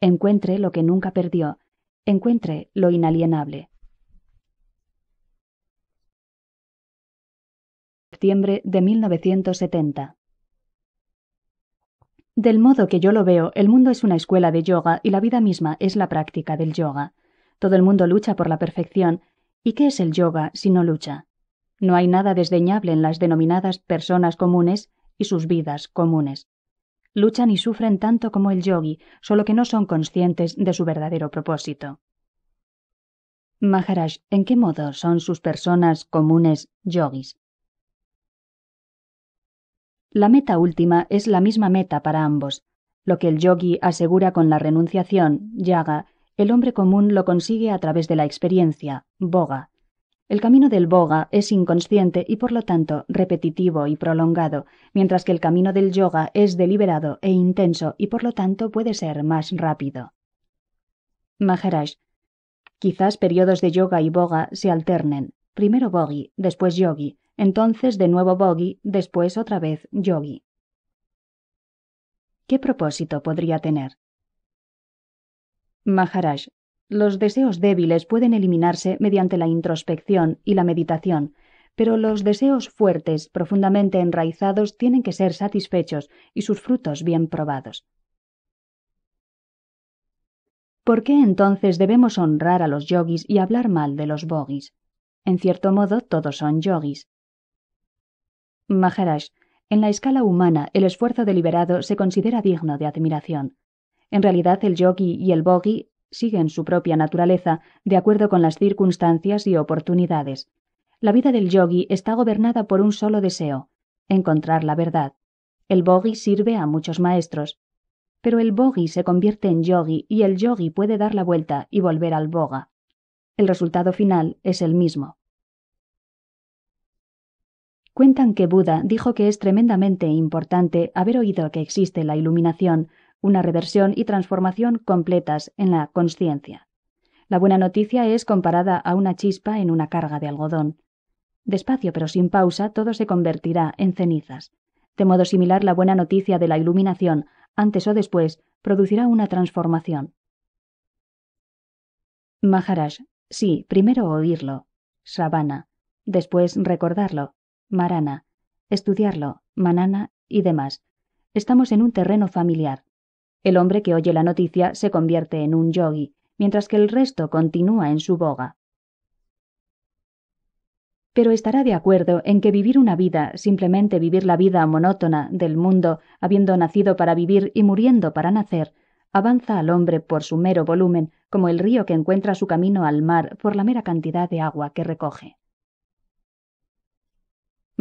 Encuentre lo que nunca perdió, encuentre lo inalienable. septiembre de 1970. Del modo que yo lo veo, el mundo es una escuela de yoga y la vida misma es la práctica del yoga. Todo el mundo lucha por la perfección. ¿Y qué es el yoga si no lucha? No hay nada desdeñable en las denominadas personas comunes y sus vidas comunes. Luchan y sufren tanto como el yogi, solo que no son conscientes de su verdadero propósito. Maharaj, ¿en qué modo son sus personas comunes yogis? La meta última es la misma meta para ambos. Lo que el yogi asegura con la renunciación, yaga, el hombre común lo consigue a través de la experiencia, boga. El camino del boga es inconsciente y por lo tanto repetitivo y prolongado, mientras que el camino del yoga es deliberado e intenso y por lo tanto puede ser más rápido. Maharaj. Quizás periodos de yoga y boga se alternen, primero bogi, después yogi, entonces de nuevo bogi, después otra vez Yogi. ¿Qué propósito podría tener? Maharaj, los deseos débiles pueden eliminarse mediante la introspección y la meditación, pero los deseos fuertes, profundamente enraizados, tienen que ser satisfechos y sus frutos bien probados. ¿Por qué entonces debemos honrar a los yogis y hablar mal de los bogis? En cierto modo, todos son yogis. Maharaj, en la escala humana el esfuerzo deliberado se considera digno de admiración. En realidad el yogi y el bogi siguen su propia naturaleza de acuerdo con las circunstancias y oportunidades. La vida del yogi está gobernada por un solo deseo, encontrar la verdad. El bogi sirve a muchos maestros. Pero el bogi se convierte en yogi y el yogi puede dar la vuelta y volver al boga. El resultado final es el mismo. Cuentan que Buda dijo que es tremendamente importante haber oído que existe la iluminación, una reversión y transformación completas en la conciencia. La buena noticia es comparada a una chispa en una carga de algodón. Despacio pero sin pausa todo se convertirá en cenizas. De modo similar la buena noticia de la iluminación, antes o después, producirá una transformación. Maharaj, sí, primero oírlo. Savana, después recordarlo. Marana, estudiarlo, Manana y demás. Estamos en un terreno familiar. El hombre que oye la noticia se convierte en un yogi, mientras que el resto continúa en su boga. Pero estará de acuerdo en que vivir una vida, simplemente vivir la vida monótona del mundo, habiendo nacido para vivir y muriendo para nacer, avanza al hombre por su mero volumen, como el río que encuentra su camino al mar por la mera cantidad de agua que recoge.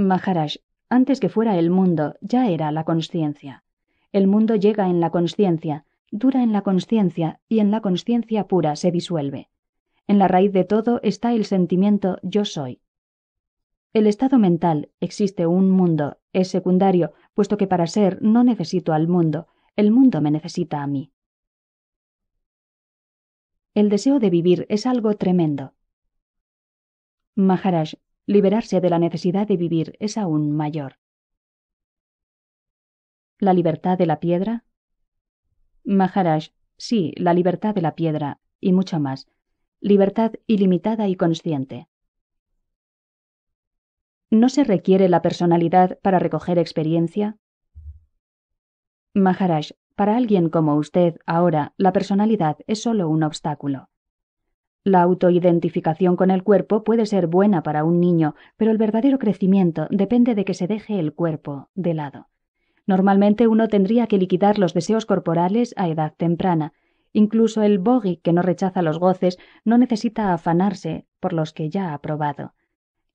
Maharaj, antes que fuera el mundo, ya era la conciencia. El mundo llega en la conciencia, dura en la conciencia y en la conciencia pura se disuelve. En la raíz de todo está el sentimiento yo soy. El estado mental, existe un mundo, es secundario, puesto que para ser no necesito al mundo, el mundo me necesita a mí. El deseo de vivir es algo tremendo. Maharaj, liberarse de la necesidad de vivir es aún mayor. ¿La libertad de la piedra? Maharaj, sí, la libertad de la piedra, y mucho más. Libertad ilimitada y consciente. ¿No se requiere la personalidad para recoger experiencia? Maharaj, para alguien como usted ahora, la personalidad es solo un obstáculo. La autoidentificación con el cuerpo puede ser buena para un niño, pero el verdadero crecimiento depende de que se deje el cuerpo de lado. Normalmente uno tendría que liquidar los deseos corporales a edad temprana. Incluso el bogi que no rechaza los goces no necesita afanarse por los que ya ha probado.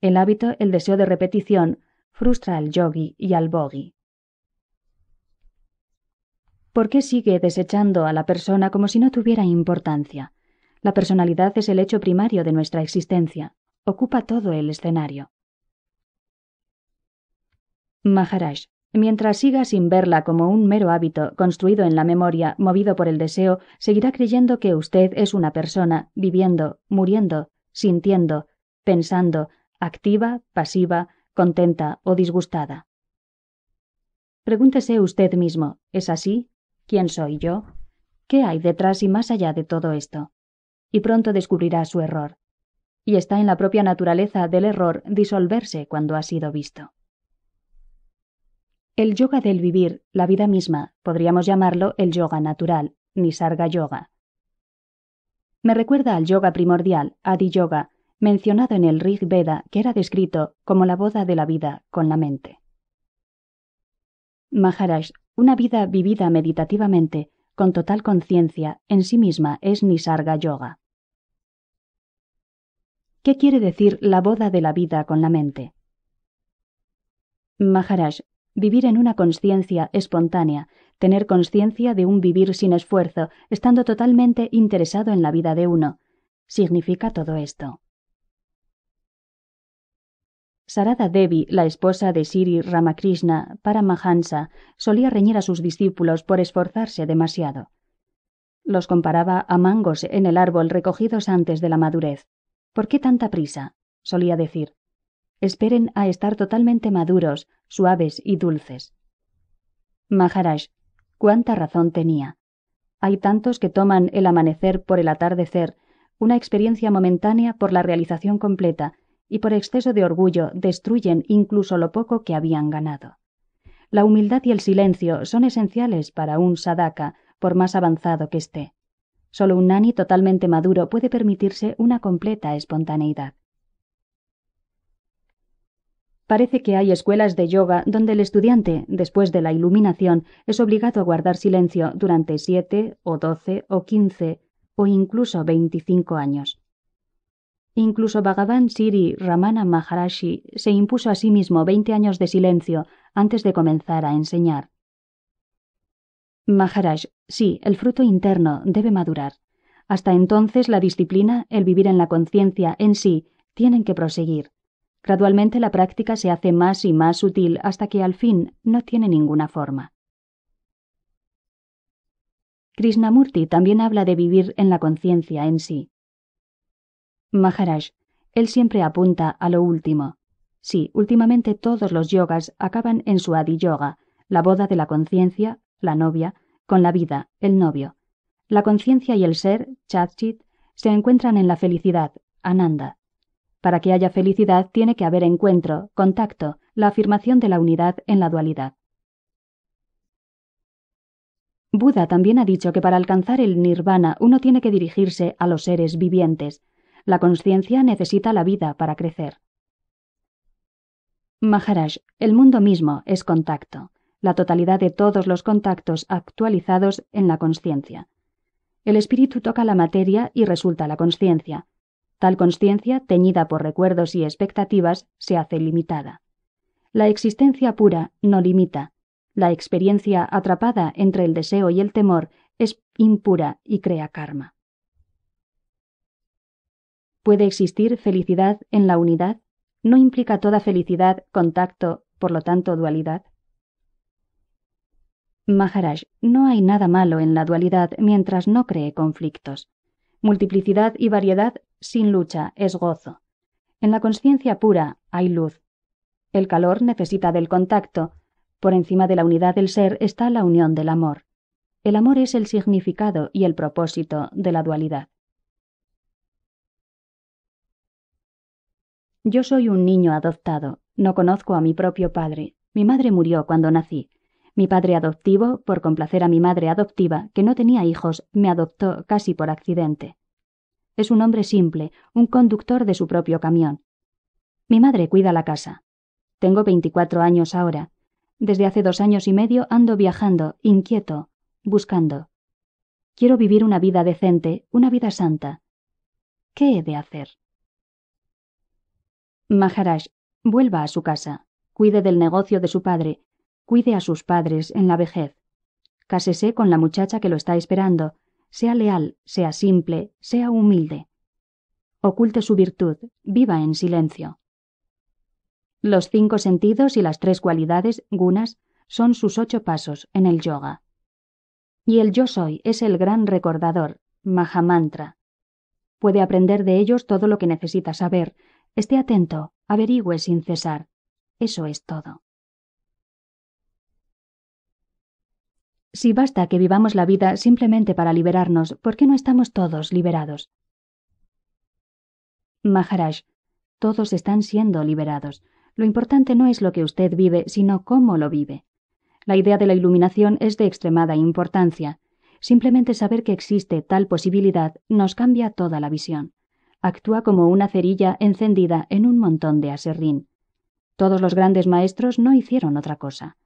El hábito, el deseo de repetición, frustra al yogi y al bogi. ¿Por qué sigue desechando a la persona como si no tuviera importancia? La personalidad es el hecho primario de nuestra existencia. Ocupa todo el escenario. Maharaj, mientras siga sin verla como un mero hábito construido en la memoria, movido por el deseo, seguirá creyendo que usted es una persona, viviendo, muriendo, sintiendo, pensando, activa, pasiva, contenta o disgustada. Pregúntese usted mismo, ¿es así? ¿Quién soy yo? ¿Qué hay detrás y más allá de todo esto? y pronto descubrirá su error. Y está en la propia naturaleza del error disolverse cuando ha sido visto. El yoga del vivir, la vida misma, podríamos llamarlo el yoga natural, Nisarga Yoga. Me recuerda al yoga primordial, Adi Yoga, mencionado en el Rig Veda, que era descrito como la boda de la vida con la mente. Maharaj, una vida vivida meditativamente, con total conciencia, en sí misma es Nisarga Yoga. ¿Qué quiere decir la boda de la vida con la mente? Maharaj, vivir en una conciencia espontánea, tener conciencia de un vivir sin esfuerzo, estando totalmente interesado en la vida de uno, significa todo esto. Sarada Devi, la esposa de Siri Ramakrishna, para Mahansa, solía reñir a sus discípulos por esforzarse demasiado. Los comparaba a mangos en el árbol recogidos antes de la madurez. ¿Por qué tanta prisa? solía decir. Esperen a estar totalmente maduros, suaves y dulces. Maharaj, cuánta razón tenía. Hay tantos que toman el amanecer por el atardecer, una experiencia momentánea por la realización completa, y por exceso de orgullo destruyen incluso lo poco que habían ganado. La humildad y el silencio son esenciales para un sadaka, por más avanzado que esté. Solo un nani totalmente maduro puede permitirse una completa espontaneidad. Parece que hay escuelas de yoga donde el estudiante, después de la iluminación, es obligado a guardar silencio durante 7 o 12 o 15 o incluso 25 años. Incluso Bhagavan Siri Ramana Maharashi se impuso a sí mismo 20 años de silencio antes de comenzar a enseñar. Maharaj, sí, el fruto interno debe madurar. Hasta entonces la disciplina, el vivir en la conciencia en sí, tienen que proseguir. Gradualmente la práctica se hace más y más sutil hasta que al fin no tiene ninguna forma. Krishnamurti también habla de vivir en la conciencia en sí. Maharaj, él siempre apunta a lo último. Sí, últimamente todos los yogas acaban en su Adi Yoga, la boda de la conciencia la novia, con la vida, el novio. La conciencia y el ser, Chatchit, se encuentran en la felicidad, Ananda. Para que haya felicidad tiene que haber encuentro, contacto, la afirmación de la unidad en la dualidad. Buda también ha dicho que para alcanzar el nirvana uno tiene que dirigirse a los seres vivientes. La conciencia necesita la vida para crecer. Maharaj, el mundo mismo es contacto la totalidad de todos los contactos actualizados en la conciencia. El espíritu toca la materia y resulta la conciencia. Tal conciencia, teñida por recuerdos y expectativas, se hace limitada. La existencia pura no limita. La experiencia atrapada entre el deseo y el temor es impura y crea karma. ¿Puede existir felicidad en la unidad? ¿No implica toda felicidad contacto, por lo tanto dualidad? Maharaj, no hay nada malo en la dualidad mientras no cree conflictos. Multiplicidad y variedad sin lucha es gozo. En la conciencia pura hay luz. El calor necesita del contacto. Por encima de la unidad del ser está la unión del amor. El amor es el significado y el propósito de la dualidad. Yo soy un niño adoptado, no conozco a mi propio padre. Mi madre murió cuando nací. Mi padre adoptivo, por complacer a mi madre adoptiva, que no tenía hijos, me adoptó casi por accidente. Es un hombre simple, un conductor de su propio camión. Mi madre cuida la casa. Tengo veinticuatro años ahora. Desde hace dos años y medio ando viajando, inquieto, buscando. Quiero vivir una vida decente, una vida santa. ¿Qué he de hacer? Maharaj, vuelva a su casa, cuide del negocio de su padre, cuide a sus padres en la vejez. Cásese con la muchacha que lo está esperando, sea leal, sea simple, sea humilde. Oculte su virtud, viva en silencio. Los cinco sentidos y las tres cualidades, gunas, son sus ocho pasos en el yoga. Y el yo soy es el gran recordador, Mahamantra. Puede aprender de ellos todo lo que necesita saber. Esté atento, averigüe sin cesar. Eso es todo. Si basta que vivamos la vida simplemente para liberarnos, ¿por qué no estamos todos liberados? Maharaj, todos están siendo liberados. Lo importante no es lo que usted vive, sino cómo lo vive. La idea de la iluminación es de extremada importancia. Simplemente saber que existe tal posibilidad nos cambia toda la visión. Actúa como una cerilla encendida en un montón de aserrín. Todos los grandes maestros no hicieron otra cosa.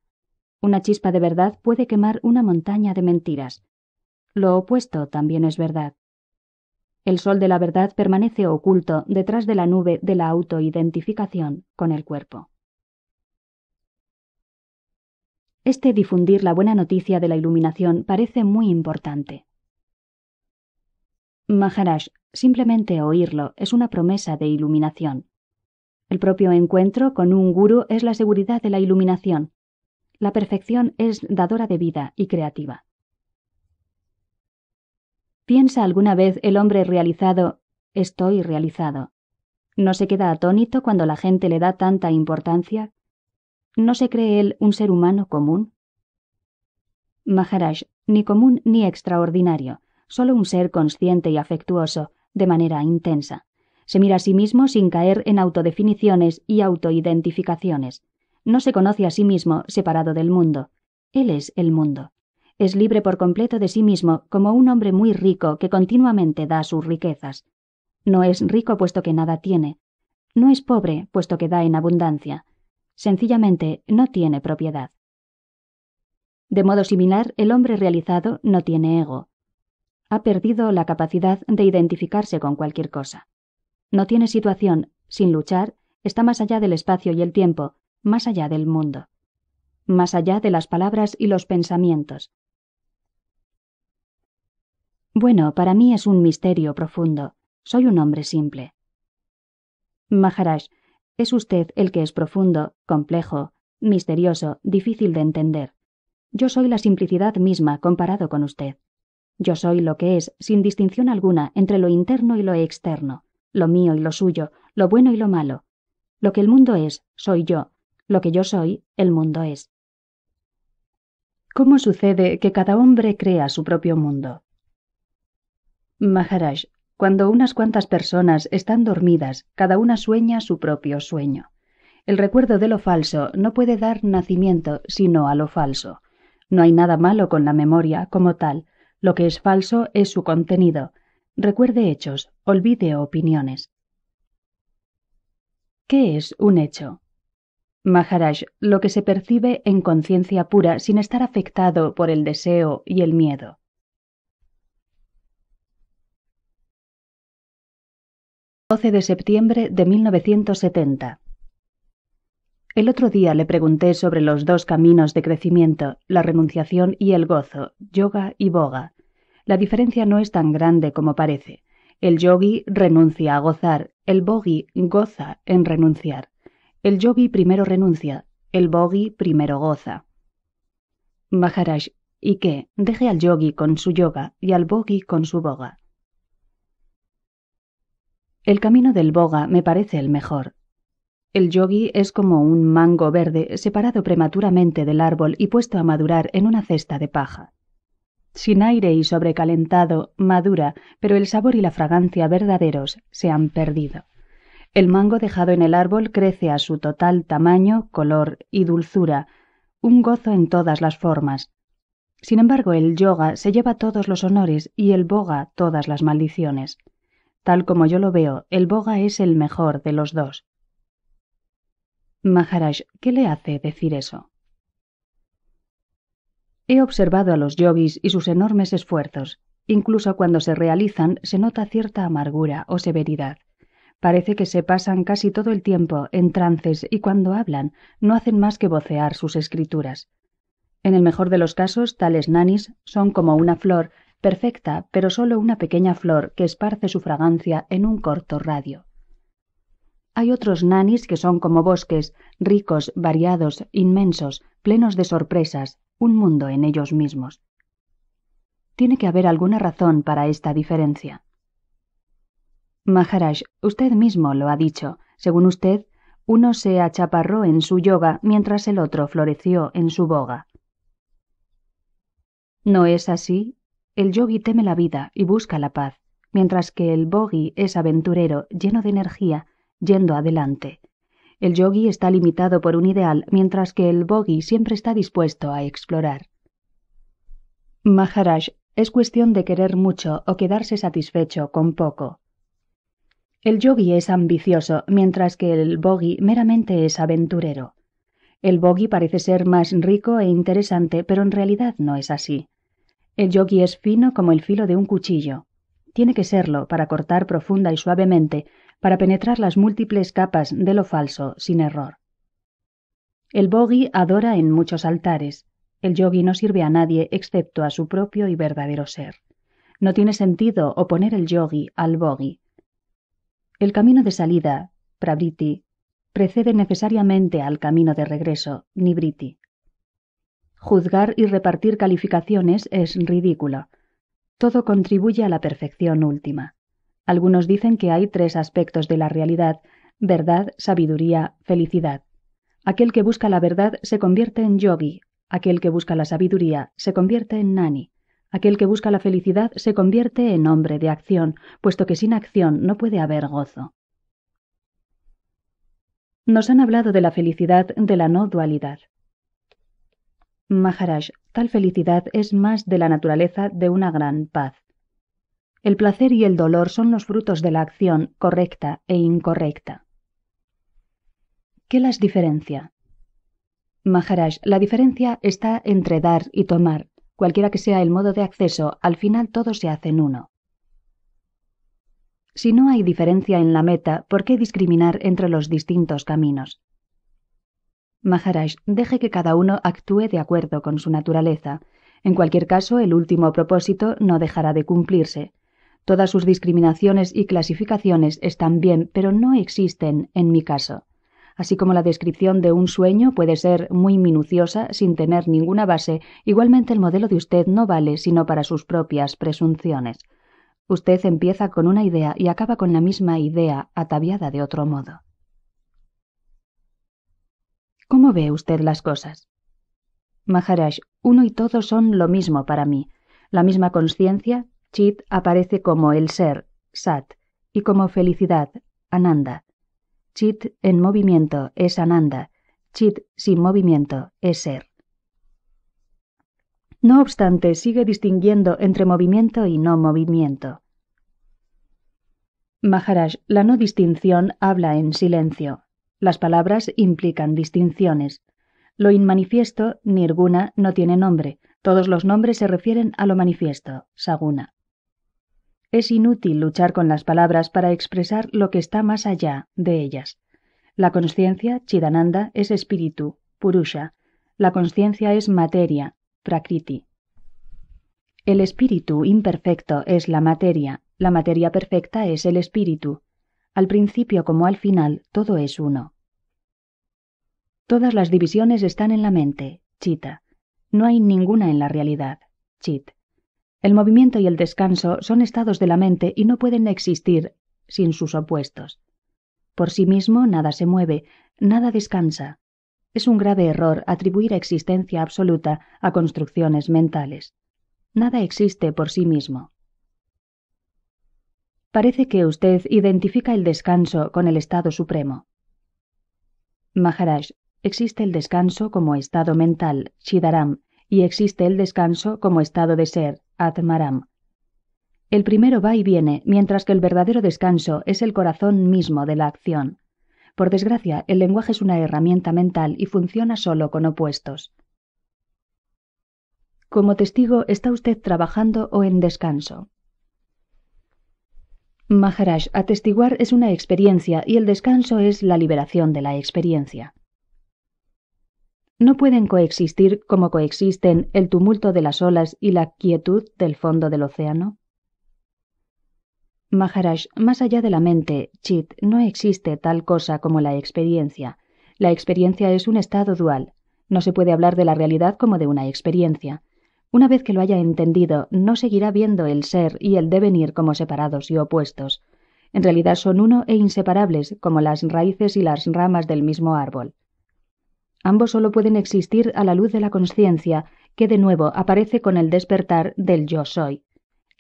Una chispa de verdad puede quemar una montaña de mentiras. Lo opuesto también es verdad. El sol de la verdad permanece oculto detrás de la nube de la autoidentificación con el cuerpo. Este difundir la buena noticia de la iluminación parece muy importante. Maharaj, simplemente oírlo es una promesa de iluminación. El propio encuentro con un guru es la seguridad de la iluminación, la perfección es dadora de vida y creativa. ¿Piensa alguna vez el hombre realizado, estoy realizado? ¿No se queda atónito cuando la gente le da tanta importancia? ¿No se cree él un ser humano común? Maharaj, ni común ni extraordinario, solo un ser consciente y afectuoso, de manera intensa. Se mira a sí mismo sin caer en autodefiniciones y autoidentificaciones. No se conoce a sí mismo separado del mundo. Él es el mundo. Es libre por completo de sí mismo como un hombre muy rico que continuamente da sus riquezas. No es rico puesto que nada tiene. No es pobre puesto que da en abundancia. Sencillamente no tiene propiedad. De modo similar, el hombre realizado no tiene ego. Ha perdido la capacidad de identificarse con cualquier cosa. No tiene situación, sin luchar, está más allá del espacio y el tiempo, más allá del mundo, más allá de las palabras y los pensamientos. Bueno, para mí es un misterio profundo. Soy un hombre simple. Maharaj, es usted el que es profundo, complejo, misterioso, difícil de entender. Yo soy la simplicidad misma comparado con usted. Yo soy lo que es, sin distinción alguna, entre lo interno y lo externo, lo mío y lo suyo, lo bueno y lo malo. Lo que el mundo es, soy yo, lo que yo soy, el mundo es. ¿Cómo sucede que cada hombre crea su propio mundo? Maharaj, cuando unas cuantas personas están dormidas, cada una sueña su propio sueño. El recuerdo de lo falso no puede dar nacimiento sino a lo falso. No hay nada malo con la memoria como tal. Lo que es falso es su contenido. Recuerde hechos, olvide opiniones. ¿Qué es un hecho? Maharaj, lo que se percibe en conciencia pura sin estar afectado por el deseo y el miedo. « 12 de septiembre de 1970. El otro día le pregunté sobre los dos caminos de crecimiento, la renunciación y el gozo, yoga y boga. La diferencia no es tan grande como parece. El yogi renuncia a gozar, el bogi goza en renunciar. El yogi primero renuncia, el bogi primero goza. Maharaj, y qué? deje al yogi con su yoga y al bogi con su boga. El camino del boga me parece el mejor. El yogi es como un mango verde separado prematuramente del árbol y puesto a madurar en una cesta de paja. Sin aire y sobrecalentado, madura, pero el sabor y la fragancia verdaderos se han perdido. El mango dejado en el árbol crece a su total tamaño, color y dulzura, un gozo en todas las formas. Sin embargo, el yoga se lleva todos los honores y el boga todas las maldiciones. Tal como yo lo veo, el boga es el mejor de los dos. Maharaj, ¿qué le hace decir eso? He observado a los yogis y sus enormes esfuerzos. Incluso cuando se realizan se nota cierta amargura o severidad. Parece que se pasan casi todo el tiempo en trances y cuando hablan no hacen más que vocear sus escrituras. En el mejor de los casos, tales nanis son como una flor, perfecta, pero solo una pequeña flor que esparce su fragancia en un corto radio. Hay otros nanis que son como bosques, ricos, variados, inmensos, plenos de sorpresas, un mundo en ellos mismos. Tiene que haber alguna razón para esta diferencia. Maharaj, usted mismo lo ha dicho. Según usted, uno se achaparró en su yoga mientras el otro floreció en su boga. ¿No es así? El yogi teme la vida y busca la paz, mientras que el bogi es aventurero, lleno de energía, yendo adelante. El yogi está limitado por un ideal, mientras que el bogi siempre está dispuesto a explorar. Maharaj, es cuestión de querer mucho o quedarse satisfecho con poco. El yogi es ambicioso, mientras que el bogi meramente es aventurero. El bogi parece ser más rico e interesante, pero en realidad no es así. El yogi es fino como el filo de un cuchillo. Tiene que serlo para cortar profunda y suavemente, para penetrar las múltiples capas de lo falso sin error. El bogi adora en muchos altares. El yogi no sirve a nadie excepto a su propio y verdadero ser. No tiene sentido oponer el yogi al bogi. El camino de salida, Prabriti, precede necesariamente al camino de regreso, Nibriti. Juzgar y repartir calificaciones es ridículo. Todo contribuye a la perfección última. Algunos dicen que hay tres aspectos de la realidad, verdad, sabiduría, felicidad. Aquel que busca la verdad se convierte en yogi, aquel que busca la sabiduría se convierte en nani, Aquel que busca la felicidad se convierte en hombre de acción, puesto que sin acción no puede haber gozo. Nos han hablado de la felicidad de la no dualidad. Maharaj, tal felicidad es más de la naturaleza de una gran paz. El placer y el dolor son los frutos de la acción correcta e incorrecta. ¿Qué las diferencia? Maharaj, la diferencia está entre dar y tomar, Cualquiera que sea el modo de acceso, al final todo se hace en uno. Si no hay diferencia en la meta, ¿por qué discriminar entre los distintos caminos? Maharaj, deje que cada uno actúe de acuerdo con su naturaleza. En cualquier caso, el último propósito no dejará de cumplirse. Todas sus discriminaciones y clasificaciones están bien, pero no existen en mi caso. Así como la descripción de un sueño puede ser muy minuciosa sin tener ninguna base, igualmente el modelo de usted no vale sino para sus propias presunciones. Usted empieza con una idea y acaba con la misma idea ataviada de otro modo. ¿Cómo ve usted las cosas? Maharaj, uno y todo son lo mismo para mí. La misma conciencia, Chit, aparece como el ser, Sat, y como felicidad, Ananda. Chit en movimiento es Ananda, Chit sin movimiento es ser. No obstante, sigue distinguiendo entre movimiento y no movimiento. Maharaj, la no distinción habla en silencio. Las palabras implican distinciones. Lo inmanifiesto, nirguna, no tiene nombre. Todos los nombres se refieren a lo manifiesto, saguna. Es inútil luchar con las palabras para expresar lo que está más allá de ellas. La conciencia, Chidananda, es espíritu, Purusha. La conciencia es materia, Prakriti. El espíritu imperfecto es la materia, la materia perfecta es el espíritu. Al principio como al final, todo es uno. Todas las divisiones están en la mente, Chita. No hay ninguna en la realidad, Chit. El movimiento y el descanso son estados de la mente y no pueden existir sin sus opuestos. Por sí mismo nada se mueve, nada descansa. Es un grave error atribuir existencia absoluta a construcciones mentales. Nada existe por sí mismo. Parece que usted identifica el descanso con el estado supremo. Maharaj, existe el descanso como estado mental, Chidaram, y existe el descanso como estado de ser, Atmaram. El primero va y viene, mientras que el verdadero descanso es el corazón mismo de la acción. Por desgracia, el lenguaje es una herramienta mental y funciona solo con opuestos. Como testigo, ¿está usted trabajando o en descanso? Maharaj, atestiguar es una experiencia y el descanso es la liberación de la experiencia no pueden coexistir como coexisten el tumulto de las olas y la quietud del fondo del océano? Maharaj, más allá de la mente, chit, no existe tal cosa como la experiencia. La experiencia es un estado dual. No se puede hablar de la realidad como de una experiencia. Una vez que lo haya entendido, no seguirá viendo el ser y el devenir como separados y opuestos. En realidad son uno e inseparables, como las raíces y las ramas del mismo árbol. Ambos solo pueden existir a la luz de la conciencia, que de nuevo aparece con el despertar del yo soy.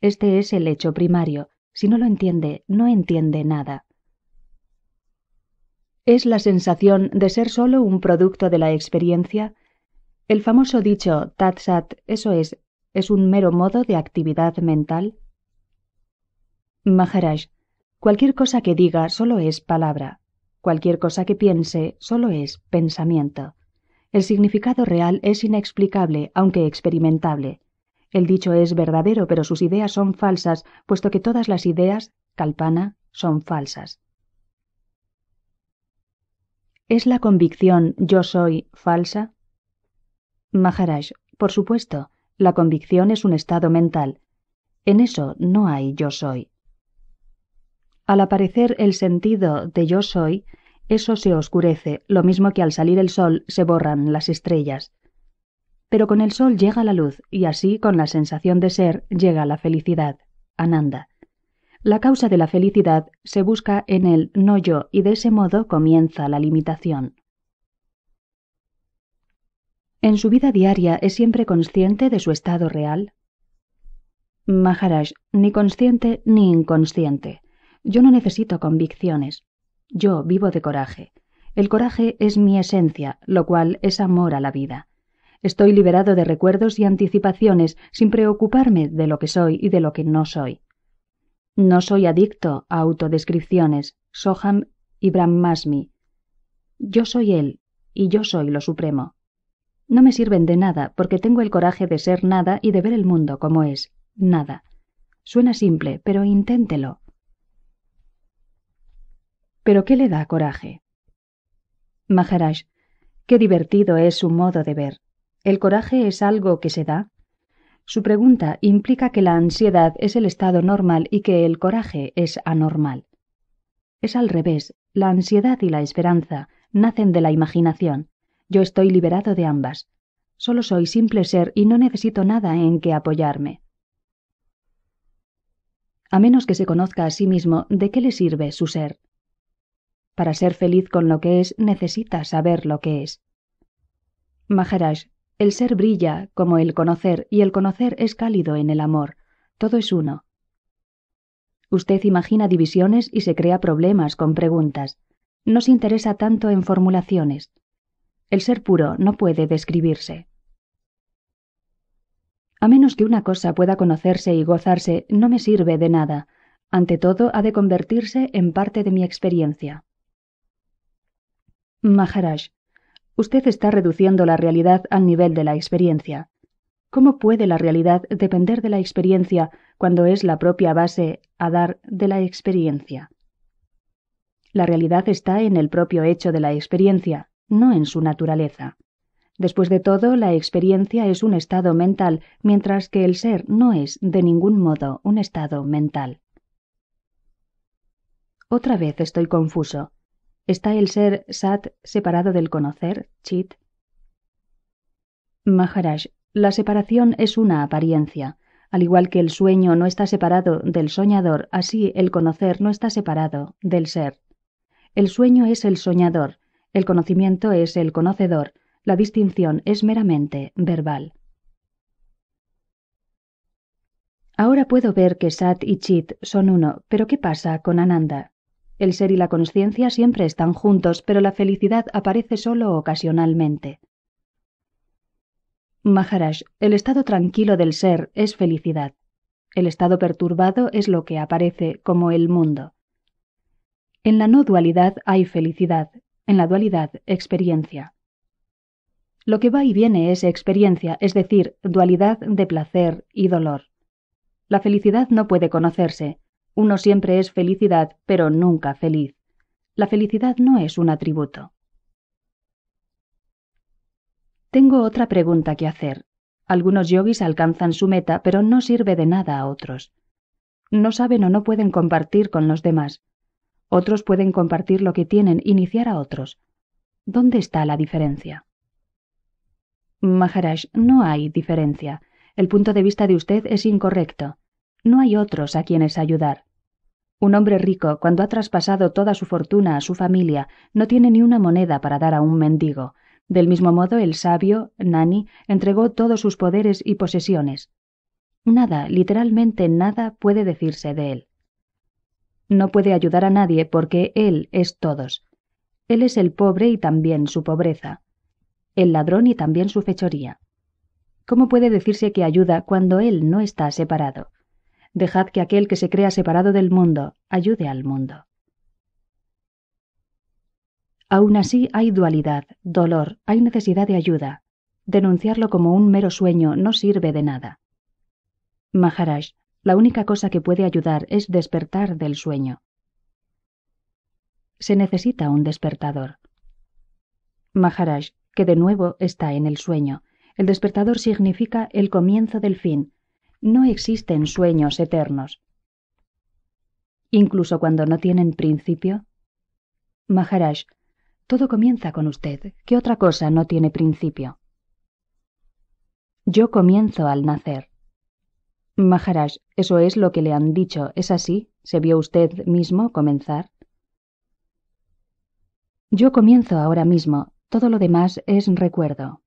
Este es el hecho primario. Si no lo entiende, no entiende nada. ¿Es la sensación de ser solo un producto de la experiencia? El famoso dicho Tatsat, eso es, es un mero modo de actividad mental. Maharaj, cualquier cosa que diga solo es palabra, Cualquier cosa que piense solo es pensamiento. El significado real es inexplicable, aunque experimentable. El dicho es verdadero, pero sus ideas son falsas, puesto que todas las ideas, Calpana, son falsas. ¿Es la convicción yo soy falsa? Maharaj, por supuesto, la convicción es un estado mental. En eso no hay yo soy. Al aparecer el sentido de yo soy, eso se oscurece, lo mismo que al salir el sol se borran las estrellas. Pero con el sol llega la luz y así con la sensación de ser llega la felicidad. Ananda. La causa de la felicidad se busca en el no yo y de ese modo comienza la limitación. ¿En su vida diaria es siempre consciente de su estado real? Maharaj, ni consciente ni inconsciente. Yo no necesito convicciones. Yo vivo de coraje. El coraje es mi esencia, lo cual es amor a la vida. Estoy liberado de recuerdos y anticipaciones sin preocuparme de lo que soy y de lo que no soy. No soy adicto a autodescripciones, Soham y Brahmasmi. Yo soy él y yo soy lo supremo. No me sirven de nada porque tengo el coraje de ser nada y de ver el mundo como es, nada. Suena simple, pero inténtelo pero ¿qué le da coraje? Maharaj, qué divertido es su modo de ver. ¿El coraje es algo que se da? Su pregunta implica que la ansiedad es el estado normal y que el coraje es anormal. Es al revés, la ansiedad y la esperanza nacen de la imaginación. Yo estoy liberado de ambas. Solo soy simple ser y no necesito nada en que apoyarme. A menos que se conozca a sí mismo, ¿de qué le sirve su ser? Para ser feliz con lo que es, necesita saber lo que es. Maharaj, el ser brilla como el conocer y el conocer es cálido en el amor. Todo es uno. Usted imagina divisiones y se crea problemas con preguntas. No se interesa tanto en formulaciones. El ser puro no puede describirse. A menos que una cosa pueda conocerse y gozarse, no me sirve de nada. Ante todo, ha de convertirse en parte de mi experiencia. Maharaj, usted está reduciendo la realidad al nivel de la experiencia. ¿Cómo puede la realidad depender de la experiencia cuando es la propia base a dar de la experiencia? La realidad está en el propio hecho de la experiencia, no en su naturaleza. Después de todo, la experiencia es un estado mental, mientras que el ser no es, de ningún modo, un estado mental. Otra vez estoy confuso. ¿Está el ser Sat separado del conocer, Chit? Maharaj, la separación es una apariencia. Al igual que el sueño no está separado del soñador, así el conocer no está separado del ser. El sueño es el soñador, el conocimiento es el conocedor, la distinción es meramente verbal. Ahora puedo ver que Sat y Chit son uno, pero ¿qué pasa con Ananda? El ser y la conciencia siempre están juntos, pero la felicidad aparece solo ocasionalmente. Maharaj, el estado tranquilo del ser es felicidad. El estado perturbado es lo que aparece como el mundo. En la no dualidad hay felicidad, en la dualidad experiencia. Lo que va y viene es experiencia, es decir, dualidad de placer y dolor. La felicidad no puede conocerse, uno siempre es felicidad, pero nunca feliz. La felicidad no es un atributo. Tengo otra pregunta que hacer. Algunos yogis alcanzan su meta, pero no sirve de nada a otros. No saben o no pueden compartir con los demás. Otros pueden compartir lo que tienen, iniciar a otros. ¿Dónde está la diferencia? Maharaj, no hay diferencia. El punto de vista de usted es incorrecto. No hay otros a quienes ayudar. Un hombre rico, cuando ha traspasado toda su fortuna a su familia, no tiene ni una moneda para dar a un mendigo. Del mismo modo, el sabio, Nani, entregó todos sus poderes y posesiones. Nada, literalmente nada, puede decirse de él. No puede ayudar a nadie porque él es todos. Él es el pobre y también su pobreza. El ladrón y también su fechoría. ¿Cómo puede decirse que ayuda cuando él no está separado? Dejad que aquel que se crea separado del mundo ayude al mundo. Aún así hay dualidad, dolor, hay necesidad de ayuda. Denunciarlo como un mero sueño no sirve de nada. Maharaj, la única cosa que puede ayudar es despertar del sueño. Se necesita un despertador. Maharaj, que de nuevo está en el sueño, el despertador significa el comienzo del fin, no existen sueños eternos. Incluso cuando no tienen principio. Maharaj, todo comienza con usted. ¿Qué otra cosa no tiene principio? Yo comienzo al nacer. Maharaj, eso es lo que le han dicho. ¿Es así? ¿Se vio usted mismo comenzar? Yo comienzo ahora mismo. Todo lo demás es recuerdo.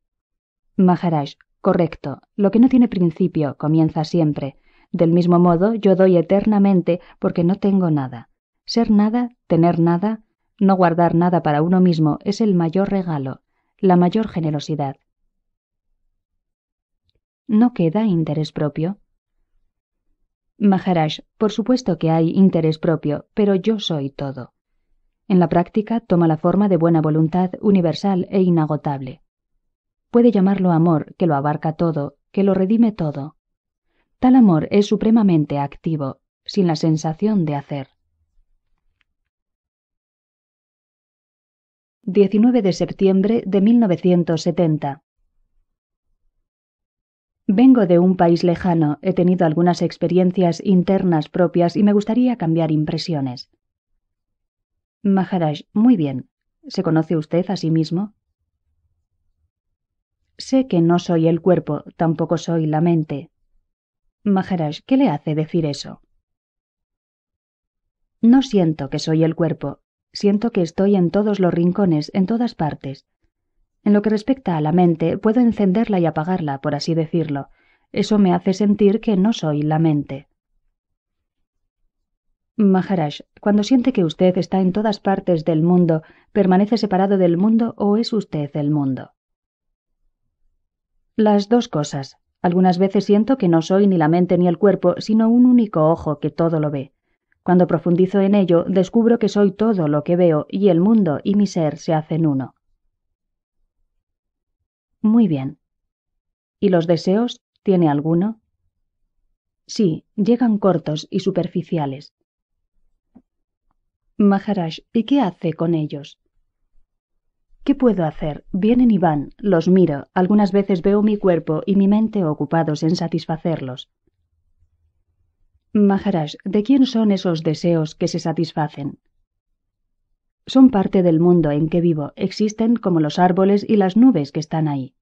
Maharaj, Correcto. Lo que no tiene principio comienza siempre. Del mismo modo, yo doy eternamente porque no tengo nada. Ser nada, tener nada, no guardar nada para uno mismo es el mayor regalo, la mayor generosidad. ¿No queda interés propio? Maharaj, por supuesto que hay interés propio, pero yo soy todo. En la práctica toma la forma de buena voluntad universal e inagotable puede llamarlo amor que lo abarca todo, que lo redime todo. Tal amor es supremamente activo, sin la sensación de hacer. 19 de septiembre de 1970. Vengo de un país lejano, he tenido algunas experiencias internas propias y me gustaría cambiar impresiones. Maharaj, muy bien. ¿Se conoce usted a sí mismo? que no soy el cuerpo, tampoco soy la mente. Maharaj, ¿qué le hace decir eso? No siento que soy el cuerpo, siento que estoy en todos los rincones, en todas partes. En lo que respecta a la mente, puedo encenderla y apagarla, por así decirlo. Eso me hace sentir que no soy la mente. Maharaj, cuando siente que usted está en todas partes del mundo, ¿permanece separado del mundo o es usted el mundo? Las dos cosas. Algunas veces siento que no soy ni la mente ni el cuerpo, sino un único ojo que todo lo ve. Cuando profundizo en ello, descubro que soy todo lo que veo y el mundo y mi ser se hacen uno. Muy bien. ¿Y los deseos? ¿Tiene alguno? Sí, llegan cortos y superficiales. Maharaj, ¿y qué hace con ellos? ¿Qué puedo hacer? Vienen y van, los miro, algunas veces veo mi cuerpo y mi mente ocupados en satisfacerlos. Maharaj, ¿de quién son esos deseos que se satisfacen? Son parte del mundo en que vivo, existen como los árboles y las nubes que están ahí.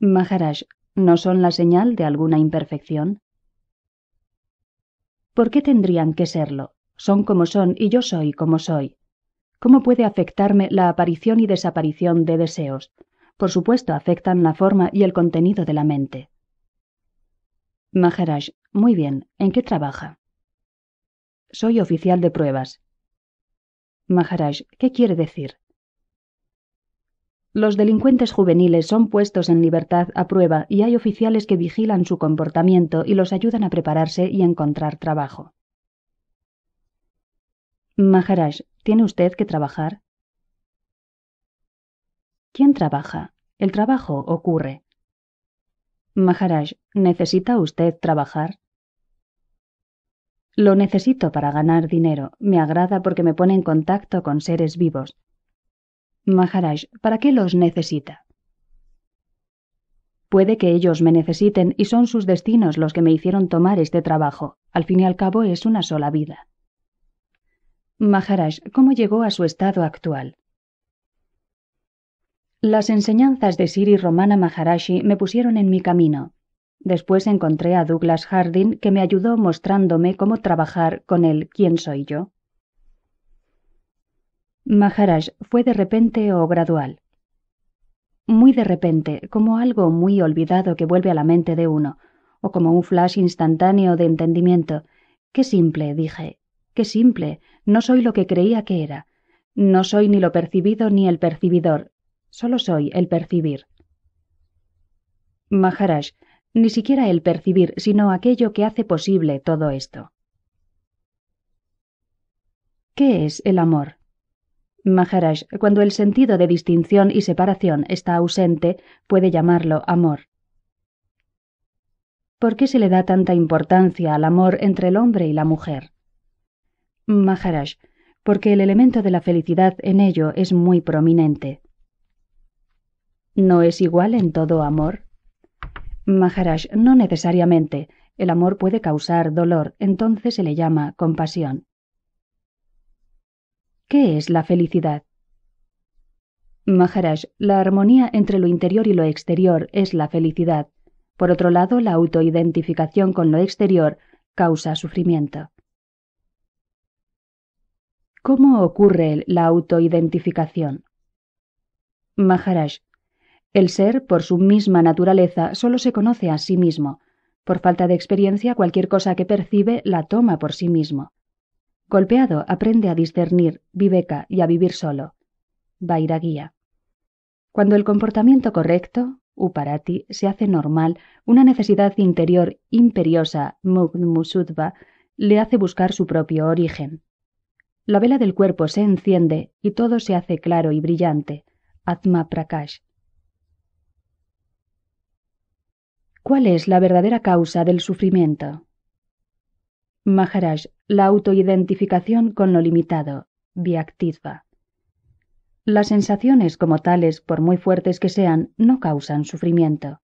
Maharaj, ¿no son la señal de alguna imperfección? ¿Por qué tendrían que serlo? Son como son y yo soy como soy. ¿Cómo puede afectarme la aparición y desaparición de deseos? Por supuesto, afectan la forma y el contenido de la mente. Maharaj, muy bien, ¿en qué trabaja? Soy oficial de pruebas. Maharaj, ¿qué quiere decir? Los delincuentes juveniles son puestos en libertad a prueba y hay oficiales que vigilan su comportamiento y los ayudan a prepararse y encontrar trabajo. Maharaj, ¿tiene usted que trabajar? ¿Quién trabaja? El trabajo ocurre. Maharaj, ¿necesita usted trabajar? Lo necesito para ganar dinero. Me agrada porque me pone en contacto con seres vivos. Maharaj, ¿para qué los necesita? Puede que ellos me necesiten y son sus destinos los que me hicieron tomar este trabajo. Al fin y al cabo es una sola vida. Maharaj, ¿cómo llegó a su estado actual? Las enseñanzas de Siri Romana Maharashi me pusieron en mi camino. Después encontré a Douglas Harding, que me ayudó mostrándome cómo trabajar con el ¿Quién soy yo? Maharaj, ¿fue de repente o gradual? Muy de repente, como algo muy olvidado que vuelve a la mente de uno, o como un flash instantáneo de entendimiento. Qué simple, dije, Qué simple, no soy lo que creía que era. No soy ni lo percibido ni el percibidor, solo soy el percibir. Maharaj, ni siquiera el percibir, sino aquello que hace posible todo esto. ¿Qué es el amor? Maharaj, cuando el sentido de distinción y separación está ausente, puede llamarlo amor. ¿Por qué se le da tanta importancia al amor entre el hombre y la mujer? Maharaj, porque el elemento de la felicidad en ello es muy prominente. ¿No es igual en todo amor? Maharaj, no necesariamente. El amor puede causar dolor, entonces se le llama compasión. ¿Qué es la felicidad? Maharaj, la armonía entre lo interior y lo exterior es la felicidad. Por otro lado, la autoidentificación con lo exterior causa sufrimiento. ¿Cómo ocurre la autoidentificación? Maharaj, el ser, por su misma naturaleza, solo se conoce a sí mismo. Por falta de experiencia, cualquier cosa que percibe la toma por sí mismo. Golpeado, aprende a discernir, viveka y a vivir solo. Vairagía. Cuando el comportamiento correcto, uparati, se hace normal, una necesidad interior imperiosa, mugdmusudva, le hace buscar su propio origen, la vela del cuerpo se enciende y todo se hace claro y brillante. Atma Prakash. ¿Cuál es la verdadera causa del sufrimiento? Maharaj, la autoidentificación con lo limitado, Vyaktitva. Las sensaciones como tales, por muy fuertes que sean, no causan sufrimiento.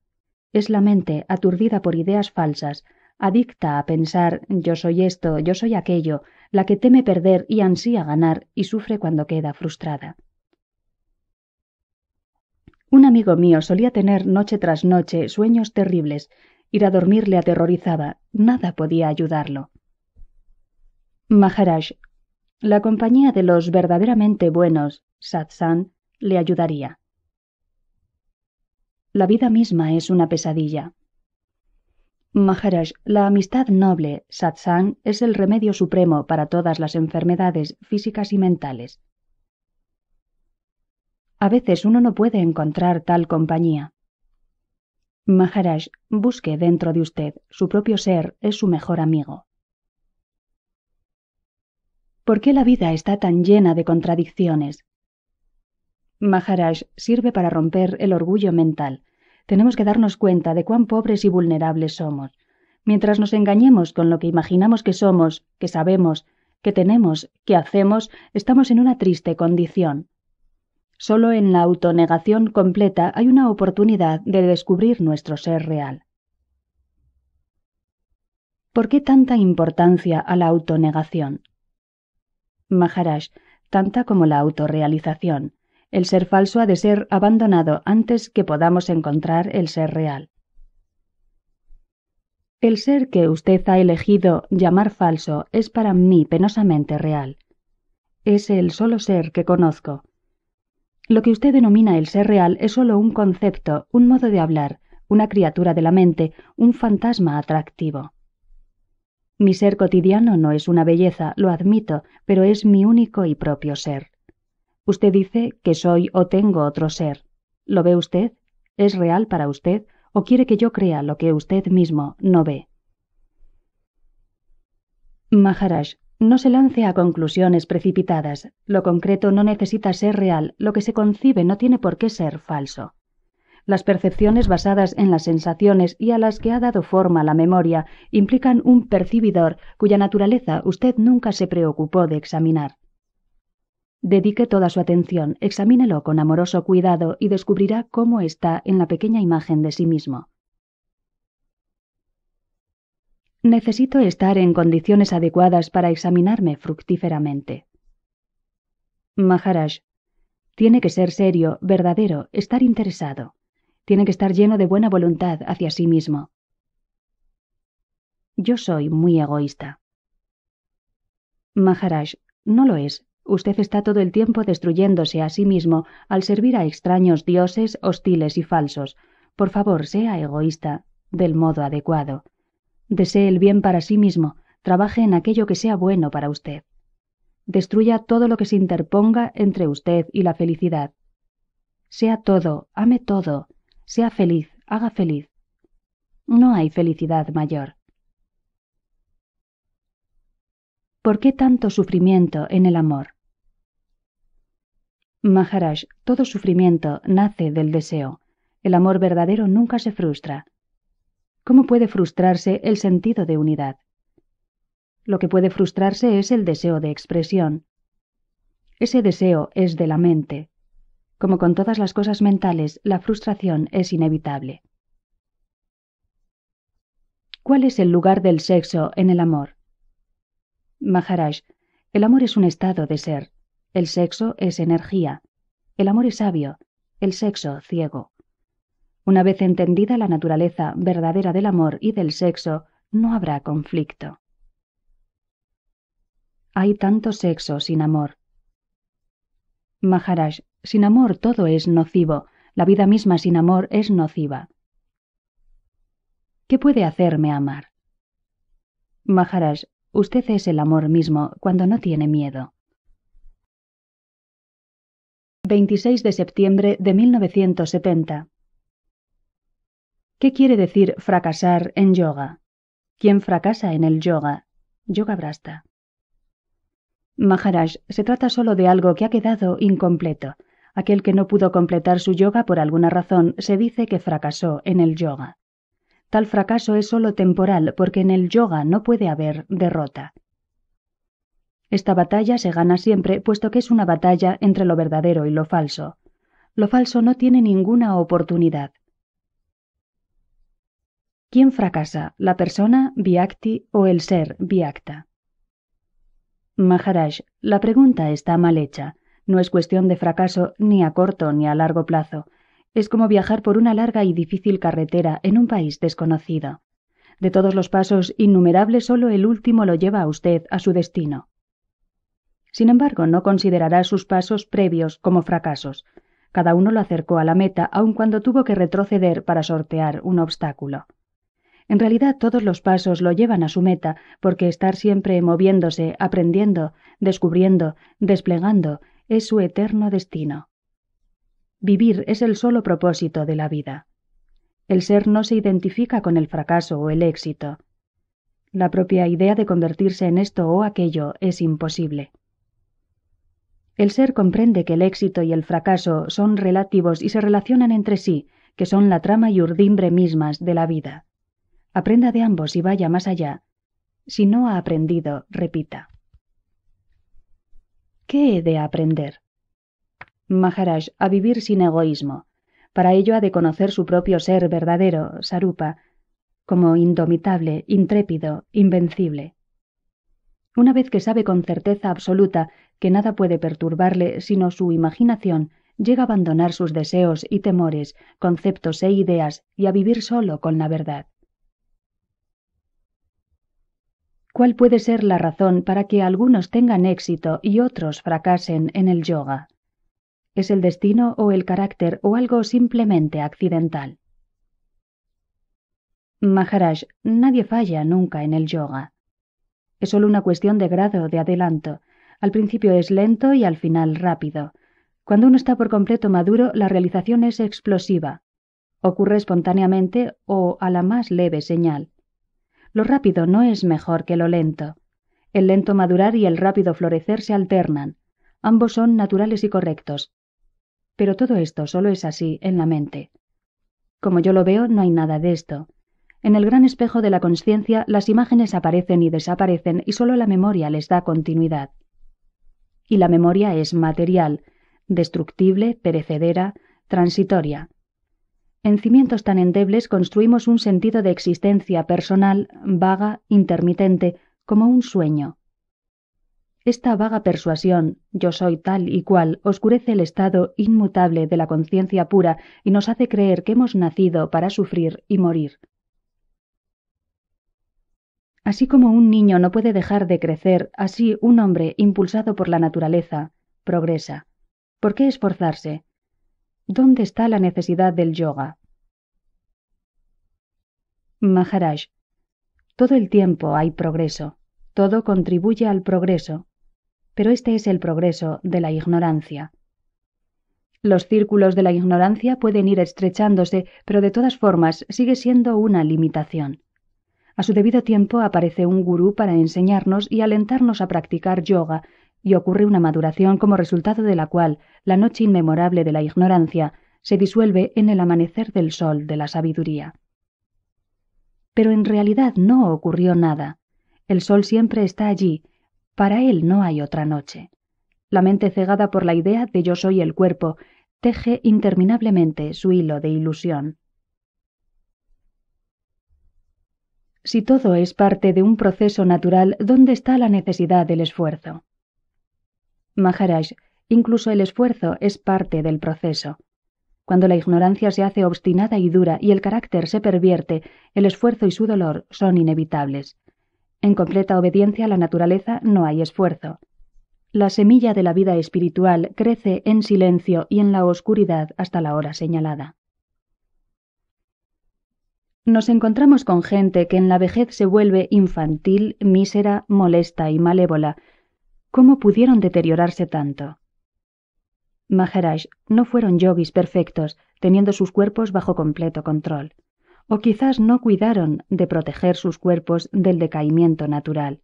Es la mente aturdida por ideas falsas, adicta a pensar yo soy esto, yo soy aquello, la que teme perder y ansía ganar y sufre cuando queda frustrada. Un amigo mío solía tener noche tras noche sueños terribles. Ir a dormir le aterrorizaba. Nada podía ayudarlo. Maharaj, la compañía de los verdaderamente buenos, satsang, le ayudaría. La vida misma es una pesadilla. Maharaj, la amistad noble, satsang, es el remedio supremo para todas las enfermedades físicas y mentales. A veces uno no puede encontrar tal compañía. Maharaj, busque dentro de usted, su propio ser es su mejor amigo. ¿Por qué la vida está tan llena de contradicciones? Maharaj sirve para romper el orgullo mental, tenemos que darnos cuenta de cuán pobres y vulnerables somos. Mientras nos engañemos con lo que imaginamos que somos, que sabemos, que tenemos, que hacemos, estamos en una triste condición. Solo en la autonegación completa hay una oportunidad de descubrir nuestro ser real. ¿Por qué tanta importancia a la autonegación? Maharaj, tanta como la autorrealización. El ser falso ha de ser abandonado antes que podamos encontrar el ser real. El ser que usted ha elegido llamar falso es para mí penosamente real. Es el solo ser que conozco. Lo que usted denomina el ser real es solo un concepto, un modo de hablar, una criatura de la mente, un fantasma atractivo. Mi ser cotidiano no es una belleza, lo admito, pero es mi único y propio ser. Usted dice que soy o tengo otro ser. ¿Lo ve usted? ¿Es real para usted o quiere que yo crea lo que usted mismo no ve? Maharaj, no se lance a conclusiones precipitadas. Lo concreto no necesita ser real, lo que se concibe no tiene por qué ser falso. Las percepciones basadas en las sensaciones y a las que ha dado forma la memoria implican un percibidor cuya naturaleza usted nunca se preocupó de examinar. Dedique toda su atención, examínelo con amoroso cuidado y descubrirá cómo está en la pequeña imagen de sí mismo. Necesito estar en condiciones adecuadas para examinarme fructíferamente. Maharaj, tiene que ser serio, verdadero, estar interesado. Tiene que estar lleno de buena voluntad hacia sí mismo. Yo soy muy egoísta. Maharaj, no lo es, Usted está todo el tiempo destruyéndose a sí mismo al servir a extraños dioses hostiles y falsos. Por favor, sea egoísta, del modo adecuado. Desee el bien para sí mismo, trabaje en aquello que sea bueno para usted. Destruya todo lo que se interponga entre usted y la felicidad. Sea todo, ame todo, sea feliz, haga feliz. No hay felicidad mayor. ¿Por qué tanto sufrimiento en el amor? Maharaj, todo sufrimiento nace del deseo. El amor verdadero nunca se frustra. ¿Cómo puede frustrarse el sentido de unidad? Lo que puede frustrarse es el deseo de expresión. Ese deseo es de la mente. Como con todas las cosas mentales, la frustración es inevitable. ¿Cuál es el lugar del sexo en el amor? Maharaj, el amor es un estado de ser, el sexo es energía, el amor es sabio, el sexo ciego. Una vez entendida la naturaleza verdadera del amor y del sexo, no habrá conflicto. Hay tanto sexo sin amor. Maharaj, sin amor todo es nocivo, la vida misma sin amor es nociva. ¿Qué puede hacerme amar? Maharaj, Usted es el amor mismo cuando no tiene miedo. 26 de septiembre de 1970. ¿Qué quiere decir fracasar en yoga? ¿Quién fracasa en el yoga? Yoga Brasta. Maharaj, se trata solo de algo que ha quedado incompleto. Aquel que no pudo completar su yoga por alguna razón se dice que fracasó en el yoga. Tal fracaso es sólo temporal porque en el yoga no puede haber derrota. Esta batalla se gana siempre puesto que es una batalla entre lo verdadero y lo falso. Lo falso no tiene ninguna oportunidad. ¿Quién fracasa, la persona viakti o el ser viakta? Maharaj, la pregunta está mal hecha. No es cuestión de fracaso ni a corto ni a largo plazo. Es como viajar por una larga y difícil carretera en un país desconocido. De todos los pasos innumerables, solo el último lo lleva a usted a su destino. Sin embargo, no considerará sus pasos previos como fracasos. Cada uno lo acercó a la meta, aun cuando tuvo que retroceder para sortear un obstáculo. En realidad todos los pasos lo llevan a su meta, porque estar siempre moviéndose, aprendiendo, descubriendo, desplegando, es su eterno destino. Vivir es el solo propósito de la vida. El ser no se identifica con el fracaso o el éxito. La propia idea de convertirse en esto o aquello es imposible. El ser comprende que el éxito y el fracaso son relativos y se relacionan entre sí, que son la trama y urdimbre mismas de la vida. Aprenda de ambos y vaya más allá. Si no ha aprendido, repita. ¿Qué he de aprender? Maharaj a vivir sin egoísmo. Para ello ha de conocer su propio ser verdadero, Sarupa, como indomitable, intrépido, invencible. Una vez que sabe con certeza absoluta que nada puede perturbarle sino su imaginación, llega a abandonar sus deseos y temores, conceptos e ideas y a vivir solo con la verdad. ¿Cuál puede ser la razón para que algunos tengan éxito y otros fracasen en el yoga? es el destino o el carácter o algo simplemente accidental. Maharaj, nadie falla nunca en el yoga. Es solo una cuestión de grado de adelanto. Al principio es lento y al final rápido. Cuando uno está por completo maduro, la realización es explosiva. Ocurre espontáneamente o a la más leve señal. Lo rápido no es mejor que lo lento. El lento madurar y el rápido florecer se alternan. Ambos son naturales y correctos pero todo esto solo es así en la mente. Como yo lo veo, no hay nada de esto. En el gran espejo de la conciencia las imágenes aparecen y desaparecen y solo la memoria les da continuidad. Y la memoria es material, destructible, perecedera, transitoria. En cimientos tan endebles construimos un sentido de existencia personal, vaga, intermitente, como un sueño. Esta vaga persuasión, yo soy tal y cual, oscurece el estado inmutable de la conciencia pura y nos hace creer que hemos nacido para sufrir y morir. Así como un niño no puede dejar de crecer, así un hombre, impulsado por la naturaleza, progresa. ¿Por qué esforzarse? ¿Dónde está la necesidad del yoga? Maharaj, todo el tiempo hay progreso, todo contribuye al progreso, pero este es el progreso de la ignorancia. Los círculos de la ignorancia pueden ir estrechándose, pero de todas formas sigue siendo una limitación. A su debido tiempo aparece un gurú para enseñarnos y alentarnos a practicar yoga, y ocurre una maduración como resultado de la cual la noche inmemorable de la ignorancia se disuelve en el amanecer del sol de la sabiduría. Pero en realidad no ocurrió nada. El sol siempre está allí, para él no hay otra noche. La mente cegada por la idea de yo soy el cuerpo teje interminablemente su hilo de ilusión. Si todo es parte de un proceso natural, ¿dónde está la necesidad del esfuerzo? Maharaj, incluso el esfuerzo es parte del proceso. Cuando la ignorancia se hace obstinada y dura y el carácter se pervierte, el esfuerzo y su dolor son inevitables. En completa obediencia a la naturaleza no hay esfuerzo. La semilla de la vida espiritual crece en silencio y en la oscuridad hasta la hora señalada. Nos encontramos con gente que en la vejez se vuelve infantil, mísera, molesta y malévola. ¿Cómo pudieron deteriorarse tanto? Maharaj no fueron yogis perfectos, teniendo sus cuerpos bajo completo control o quizás no cuidaron de proteger sus cuerpos del decaimiento natural.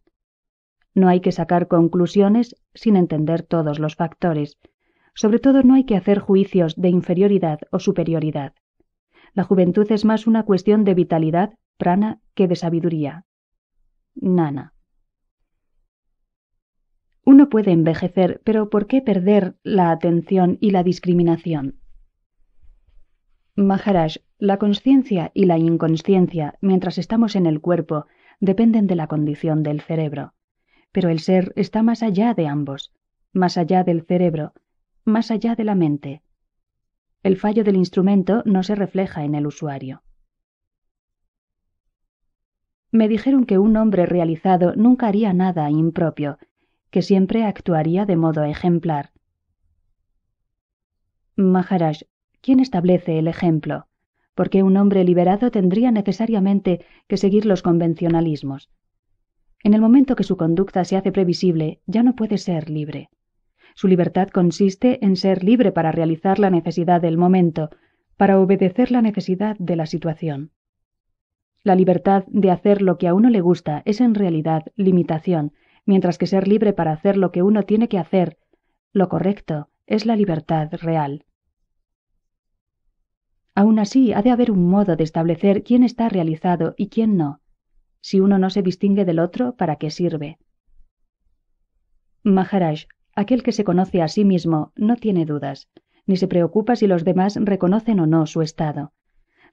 No hay que sacar conclusiones sin entender todos los factores. Sobre todo no hay que hacer juicios de inferioridad o superioridad. La juventud es más una cuestión de vitalidad, prana, que de sabiduría. Nana. Uno puede envejecer, pero ¿por qué perder la atención y la discriminación? Maharaj, la conciencia y la inconsciencia, mientras estamos en el cuerpo, dependen de la condición del cerebro. Pero el ser está más allá de ambos, más allá del cerebro, más allá de la mente. El fallo del instrumento no se refleja en el usuario. Me dijeron que un hombre realizado nunca haría nada impropio, que siempre actuaría de modo ejemplar. Maharaj, ¿Quién establece el ejemplo? ¿Por qué un hombre liberado tendría necesariamente que seguir los convencionalismos? En el momento que su conducta se hace previsible, ya no puede ser libre. Su libertad consiste en ser libre para realizar la necesidad del momento, para obedecer la necesidad de la situación. La libertad de hacer lo que a uno le gusta es en realidad limitación, mientras que ser libre para hacer lo que uno tiene que hacer, lo correcto, es la libertad real. Aún así, ha de haber un modo de establecer quién está realizado y quién no. Si uno no se distingue del otro, ¿para qué sirve? Maharaj, aquel que se conoce a sí mismo, no tiene dudas, ni se preocupa si los demás reconocen o no su estado.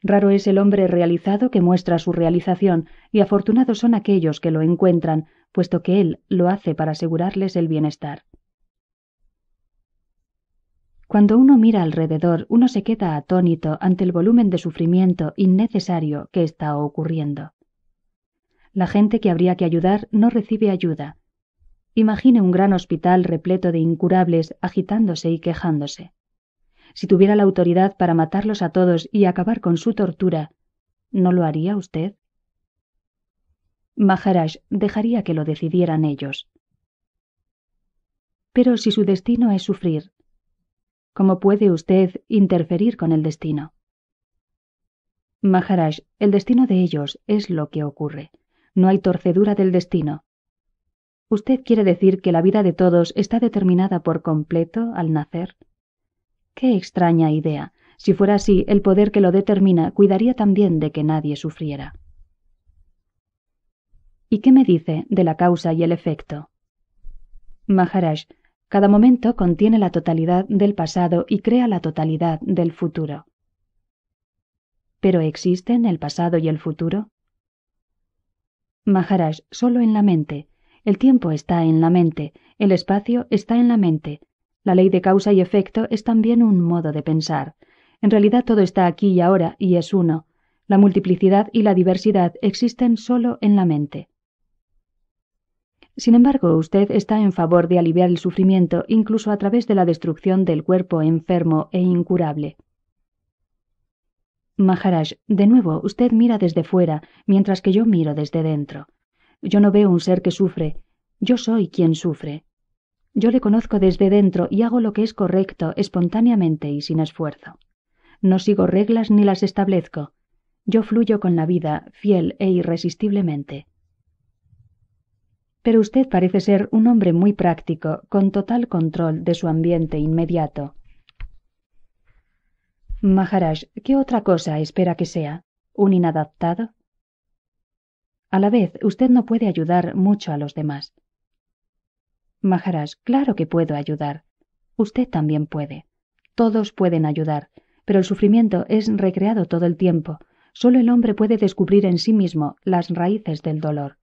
Raro es el hombre realizado que muestra su realización, y afortunados son aquellos que lo encuentran, puesto que él lo hace para asegurarles el bienestar. Cuando uno mira alrededor, uno se queda atónito ante el volumen de sufrimiento innecesario que está ocurriendo. La gente que habría que ayudar no recibe ayuda. Imagine un gran hospital repleto de incurables agitándose y quejándose. Si tuviera la autoridad para matarlos a todos y acabar con su tortura, ¿no lo haría usted? Maharaj dejaría que lo decidieran ellos. Pero si su destino es sufrir, ¿Cómo puede usted interferir con el destino? Maharaj, el destino de ellos es lo que ocurre. No hay torcedura del destino. ¿Usted quiere decir que la vida de todos está determinada por completo al nacer? Qué extraña idea. Si fuera así, el poder que lo determina cuidaría también de que nadie sufriera. ¿Y qué me dice de la causa y el efecto? Maharaj, cada momento contiene la totalidad del pasado y crea la totalidad del futuro. ¿Pero existen el pasado y el futuro? Maharaj, solo en la mente. El tiempo está en la mente, el espacio está en la mente. La ley de causa y efecto es también un modo de pensar. En realidad todo está aquí y ahora y es uno. La multiplicidad y la diversidad existen solo en la mente. Sin embargo, usted está en favor de aliviar el sufrimiento incluso a través de la destrucción del cuerpo enfermo e incurable. Maharaj, de nuevo, usted mira desde fuera, mientras que yo miro desde dentro. Yo no veo un ser que sufre, yo soy quien sufre. Yo le conozco desde dentro y hago lo que es correcto, espontáneamente y sin esfuerzo. No sigo reglas ni las establezco. Yo fluyo con la vida, fiel e irresistiblemente pero usted parece ser un hombre muy práctico, con total control de su ambiente inmediato. Maharaj, ¿qué otra cosa espera que sea? ¿Un inadaptado? A la vez, usted no puede ayudar mucho a los demás. Maharaj, claro que puedo ayudar. Usted también puede. Todos pueden ayudar, pero el sufrimiento es recreado todo el tiempo. Solo el hombre puede descubrir en sí mismo las raíces del dolor.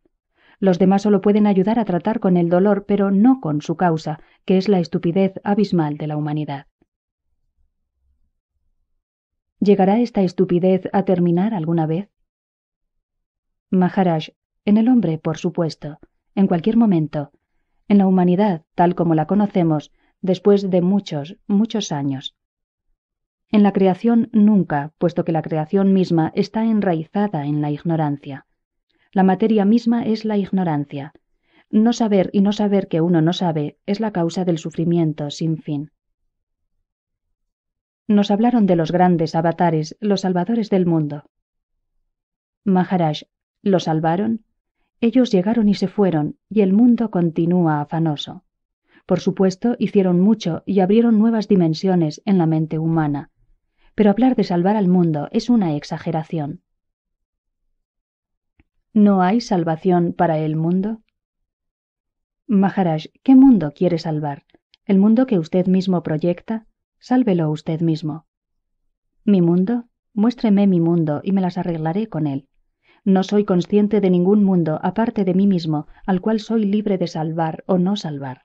Los demás solo pueden ayudar a tratar con el dolor, pero no con su causa, que es la estupidez abismal de la humanidad. ¿Llegará esta estupidez a terminar alguna vez? Maharaj, en el hombre, por supuesto, en cualquier momento, en la humanidad, tal como la conocemos, después de muchos, muchos años. En la creación nunca, puesto que la creación misma está enraizada en la ignorancia. La materia misma es la ignorancia. No saber y no saber que uno no sabe es la causa del sufrimiento sin fin. Nos hablaron de los grandes avatares, los salvadores del mundo. Maharaj, ¿lo salvaron? Ellos llegaron y se fueron, y el mundo continúa afanoso. Por supuesto, hicieron mucho y abrieron nuevas dimensiones en la mente humana. Pero hablar de salvar al mundo es una exageración. ¿No hay salvación para el mundo? Maharaj, ¿qué mundo quiere salvar? ¿El mundo que usted mismo proyecta? Sálvelo usted mismo. ¿Mi mundo? Muéstreme mi mundo y me las arreglaré con él. No soy consciente de ningún mundo aparte de mí mismo, al cual soy libre de salvar o no salvar.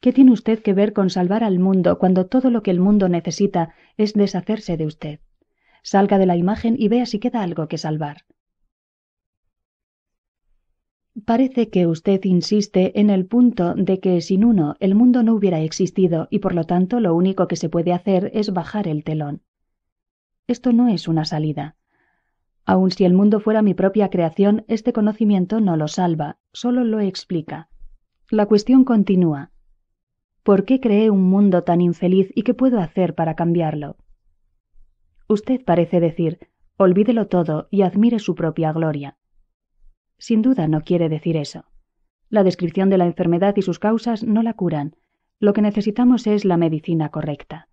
¿Qué tiene usted que ver con salvar al mundo cuando todo lo que el mundo necesita es deshacerse de usted? Salga de la imagen y vea si queda algo que salvar. Parece que usted insiste en el punto de que sin uno el mundo no hubiera existido y por lo tanto lo único que se puede hacer es bajar el telón. Esto no es una salida. Aun si el mundo fuera mi propia creación, este conocimiento no lo salva, solo lo explica. La cuestión continúa. ¿Por qué creé un mundo tan infeliz y qué puedo hacer para cambiarlo? Usted parece decir, olvídelo todo y admire su propia gloria sin duda no quiere decir eso. La descripción de la enfermedad y sus causas no la curan. Lo que necesitamos es la medicina correcta.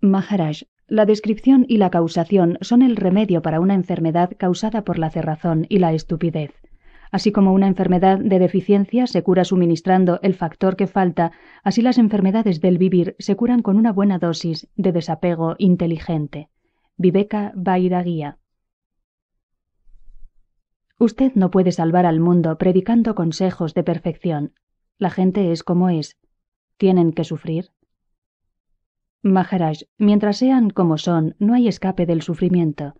Maharaj, la descripción y la causación son el remedio para una enfermedad causada por la cerrazón y la estupidez. Así como una enfermedad de deficiencia se cura suministrando el factor que falta, así las enfermedades del vivir se curan con una buena dosis de desapego inteligente. Viveka Vairagya. Usted no puede salvar al mundo predicando consejos de perfección. La gente es como es. Tienen que sufrir. Maharaj, mientras sean como son, no hay escape del sufrimiento.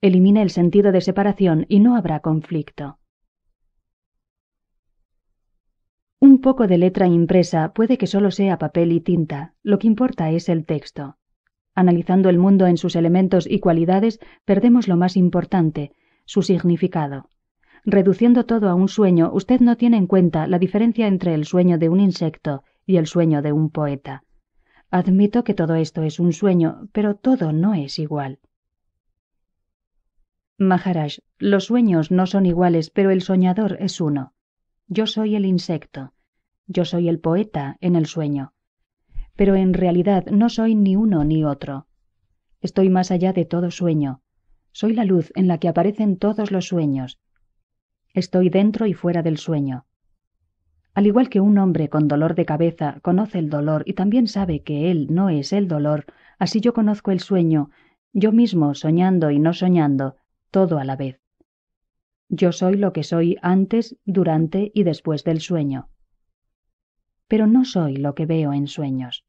Elimine el sentido de separación y no habrá conflicto. Un poco de letra impresa puede que solo sea papel y tinta, lo que importa es el texto. Analizando el mundo en sus elementos y cualidades, perdemos lo más importante, su significado. Reduciendo todo a un sueño, usted no tiene en cuenta la diferencia entre el sueño de un insecto y el sueño de un poeta. Admito que todo esto es un sueño, pero todo no es igual. Maharaj, los sueños no son iguales, pero el soñador es uno. Yo soy el insecto. Yo soy el poeta en el sueño. Pero en realidad no soy ni uno ni otro. Estoy más allá de todo sueño. Soy la luz en la que aparecen todos los sueños, Estoy dentro y fuera del sueño. Al igual que un hombre con dolor de cabeza conoce el dolor y también sabe que él no es el dolor, así yo conozco el sueño, yo mismo soñando y no soñando, todo a la vez. Yo soy lo que soy antes, durante y después del sueño. Pero no soy lo que veo en sueños.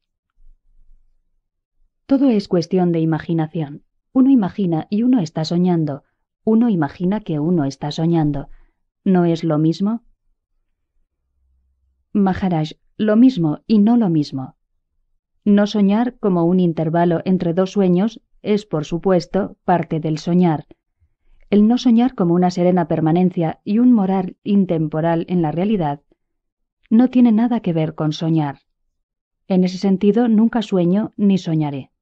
Todo es cuestión de imaginación. Uno imagina y uno está soñando. Uno imagina que uno está soñando. ¿No es lo mismo? Maharaj, lo mismo y no lo mismo. No soñar como un intervalo entre dos sueños es, por supuesto, parte del soñar. El no soñar como una serena permanencia y un morar intemporal en la realidad no tiene nada que ver con soñar. En ese sentido, nunca sueño ni soñaré.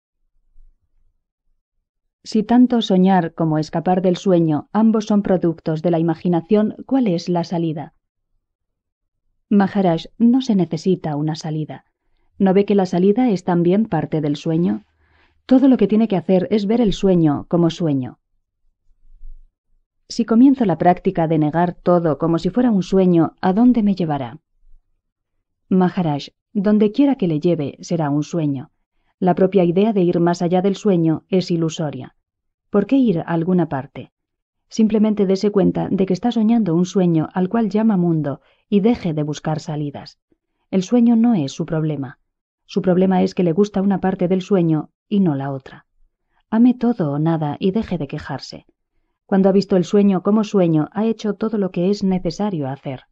Si tanto soñar como escapar del sueño ambos son productos de la imaginación, ¿cuál es la salida? Maharaj, no se necesita una salida. ¿No ve que la salida es también parte del sueño? Todo lo que tiene que hacer es ver el sueño como sueño. Si comienzo la práctica de negar todo como si fuera un sueño, ¿a dónde me llevará? Maharaj, donde quiera que le lleve será un sueño. La propia idea de ir más allá del sueño es ilusoria. ¿Por qué ir a alguna parte? Simplemente dese cuenta de que está soñando un sueño al cual llama mundo y deje de buscar salidas. El sueño no es su problema. Su problema es que le gusta una parte del sueño y no la otra. Ame todo o nada y deje de quejarse. Cuando ha visto el sueño como sueño, ha hecho todo lo que es necesario hacer.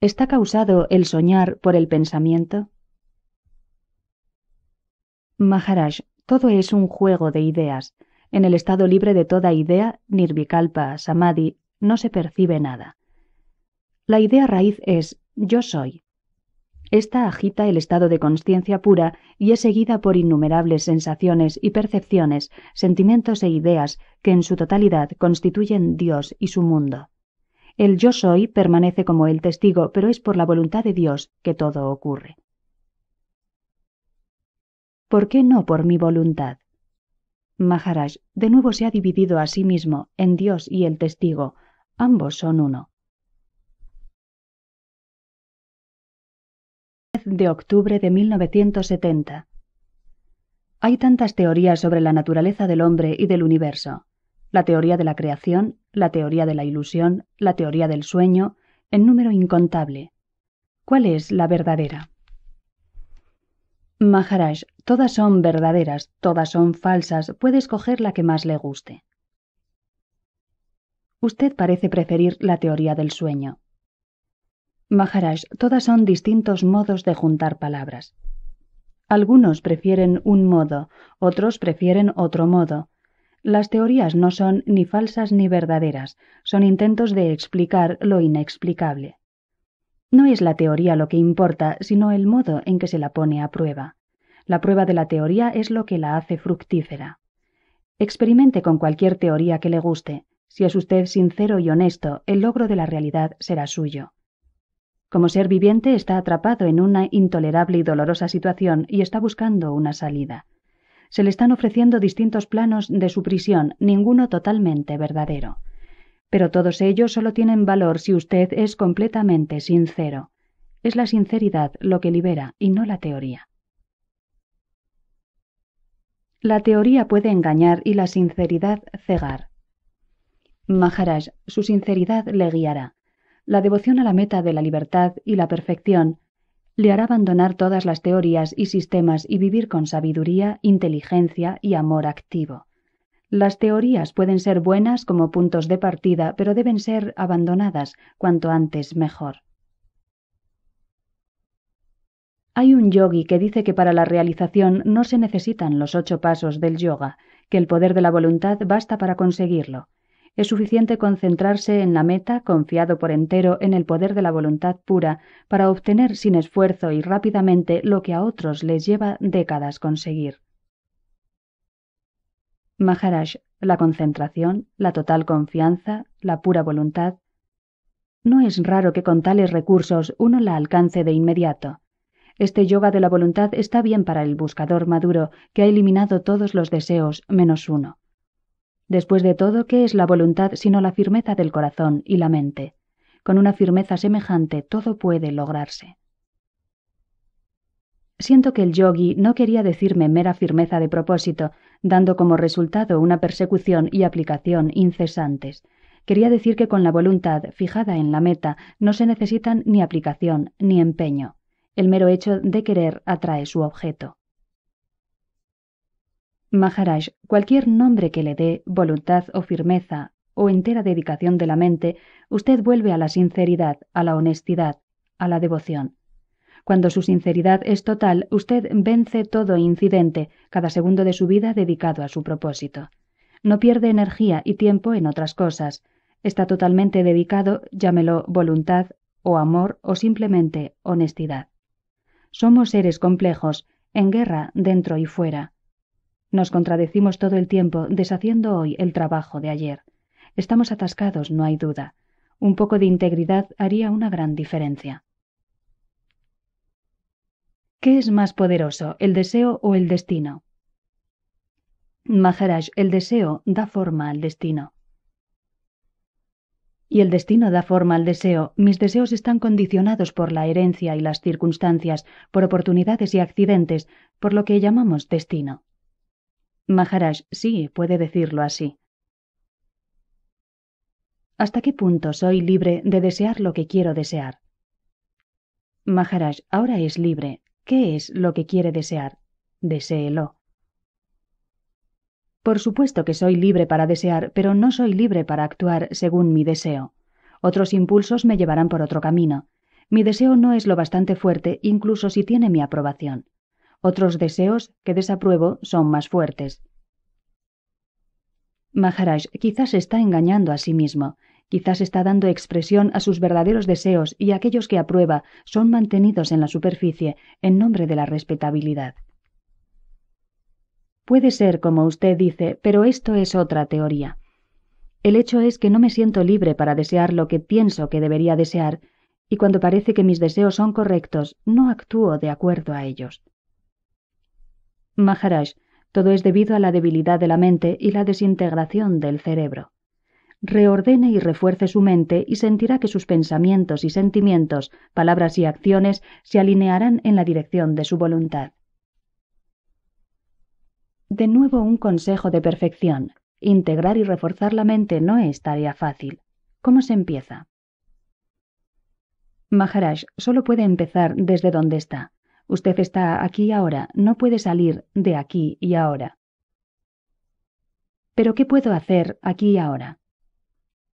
¿Está causado el soñar por el pensamiento? Maharaj, todo es un juego de ideas. En el estado libre de toda idea, nirvikalpa, samadhi, no se percibe nada. La idea raíz es yo soy. Esta agita el estado de conciencia pura y es seguida por innumerables sensaciones y percepciones, sentimientos e ideas que en su totalidad constituyen Dios y su mundo. El yo soy permanece como el testigo, pero es por la voluntad de Dios que todo ocurre. ¿Por qué no por mi voluntad? Maharaj de nuevo se ha dividido a sí mismo en Dios y el testigo. Ambos son uno. 10 de octubre de 1970. Hay tantas teorías sobre la naturaleza del hombre y del universo. La teoría de la creación, la teoría de la ilusión, la teoría del sueño, en número incontable. ¿Cuál es la verdadera? Maharaj, todas son verdaderas, todas son falsas, puede escoger la que más le guste. Usted parece preferir la teoría del sueño. Maharaj, todas son distintos modos de juntar palabras. Algunos prefieren un modo, otros prefieren otro modo. Las teorías no son ni falsas ni verdaderas, son intentos de explicar lo inexplicable. No es la teoría lo que importa, sino el modo en que se la pone a prueba. La prueba de la teoría es lo que la hace fructífera. Experimente con cualquier teoría que le guste. Si es usted sincero y honesto, el logro de la realidad será suyo. Como ser viviente está atrapado en una intolerable y dolorosa situación y está buscando una salida. Se le están ofreciendo distintos planos de su prisión, ninguno totalmente verdadero pero todos ellos solo tienen valor si usted es completamente sincero. Es la sinceridad lo que libera y no la teoría. La teoría puede engañar y la sinceridad cegar. Maharaj, su sinceridad le guiará. La devoción a la meta de la libertad y la perfección le hará abandonar todas las teorías y sistemas y vivir con sabiduría, inteligencia y amor activo. Las teorías pueden ser buenas como puntos de partida, pero deben ser abandonadas cuanto antes mejor. Hay un yogi que dice que para la realización no se necesitan los ocho pasos del yoga, que el poder de la voluntad basta para conseguirlo. Es suficiente concentrarse en la meta, confiado por entero en el poder de la voluntad pura, para obtener sin esfuerzo y rápidamente lo que a otros les lleva décadas conseguir. Maharaj, la concentración, la total confianza, la pura voluntad. No es raro que con tales recursos uno la alcance de inmediato. Este yoga de la voluntad está bien para el buscador maduro que ha eliminado todos los deseos menos uno. Después de todo, ¿qué es la voluntad sino la firmeza del corazón y la mente? Con una firmeza semejante todo puede lograrse. Siento que el yogi no quería decirme mera firmeza de propósito, dando como resultado una persecución y aplicación incesantes. Quería decir que con la voluntad fijada en la meta no se necesitan ni aplicación ni empeño. El mero hecho de querer atrae su objeto. Maharaj, cualquier nombre que le dé, voluntad o firmeza, o entera dedicación de la mente, usted vuelve a la sinceridad, a la honestidad, a la devoción. Cuando su sinceridad es total, usted vence todo incidente, cada segundo de su vida dedicado a su propósito. No pierde energía y tiempo en otras cosas. Está totalmente dedicado, llámelo voluntad o amor o simplemente honestidad. Somos seres complejos, en guerra dentro y fuera. Nos contradecimos todo el tiempo deshaciendo hoy el trabajo de ayer. Estamos atascados, no hay duda. Un poco de integridad haría una gran diferencia. ¿Qué es más poderoso, el deseo o el destino? Maharaj, el deseo da forma al destino. Y el destino da forma al deseo. Mis deseos están condicionados por la herencia y las circunstancias, por oportunidades y accidentes, por lo que llamamos destino. Maharaj, sí, puede decirlo así. ¿Hasta qué punto soy libre de desear lo que quiero desear? Maharaj, ahora es libre, ¿Qué es lo que quiere desear? Deséelo. Por supuesto que soy libre para desear, pero no soy libre para actuar según mi deseo. Otros impulsos me llevarán por otro camino. Mi deseo no es lo bastante fuerte, incluso si tiene mi aprobación. Otros deseos que desapruebo son más fuertes. Maharaj quizás está engañando a sí mismo. Quizás está dando expresión a sus verdaderos deseos y aquellos que aprueba son mantenidos en la superficie en nombre de la respetabilidad. Puede ser, como usted dice, pero esto es otra teoría. El hecho es que no me siento libre para desear lo que pienso que debería desear, y cuando parece que mis deseos son correctos, no actúo de acuerdo a ellos. Maharaj, todo es debido a la debilidad de la mente y la desintegración del cerebro reordene y refuerce su mente y sentirá que sus pensamientos y sentimientos, palabras y acciones se alinearán en la dirección de su voluntad. De nuevo un consejo de perfección. Integrar y reforzar la mente no es tarea fácil. ¿Cómo se empieza? Maharaj solo puede empezar desde donde está. Usted está aquí y ahora, no puede salir de aquí y ahora. Pero ¿qué puedo hacer aquí y ahora?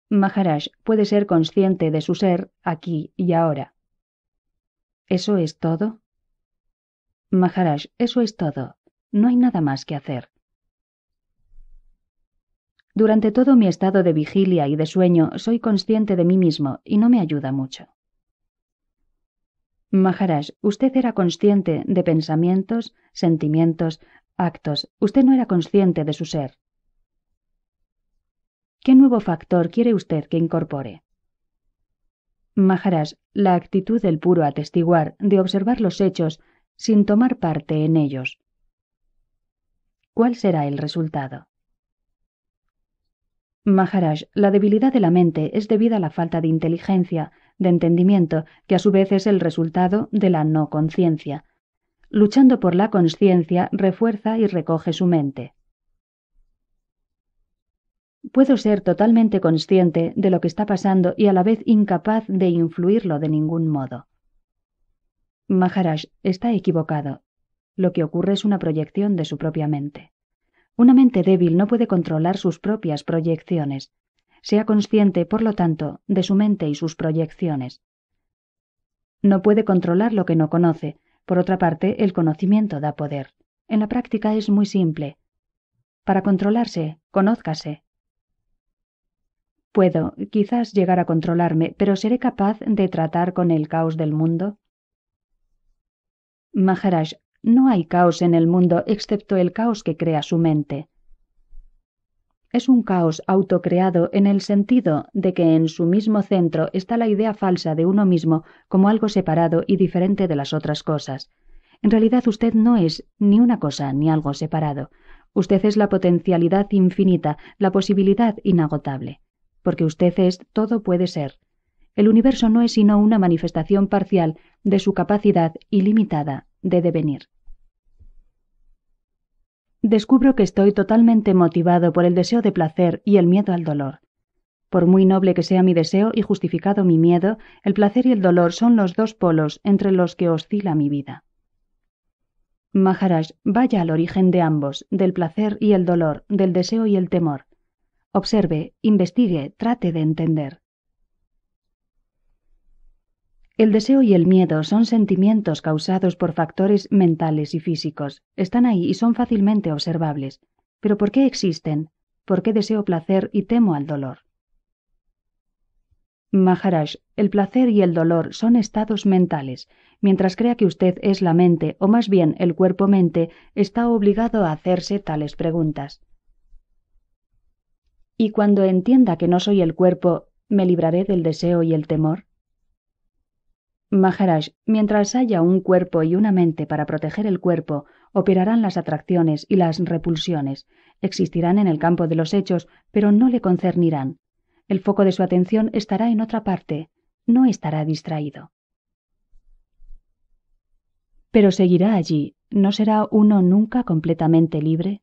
Maharaj puede ser consciente de su ser aquí y ahora. ¿Eso es todo? Maharaj, eso es todo. No hay nada más que hacer. Durante todo mi estado de vigilia y de sueño soy consciente de mí mismo y no me ayuda mucho. Maharaj, usted era consciente de pensamientos, sentimientos, actos. Usted no era consciente de su ser. ¿Qué nuevo factor quiere usted que incorpore? Maharaj, la actitud del puro atestiguar, de observar los hechos sin tomar parte en ellos. ¿Cuál será el resultado? Maharaj, la debilidad de la mente es debida a la falta de inteligencia, de entendimiento, que a su vez es el resultado de la no conciencia. Luchando por la conciencia, refuerza y recoge su mente. Puedo ser totalmente consciente de lo que está pasando y a la vez incapaz de influirlo de ningún modo. Maharaj está equivocado. Lo que ocurre es una proyección de su propia mente. Una mente débil no puede controlar sus propias proyecciones. Sea consciente, por lo tanto, de su mente y sus proyecciones. No puede controlar lo que no conoce. Por otra parte, el conocimiento da poder. En la práctica es muy simple. Para controlarse, conózcase, Puedo, quizás, llegar a controlarme, pero seré capaz de tratar con el caos del mundo. Maharaj, no hay caos en el mundo excepto el caos que crea su mente. Es un caos autocreado en el sentido de que en su mismo centro está la idea falsa de uno mismo como algo separado y diferente de las otras cosas. En realidad usted no es ni una cosa ni algo separado. Usted es la potencialidad infinita, la posibilidad inagotable porque usted es todo puede ser. El universo no es sino una manifestación parcial de su capacidad ilimitada de devenir. Descubro que estoy totalmente motivado por el deseo de placer y el miedo al dolor. Por muy noble que sea mi deseo y justificado mi miedo, el placer y el dolor son los dos polos entre los que oscila mi vida. Maharaj, vaya al origen de ambos, del placer y el dolor, del deseo y el temor. Observe, investigue, trate de entender. El deseo y el miedo son sentimientos causados por factores mentales y físicos. Están ahí y son fácilmente observables. Pero ¿por qué existen? ¿Por qué deseo placer y temo al dolor? Maharaj, el placer y el dolor son estados mentales. Mientras crea que usted es la mente, o más bien el cuerpo-mente, está obligado a hacerse tales preguntas y cuando entienda que no soy el cuerpo, me libraré del deseo y el temor? Maharaj, mientras haya un cuerpo y una mente para proteger el cuerpo, operarán las atracciones y las repulsiones, existirán en el campo de los hechos, pero no le concernirán. El foco de su atención estará en otra parte, no estará distraído. Pero seguirá allí, ¿no será uno nunca completamente libre?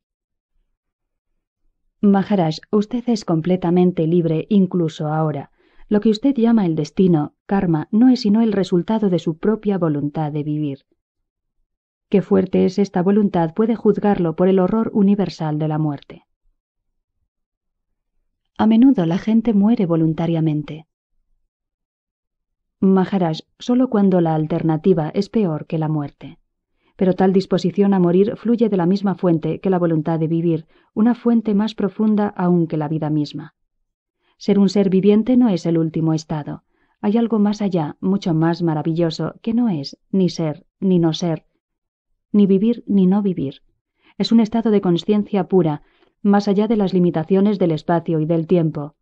Maharaj, usted es completamente libre incluso ahora. Lo que usted llama el destino, karma, no es sino el resultado de su propia voluntad de vivir. Qué fuerte es esta voluntad puede juzgarlo por el horror universal de la muerte. A menudo la gente muere voluntariamente. Maharaj, solo cuando la alternativa es peor que la muerte pero tal disposición a morir fluye de la misma fuente que la voluntad de vivir, una fuente más profunda aún que la vida misma. Ser un ser viviente no es el último estado. Hay algo más allá, mucho más maravilloso, que no es ni ser, ni no ser, ni vivir, ni no vivir. Es un estado de conciencia pura, más allá de las limitaciones del espacio y del tiempo.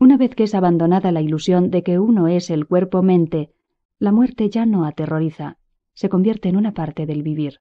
Una vez que es abandonada la ilusión de que uno es el cuerpo-mente, la muerte ya no aterroriza, se convierte en una parte del vivir